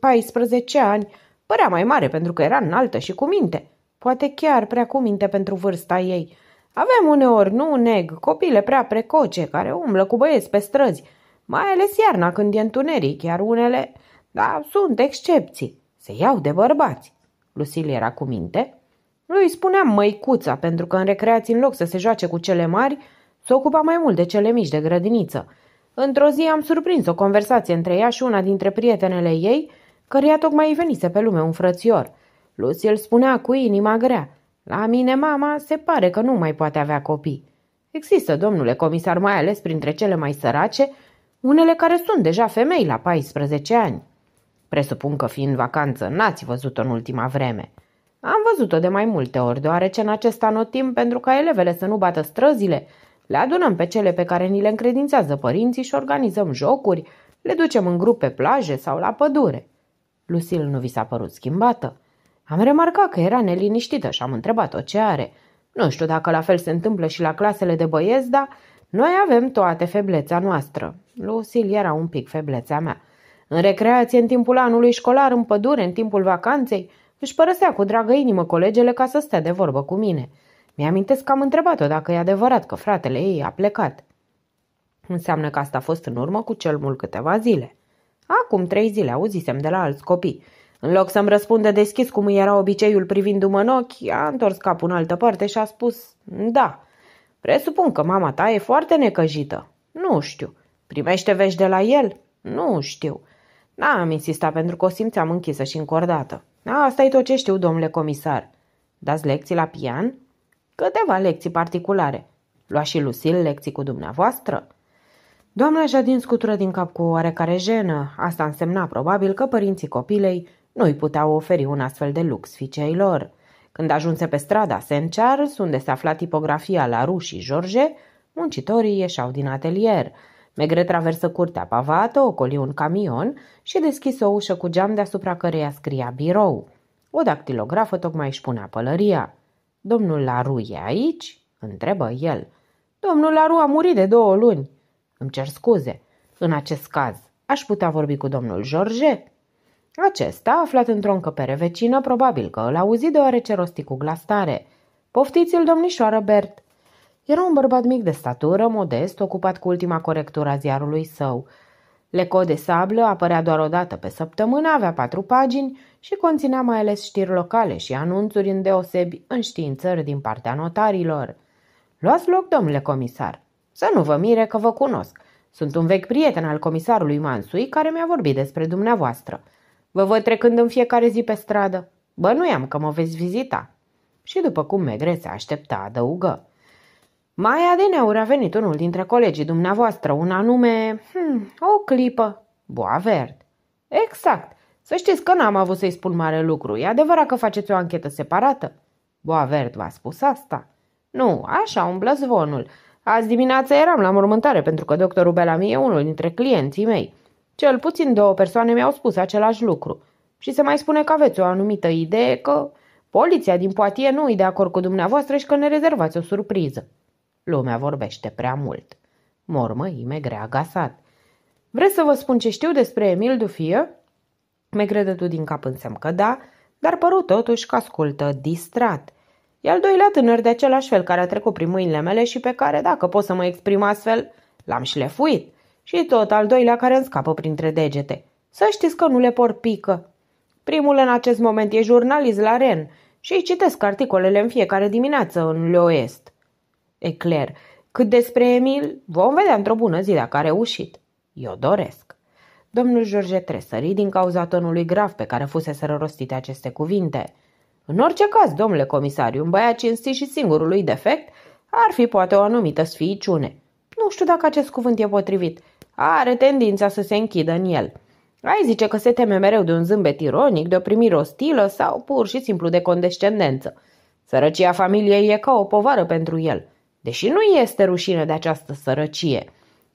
14 ani, părea mai mare pentru că era înaltă și cu minte. Poate chiar prea cu minte pentru vârsta ei. Avem uneori, nu neg, copile prea precoce care umblă cu băieți pe străzi, mai ales iarna când e întuneric, iar unele, da, sunt excepții, se iau de bărbați. Lucil era cu minte, lui spuneam măicuța, pentru că în recreații, în loc să se joace cu cele mari, se ocupa mai mult de cele mici de grădiniță. Într-o zi am surprins o conversație între ea și una dintre prietenele ei, căreia tocmai îi venise pe lume un frățior. Lucy îl spunea cu inima grea. La mine mama se pare că nu mai poate avea copii. Există, domnule comisar, mai ales printre cele mai sărace, unele care sunt deja femei la 14 ani. Presupun că fiind vacanță n-ați văzut-o în ultima vreme. Am văzut-o de mai multe ori, deoarece în acest anotimp, pentru ca elevele să nu bată străzile, le adunăm pe cele pe care ni le încredințează părinții și organizăm jocuri, le ducem în grup pe plaje sau la pădure. Lucil nu vi s-a părut schimbată. Am remarcat că era neliniștită și am întrebat-o ce are. Nu știu dacă la fel se întâmplă și la clasele de băieți, dar noi avem toate feblețea noastră. Lucil era un pic feblețea mea. În recreație, în timpul anului școlar, în pădure, în timpul vacanței, își părăsea cu dragă inimă colegele ca să stea de vorbă cu mine. Mi-amintesc că am întrebat-o dacă e adevărat că fratele ei a plecat. Înseamnă că asta a fost în urmă cu cel mult câteva zile. Acum trei zile auzisem de la alți copii. În loc să-mi răspundă deschis cum era obiceiul privindu-mă în ochi, a întors capul în altă parte și a spus, da, presupun că mama ta e foarte necăjită. Nu știu. Primește vești de la el? Nu știu. N-am insistat pentru că o simțeam închisă și încordată. Asta e tot ce știu, domnule comisar. Dați lecții la pian? Câteva lecții particulare. Lua și Lucil lecții cu dumneavoastră? Doamna Jadin scutură din cap cu oarecare jenă. Asta însemna probabil că părinții copilei nu îi puteau oferi un astfel de lux fiicei lor. Când ajunse pe strada Charles unde se afla tipografia la și George, muncitorii ieșau din atelier – Megre traversă curtea pavată, ocoli un camion și deschise o ușă cu geam deasupra căreia scria birou. O dactilografă tocmai își punea pălăria. Domnul Laru e aici?" întrebă el. Domnul Laru a murit de două luni." Îmi cer scuze. În acest caz, aș putea vorbi cu domnul George?" Acesta, aflat într-o încăpere vecină, probabil că îl auzi deoarece rosti cu glas tare. Poftiți-l, domnișoară Bert!" Era un bărbat mic de statură, modest, ocupat cu ultima corectură a ziarului său. Leco de sablă apărea doar o dată pe săptămână, avea patru pagini și conținea mai ales știri locale și anunțuri îndeosebi în științări din partea notarilor. Luați loc, domnule comisar. Să nu vă mire că vă cunosc. Sunt un vechi prieten al comisarului Mansui care mi-a vorbit despre dumneavoastră. Vă văd trecând în fiecare zi pe stradă. Bănuiam că mă veți vizita. Și după cum Megre se aștepta, adăugă. Mai adineuri a venit unul dintre colegii dumneavoastră, un anume... Hmm, o clipă. Boavert. Exact. Să știți că n-am avut să-i spun mare lucru. E adevărat că faceți o anchetă separată? Boavert v-a spus asta. Nu, așa umblă zvonul. Azi dimineața eram la mormântare pentru că doctorul Bellamy e unul dintre clienții mei. Cel puțin două persoane mi-au spus același lucru. Și se mai spune că aveți o anumită idee că poliția din poatie nu e de acord cu dumneavoastră și că ne rezervați o surpriză. Lumea vorbește prea mult. Mormăime grea gasat. Vreți să vă spun ce știu despre Emil Dufie? tu din cap însemn că da, dar păru totuși că ascultă distrat. E al doilea tânăr de același fel care a trecut prin mâinile mele și pe care, dacă pot să mă exprim astfel, l-am șlefuit. Și tot al doilea care îmi scapă printre degete. Să știți că nu le por pică. Primul în acest moment e jurnalist la REN și îi citesc articolele în fiecare dimineață în Leoest. Ecler. Cât despre Emil, vom vedea într-o bună zi dacă a reușit. Eu doresc. Domnul George tresări din cauza tonului grav pe care fusese rostite aceste cuvinte. În orice caz, domnule comisariu, un băiat cinstit și singurul lui defect ar fi poate o anumită sfiiciune. Nu știu dacă acest cuvânt e potrivit. Are tendința să se închidă în el. Ai zice că se teme mereu de un zâmbet ironic, de o primire ostilă sau pur și simplu de condescendență. Sărăcia familiei e ca o povară pentru el – deși nu este rușine de această sărăcie.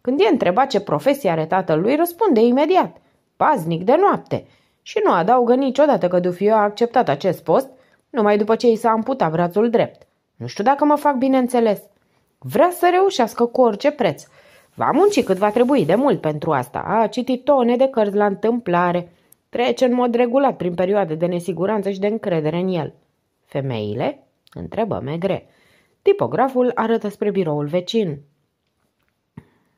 Când e întrebat ce profesie are tatălui, răspunde imediat, paznic de noapte, și nu adaugă niciodată că Dufio a acceptat acest post, numai după ce i s-a amputat brațul drept. Nu știu dacă mă fac bine înțeles. Vrea să reușească cu orice preț. Va munci cât va trebui de mult pentru asta. A citit tone de cărți la întâmplare. Trece în mod regulat prin perioade de nesiguranță și de încredere în el. Femeile? Întrebă megre. Tipograful arătă spre biroul vecin.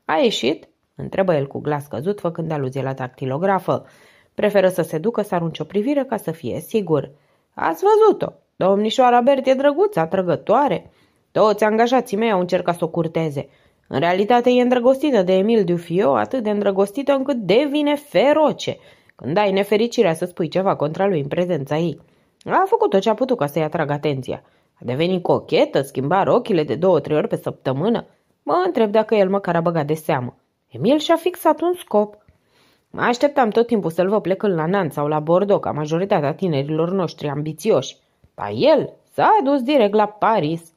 A ieșit?" întrebă el cu glas căzut, făcând aluzie la tactilografă. Preferă să se ducă să arunce o privire ca să fie sigur. Ați văzut-o! Domnișoara Bert e drăguță, atrăgătoare. Toți angajații mei au încercat să o curteze. În realitate e îndrăgostită de Emil Dufio, atât de îndrăgostită încât devine feroce când ai nefericirea să spui ceva contra lui în prezența ei. A făcut tot ce a putut ca să-i atragă atenția. A devenit cochetă, schimba rochile de două-trei ori pe săptămână. Mă întreb dacă el măcar a băgat de seamă. Emil și-a fixat un scop. Mă așteptam tot timpul să-l vă plecând la Nant sau la Bordeaux, ca majoritatea tinerilor noștri ambițioși. Dar el s-a dus direct la Paris.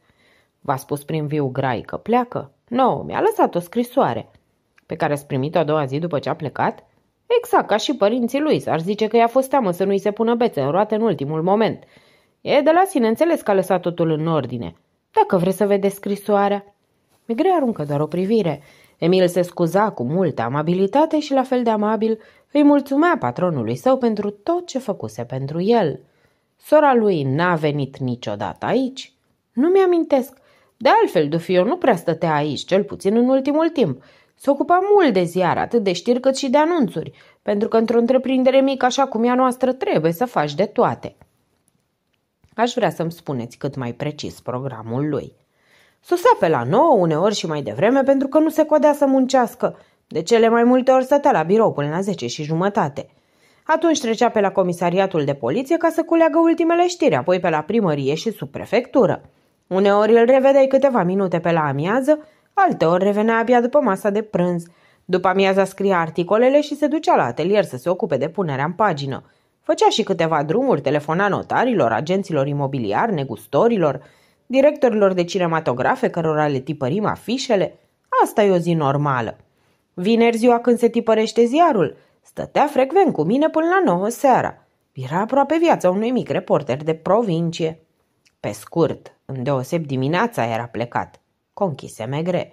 V-a spus prin viu grai că pleacă. Nu, no, mi-a lăsat o scrisoare. Pe care a primit-o a doua zi după ce a plecat? Exact, ca și părinții lui. S-ar zice că i-a fost teamă să nu-i se pună bețe în roate în ultimul moment – E de la sine înțeles că a lăsat totul în ordine. Dacă vreți să vedeți scrisoarea. Migre aruncă doar o privire. Emil se scuza cu multă amabilitate și la fel de amabil îi mulțumea patronului său pentru tot ce făcuse pentru el. Sora lui n-a venit niciodată aici. Nu mi-amintesc. De altfel, Dufio nu prea stătea aici, cel puțin în ultimul timp. Se ocupa mult de ziar, atât de știri cât și de anunțuri, pentru că într-o întreprindere mică așa cum ea noastră trebuie să faci de toate. Aș vrea să-mi spuneți cât mai precis programul lui. Sosea pe la nouă uneori și mai devreme, pentru că nu se codea să muncească. De cele mai multe ori stătea la birou până la 10 și jumătate. Atunci trecea pe la comisariatul de poliție ca să culeagă ultimele știri, apoi pe la primărie și subprefectură. Uneori îl revedeai câteva minute pe la amiază, alteori revenea abia după masa de prânz. După amiaza scria articolele și se ducea la atelier să se ocupe de punerea în pagină – Făcea și câteva drumuri, telefona notarilor, agenților imobiliari, negustorilor, directorilor de cinematografe cărora le tipărim afișele. Asta e o zi normală. Vineri ziua când se tipărește ziarul, stătea frecvent cu mine până la nouă seara. Era aproape viața unui mic reporter de provincie. Pe scurt, îndeoseb dimineața era plecat. Conchise megre.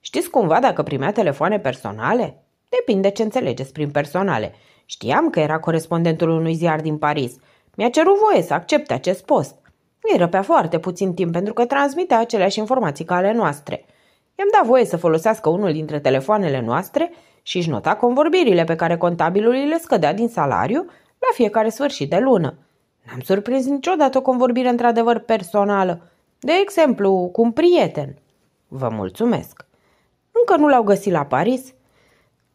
Știți cumva dacă primea telefoane personale? Depinde ce înțelegeți prin personale. Știam că era corespondentul unui ziar din Paris. Mi-a cerut voie să accepte acest post. Îi răpea foarte puțin timp pentru că transmitea aceleași informații ca ale noastre. I-am dat voie să folosească unul dintre telefoanele noastre și își nota convorbirile pe care contabilul îi le scădea din salariu la fiecare sfârșit de lună. N-am surprins niciodată o convorbire într-adevăr personală, de exemplu, cu un prieten. Vă mulțumesc. Încă nu l-au găsit la Paris,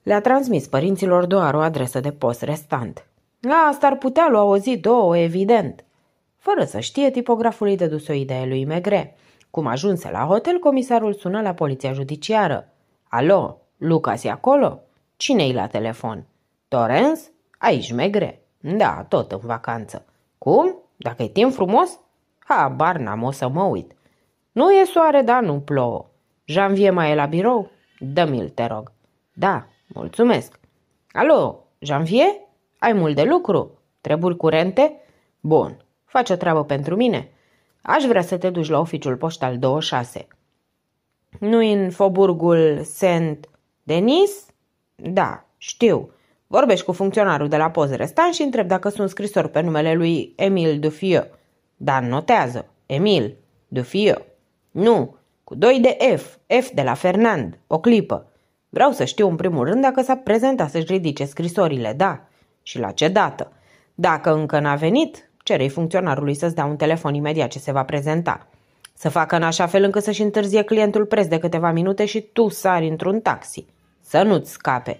le-a transmis părinților doar o adresă de post restant. La asta ar putea lua o zi, două, evident. Fără să știe, tipograful îi dăduse o idee lui Megre. Cum ajunse la hotel, comisarul sună la poliția judiciară. Alo, Lucas e acolo? Cine-i la telefon? Torens? Aici, Megre. Da, tot în vacanță. Cum? Dacă e timp frumos? Ha, bar n-am, o să mă uit. Nu e soare, dar nu plouă. Janvie mai e la birou? Dă-mi-l, te rog. Da, Mulțumesc. Alo, Janvier? Ai mult de lucru? Treburi curente? Bun, face o treabă pentru mine. Aș vrea să te duci la oficiul poștal 26. Nu în Foburgul Saint Denis? Da, știu. Vorbești cu funcționarul de la poz restant și întreb dacă sunt scrisori pe numele lui Emil Dufieu. Dar notează, Emil Dufieu. Nu, cu doi de F, F de la Fernand, o clipă. Vreau să știu în primul rând dacă s-a prezentat să-și ridice scrisorile, da. Și la ce dată. Dacă încă n-a venit, cere funcționarului să-ți dea un telefon imediat ce se va prezenta. Să facă în așa fel încât să-și întârzie clientul preț de câteva minute și tu sari într-un taxi. Să nu-ți scape.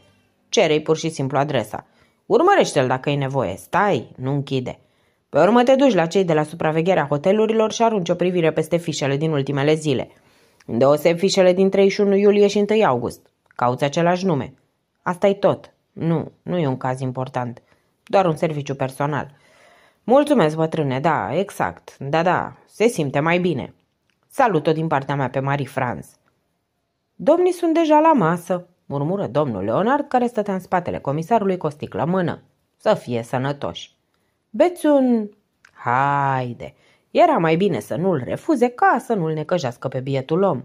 Cerei pur și simplu adresa. Urmărește-l dacă e nevoie. Stai, nu închide. Pe urmă te duci la cei de la supravegherea hotelurilor și arunci o privire peste fișele din ultimele zile. Îndeoseb fișele din 31 iulie și 1 august. Cauți același nume. asta e tot. Nu, nu e un caz important. Doar un serviciu personal. Mulțumesc, bătrâne, da, exact. Da, da, se simte mai bine. Salut-o din partea mea pe Marie Franz. Domnii sunt deja la masă, murmură domnul Leonard, care stătea în spatele comisarului cu o sticlă mână. Să fie sănătoși. Beți un... Haide! Era mai bine să nu-l refuze ca să nu-l necăjească pe bietul om.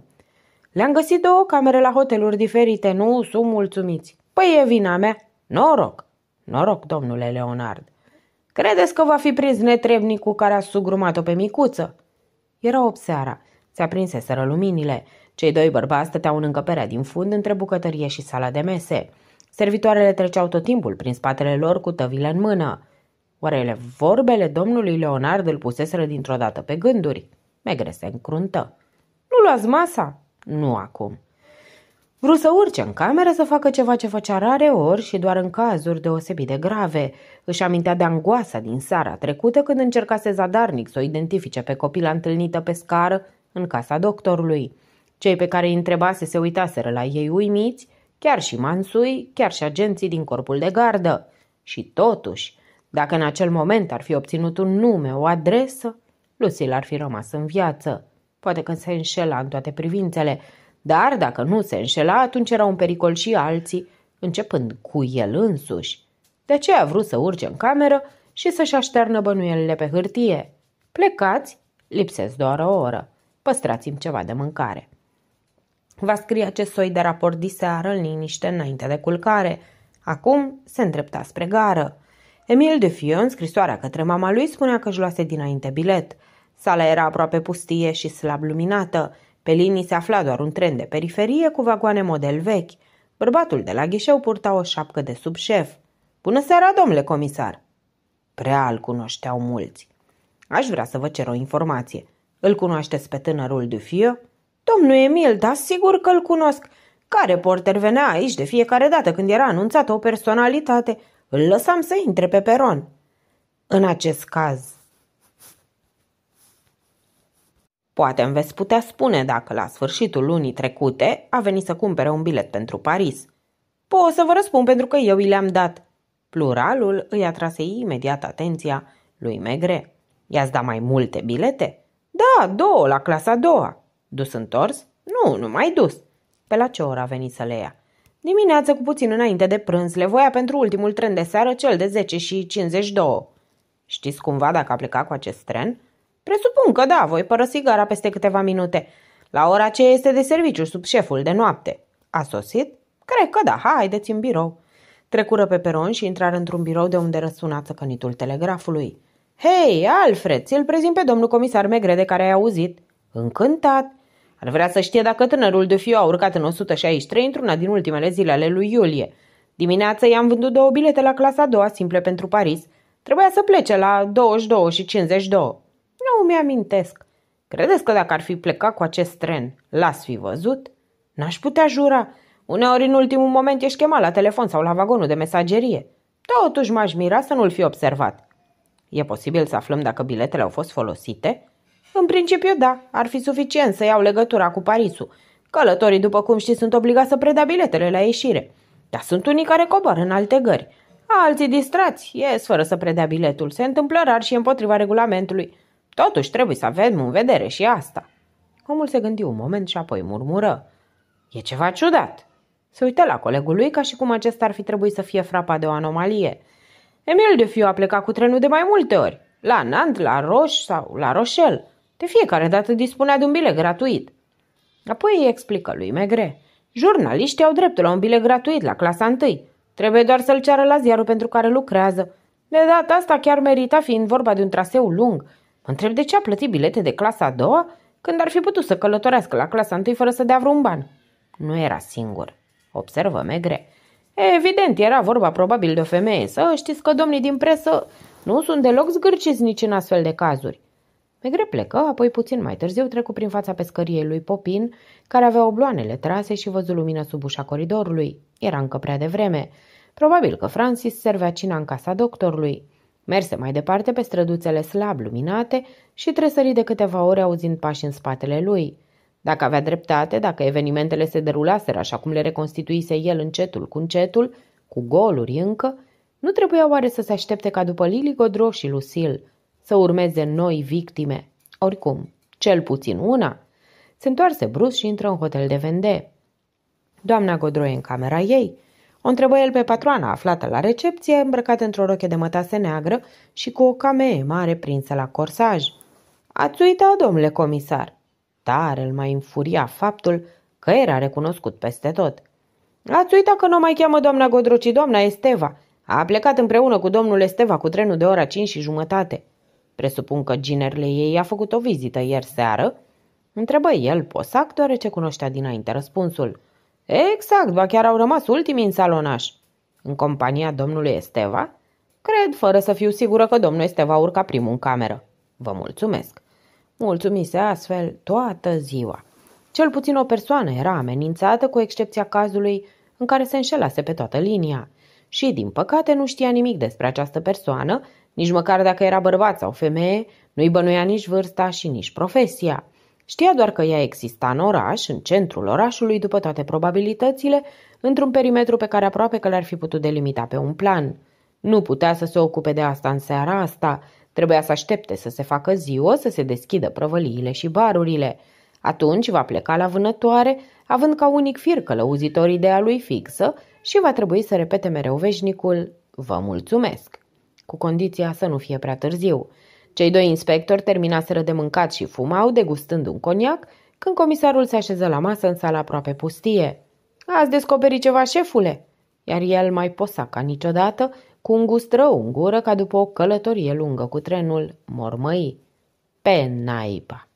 Le-am găsit două camere la hoteluri diferite, nu sunt mulțumiți. Păi e vina mea. Noroc! Noroc, domnule Leonard. Credeți că va fi prins netrebnicul care a sugrumat-o pe micuță? Era o seara. Se aprinseseră luminile. Cei doi bărbați stăteau în încăperea din fund între bucătărie și sala de mese. Servitoarele treceau tot timpul prin spatele lor cu tăvile în mână. Oarele vorbele domnului Leonard îl puseseră dintr-o dată pe gânduri. Megre se încruntă. Nu luați masa?" nu acum. Vreau să urce în cameră să facă ceva ce făcea rare ori și doar în cazuri deosebit de grave. Își amintea de angoasa din seara trecută când încercase zadarnic să o identifice pe copila întâlnită pe scară în casa doctorului. Cei pe care îi întrebase se uitaseră la ei uimiți, chiar și mansui, chiar și agenții din corpul de gardă. Și totuși, dacă în acel moment ar fi obținut un nume, o adresă, Lucil ar fi rămas în viață. Poate că se înșela în toate privințele, dar dacă nu se înșela, atunci era un pericol și alții, începând cu el însuși. De aceea a vrut să urce în cameră și să-și așternă bănuielile pe hârtie. Plecați, lipsesc doar o oră. Păstrați-mi ceva de mâncare. Va scrie acest soi de raport diseară în liniște înainte de culcare. Acum se îndrepta spre gară. Emil de Fion, scrisoarea către mama lui, spunea că își luase dinainte bilet – Sala era aproape pustie și slab luminată. Pe linii se afla doar un tren de periferie cu vagoane model vechi. Bărbatul de la ghișeu purta o șapcă de sub șef. Bună seara, domnule comisar! Prea îl cunoșteau mulți. Aș vrea să vă cer o informație. Îl cunoașteți pe tânărul Dufio? Domnul Emil, da, sigur că îl cunosc. Care porter venea aici de fiecare dată când era anunțată o personalitate? Îl lăsam să intre pe peron. În acest caz, Poate îmi veți putea spune dacă la sfârșitul lunii trecute a venit să cumpere un bilet pentru Paris. Pot să vă răspund pentru că eu i le-am dat. Pluralul îi atrase imediat atenția lui Megre. I-ați dat mai multe bilete? Da, două, la clasa a doua. Dus întors? Nu, nu mai dus. Pe la ce oră a venit să le ia? Dimineață cu puțin înainte de prânz, le voia pentru ultimul tren de seară, cel de 10 și 52. Știți cumva dacă a plecat cu acest tren? Presupun că da, voi părăsi gara peste câteva minute. La ora aceea este de serviciu sub șeful de noapte. A sosit? Cred că da, haideți în birou. Trecură pe peron și intrar într-un birou de unde răsuna țăcănitul telegrafului. Hei, Alfred, ți-l prezint pe domnul comisar Megre de care ai auzit. Încântat! Ar vrea să știe dacă tânărul de fiu a urcat în 163 într-una din ultimele zile ale lui Iulie. Dimineața i-am vândut două bilete la clasa a doua simple pentru Paris. Trebuia să plece la 22 și 52. Nu mi-amintesc. Credeți că dacă ar fi plecat cu acest tren, l-ați fi văzut? N-aș putea jura. Uneori, în ultimul moment, ești chemat la telefon sau la vagonul de mesagerie. Totuși m-aș mira să nu-l fi observat. E posibil să aflăm dacă biletele au fost folosite? În principiu, da. Ar fi suficient să iau legătura cu Parisul. Călătorii, după cum știți, sunt obligați să predea biletele la ieșire. Dar sunt unii care coboară în alte gări. Alții distrați ies fără să predea biletul. Se întâmplă rar și împotriva regulamentului. Totuși trebuie să avem în vedere și asta. Omul se gândi un moment și apoi murmură. E ceva ciudat. Se uită la colegul lui ca și cum acesta ar fi trebuit să fie frapat de o anomalie. Emil de Fiu a plecat cu trenul de mai multe ori, la Nant, la Roș sau la Roșel. De fiecare dată dispunea de un bilet gratuit. Apoi îi explică lui Megre. Jurnaliștii au dreptul la un bilet gratuit la clasa 1. Trebuie doar să-l ceară la ziarul pentru care lucrează. De data asta chiar merita fiind vorba de un traseu lung, Mă întreb de ce a plătit bilete de clasa a doua când ar fi putut să călătorească la clasa întâi fără să dea vreun ban. Nu era singur, observă Megre. Evident, era vorba probabil de o femeie, să știți că domnii din presă nu sunt deloc zgârciți nici în astfel de cazuri. Megre plecă, apoi puțin mai târziu trecu prin fața pescăriei lui Popin, care avea obloanele trase și văzu lumină sub ușa coridorului. Era încă prea devreme. Probabil că Francis servea cina în casa doctorului. Merse mai departe pe străduțele slab luminate și tresări de câteva ore auzind pași în spatele lui. Dacă avea dreptate, dacă evenimentele se derulaseră așa cum le reconstituise el încetul cu încetul, cu goluri încă, nu trebuia oare să se aștepte ca după Lili Godro și Lucil să urmeze noi victime? Oricum, cel puțin una. Se întoarse brusc și intră în hotel de vende. Doamna Godroie în camera ei. O întrebă el pe patroana aflată la recepție, îmbrăcată într-o roche de mătase neagră și cu o camee mare prinsă la corsaj. Ați uitat, domnule comisar! Dar îl mai înfuria faptul că era recunoscut peste tot. Ați uitat că nu mai cheamă doamna Godru, ci doamna Esteva. A plecat împreună cu domnul Esteva cu trenul de ora cinci și jumătate. Presupun că ginerle ei a făcut o vizită ieri seară? Întrebă el posac, deoarece cunoștea dinainte răspunsul – Exact, ba chiar au rămas ultimii în salonaș. În compania domnului Esteva? Cred, fără să fiu sigură că domnul Esteva urca primul în cameră. Vă mulțumesc. Mulțumise astfel toată ziua. Cel puțin o persoană era amenințată cu excepția cazului în care se înșelase pe toată linia. Și, din păcate, nu știa nimic despre această persoană, nici măcar dacă era bărbat sau femeie, nu-i bănuia nici vârsta și nici profesia – Știa doar că ea exista în oraș, în centrul orașului, după toate probabilitățile, într-un perimetru pe care aproape că l-ar fi putut delimita pe un plan. Nu putea să se ocupe de asta în seara asta. Trebuia să aștepte să se facă ziua, să se deschidă prăvăliile și barurile. Atunci va pleca la vânătoare, având ca unic fir călăuzitor ideea lui fixă și va trebui să repete mereu veșnicul Vă mulțumesc! Cu condiția să nu fie prea târziu. Cei doi inspectori terminaseră de mâncat și fumau, degustând un coniac, când comisarul se așeză la masă în sala aproape pustie. Ați descoperit ceva, șefule?" Iar el mai posa ca niciodată, cu un gust rău în gură ca după o călătorie lungă cu trenul, mormăi. Pe naiba!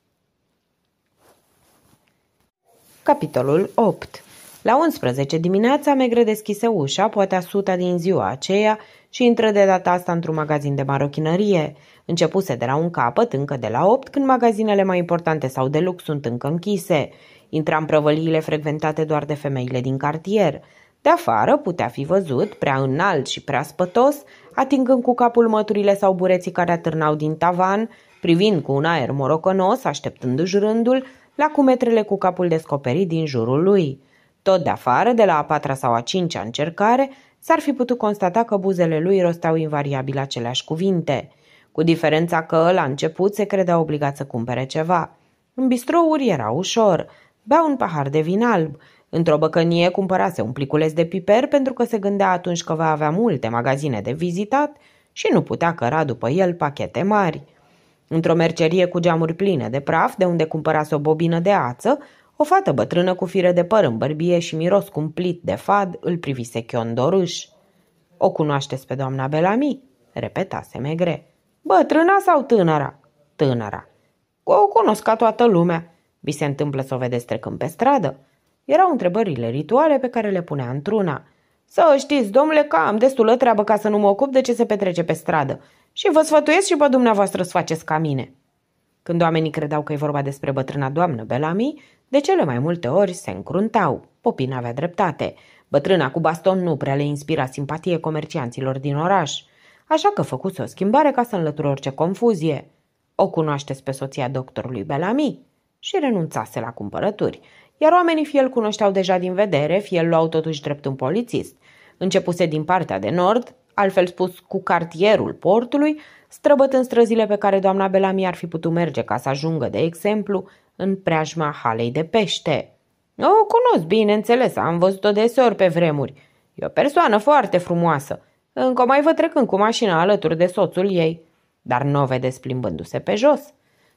Capitolul 8 La 11 dimineața, Megre deschise ușa, poate a suta din ziua aceea, și intră de data asta într-un magazin de marochinărie – Începuse de la un capăt, încă de la opt când magazinele mai importante sau de lux sunt încă închise. Intra în prăvăliile frecventate doar de femeile din cartier. De afară putea fi văzut, prea înalt și prea spătos, atingând cu capul măturile sau bureții care atârnau din tavan, privind cu un aer morocănos, așteptându-și rândul, la cumetrele cu capul descoperit din jurul lui. Tot de afară, de la a patra sau a cincea încercare, s-ar fi putut constata că buzele lui rosteau invariabil aceleași cuvinte – cu diferența că la început se credea obligat să cumpere ceva. În bistrouri era ușor, bea un pahar de vin alb, Într-o băcănie cumpărase un pliculeț de piper pentru că se gândea atunci că va avea multe magazine de vizitat și nu putea căra după el pachete mari. Într-o mercerie cu geamuri pline de praf, de unde cumpărase o bobină de ață, o fată bătrână cu fire de păr în bărbie și miros cumplit de fad îl privise Doruș. O cunoașteți pe doamna Belami?" repetase Megre. Bătrâna sau tânăra? Tânăra. O cunosc ca toată lumea. Vi se întâmplă să o vedeți trecând pe stradă? Erau întrebările rituale pe care le punea într-una. Să știți, domnule, că am destulă treabă ca să nu mă ocup de ce se petrece pe stradă. Și vă sfătuiesc și pe dumneavoastră să faceți ca mine. Când oamenii credeau că e vorba despre bătrâna doamnă Belami, de cele mai multe ori se încruntau. Popin avea dreptate. Bătrâna cu baston nu prea le inspira simpatie comercianților din oraș așa că făcuse o schimbare ca să înlăture orice confuzie. O cunoașteți pe soția doctorului Bellamy? Și renunțase la cumpărături, iar oamenii fie îl cunoșteau deja din vedere, fie îl luau totuși drept un polițist. Începuse din partea de nord, altfel spus cu cartierul portului, străbătând străzile pe care doamna Bellamy ar fi putut merge ca să ajungă, de exemplu, în preajma halei de pește. O cunosc, bineînțeles, am văzut-o deseori pe vremuri. E o persoană foarte frumoasă, încă mai vă trecând cu mașina alături de soțul ei, dar nu o vedeți plimbându-se pe jos.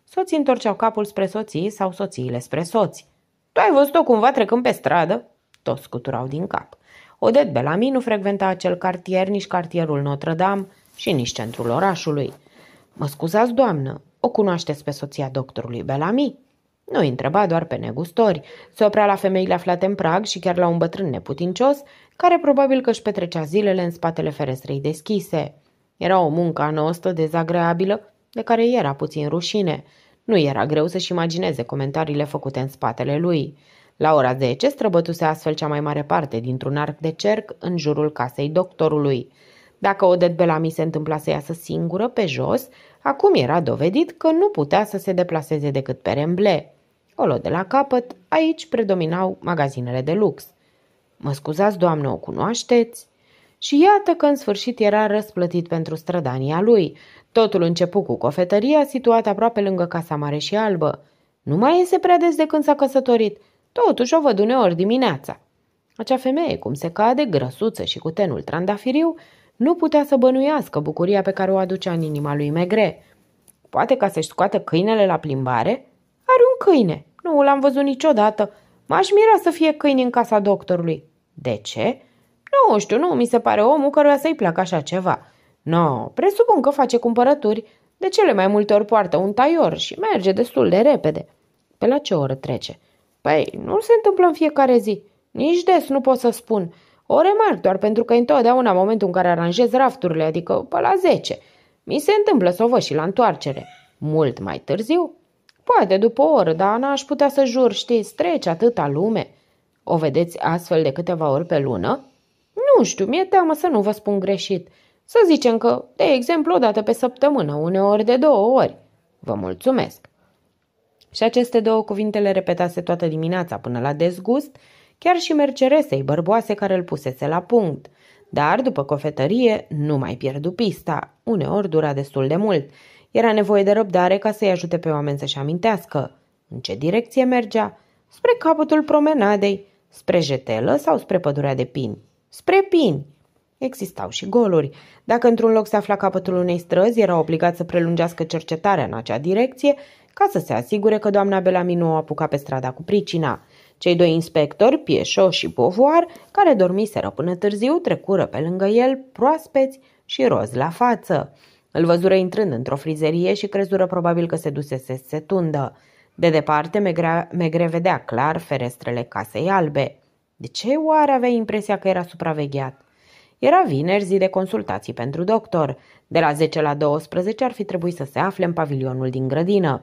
Soții întorceau capul spre soții sau soțiile spre soți. Tu ai văzut-o cumva trecând pe stradă? Toți scuturau din cap. Odet Belami nu frecventa acel cartier, nici cartierul Notre-Dame și nici centrul orașului. Mă scuzați, doamnă, o cunoașteți pe soția doctorului Belami? Nu îi întreba doar pe negustori, se oprea la femeile aflate în prag și chiar la un bătrân neputincios, care probabil că își petrecea zilele în spatele ferestrei deschise. Era o muncă anostă, dezagreabilă, de care era puțin rușine. Nu era greu să-și imagineze comentariile făcute în spatele lui. La ora 10 străbătuse astfel cea mai mare parte dintr-un arc de cerc în jurul casei doctorului. Dacă Odet Belami se întâmpla să iasă singură pe jos, acum era dovedit că nu putea să se deplaseze decât pe remble. Colo de la capăt, aici predominau magazinele de lux. Mă scuzați, doamnă, o cunoașteți? Și iată că în sfârșit era răsplătit pentru strădania lui. Totul începu cu cofetăria situată aproape lângă Casa Mare și Albă. Nu mai iese prea des de când s-a căsătorit, totuși o văd uneori dimineața. Acea femeie, cum se cade, grăsuță și cu tenul trandafiriu, nu putea să bănuiască bucuria pe care o aducea în inima lui Megre. Poate ca să-și scoată câinele la plimbare, are un câine. Nu l-am văzut niciodată. M-aș mira să fie câine în casa doctorului. De ce? Nu știu, nu mi se pare omul căruia să-i placă așa ceva. No, presupun că face cumpărături. De cele mai multe ori poartă un taior și merge destul de repede. Pe la ce oră trece? Păi, nu se întâmplă în fiecare zi. Nici des nu pot să spun. O remarc doar pentru că întotdeauna în momentul în care aranjez rafturile, adică pe la 10, mi se întâmplă să o văd și la întoarcere. Mult mai târziu Poate după o oră, dar n-aș putea să jur, știți, trece atâta lume. O vedeți astfel de câteva ori pe lună? Nu știu, mi-e teamă să nu vă spun greșit. Să zicem că, de exemplu, o dată pe săptămână, uneori de două ori. Vă mulțumesc! Și aceste două cuvinte le repetase toată dimineața până la dezgust, chiar și merceresei bărboase care îl pusese la punct. Dar, după cofetărie, nu mai pierdu pista. Uneori dura destul de mult – era nevoie de răbdare ca să-i ajute pe oameni să-și amintească în ce direcție mergea, spre capătul promenadei, spre jetelă sau spre pădurea de pini. Spre pini! Existau și goluri. Dacă într-un loc se afla capătul unei străzi, era obligat să prelungească cercetarea în acea direcție ca să se asigure că doamna Belami nu o apuca pe strada cu pricina. Cei doi inspectori, Pieșo și Povoar, care dormiseră până târziu, trecură pe lângă el, proaspeți și roz la față. Îl văzură intrând într-o frizerie și crezură probabil că se dusese să se tundă. De departe, Megre, Megre vedea clar ferestrele casei albe. De ce oare avea impresia că era supravegheat? Era vineri, zi de consultații pentru doctor. De la 10 la 12 ar fi trebuit să se afle în pavilionul din grădină.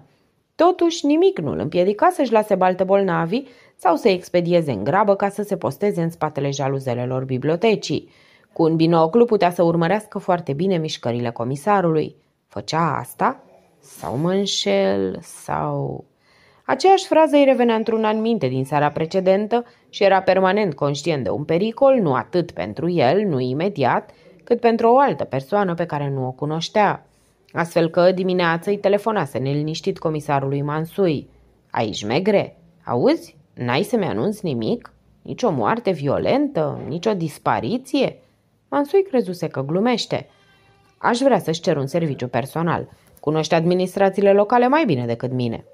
Totuși, nimic nu îl împiedica să-și lase baltă bolnavii sau să expedieze în grabă ca să se posteze în spatele jaluzelelor bibliotecii. Cu un binoclu putea să urmărească foarte bine mișcările comisarului. Făcea asta? Sau mă înșel? Sau... Aceeași frază îi revenea într-un an minte din seara precedentă și era permanent conștient de un pericol, nu atât pentru el, nu imediat, cât pentru o altă persoană pe care nu o cunoștea. Astfel că dimineața îi telefonase neliniștit comisarului Mansui. Aici megre, auzi? N-ai să-mi anunți nimic? Nici o moarte violentă? Nici o dispariție?" Mansui crezuse că glumește. Aș vrea să-și cer un serviciu personal. Cunoște administrațiile locale mai bine decât mine.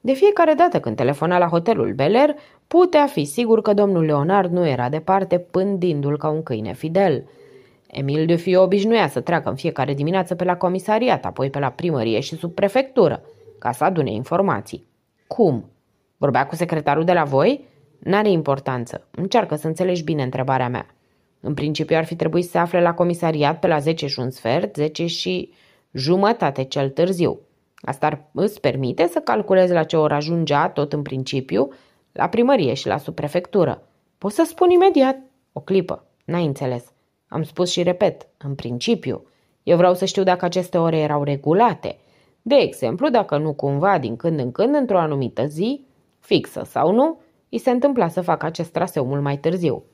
De fiecare dată când telefona la hotelul Beler, putea fi sigur că domnul Leonard nu era departe, pândindu-l ca un câine fidel. Emil de fi obișnuia să treacă în fiecare dimineață pe la comisariat, apoi pe la primărie și sub prefectură, ca să adune informații. Cum? Vorbea cu secretarul de la voi? N-are importanță. Încearcă să înțelegi bine întrebarea mea. În principiu ar fi trebuit să se afle la comisariat pe la 10 și un sfert, 10 și jumătate cel târziu. Asta ar, îți permite să calculezi la ce oră ajungea, tot în principiu, la primărie și la subprefectură. Poți să spun imediat. O clipă. N-ai înțeles. Am spus și repet. În principiu. Eu vreau să știu dacă aceste ore erau regulate. De exemplu, dacă nu cumva din când în când, într-o anumită zi, fixă sau nu, îi se întâmpla să facă acest traseu mult mai târziu.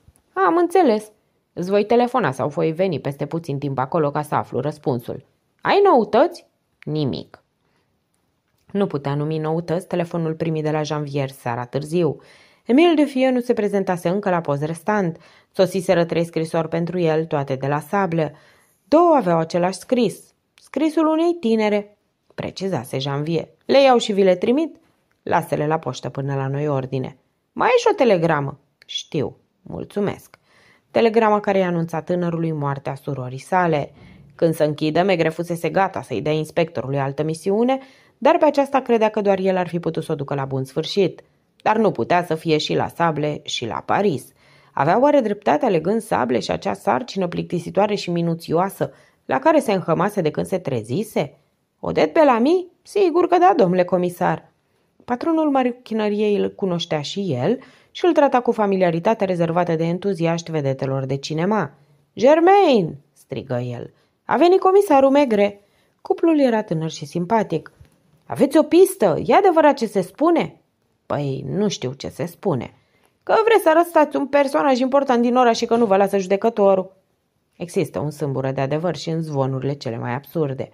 Am înțeles. Îți voi telefona sau voi veni peste puțin timp acolo ca să aflu răspunsul. Ai noutăți? Nimic. Nu putea numi noutăți telefonul primit de la Janvier seara târziu. Emil de Fie nu se prezentase încă la post restant. Sosiseră trei scrisori pentru el, toate de la sablă. Două aveau același scris. Scrisul unei tinere, precizase Janvier. Le iau și vi le trimit? Lasă-le la poștă până la noi ordine. Mai e și o telegramă. Știu. Mulțumesc telegrama care i-a anunțat tânărului moartea surorii sale. Când se închidă, Megre fusese gata să-i dea inspectorului altă misiune, dar pe aceasta credea că doar el ar fi putut să o ducă la bun sfârșit. Dar nu putea să fie și la Sable și la Paris. Avea oare dreptate alegând Sable și acea sarcină plictisitoare și minuțioasă la care se înhămase de când se trezise? Odet Belami? Sigur că da, domnule comisar. Patronul marchinăriei îl cunoștea și el și îl trata cu familiaritate rezervată de entuziaști vedetelor de cinema. Germain!" strigă el. A venit comisarul Megre." Cuplul era tânăr și simpatic. Aveți o pistă? E adevărat ce se spune?" Păi, nu știu ce se spune." Că vreți să arăstați un personaj important din oraș și că nu vă lasă judecătorul." Există un sâmbură de adevăr și în zvonurile cele mai absurde.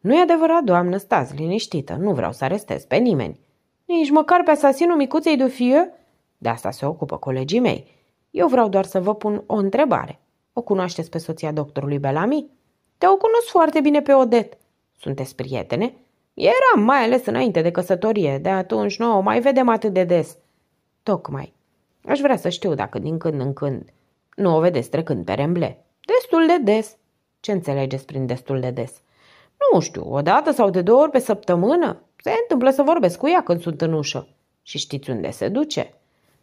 Nu e adevărat, doamnă, stați liniștită, nu vreau să arestez pe nimeni." Nici măcar pe asasinul micuței Dufieu?" De asta se ocupă colegii mei. Eu vreau doar să vă pun o întrebare. O cunoașteți pe soția doctorului Bellamy? Te-o cunosc foarte bine pe Odet. Sunteți prietene? Eram mai ales înainte de căsătorie, de atunci nu o mai vedem atât de des. Tocmai. Aș vrea să știu dacă din când în când nu o vedeți trecând pe remble. Destul de des. Ce înțelegeți prin destul de des? Nu știu, o dată sau de două ori pe săptămână. Se întâmplă să vorbesc cu ea când sunt în ușă. Și știți unde se duce?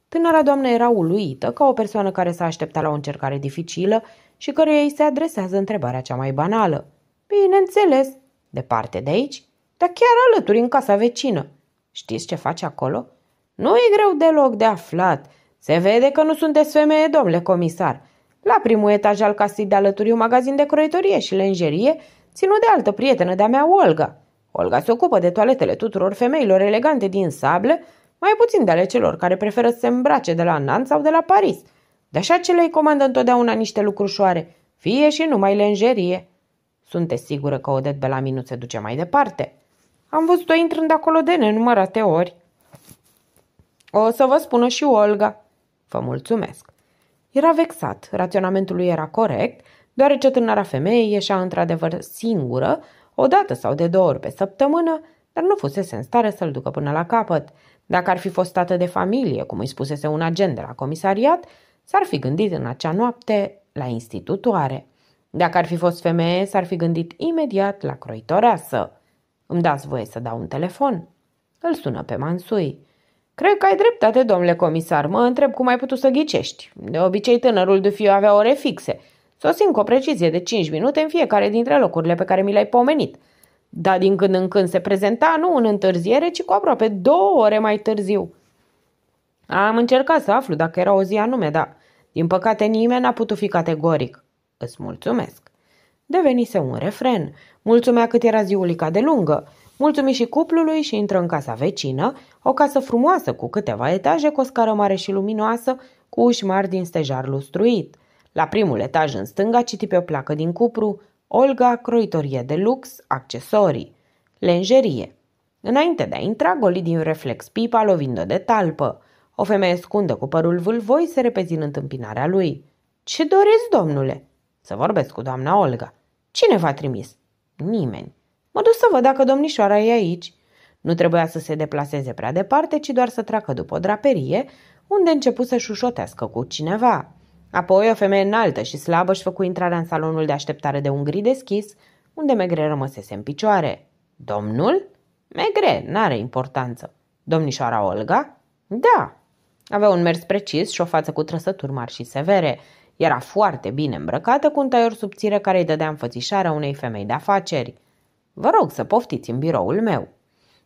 Tânăra doamnă era uluită ca o persoană care s-a așteptat la o încercare dificilă și care îi se adresează întrebarea cea mai banală. Bineînțeles, departe de aici, dar chiar alături în casa vecină. Știți ce face acolo? Nu e greu deloc de aflat. Se vede că nu sunteți femeie, domnule comisar. La primul etaj al casei de alături un magazin de croitorie și lenjerie, ținut de altă prietenă de-a mea, Olga. Olga se ocupă de toaletele tuturor femeilor elegante din sable mai puțin de ale celor care preferă să se îmbrace de la Nan sau de la Paris. De așa ce le comandă întotdeauna niște lucrușoare, fie și numai lenjerie. Sunteți sigură că Odet Bellamy nu se duce mai departe? Am văzut-o intrând acolo de nenumărate ori. O să vă spună și Olga. Vă mulțumesc. Era vexat, raționamentul lui era corect, deoarece tânăra femeie ieșea într-adevăr singură, o dată sau de două ori pe săptămână, dar nu fusese în stare să-l ducă până la capăt – dacă ar fi fost tată de familie, cum îi spusese un agent de la comisariat, s-ar fi gândit în acea noapte la institutoare. Dacă ar fi fost femeie, s-ar fi gândit imediat la croitoreasă. Îmi dați voie să dau un telefon? Îl sună pe Mansui. Cred că ai dreptate, domnule comisar. Mă întreb cum ai putut să ghicești. De obicei, tânărul de fiu avea ore fixe. Sosim cu o precizie de 5 minute în fiecare dintre locurile pe care mi le-ai pomenit – dar din când în când se prezenta nu în întârziere, ci cu aproape două ore mai târziu. Am încercat să aflu dacă era o zi anume, dar din păcate nimeni n-a putut fi categoric. Îți mulțumesc. Devenise un refren. Mulțumea cât era ziulica de lungă. Mulțumi și cuplului și intră în casa vecină, o casă frumoasă cu câteva etaje, cu o scară mare și luminoasă, cu uși mari din stejar lustruit. La primul etaj în stânga citi pe o placă din cupru Olga, croitorie de lux, accesorii, lenjerie. Înainte de a intra, goli din reflex pipa, lovind-o de talpă. O femeie scundă cu părul vâlvoi se repezi în întâmpinarea lui. Ce doresc, domnule?" Să vorbesc cu doamna Olga." Cine v-a trimis?" Nimeni. Mă duc să văd dacă domnișoara e aici." Nu trebuia să se deplaseze prea departe, ci doar să treacă după o draperie, unde începu să șușotească cu cineva. Apoi o femeie înaltă și slabă își făcu intrarea în salonul de așteptare de un gri deschis, unde Megre rămăsese în picioare. Domnul? Megre, n-are importanță. Domnișoara Olga? Da. Avea un mers precis și o față cu trăsături mari și severe. Era foarte bine îmbrăcată cu un taior subțire care îi dădea înfățișarea unei femei de afaceri. Vă rog să poftiți în biroul meu.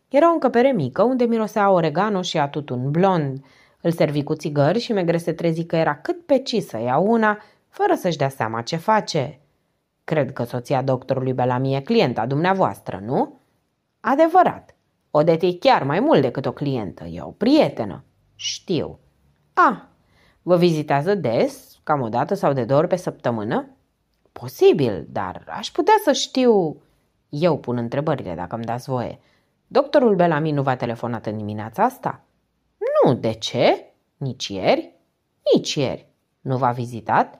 Era o încăpere mică unde mirosea oregano și tutun blond. Îl servi cu țigări și Megre se trezi că era cât pe ci să ia una, fără să-și dea seama ce face. Cred că soția doctorului Bellamy e clienta dumneavoastră, nu? Adevărat. Odete e chiar mai mult decât o clientă, e o prietenă. Știu. A, ah, vă vizitează des, cam o dată sau de două ori pe săptămână? Posibil, dar aș putea să știu... Eu pun întrebările dacă îmi dați voie. Doctorul Bellamy nu v-a telefonat în dimineața asta? Nu, de ce? Nici ieri? Nici ieri. Nu v-a vizitat?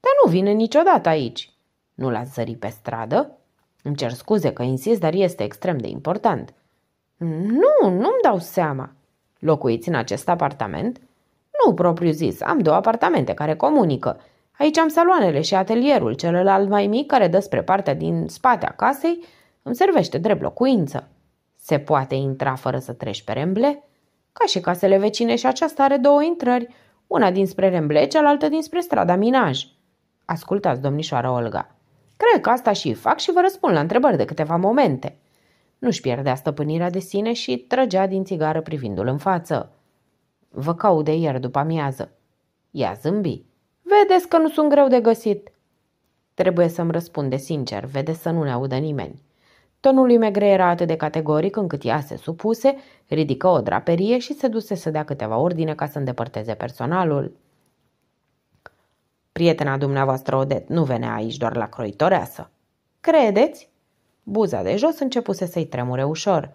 Dar nu vine niciodată aici. Nu l-ați zărit pe stradă? Îmi cer scuze că insist, dar este extrem de important. Nu, nu-mi dau seama. Locuiți în acest apartament? Nu, propriu zis, am două apartamente care comunică. Aici am saloanele și atelierul, celălalt mai mic, care dă spre partea din spate a casei, îmi servește drept locuință. Se poate intra fără să treci pe remble? Ca și casele vecine și aceasta are două intrări, una dinspre Remble, cealaltă dinspre strada Minaj. Ascultați, domnișoară Olga. Cred că asta și fac și vă răspund la întrebări de câteva momente. Nu-și pierdea stăpânirea de sine și trăgea din țigară privindul în față. Vă caut de ieri după amiază. Ea zâmbi. Vedeți că nu sunt greu de găsit. Trebuie să-mi răspunde sincer, vedeți să nu ne audă nimeni. Tonul lui Megre era atât de categoric încât ea se supuse, ridică o draperie și se duse să dea câteva ordine ca să îndepărteze personalul. Prietena dumneavoastră, Odet, nu venea aici doar la croitoreasă. Credeți? Buza de jos începuse să-i tremure ușor.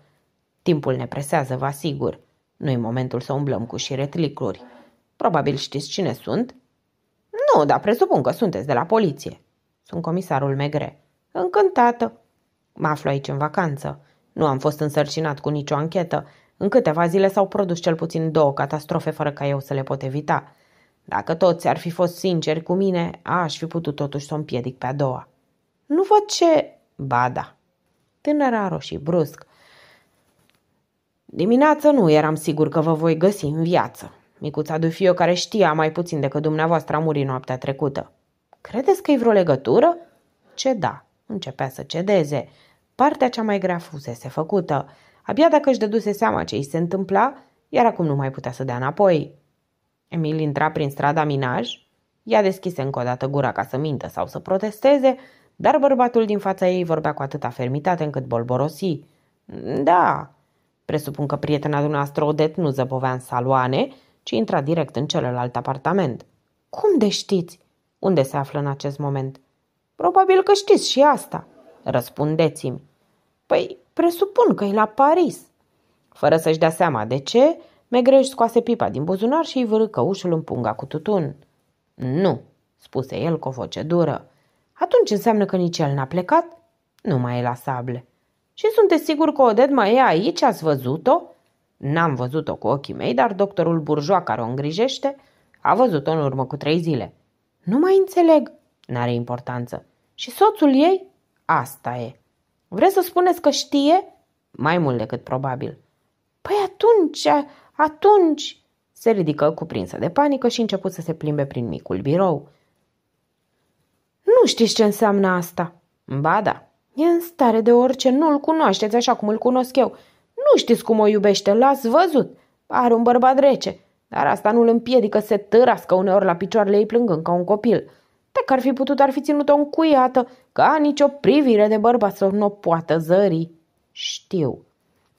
Timpul ne presează, vă asigur. Nu-i momentul să umblăm cu șiretlicuri. Probabil știți cine sunt? Nu, dar presupun că sunteți de la poliție. Sunt comisarul Megre. Încântată, Mă aflu aici în vacanță. Nu am fost însărcinat cu nicio anchetă. În câteva zile s-au produs cel puțin două catastrofe fără ca eu să le pot evita. Dacă toți ar fi fost sinceri cu mine, aș fi putut totuși să o împiedic pe a doua. Nu văd ce... Ba da. Tânăra roșii brusc. Dimineață nu eram sigur că vă voi găsi în viață. Micuța Dufio, care știa mai puțin decât dumneavoastră, a murit noaptea trecută. Credeți că e vreo legătură? Ce da. Începea să cedeze. Partea cea mai grea fusese făcută. Abia dacă își dăduse seama ce îi se întâmpla, iar acum nu mai putea să dea înapoi. Emil intra prin strada Minaj, ea deschise încă o dată gura ca să mintă sau să protesteze, dar bărbatul din fața ei vorbea cu atâta fermitate încât bolborosi. Da, presupun că prietena dumneavoastră Odet nu zăbovea în saloane, ci intra direct în celălalt apartament. Cum de știți? Unde se află în acest moment? Probabil că știți și asta. Răspundeți-mi. Păi, presupun că e la Paris. Fără să-și dea seama de ce, Megre scoase pipa din buzunar și îi vârâ ușul în punga cu tutun. Nu, spuse el cu o voce dură. Atunci înseamnă că nici el n-a plecat? Nu mai e la sable. Și sunteți sigur că Odet mai e aici? Ați văzut-o? N-am văzut-o cu ochii mei, dar doctorul burjoa care o îngrijește a văzut-o în urmă cu trei zile. Nu mai înțeleg, N-are importanță. Și soțul ei? Asta e. Vreți să spuneți că știe? Mai mult decât probabil. Păi atunci, atunci... Se ridică cuprinsă de panică și început să se plimbe prin micul birou. Nu știți ce înseamnă asta? Ba da, e în stare de orice, nu-l cunoașteți așa cum îl cunosc eu. Nu știți cum o iubește, l-ați văzut. Are un bărbat rece, dar asta nu îl împiedică să se târască uneori la picioarele ei plângând ca un copil pe care ar fi putut ar fi ținut-o încuiată, ca nicio privire de bărbat să nu o poată zări. Știu.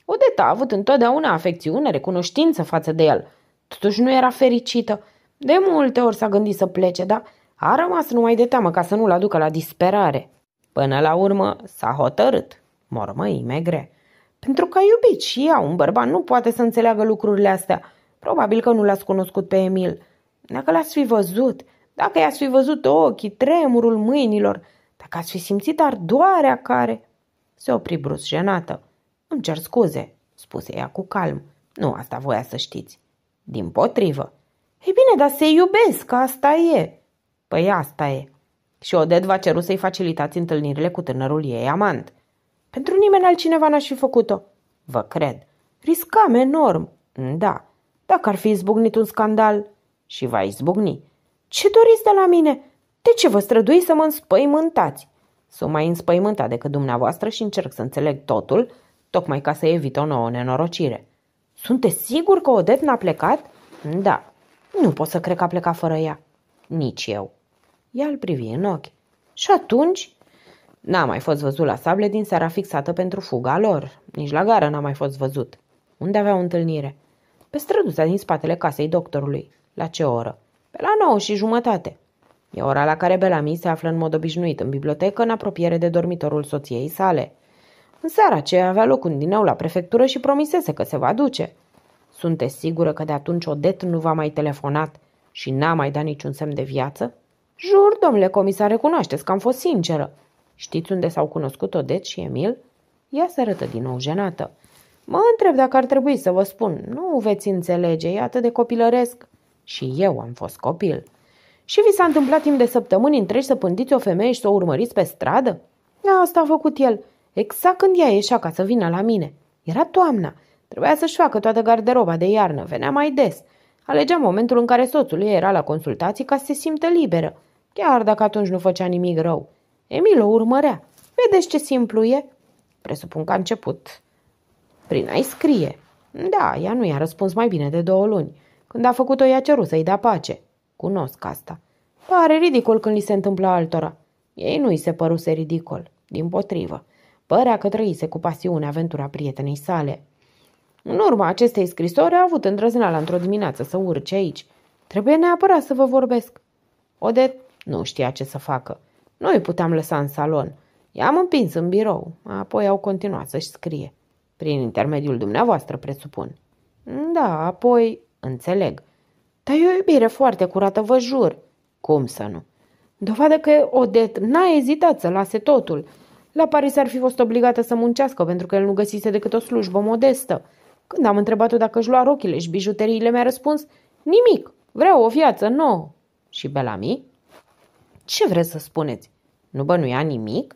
Odeta a avut întotdeauna afecțiune, recunoștință față de el. Totuși nu era fericită. De multe ori s-a gândit să plece, dar a rămas numai de teamă ca să nu-l aducă la disperare. Până la urmă s-a hotărât, Mormăi megre. Pentru că a iubit și ea, un bărbat nu poate să înțeleagă lucrurile astea. Probabil că nu l-ați cunoscut pe Emil. Dacă l-ați fi văzut, dacă i-ați fi văzut ochii, tremurul mâinilor, dacă ați fi simțit ardoarea care... Se opri brusc jenată. Îmi cer scuze, spuse ea cu calm. Nu asta voia să știți. Din potrivă. Ei bine, dar se iubesc, asta e. Păi asta e. Și Odet va ceru să-i facilitați întâlnirile cu tânărul ei amant. Pentru nimeni altcineva n-aș fi făcut-o. Vă cred. Riscam enorm. Da, dacă ar fi izbucnit un scandal. Și va izbucni. Ce doriți de la mine? De ce vă strădui să mă înspăimântați? Sunt mai înspăimântat decât dumneavoastră și încerc să înțeleg totul, tocmai ca să evit o nouă nenorocire. Sunteți sigur că Odet n-a plecat? Da. Nu pot să cred că a plecat fără ea. Nici eu. Ea îl privi în ochi. Și atunci? N-a mai fost văzut la sable din seara fixată pentru fuga lor. Nici la gară n-a mai fost văzut. Unde avea o întâlnire? Pe străduța din spatele casei doctorului. La ce oră? Pe la nouă și jumătate. E ora la care Belami se află în mod obișnuit în bibliotecă în apropiere de dormitorul soției sale. În seara ce avea loc un dineu la prefectură și promisese că se va duce. Sunteți sigură că de atunci Odet nu v-a mai telefonat și n-a mai dat niciun semn de viață? Jur, domnule comisar, recunoașteți că am fost sinceră. Știți unde s-au cunoscut Odet și Emil? Ea se arătă din nou jenată. Mă întreb dacă ar trebui să vă spun. Nu veți înțelege, e atât de copilăresc. Și eu am fost copil. Și vi s-a întâmplat timp de săptămâni întregi să pândiți o femeie și să o urmăriți pe stradă? Asta a făcut el, exact când ea ieșea ca să vină la mine. Era toamna. Trebuia să-și facă toată garderoba de iarnă, venea mai des. Alegea momentul în care soțul ei era la consultații ca să se simtă liberă, chiar dacă atunci nu făcea nimic rău. Emil o urmărea. Vedeți ce simplu e? Presupun că a început prin a-i scrie. Da, ea nu i-a răspuns mai bine de două luni. Când a făcut-o, i-a cerut să-i dea pace. Cunosc asta. Pare ridicol când li se întâmplă altora. Ei nu-i se păruse ridicol. Din potrivă. Părea că trăise cu pasiune aventura prietenei sale. În urma acestei scrisori a avut îndrăzneala într-o dimineață să urce aici. Trebuie neapărat să vă vorbesc. Odet nu știa ce să facă. Nu îi puteam lăsa în salon. I-am împins în birou, apoi au continuat să-și scrie. Prin intermediul dumneavoastră, presupun. Da, apoi înțeleg. Dar e o iubire foarte curată, vă jur. Cum să nu? Dovadă că Odet n-a ezitat să lase totul. La Paris ar fi fost obligată să muncească pentru că el nu găsise decât o slujbă modestă. Când am întrebat-o dacă își lua rochile și bijuteriile, mi-a răspuns Nimic, vreau o viață nouă. Și Belami? Ce vreți să spuneți? Nu bănuia nimic?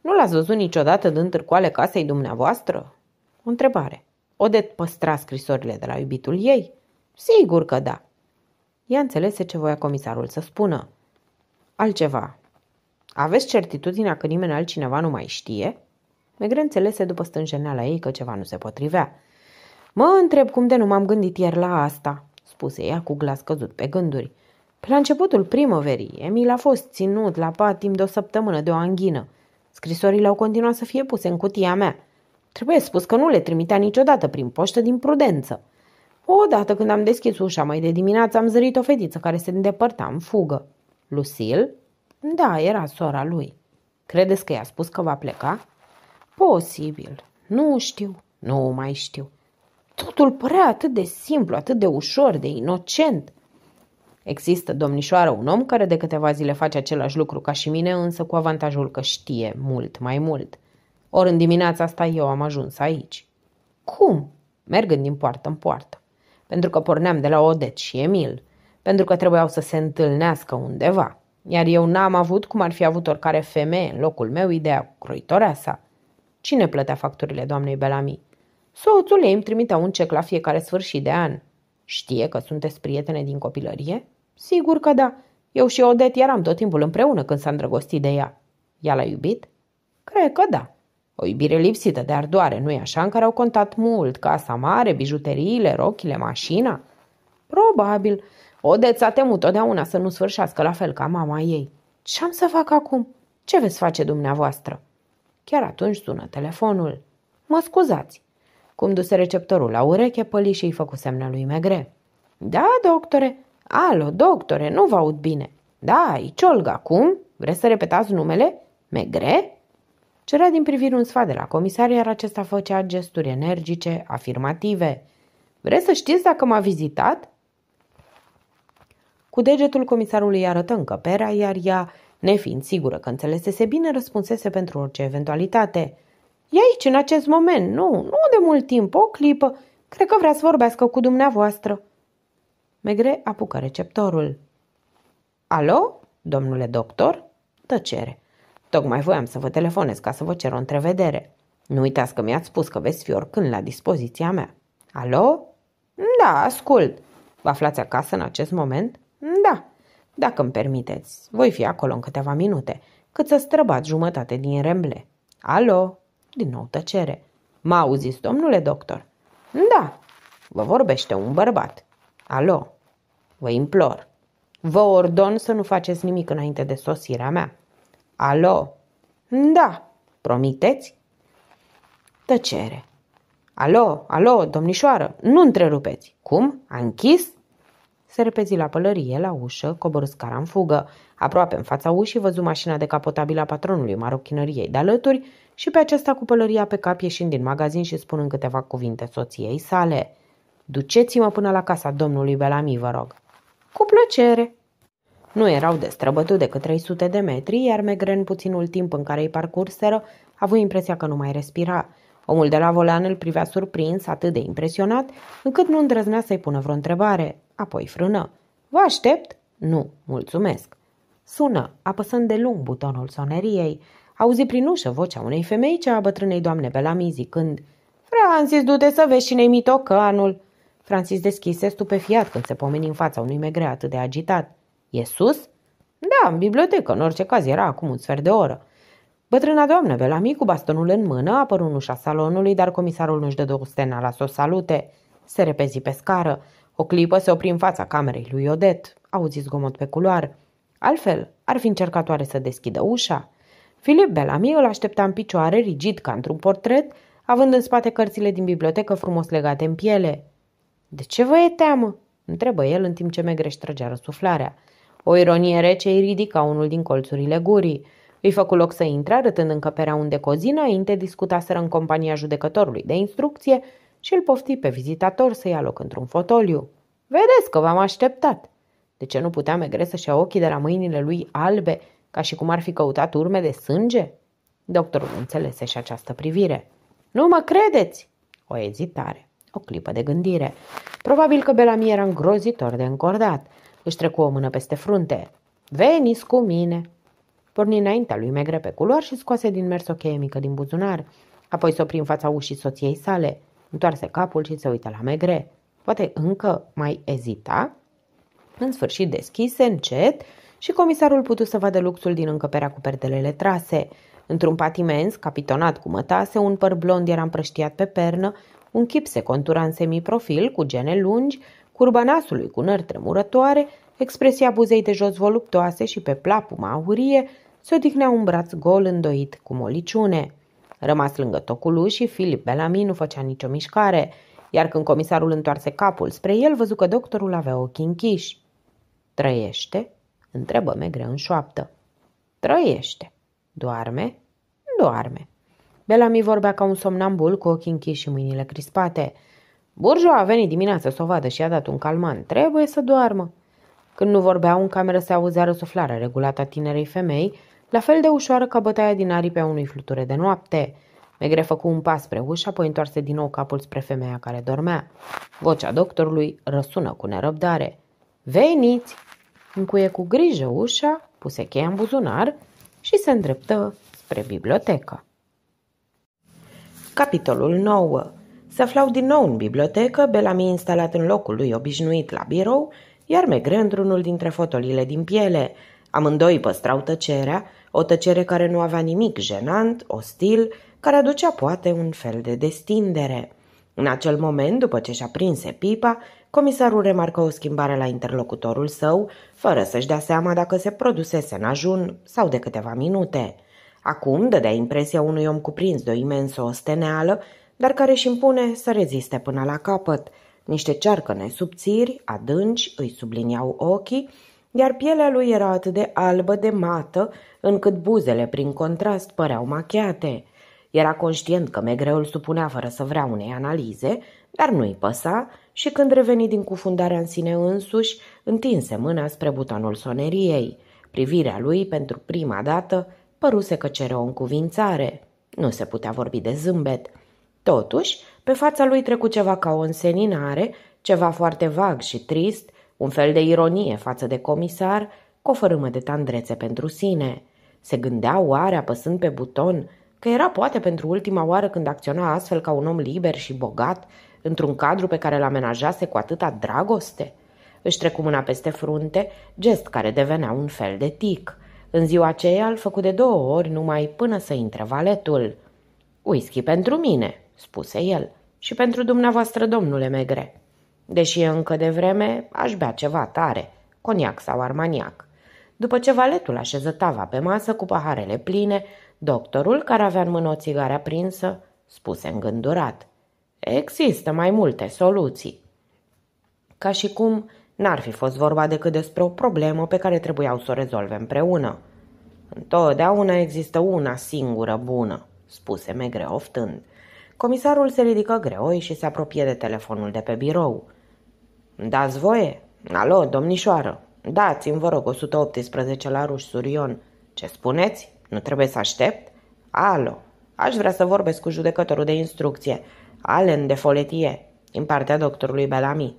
Nu l-ați văzut niciodată dând târcoale casei dumneavoastră? O întrebare. Odet păstra scrisorile de la iubitul ei? Sigur că da. Ea înțelese ce voia comisarul să spună. Altceva. Aveți certitudinea că nimeni altcineva nu mai știe? Megre înțelese după stânjeneala ei că ceva nu se potrivea. Mă întreb cum de nu m-am gândit ieri la asta, spuse ea cu glas căzut pe gânduri. Pe la începutul primăverii, Emil a fost ținut la pat timp de o săptămână de o anghină. Scrisorile au continuat să fie puse în cutia mea. Trebuie spus că nu le trimitea niciodată prin poștă din prudență. Odată când am deschis ușa mai de dimineață, am zărit o fetiță care se îndepărta în fugă. Lucil? Da, era sora lui. Credeți că i-a spus că va pleca? Posibil. Nu știu. Nu mai știu. Totul părea atât de simplu, atât de ușor, de inocent. Există, domnișoară, un om care de câteva zile face același lucru ca și mine, însă cu avantajul că știe mult mai mult – ori în dimineața asta eu am ajuns aici. Cum? Mergând din poartă în poartă. Pentru că porneam de la Odet și Emil. Pentru că trebuiau să se întâlnească undeva. Iar eu n-am avut cum ar fi avut oricare femeie în locul meu ideea croitorea sa. Cine plătea facturile doamnei Belami? Soțul ei îmi trimitea un cec la fiecare sfârșit de an. Știe că sunteți prietene din copilărie? Sigur că da. Eu și Odet eram tot timpul împreună când s-a îndrăgostit de ea. Ea l-a iubit? Cred că da. O iubire lipsită de ardoare, nu-i așa, în care au contat mult, casa mare, bijuteriile, rochile, mașina? Probabil. Odeț a temut totdeauna să nu sfârșească la fel ca mama ei. Ce am să fac acum? Ce veți face dumneavoastră? Chiar atunci sună telefonul. Mă scuzați. Cum duse receptorul la ureche, păli și i făcu semne lui Megre. Da, doctore. Alo, doctore, nu vă aud bine. Da, e Ciolga, cum? Vreți să repetați numele? Megre? Cerea din priviri un sfat de la comisar, iar acesta făcea gesturi energice, afirmative. Vreți să știți dacă m-a vizitat? Cu degetul comisarului arătă încăperea, iar ea, nefiind sigură că înțelesese bine, răspunsese pentru orice eventualitate. E aici, în acest moment, nu, nu de mult timp, o clipă. Cred că vrea să vorbească cu dumneavoastră. Megre apucă receptorul. Alo, domnule doctor? Tăcere. Tocmai voiam să vă telefonez ca să vă cer o întrevedere. Nu uitați că mi-ați spus că veți fi oricând la dispoziția mea. Alo? Da, ascult. Vă aflați acasă în acest moment? Da. Dacă îmi permiteți, voi fi acolo în câteva minute, cât să străbați jumătate din remble. Alo? Din nou tăcere. M-a auzit, domnule doctor? Da. Vă vorbește un bărbat. Alo? Vă implor. Vă ordon să nu faceți nimic înainte de sosirea mea. Alo? Da. Promiteți? Tăcere. Alo, alo, domnișoară, nu întrerupeți. Cum? A închis? Se repezi la pălărie, la ușă, coborâ scara în fugă. Aproape în fața ușii văzu mașina decapotabilă a patronului marochinăriei de alături și pe acesta cu pălăria pe cap ieșind din magazin și spunând câteva cuvinte soției sale. Duceți-mă până la casa domnului Belami, vă rog. Cu plăcere, nu erau destrăbătut decât 300 de metri, iar Megren, puținul timp în care îi parcurseră, a avut impresia că nu mai respira. Omul de la volan îl privea surprins, atât de impresionat, încât nu îndrăznea să-i pună vreo întrebare. Apoi frână. Vă aștept? Nu, mulțumesc. Sună, apăsând de lung butonul soneriei. Auzi prin ușă vocea unei femei, cea a bătrânei doamne Belami zicând Francis, du-te să vezi cine-i mitocanul!" Francis deschise, stupefiat, când se pomeni în fața unui megre atât de agitat. E sus? Da, în bibliotecă, în orice caz era acum un sfert de oră. Bătrâna doamnă Belami cu bastonul în mână apăru în ușa salonului, dar comisarul nu-și două stena la să o salute. Se repezi pe scară. O clipă se opri în fața camerei lui Odet. Auzi zgomot pe culoar. Altfel, ar fi încercat oare să deschidă ușa. Filip Bellamy îl aștepta în picioare, rigid ca într-un portret, având în spate cărțile din bibliotecă frumos legate în piele. De ce vă e teamă?" întrebă el în timp ce Megreș trăgea răsuflarea. O ironie rece îi ridica unul din colțurile gurii. Îi făcu loc să intre, arătând încăperea unde cozina, înainte discutaseră în compania judecătorului de instrucție și îl pofti pe vizitator să ia loc într-un fotoliu. Vedeți că v-am așteptat!" De ce nu putea megre să-și ia ochii de la mâinile lui albe, ca și cum ar fi căutat urme de sânge? Doctorul înțelese și această privire. Nu mă credeți!" O ezitare, o clipă de gândire. Probabil că Belami era îngrozitor de încordat. Își trecu o mână peste frunte. Veniți cu mine! Porni înaintea lui Megre pe culoar și scoase din mers o cheie mică din buzunar. Apoi se opri în fața ușii soției sale. Întoarse capul și se uită la Megre. Poate încă mai ezita? În sfârșit deschise încet și comisarul putu să vadă luxul din încăperea cu perdelele trase. Într-un pat imens, capitonat cu mătase, un păr blond era împrăștiat pe pernă, un chip se contura în semiprofil, cu gene lungi, Curba nasului cu nări tremurătoare, expresia buzei de jos voluptoase și pe plapuma aurie, se odihnea un braț gol îndoit cu moliciune. Rămas lângă tocului, și Filip Bellamy nu făcea nicio mișcare, iar când comisarul întoarse capul spre el, văzu că doctorul avea ochii închiși. Trăiește? întrebă megre în șoaptă. Trăiește. Doarme? Doarme. Bellamy vorbea ca un somnambul cu ochii închiși și mâinile crispate – Burjo a venit dimineața să o vadă și a dat un calman. Trebuie să doarmă. Când nu vorbeau în cameră se auzea răsuflarea regulată a tinerei femei, la fel de ușoară ca bătaia din aripea unui fluture de noapte. Megre făcu un pas spre ușă, apoi întoarse din nou capul spre femeia care dormea. Vocea doctorului răsună cu nerăbdare. Veniți! Încuie cu grijă ușa, puse cheia în buzunar și se îndreptă spre bibliotecă. Capitolul 9 se aflau din nou în bibliotecă, Bellamy instalat în locul lui obișnuit la birou, iar Megre într-unul dintre fotolile din piele. Amândoi păstrau tăcerea, o tăcere care nu avea nimic jenant, ostil, care aducea poate un fel de destindere. În acel moment, după ce și-a prinse pipa, comisarul remarcă o schimbare la interlocutorul său, fără să-și dea seama dacă se produsese în ajun sau de câteva minute. Acum dădea impresia unui om cuprins de o imensă osteneală, dar care își impune să reziste până la capăt. Niște cearcăne subțiri, adânci, îi subliniau ochii, iar pielea lui era atât de albă de mată, încât buzele, prin contrast, păreau machiate. Era conștient că Megreul supunea fără să vrea unei analize, dar nu-i păsa și când reveni din cufundarea în sine însuși, întinse mâna spre butonul soneriei. Privirea lui, pentru prima dată, păruse că cere o încuvințare. Nu se putea vorbi de zâmbet – Totuși, pe fața lui trecu ceva ca o înseninare, ceva foarte vag și trist, un fel de ironie față de comisar, cu o fărâmă de tandrețe pentru sine. Se gândea oare, apăsând pe buton, că era poate pentru ultima oară când acționa astfel ca un om liber și bogat, într-un cadru pe care l amenajase cu atâta dragoste? Își trecu mâna peste frunte, gest care devenea un fel de tic. În ziua aceea îl făcu de două ori numai până să intre valetul. Whisky pentru mine, spuse el, și pentru dumneavoastră, domnule Megre. Deși e încă de vreme, aș bea ceva tare, coniac sau armaniac. După ce valetul așeză tava pe masă cu paharele pline, doctorul, care avea în mână o țigare aprinsă, spuse îngândurat. Există mai multe soluții. Ca și cum n-ar fi fost vorba decât despre o problemă pe care trebuiau să o rezolve împreună. Întotdeauna există una singură bună, spuse Megre oftând. Comisarul se ridică greoi și se apropie de telefonul de pe birou. Dați voie? Alo, domnișoară, dați-mi, vă rog, 118 la Ruș Surion. Ce spuneți? Nu trebuie să aștept? Alo, aș vrea să vorbesc cu judecătorul de instrucție, Allen de Foletie, din partea doctorului Belami.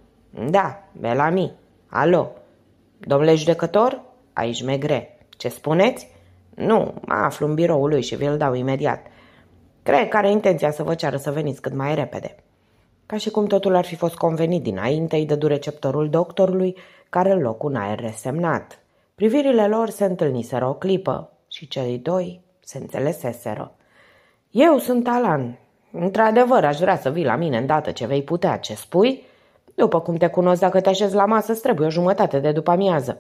Da, Belami. Alo. Domnule judecător? Aici megre. Ce spuneți? Nu, mă aflu în biroul lui și vi-l dau imediat. Cred că are intenția să vă ceară să veniți cât mai repede. Ca și cum totul ar fi fost convenit dinainte, îi dădu receptorul doctorului, care îl loc un aer resemnat. Privirile lor se întâlniseră o clipă și cei doi se înțeleseseră. Eu sunt Alan. Într-adevăr, aș vrea să vii la mine îndată ce vei putea, ce spui? După cum te cunosc, dacă te așezi la masă, îți trebuie o jumătate de după amiază.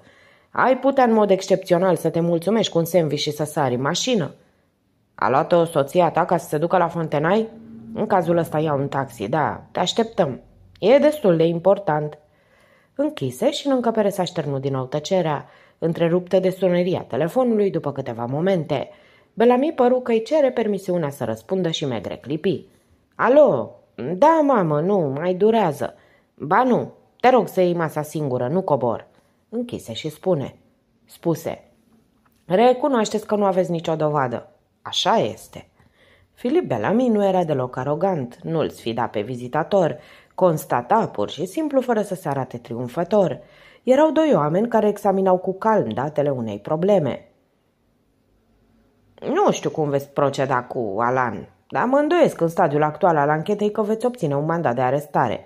Ai putea în mod excepțional să te mulțumești cu un sandwich și să sari în mașină. A luat-o soția ta ca să se ducă la Fontenai? În cazul ăsta iau un taxi, da, te așteptăm. E destul de important. Închise și în încăpere s-a șternut din nou tăcerea, întreruptă de suneria telefonului după câteva momente. Belami păru că îi cere permisiunea să răspundă și megre clipi. Alo? Da, mamă, nu, mai durează. Ba nu, te rog să iei masa singură, nu cobor. Închise și spune. Spuse. Recunoașteți că nu aveți nicio dovadă. Așa este. Filip Bellamy nu era deloc arogant, nu-l sfida pe vizitator, constata pur și simplu fără să se arate triumfător. Erau doi oameni care examinau cu calm datele unei probleme. Nu știu cum veți proceda cu Alan, dar mă îndoiesc în stadiul actual al anchetei că veți obține un mandat de arestare.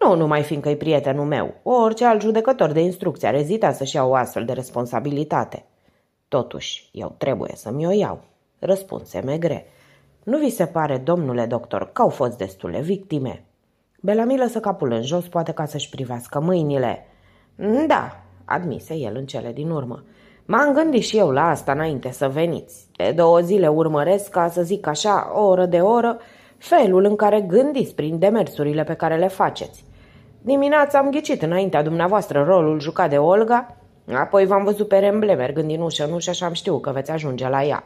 Nu numai fiindcă e prietenul meu, orice alt judecător de instrucție ar ezita să-și ia o astfel de responsabilitate. Totuși, eu trebuie să-mi o iau răspunse Megre. Nu vi se pare, domnule doctor, că au fost destule victime? Belami lăsă capul în jos, poate ca să-și privească mâinile. Da, admise el în cele din urmă. M-am gândit și eu la asta înainte să veniți. De două zile urmăresc, ca să zic așa, oră de oră, felul în care gândiți prin demersurile pe care le faceți. Dimineața am ghicit înaintea dumneavoastră rolul jucat de Olga, apoi v-am văzut pe Remble mergând din ușă în ușă și am știut că veți ajunge la ea.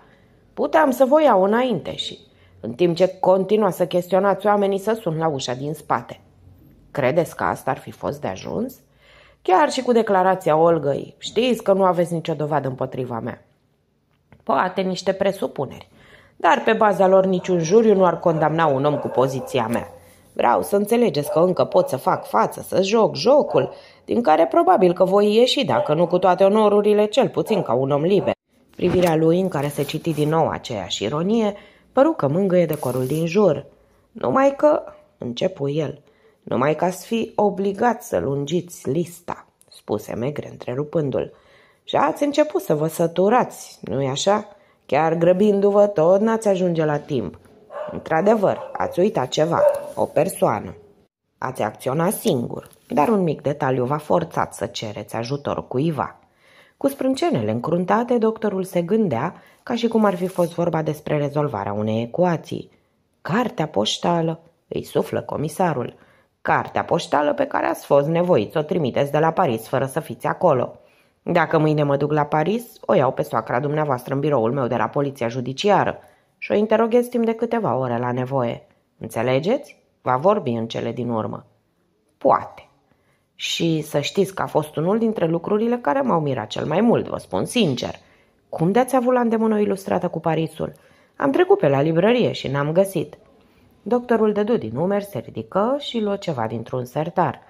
Puteam să vă iau înainte și, în timp ce continua să chestionați oamenii, să sun la ușa din spate. Credeți că asta ar fi fost de ajuns? Chiar și cu declarația Olgăi, știți că nu aveți nicio dovadă împotriva mea. Poate niște presupuneri, dar pe baza lor niciun juriu nu ar condamna un om cu poziția mea. Vreau să înțelegeți că încă pot să fac față, să joc jocul, din care probabil că voi ieși, dacă nu cu toate onorurile, cel puțin ca un om liber. Privirea lui, în care se citi din nou aceeași ironie, păru că mângâie decorul din jur. Numai că, începu el, numai că ați fi obligat să lungiți lista, spuse Megre întrerupându-l. Și ați început să vă săturați, nu-i așa? Chiar grăbindu-vă tot n-ați ajunge la timp. Într-adevăr, ați uitat ceva, o persoană. Ați acționat singur, dar un mic detaliu v-a forțat să cereți ajutor cuiva. Cu sprâncenele încruntate, doctorul se gândea ca și cum ar fi fost vorba despre rezolvarea unei ecuații. Cartea poștală, îi suflă comisarul. Cartea poștală pe care ați fost nevoit să o trimiteți de la Paris fără să fiți acolo. Dacă mâine mă duc la Paris, o iau pe soacra dumneavoastră în biroul meu de la poliția judiciară și o interoghez timp de câteva ore la nevoie. Înțelegeți? Va vorbi în cele din urmă. Poate. Și să știți că a fost unul dintre lucrurile care m-au mirat cel mai mult, vă spun sincer. Cum de-ați avut la îndemână o ilustrată cu Parisul? Am trecut pe la librărie și n-am găsit. Doctorul dădu din numer, se ridică și luă ceva dintr-un sertar.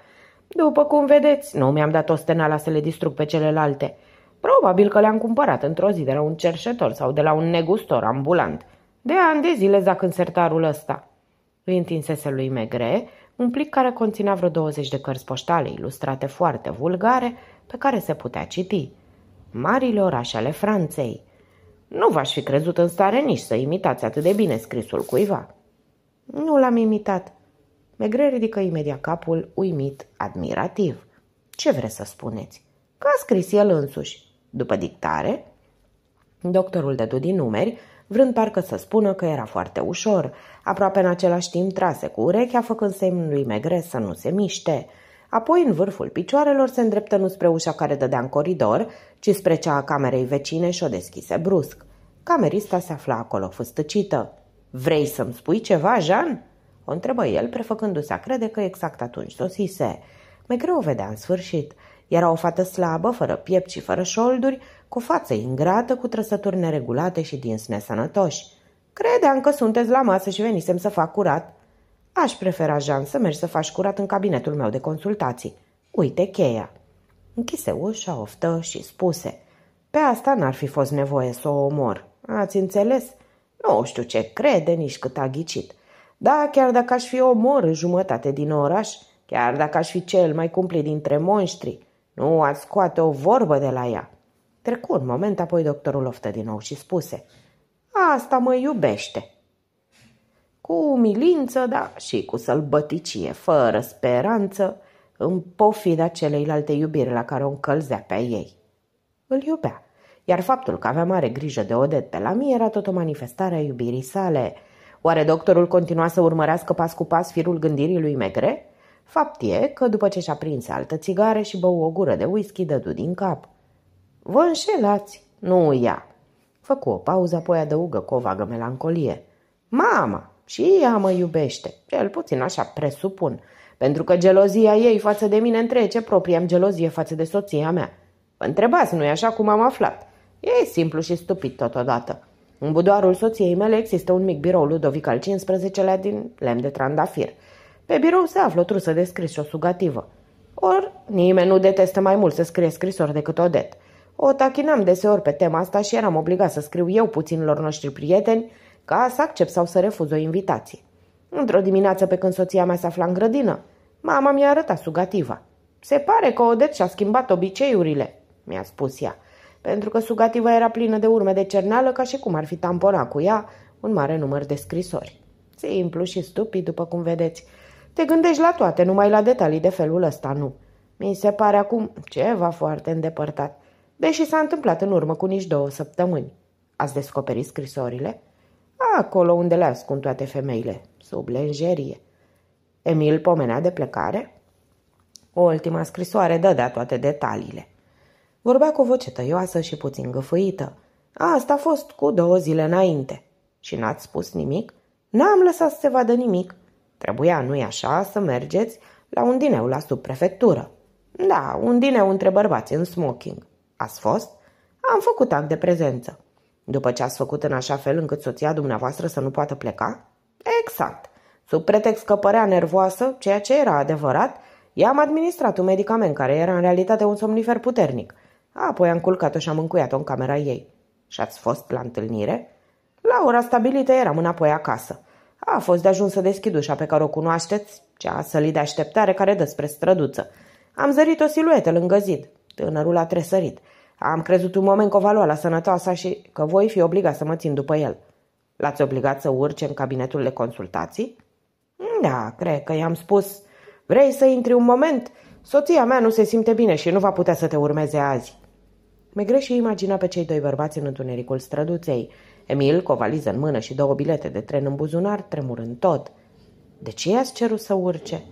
După cum vedeți, nu mi-am dat o stenala să le distrug pe celelalte. Probabil că le-am cumpărat într-o zi de la un cerșetor sau de la un negustor ambulant. De ani de zile zac în sertarul ăsta. Îi întinsese lui Megre, un plic care conținea vreo 20 de cărți poștale ilustrate foarte vulgare pe care se putea citi. Marile orașe ale Franței. Nu v-aș fi crezut în stare nici să imitați atât de bine scrisul cuiva. Nu l-am imitat. Megre ridică imediat capul, uimit, admirativ. Ce vreți să spuneți? Că a scris el însuși. După dictare? Doctorul dădu din numeri vrând parcă să spună că era foarte ușor. Aproape în același timp trase cu urechea, făcând semnul lui Megre să nu se miște. Apoi, în vârful picioarelor, se îndreptă nu spre ușa care dădea în coridor, ci spre cea a camerei vecine și o deschise brusc. Camerista se afla acolo fustăcită. Vrei să-mi spui ceva, Jean?" o întrebă el, prefăcându-se a crede că exact atunci sosise. Megre o vedea în sfârșit. Era o fată slabă, fără piept și fără șolduri, cu față ingrată, cu trăsături neregulate și dinți nesănătoși. Credeam că sunteți la masă și venisem să fac curat. Aș prefera, Jean, să mergi să faci curat în cabinetul meu de consultații. Uite cheia. Închise ușa, oftă și spuse. Pe asta n-ar fi fost nevoie să o omor. Ați înțeles? Nu știu ce crede, nici cât a ghicit. Da, chiar dacă aș fi omor jumătate din oraș, chiar dacă aș fi cel mai cumplit dintre monștri, nu ați scoate o vorbă de la ea. Trecu un moment, apoi doctorul oftă din nou și spuse Asta mă iubește. Cu umilință, da, și cu sălbăticie, fără speranță, în pofida celeilalte iubiri la care o încălzea pe ei. Îl iubea, iar faptul că avea mare grijă de Odet pe la mie era tot o manifestare a iubirii sale. Oare doctorul continua să urmărească pas cu pas firul gândirii lui Megre? Fapt e că după ce și-a prins altă țigară și bău o gură de whisky, dădu din cap – Vă înșelați, nu ea. Făcu o pauză, apoi adăugă cu o vagă melancolie. Mama, și ea mă iubește, cel puțin așa presupun, pentru că gelozia ei față de mine întrece propria mi gelozie față de soția mea. Vă întrebați, nu-i așa cum am aflat? E simplu și stupid totodată. În budoarul soției mele există un mic birou Ludovic al XV-lea din lemn de trandafir. Pe birou se află o trusă de scris și o sugativă. Or, nimeni nu detestă mai mult să scrie scrisori decât Odet. O tachinam deseori pe tema asta și eram obligat să scriu eu puținilor noștri prieteni ca să accept sau să refuz o invitație. Într-o dimineață pe când soția mea se afla în grădină, mama mi-a arătat sugativa. Se pare că Odet și-a schimbat obiceiurile, mi-a spus ea, pentru că sugativa era plină de urme de cerneală ca și cum ar fi tamponat cu ea un mare număr de scrisori. Simplu și stupid, după cum vedeți. Te gândești la toate, numai la detalii de felul ăsta, nu. Mi se pare acum ceva foarte îndepărtat deși s-a întâmplat în urmă cu nici două săptămâni. Ați descoperit scrisorile? Acolo unde le ascund toate femeile, sub lenjerie. Emil pomenea de plecare? O ultima scrisoare dădea toate detaliile. Vorbea cu voce tăioasă și puțin găfâită. Asta a fost cu două zile înainte. Și n-ați spus nimic? N-am lăsat să se vadă nimic. Trebuia, nu-i așa, să mergeți la un dineu la subprefectură. Da, un dineu între bărbați în smoking. Ați fost? Am făcut act de prezență. După ce ați făcut în așa fel încât soția dumneavoastră să nu poată pleca? Exact. Sub pretext că părea nervoasă, ceea ce era adevărat, i-am administrat un medicament care era în realitate un somnifer puternic. Apoi am culcat-o și am încuiat-o în camera ei. Și ați fost la întâlnire? La ora stabilită eram înapoi acasă. A fost de ajuns să deschid ușa pe care o cunoașteți, cea a sălit de așteptare care dă spre străduță. Am zărit o siluetă lângă zid. Tânărul a tresărit. Am crezut un moment că o va lua la sănătoasa și că voi fi obligat să mă țin după el. L-ați obligat să urce în cabinetul de consultații? Da, cred că i-am spus. Vrei să intri un moment? Soția mea nu se simte bine și nu va putea să te urmeze azi. Megre și imagina pe cei doi bărbați în întunericul străduței. Emil, cu o valiză în mână și două bilete de tren în buzunar, tremurând tot. De ce i-ați cerut să urce?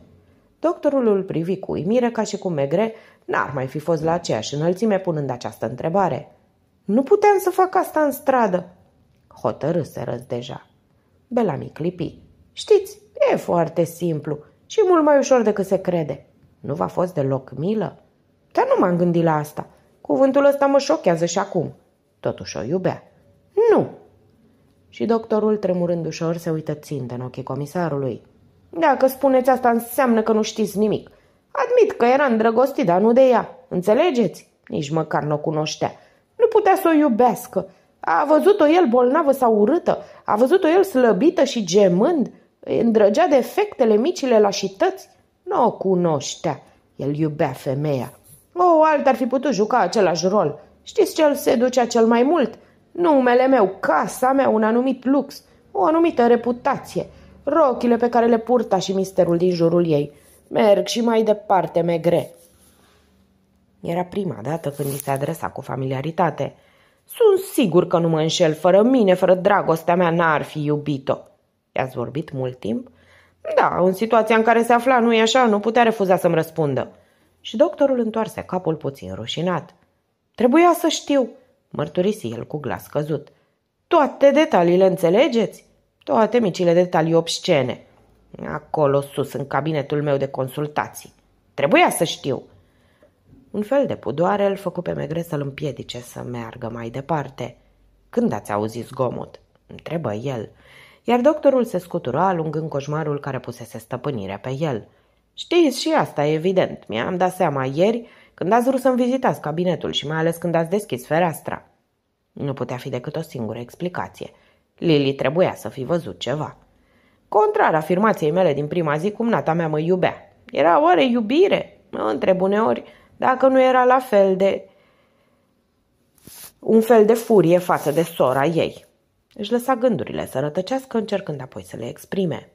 Doctorul îl privi cu uimire ca și cum Megre N-ar mai fi fost la aceeași înălțime punând această întrebare. Nu puteam să fac asta în stradă. Hotărâseră deja. Belami clipi. Știți, e foarte simplu și mult mai ușor decât se crede. Nu v-a fost deloc milă? Dar nu m-am gândit la asta. Cuvântul ăsta mă șochează și acum. Totuși o iubea. Nu! Și doctorul, tremurând ușor, se uită țintă în ochii comisarului. Dacă spuneți asta, înseamnă că nu știți nimic – Admit că era îndrăgostit, dar nu de ea. Înțelegeți? Nici măcar nu o cunoștea. Nu putea să o iubească. A văzut-o el bolnavă sau urâtă, a văzut-o el slăbită și gemând, îndrăgea defectele, micile lașități. Nu o cunoștea. El iubea femeia. O alt ar fi putut juca același rol. Știți ce îl seducea cel mai mult? Numele meu, casa mea, un anumit lux, o anumită reputație, rochile pe care le purta și misterul din jurul ei. Merg și mai departe, megre. Era prima dată când îi se adresa cu familiaritate. Sunt sigur că nu mă înșel, fără mine, fără dragostea mea, n-ar fi iubit-o. I-ați vorbit mult timp? Da, în situația în care se afla, nu-i așa, nu putea refuza să-mi răspundă. Și doctorul întoarse capul puțin rușinat. Trebuia să știu, mărturisi el cu glas căzut. Toate detaliile înțelegeți? Toate micile detalii obscene. Acolo sus, în cabinetul meu de consultații. Trebuia să știu. Un fel de pudoare îl făcu pe Megre să-l împiedice să meargă mai departe. Când ați auzit zgomot? Întrebă el. Iar doctorul se scutura alungând coșmarul care pusese stăpânirea pe el. Știți și asta, evident. Mi-am dat seama ieri când ați vrut să-mi vizitați cabinetul și mai ales când ați deschis fereastra. Nu putea fi decât o singură explicație. Lili trebuia să fi văzut ceva. Contrar afirmației mele din prima zi, cum nata mea mă iubea. Era oare iubire? Mă întreb uneori dacă nu era la fel de... un fel de furie față de sora ei. Își lăsa gândurile să rătăcească, încercând apoi să le exprime.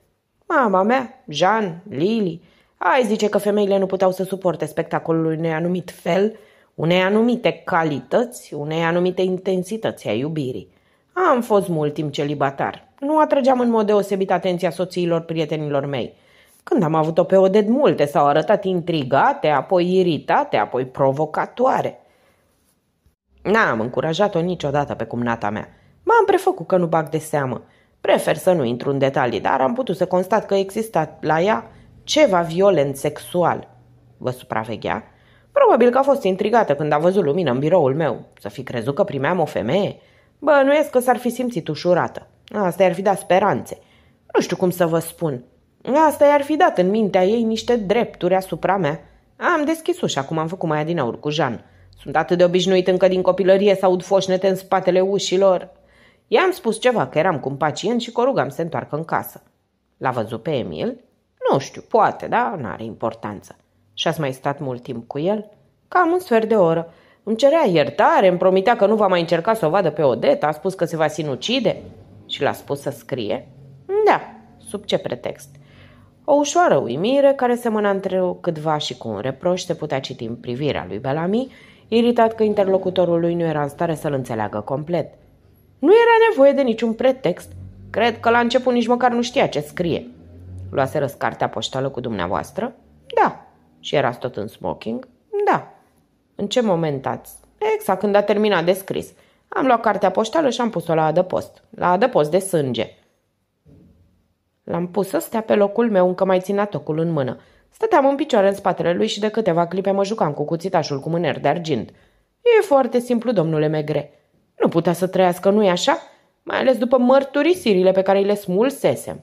Mama mea, Jean, Lili, ai zice că femeile nu puteau să suporte spectacolul unui anumit fel, unei anumite calități, unei anumite intensități a iubirii. Am fost mult timp celibatar. Nu atrăgeam în mod deosebit atenția soțiilor prietenilor mei. Când am avut-o pe Oded, multe s-au arătat intrigate, apoi iritate, apoi provocatoare. N-am încurajat-o niciodată pe cumnata mea. M-am prefăcut că nu bag de seamă. Prefer să nu intru în detalii, dar am putut să constat că exista la ea ceva violent sexual. Vă supraveghea? Probabil că a fost intrigată când a văzut lumină în biroul meu. Să fi crezut că primeam o femeie? Bănuiesc că s-ar fi simțit ușurată. Asta i-ar fi dat speranțe. Nu știu cum să vă spun. Asta i-ar fi dat în mintea ei niște drepturi asupra mea. Am deschis ușa, cum am făcut mai adinaur cu Jean. Sunt atât de obișnuit încă din copilărie să aud foșnete în spatele ușilor. I-am spus ceva, că eram cu un pacient și că rugam să întoarcă în casă. L-a văzut pe Emil? Nu știu, poate, dar nu are importanță. Și ați mai stat mult timp cu el? Cam un sfert de oră. Îmi cerea iertare, îmi promitea că nu va mai încerca să o vadă pe Odeta, a spus că se va sinucide și l-a spus să scrie? Da, sub ce pretext? O ușoară uimire care semăna între câtva și cu un reproș se putea citi în privirea lui Bellamy, iritat că interlocutorul lui nu era în stare să-l înțeleagă complet. Nu era nevoie de niciun pretext. Cred că la început nici măcar nu știa ce scrie. Luase cartea poștală cu dumneavoastră? Da. Și era tot în smoking? Da. În ce moment ați? Exact când a terminat de scris. Am luat cartea poștală și am pus-o la adăpost. La adăpost de sânge. L-am pus să stea pe locul meu, încă mai ținea tocul în mână. Stăteam în picioare în spatele lui și de câteva clipe mă jucam cu cuțitașul cu mâner de argint. E foarte simplu, domnule Megre. Nu putea să trăiască, nu-i așa? Mai ales după mărturisirile pe care le smulsesem.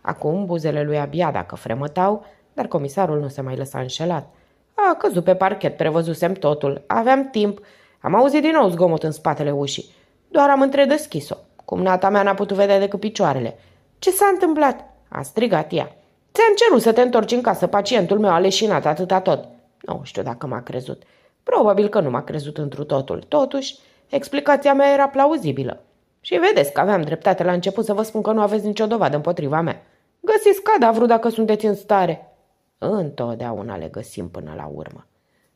Acum buzele lui abia dacă fremătau, dar comisarul nu se mai lăsa înșelat. A căzut pe parchet, prevăzusem totul. Aveam timp. Am auzit din nou zgomot în spatele ușii. Doar am întredeschis-o. Cum nata mea n-a putut vedea decât picioarele. Ce s-a întâmplat? A strigat ea. Ți-am cerut să te întorci în casă, pacientul meu a leșinat atâta tot. Nu știu dacă m-a crezut. Probabil că nu m-a crezut întru totul. Totuși, explicația mea era plauzibilă. Și vedeți că aveam dreptate la început să vă spun că nu aveți nicio dovadă împotriva mea. Găsiți cadavru dacă sunteți în stare. Întotdeauna le găsim până la urmă.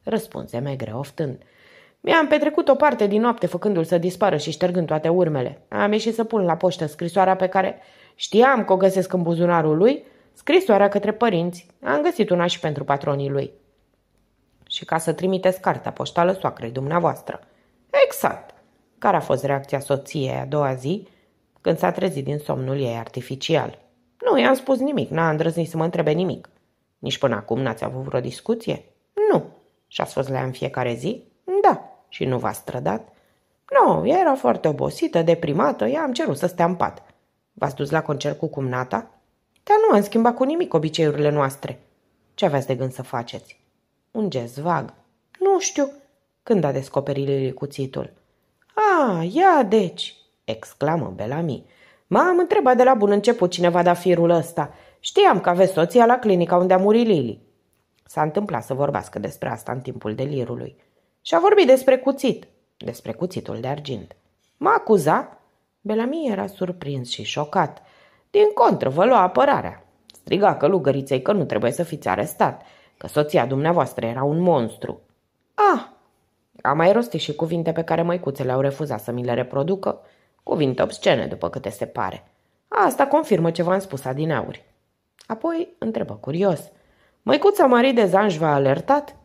Răspunse greu. oftând. Mi-am petrecut o parte din noapte făcându-l să dispară și ștergând toate urmele. Am ieșit să pun la poștă scrisoarea pe care știam că o găsesc în buzunarul lui, scrisoarea către părinți. Am găsit una și pentru patronii lui. Și ca să trimiteți cartea poștală soacrei dumneavoastră. Exact. Care a fost reacția soției a doua zi când s-a trezit din somnul ei artificial? Nu i-am spus nimic, n-a îndrăznit să mă întrebe nimic. Nici până acum n-ați avut vreo discuție? Nu. Și ați fost la în fiecare zi? Da. Și nu v-ați strădat? Nu, ea era foarte obosită, deprimată, ea am cerut să stea în pat. V-ați dus la concert cu cumnata? Dar nu am schimbat cu nimic obiceiurile noastre. Ce aveți de gând să faceți? Un gest vag. Nu știu. Când a descoperit Lili cuțitul? A, ia deci, exclamă Belami. M-am întrebat de la bun început cine va da firul ăsta. Știam că aveți soția la clinica unde a murit Lili. S-a întâmplat să vorbească despre asta în timpul delirului. Și a vorbit despre cuțit, despre cuțitul de argint. M-a acuzat? Belami era surprins și șocat. Din contră, vă lua apărarea. Striga călugăriței că nu trebuie să fiți arestat, că soția dumneavoastră era un monstru. Ah! Am mai rostit și cuvinte pe care măicuțele au refuzat să mi le reproducă, cuvinte obscene, după câte se pare. Asta confirmă ce v-am spus adineauri. Apoi întrebă curios. Măicuța Marie de Zanj v-a alertat?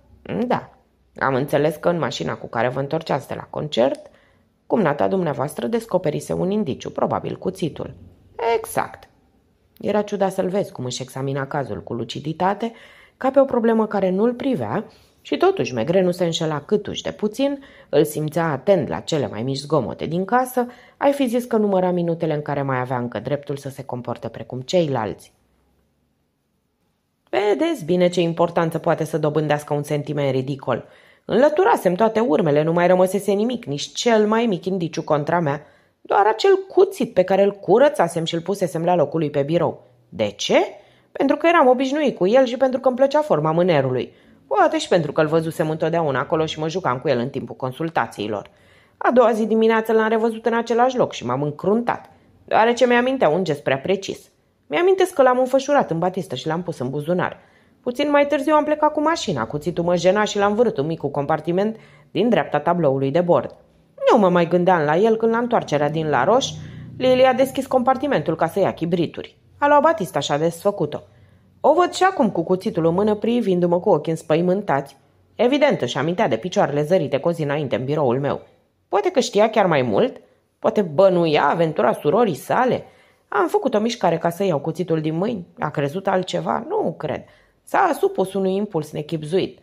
Da. Am înțeles că în mașina cu care vă întorceați de la concert, cumnata dumneavoastră descoperise un indiciu, probabil cuțitul. Exact. Era ciudat să-l vezi cum își examina cazul cu luciditate, ca pe o problemă care nu-l privea, și totuși Megre nu se înșela câtuși de puțin, îl simțea atent la cele mai mici zgomote din casă, ai fi zis că număra minutele în care mai avea încă dreptul să se comporte precum ceilalți. Vedeți bine ce importanță poate să dobândească un sentiment ridicol. Înlăturasem toate urmele, nu mai rămăsese nimic, nici cel mai mic indiciu contra mea, doar acel cuțit pe care îl curățasem și îl pusesem la locul lui pe birou. De ce? Pentru că eram obișnuit cu el și pentru că îmi plăcea forma mânerului. Poate și pentru că îl văzusem întotdeauna acolo și mă jucam cu el în timpul consultațiilor. A doua zi dimineață l-am revăzut în același loc și m-am încruntat, deoarece mi-amintea un gest prea precis – mi-amintesc că l-am înfășurat în batistă și l-am pus în buzunar. Puțin mai târziu am plecat cu mașina, cuțitul mă jena și l-am vărut un micul compartiment din dreapta tabloului de bord. Nu mă mai gândeam la el când la întoarcerea din La Roș, Lili a deschis compartimentul ca să ia chibrituri. A luat Batista și a desfăcut-o. O văd și acum cu cuțitul în mână privindu-mă cu ochii înspăimântați. Evident își amintea de picioarele zărite cu zi înainte în biroul meu. Poate că știa chiar mai mult? Poate bănuia aventura surorii sale? Am făcut o mișcare ca să iau cuțitul din mâini. A crezut altceva? Nu cred. S-a supus unui impuls nechipzuit.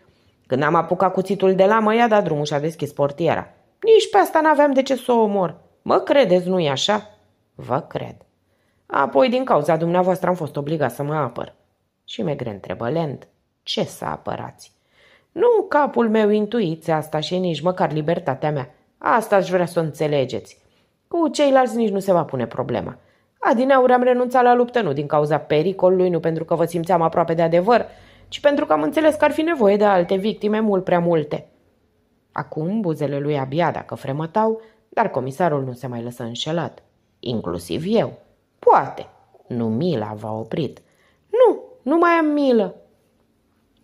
Când am apucat cuțitul de la mă, i-a dat drumul și a deschis portiera. Nici pe asta n-aveam de ce să o omor. Mă credeți, nu-i așa? Vă cred. Apoi, din cauza dumneavoastră, am fost obligat să mă apăr. Și Megre întrebă lent. Ce să apărați? Nu capul meu intuiți asta și nici măcar libertatea mea. Asta aș vrea să o înțelegeți. Cu ceilalți nici nu se va pune problema. Adineauri am renunțat la luptă nu din cauza pericolului, nu pentru că vă simțeam aproape de adevăr, ci pentru că am înțeles că ar fi nevoie de alte victime mult prea multe. Acum buzele lui abia dacă fremătau, dar comisarul nu se mai lăsă înșelat. Inclusiv eu. Poate. Nu mila v-a oprit. Nu, nu mai am milă.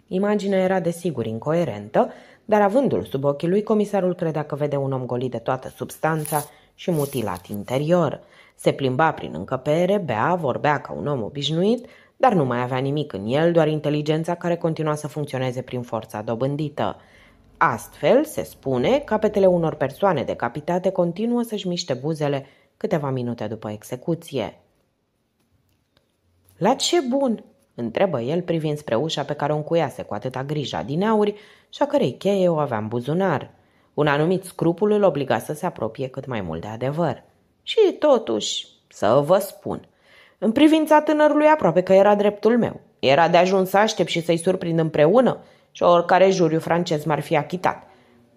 Imaginea era desigur incoerentă, dar avându-l sub ochii lui, comisarul credea că vede un om golit de toată substanța și mutilat interior – se plimba prin încăpere, bea, vorbea ca un om obișnuit, dar nu mai avea nimic în el, doar inteligența care continua să funcționeze prin forța dobândită. Astfel, se spune, capetele unor persoane decapitate continuă să-și miște buzele câteva minute după execuție. La ce bun?" întrebă el privind spre ușa pe care o încuiase cu atâta grijă din auri și a cărei cheie o avea în buzunar. Un anumit scrupul îl obliga să se apropie cât mai mult de adevăr. Și totuși, să vă spun, în privința tânărului aproape că era dreptul meu. Era de ajuns să aștept și să-i surprind împreună și oricare juriu francez m-ar fi achitat.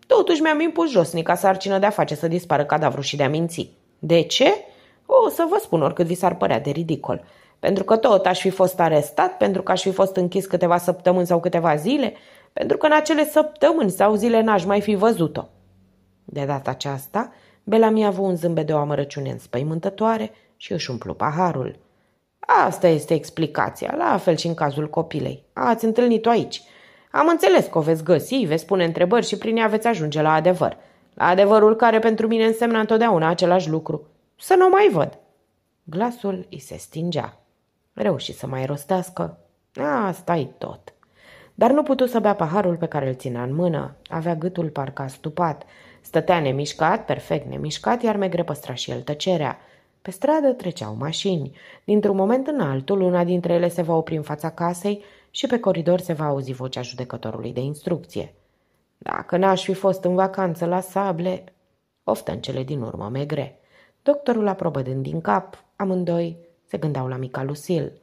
Totuși mi-am impus josnica sarcină de a face să dispară cadavrul și de a minți. De ce? O să vă spun oricât vi s-ar părea de ridicol. Pentru că tot aș fi fost arestat, pentru că aș fi fost închis câteva săptămâni sau câteva zile, pentru că în acele săptămâni sau zile n-aș mai fi văzut-o. De data aceasta, Belami a avut un zâmbet de o amărăciune înspăimântătoare și își umplu paharul. Asta este explicația, la fel și în cazul copilei. Ați întâlnit-o aici. Am înțeles că o veți găsi, veți pune întrebări și prin ea veți ajunge la adevăr. La adevărul care pentru mine însemna întotdeauna același lucru. Să nu mai văd. Glasul îi se stingea. Reuși să mai rostească. asta e tot. Dar nu putu să bea paharul pe care îl ținea în mână. Avea gâtul parcă astupat. Stătea nemișcat, perfect nemișcat, iar Megre păstra și el tăcerea. Pe stradă treceau mașini. Dintr-un moment în altul, una dintre ele se va opri în fața casei și pe coridor se va auzi vocea judecătorului de instrucție. Dacă n-aș fi fost în vacanță la sable, oftă în cele din urmă Megre. Doctorul aprobădând din cap, amândoi se gândeau la mica Lucil.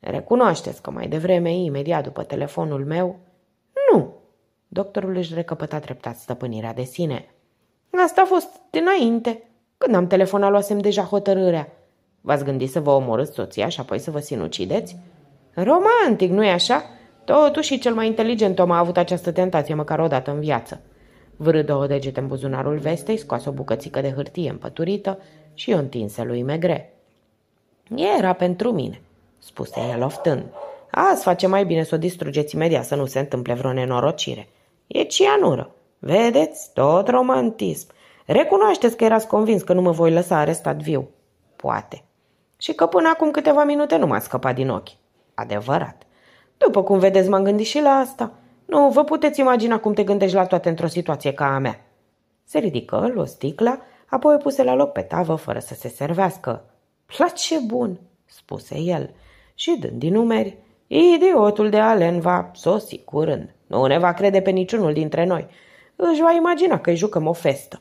Recunoașteți că mai devreme, imediat după telefonul meu, nu, Doctorul își recăpăta treptat stăpânirea de sine. Asta a fost dinainte. Când am telefonat, luasem deja hotărârea. V-ați gândit să vă omorâți soția și apoi să vă sinucideți? Romantic, nu-i așa? Totuși, cel mai inteligent om a avut această tentație măcar o dată în viață. Vârâ două degete în buzunarul vestei, scoase o bucățică de hârtie împăturită și o întinse lui Megre. Era pentru mine, spuse el oftând. Azi face mai bine să o distrugeți imediat, să nu se întâmple vreo nenorocire. E cianură. Vedeți? Tot romantism. Recunoașteți că erați convins că nu mă voi lăsa arestat viu. Poate. Și că până acum câteva minute nu m-a scăpat din ochi. Adevărat. După cum vedeți, m-am gândit și la asta. Nu, vă puteți imagina cum te gândești la toate într-o situație ca a mea. Se ridică, luă sticla, apoi o puse la loc pe tavă fără să se servească. Place bun, spuse el și dând din numeri, idiotul de Alen va sosi curând. Nu ne va crede pe niciunul dintre noi. Își va imagina că îi jucăm o festă.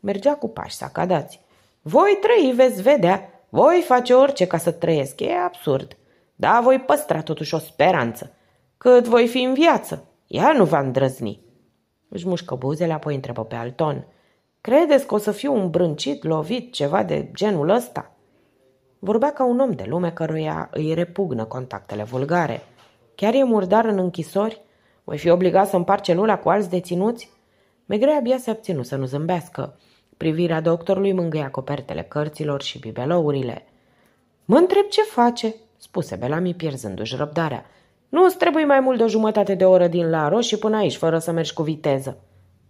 Mergea cu pași sacadați. Voi trăi, veți vedea. Voi face orice ca să trăiesc. E absurd. Da, voi păstra totuși o speranță. Cât voi fi în viață. Ea nu va îndrăzni. Își mușcă buzele, apoi întrebă pe Alton. Credeți că o să fiu îmbrâncit, lovit, ceva de genul ăsta? Vorbea ca un om de lume căruia îi repugnă contactele vulgare. Chiar e murdar în închisori? Voi fi obligat să împar celula cu alți deținuți? Megre abia se abținu să nu zâmbească. Privirea doctorului mângâia copertele cărților și bibelourile. Mă întreb ce face, spuse Belami pierzându-și răbdarea. Nu îți trebuie mai mult de o jumătate de oră din Laro și până aici, fără să mergi cu viteză.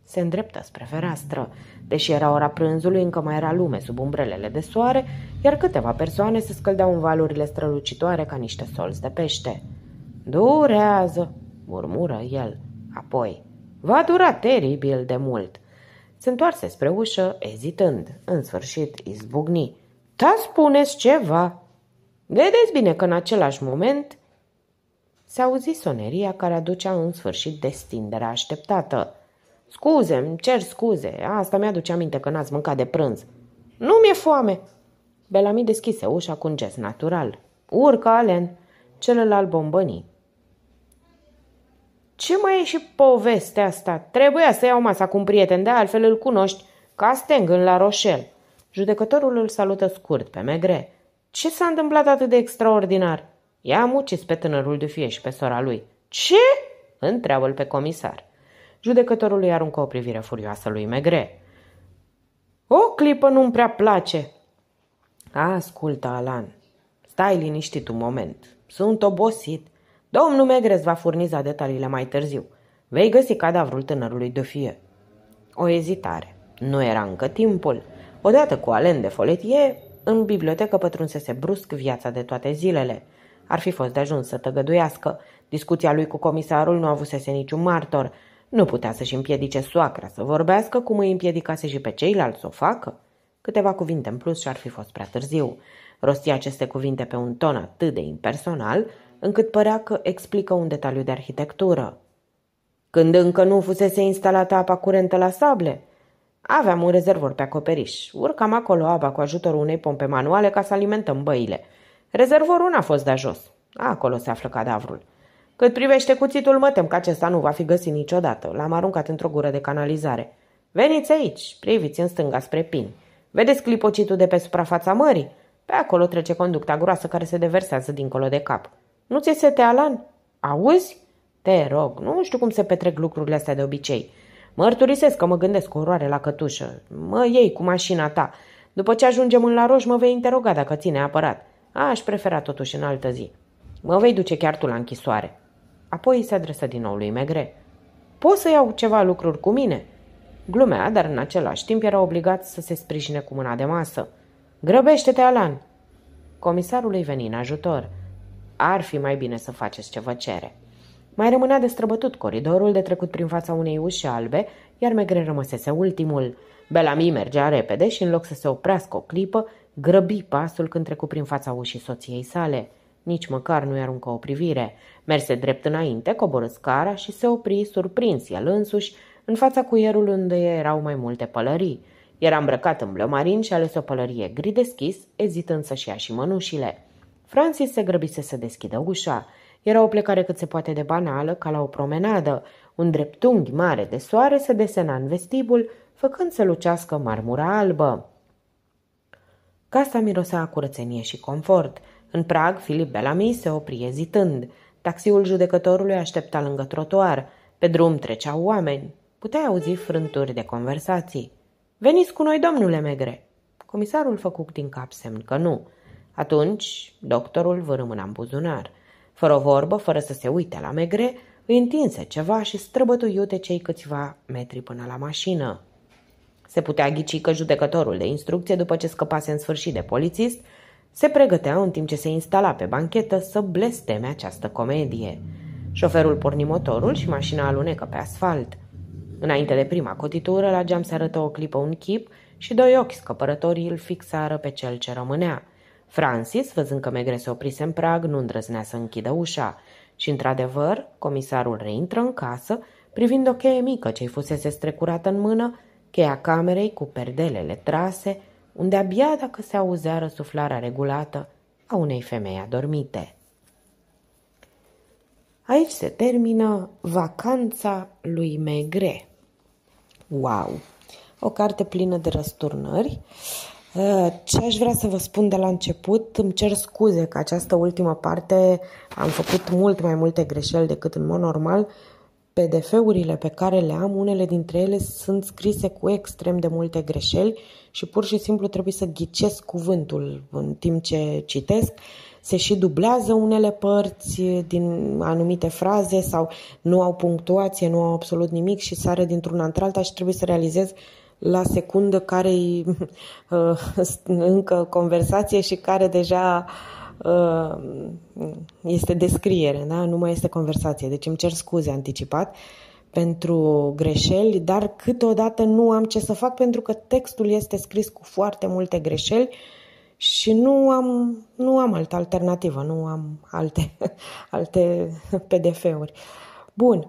Se îndreptă spre fereastră. Deși era ora prânzului, încă mai era lume sub umbrelele de soare, iar câteva persoane se scăldeau în valurile strălucitoare ca niște solți de pește. Durează, murmură el. Apoi, va dura teribil de mult. Se întoarse spre ușă, ezitând. În sfârșit, izbucni. Da, spuneți ceva! Vedeți bine că în același moment se auzi soneria care aducea în sfârșit destinderea așteptată. Scuze, îmi cer scuze, asta mi-aduce aminte că n-ați mâncat de prânz. Nu mi-e foame! Belami deschise ușa cu un gest natural. Urcă, Alen! Celălalt bombănii. Ce mai e și povestea asta? Trebuia să iau masa cu un prieten, de altfel îl cunoști, ca în la Roșel. Judecătorul îl salută scurt pe Megre. Ce s-a întâmplat atât de extraordinar? Ea am ucis pe tânărul fie și pe sora lui. Ce? Întreabă-l pe comisar. Judecătorul îi aruncă o privire furioasă lui Megre. O clipă nu-mi prea place. Ascultă, Alan. Stai liniștit un moment. Sunt obosit. Domnul Megres va furniza detaliile mai târziu. Vei găsi cadavrul tânărului de fie. O ezitare. Nu era încă timpul. Odată cu Alen de Foletie, în bibliotecă pătrunsese brusc viața de toate zilele. Ar fi fost de ajuns să tăgăduiască. Discuția lui cu comisarul nu avusese niciun martor. Nu putea să-și împiedice soacra să vorbească cum îi împiedicase și pe ceilalți să o facă. Câteva cuvinte în plus și ar fi fost prea târziu. Rostia aceste cuvinte pe un ton atât de impersonal, încât părea că explică un detaliu de arhitectură. Când încă nu fusese instalată apa curentă la sable, aveam un rezervor pe acoperiș. Urcam acolo apa cu ajutorul unei pompe manuale ca să alimentăm băile. Rezervorul n-a fost de jos. Acolo se află cadavrul. Cât privește cuțitul, mă tem că acesta nu va fi găsit niciodată. L-am aruncat într-o gură de canalizare. Veniți aici, priviți în stânga spre pini. Vedeți clipocitul de pe suprafața mării? Pe acolo trece conducta groasă care se deversează dincolo de cap. Nu ți se alan? Auzi? Te rog, nu știu cum se petrec lucrurile astea de obicei. Mărturisesc că mă gândesc cu oroare la cătușă. Mă iei cu mașina ta. După ce ajungem în la roș, mă vei interoga dacă ține aparat. Aș prefera totuși în altă zi. Mă vei duce chiar tu la închisoare. Apoi se adresă din nou lui Megre. Poți să iau ceva lucruri cu mine? Glumea, dar în același timp era obligat să se sprijine cu mâna de masă. Grăbește-te, Alan! Comisarul îi veni în ajutor. Ar fi mai bine să faceți ce vă cere. Mai rămânea de străbătut coridorul de trecut prin fața unei uși albe, iar Megre rămăsese ultimul. Belami mergea repede și în loc să se oprească o clipă, grăbi pasul când trecu prin fața ușii soției sale. Nici măcar nu-i aruncă o privire. Merse drept înainte, coborâ scara și se opri, surprins el însuși, în fața cuierului unde erau mai multe pălării. Era îmbrăcat în blămarin și ales o pălărie gri deschis, ezitând să-și ia și mănușile. Francis se grăbise să deschidă ușa. Era o plecare cât se poate de banală, ca la o promenadă. Un dreptunghi mare de soare se desena în vestibul, făcând să lucească marmura albă. Casa mirosea a curățenie și confort. În prag, Filip Bellamy se opri ezitând. Taxiul judecătorului aștepta lângă trotuar. Pe drum treceau oameni. Putea auzi frânturi de conversații. Veniți cu noi, domnule Megre!" Comisarul făcut din cap semn că nu. Atunci, doctorul rămâna în buzunar. Fără o vorbă, fără să se uite la megre, îi întinse ceva și străbătui iute cei câțiva metri până la mașină. Se putea ghici că judecătorul de instrucție, după ce scăpase în sfârșit de polițist, se pregătea în timp ce se instala pe banchetă să blesteme această comedie. Șoferul porni motorul și mașina alunecă pe asfalt. Înainte de prima cotitură, la geam se arătă o clipă un chip și doi ochi scăpărătorii îl fixară pe cel ce rămânea. Francis, văzând că Megre se oprise în prag, nu îndrăznea să închidă ușa. Și, într-adevăr, comisarul reintră în casă, privind o cheie mică ce-i fusese strecurată în mână, cheia camerei cu perdelele trase, unde abia dacă se auzea răsuflarea regulată a unei femei adormite. Aici se termină Vacanța lui Megre. Wow! O carte plină de răsturnări. Uh, Eh, ce aș vrea să vă spun de la început, îmi cer scuze că această ultimă parte am făcut mult mai multe greșeli decât în mod normal. PDF-urile pe care le am, unele dintre ele sunt scrise cu extrem de multe greșeli și pur și simplu trebuie să ghicesc cuvântul în timp ce citesc. Se și dublează unele părți din anumite fraze sau nu au punctuație, nu au absolut nimic și sare dintr-una într-alta și trebuie să realizez la secundă care e uh, (laughs) încă conversație și care deja uh, este descriere, da? nu mai este conversație. Deci îmi cer scuze anticipat pentru greșeli, dar câteodată nu am ce să fac pentru că textul este scris cu foarte multe greșeli și nu am, nu am altă alternativă, nu am alte, (laughs) alte PDF-uri. Bun,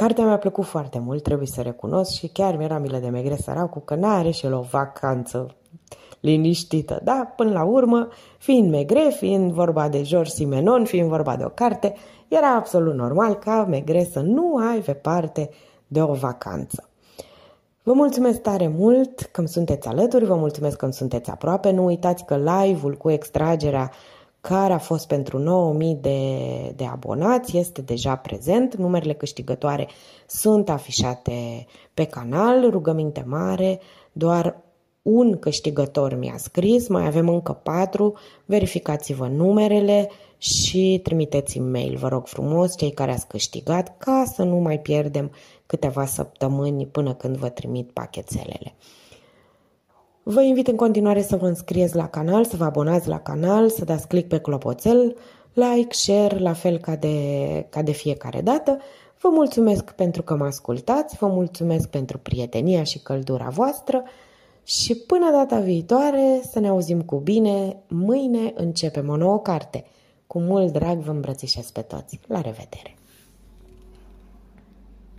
Cartea mi-a plăcut foarte mult, trebuie să recunosc și chiar mi-era milă de Megre cu că n-are și el o vacanță liniștită. Da, până la urmă, fiind Megre, fiind vorba de George Simenon, fiind vorba de o carte, era absolut normal ca Megre să nu aibă parte de o vacanță. Vă mulțumesc tare mult că sunteți alături, vă mulțumesc că sunteți aproape. Nu uitați că live-ul cu extragerea care a fost pentru 9000 de, de abonați, este deja prezent. Numerele câștigătoare sunt afișate pe canal. Rugăminte mare, doar un câștigător mi-a scris, mai avem încă patru, verificați-vă numerele și trimiteți email. mail, vă rog frumos, cei care ați câștigat, ca să nu mai pierdem câteva săptămâni până când vă trimit pachetelele. Vă invit în continuare să vă înscrieți la canal, să vă abonați la canal, să dați click pe clopoțel, like, share, la fel ca de, ca de fiecare dată. Vă mulțumesc pentru că mă ascultați, vă mulțumesc pentru prietenia și căldura voastră și până data viitoare să ne auzim cu bine. Mâine începem o nouă carte. Cu mult drag vă îmbrățișez pe toți. La revedere!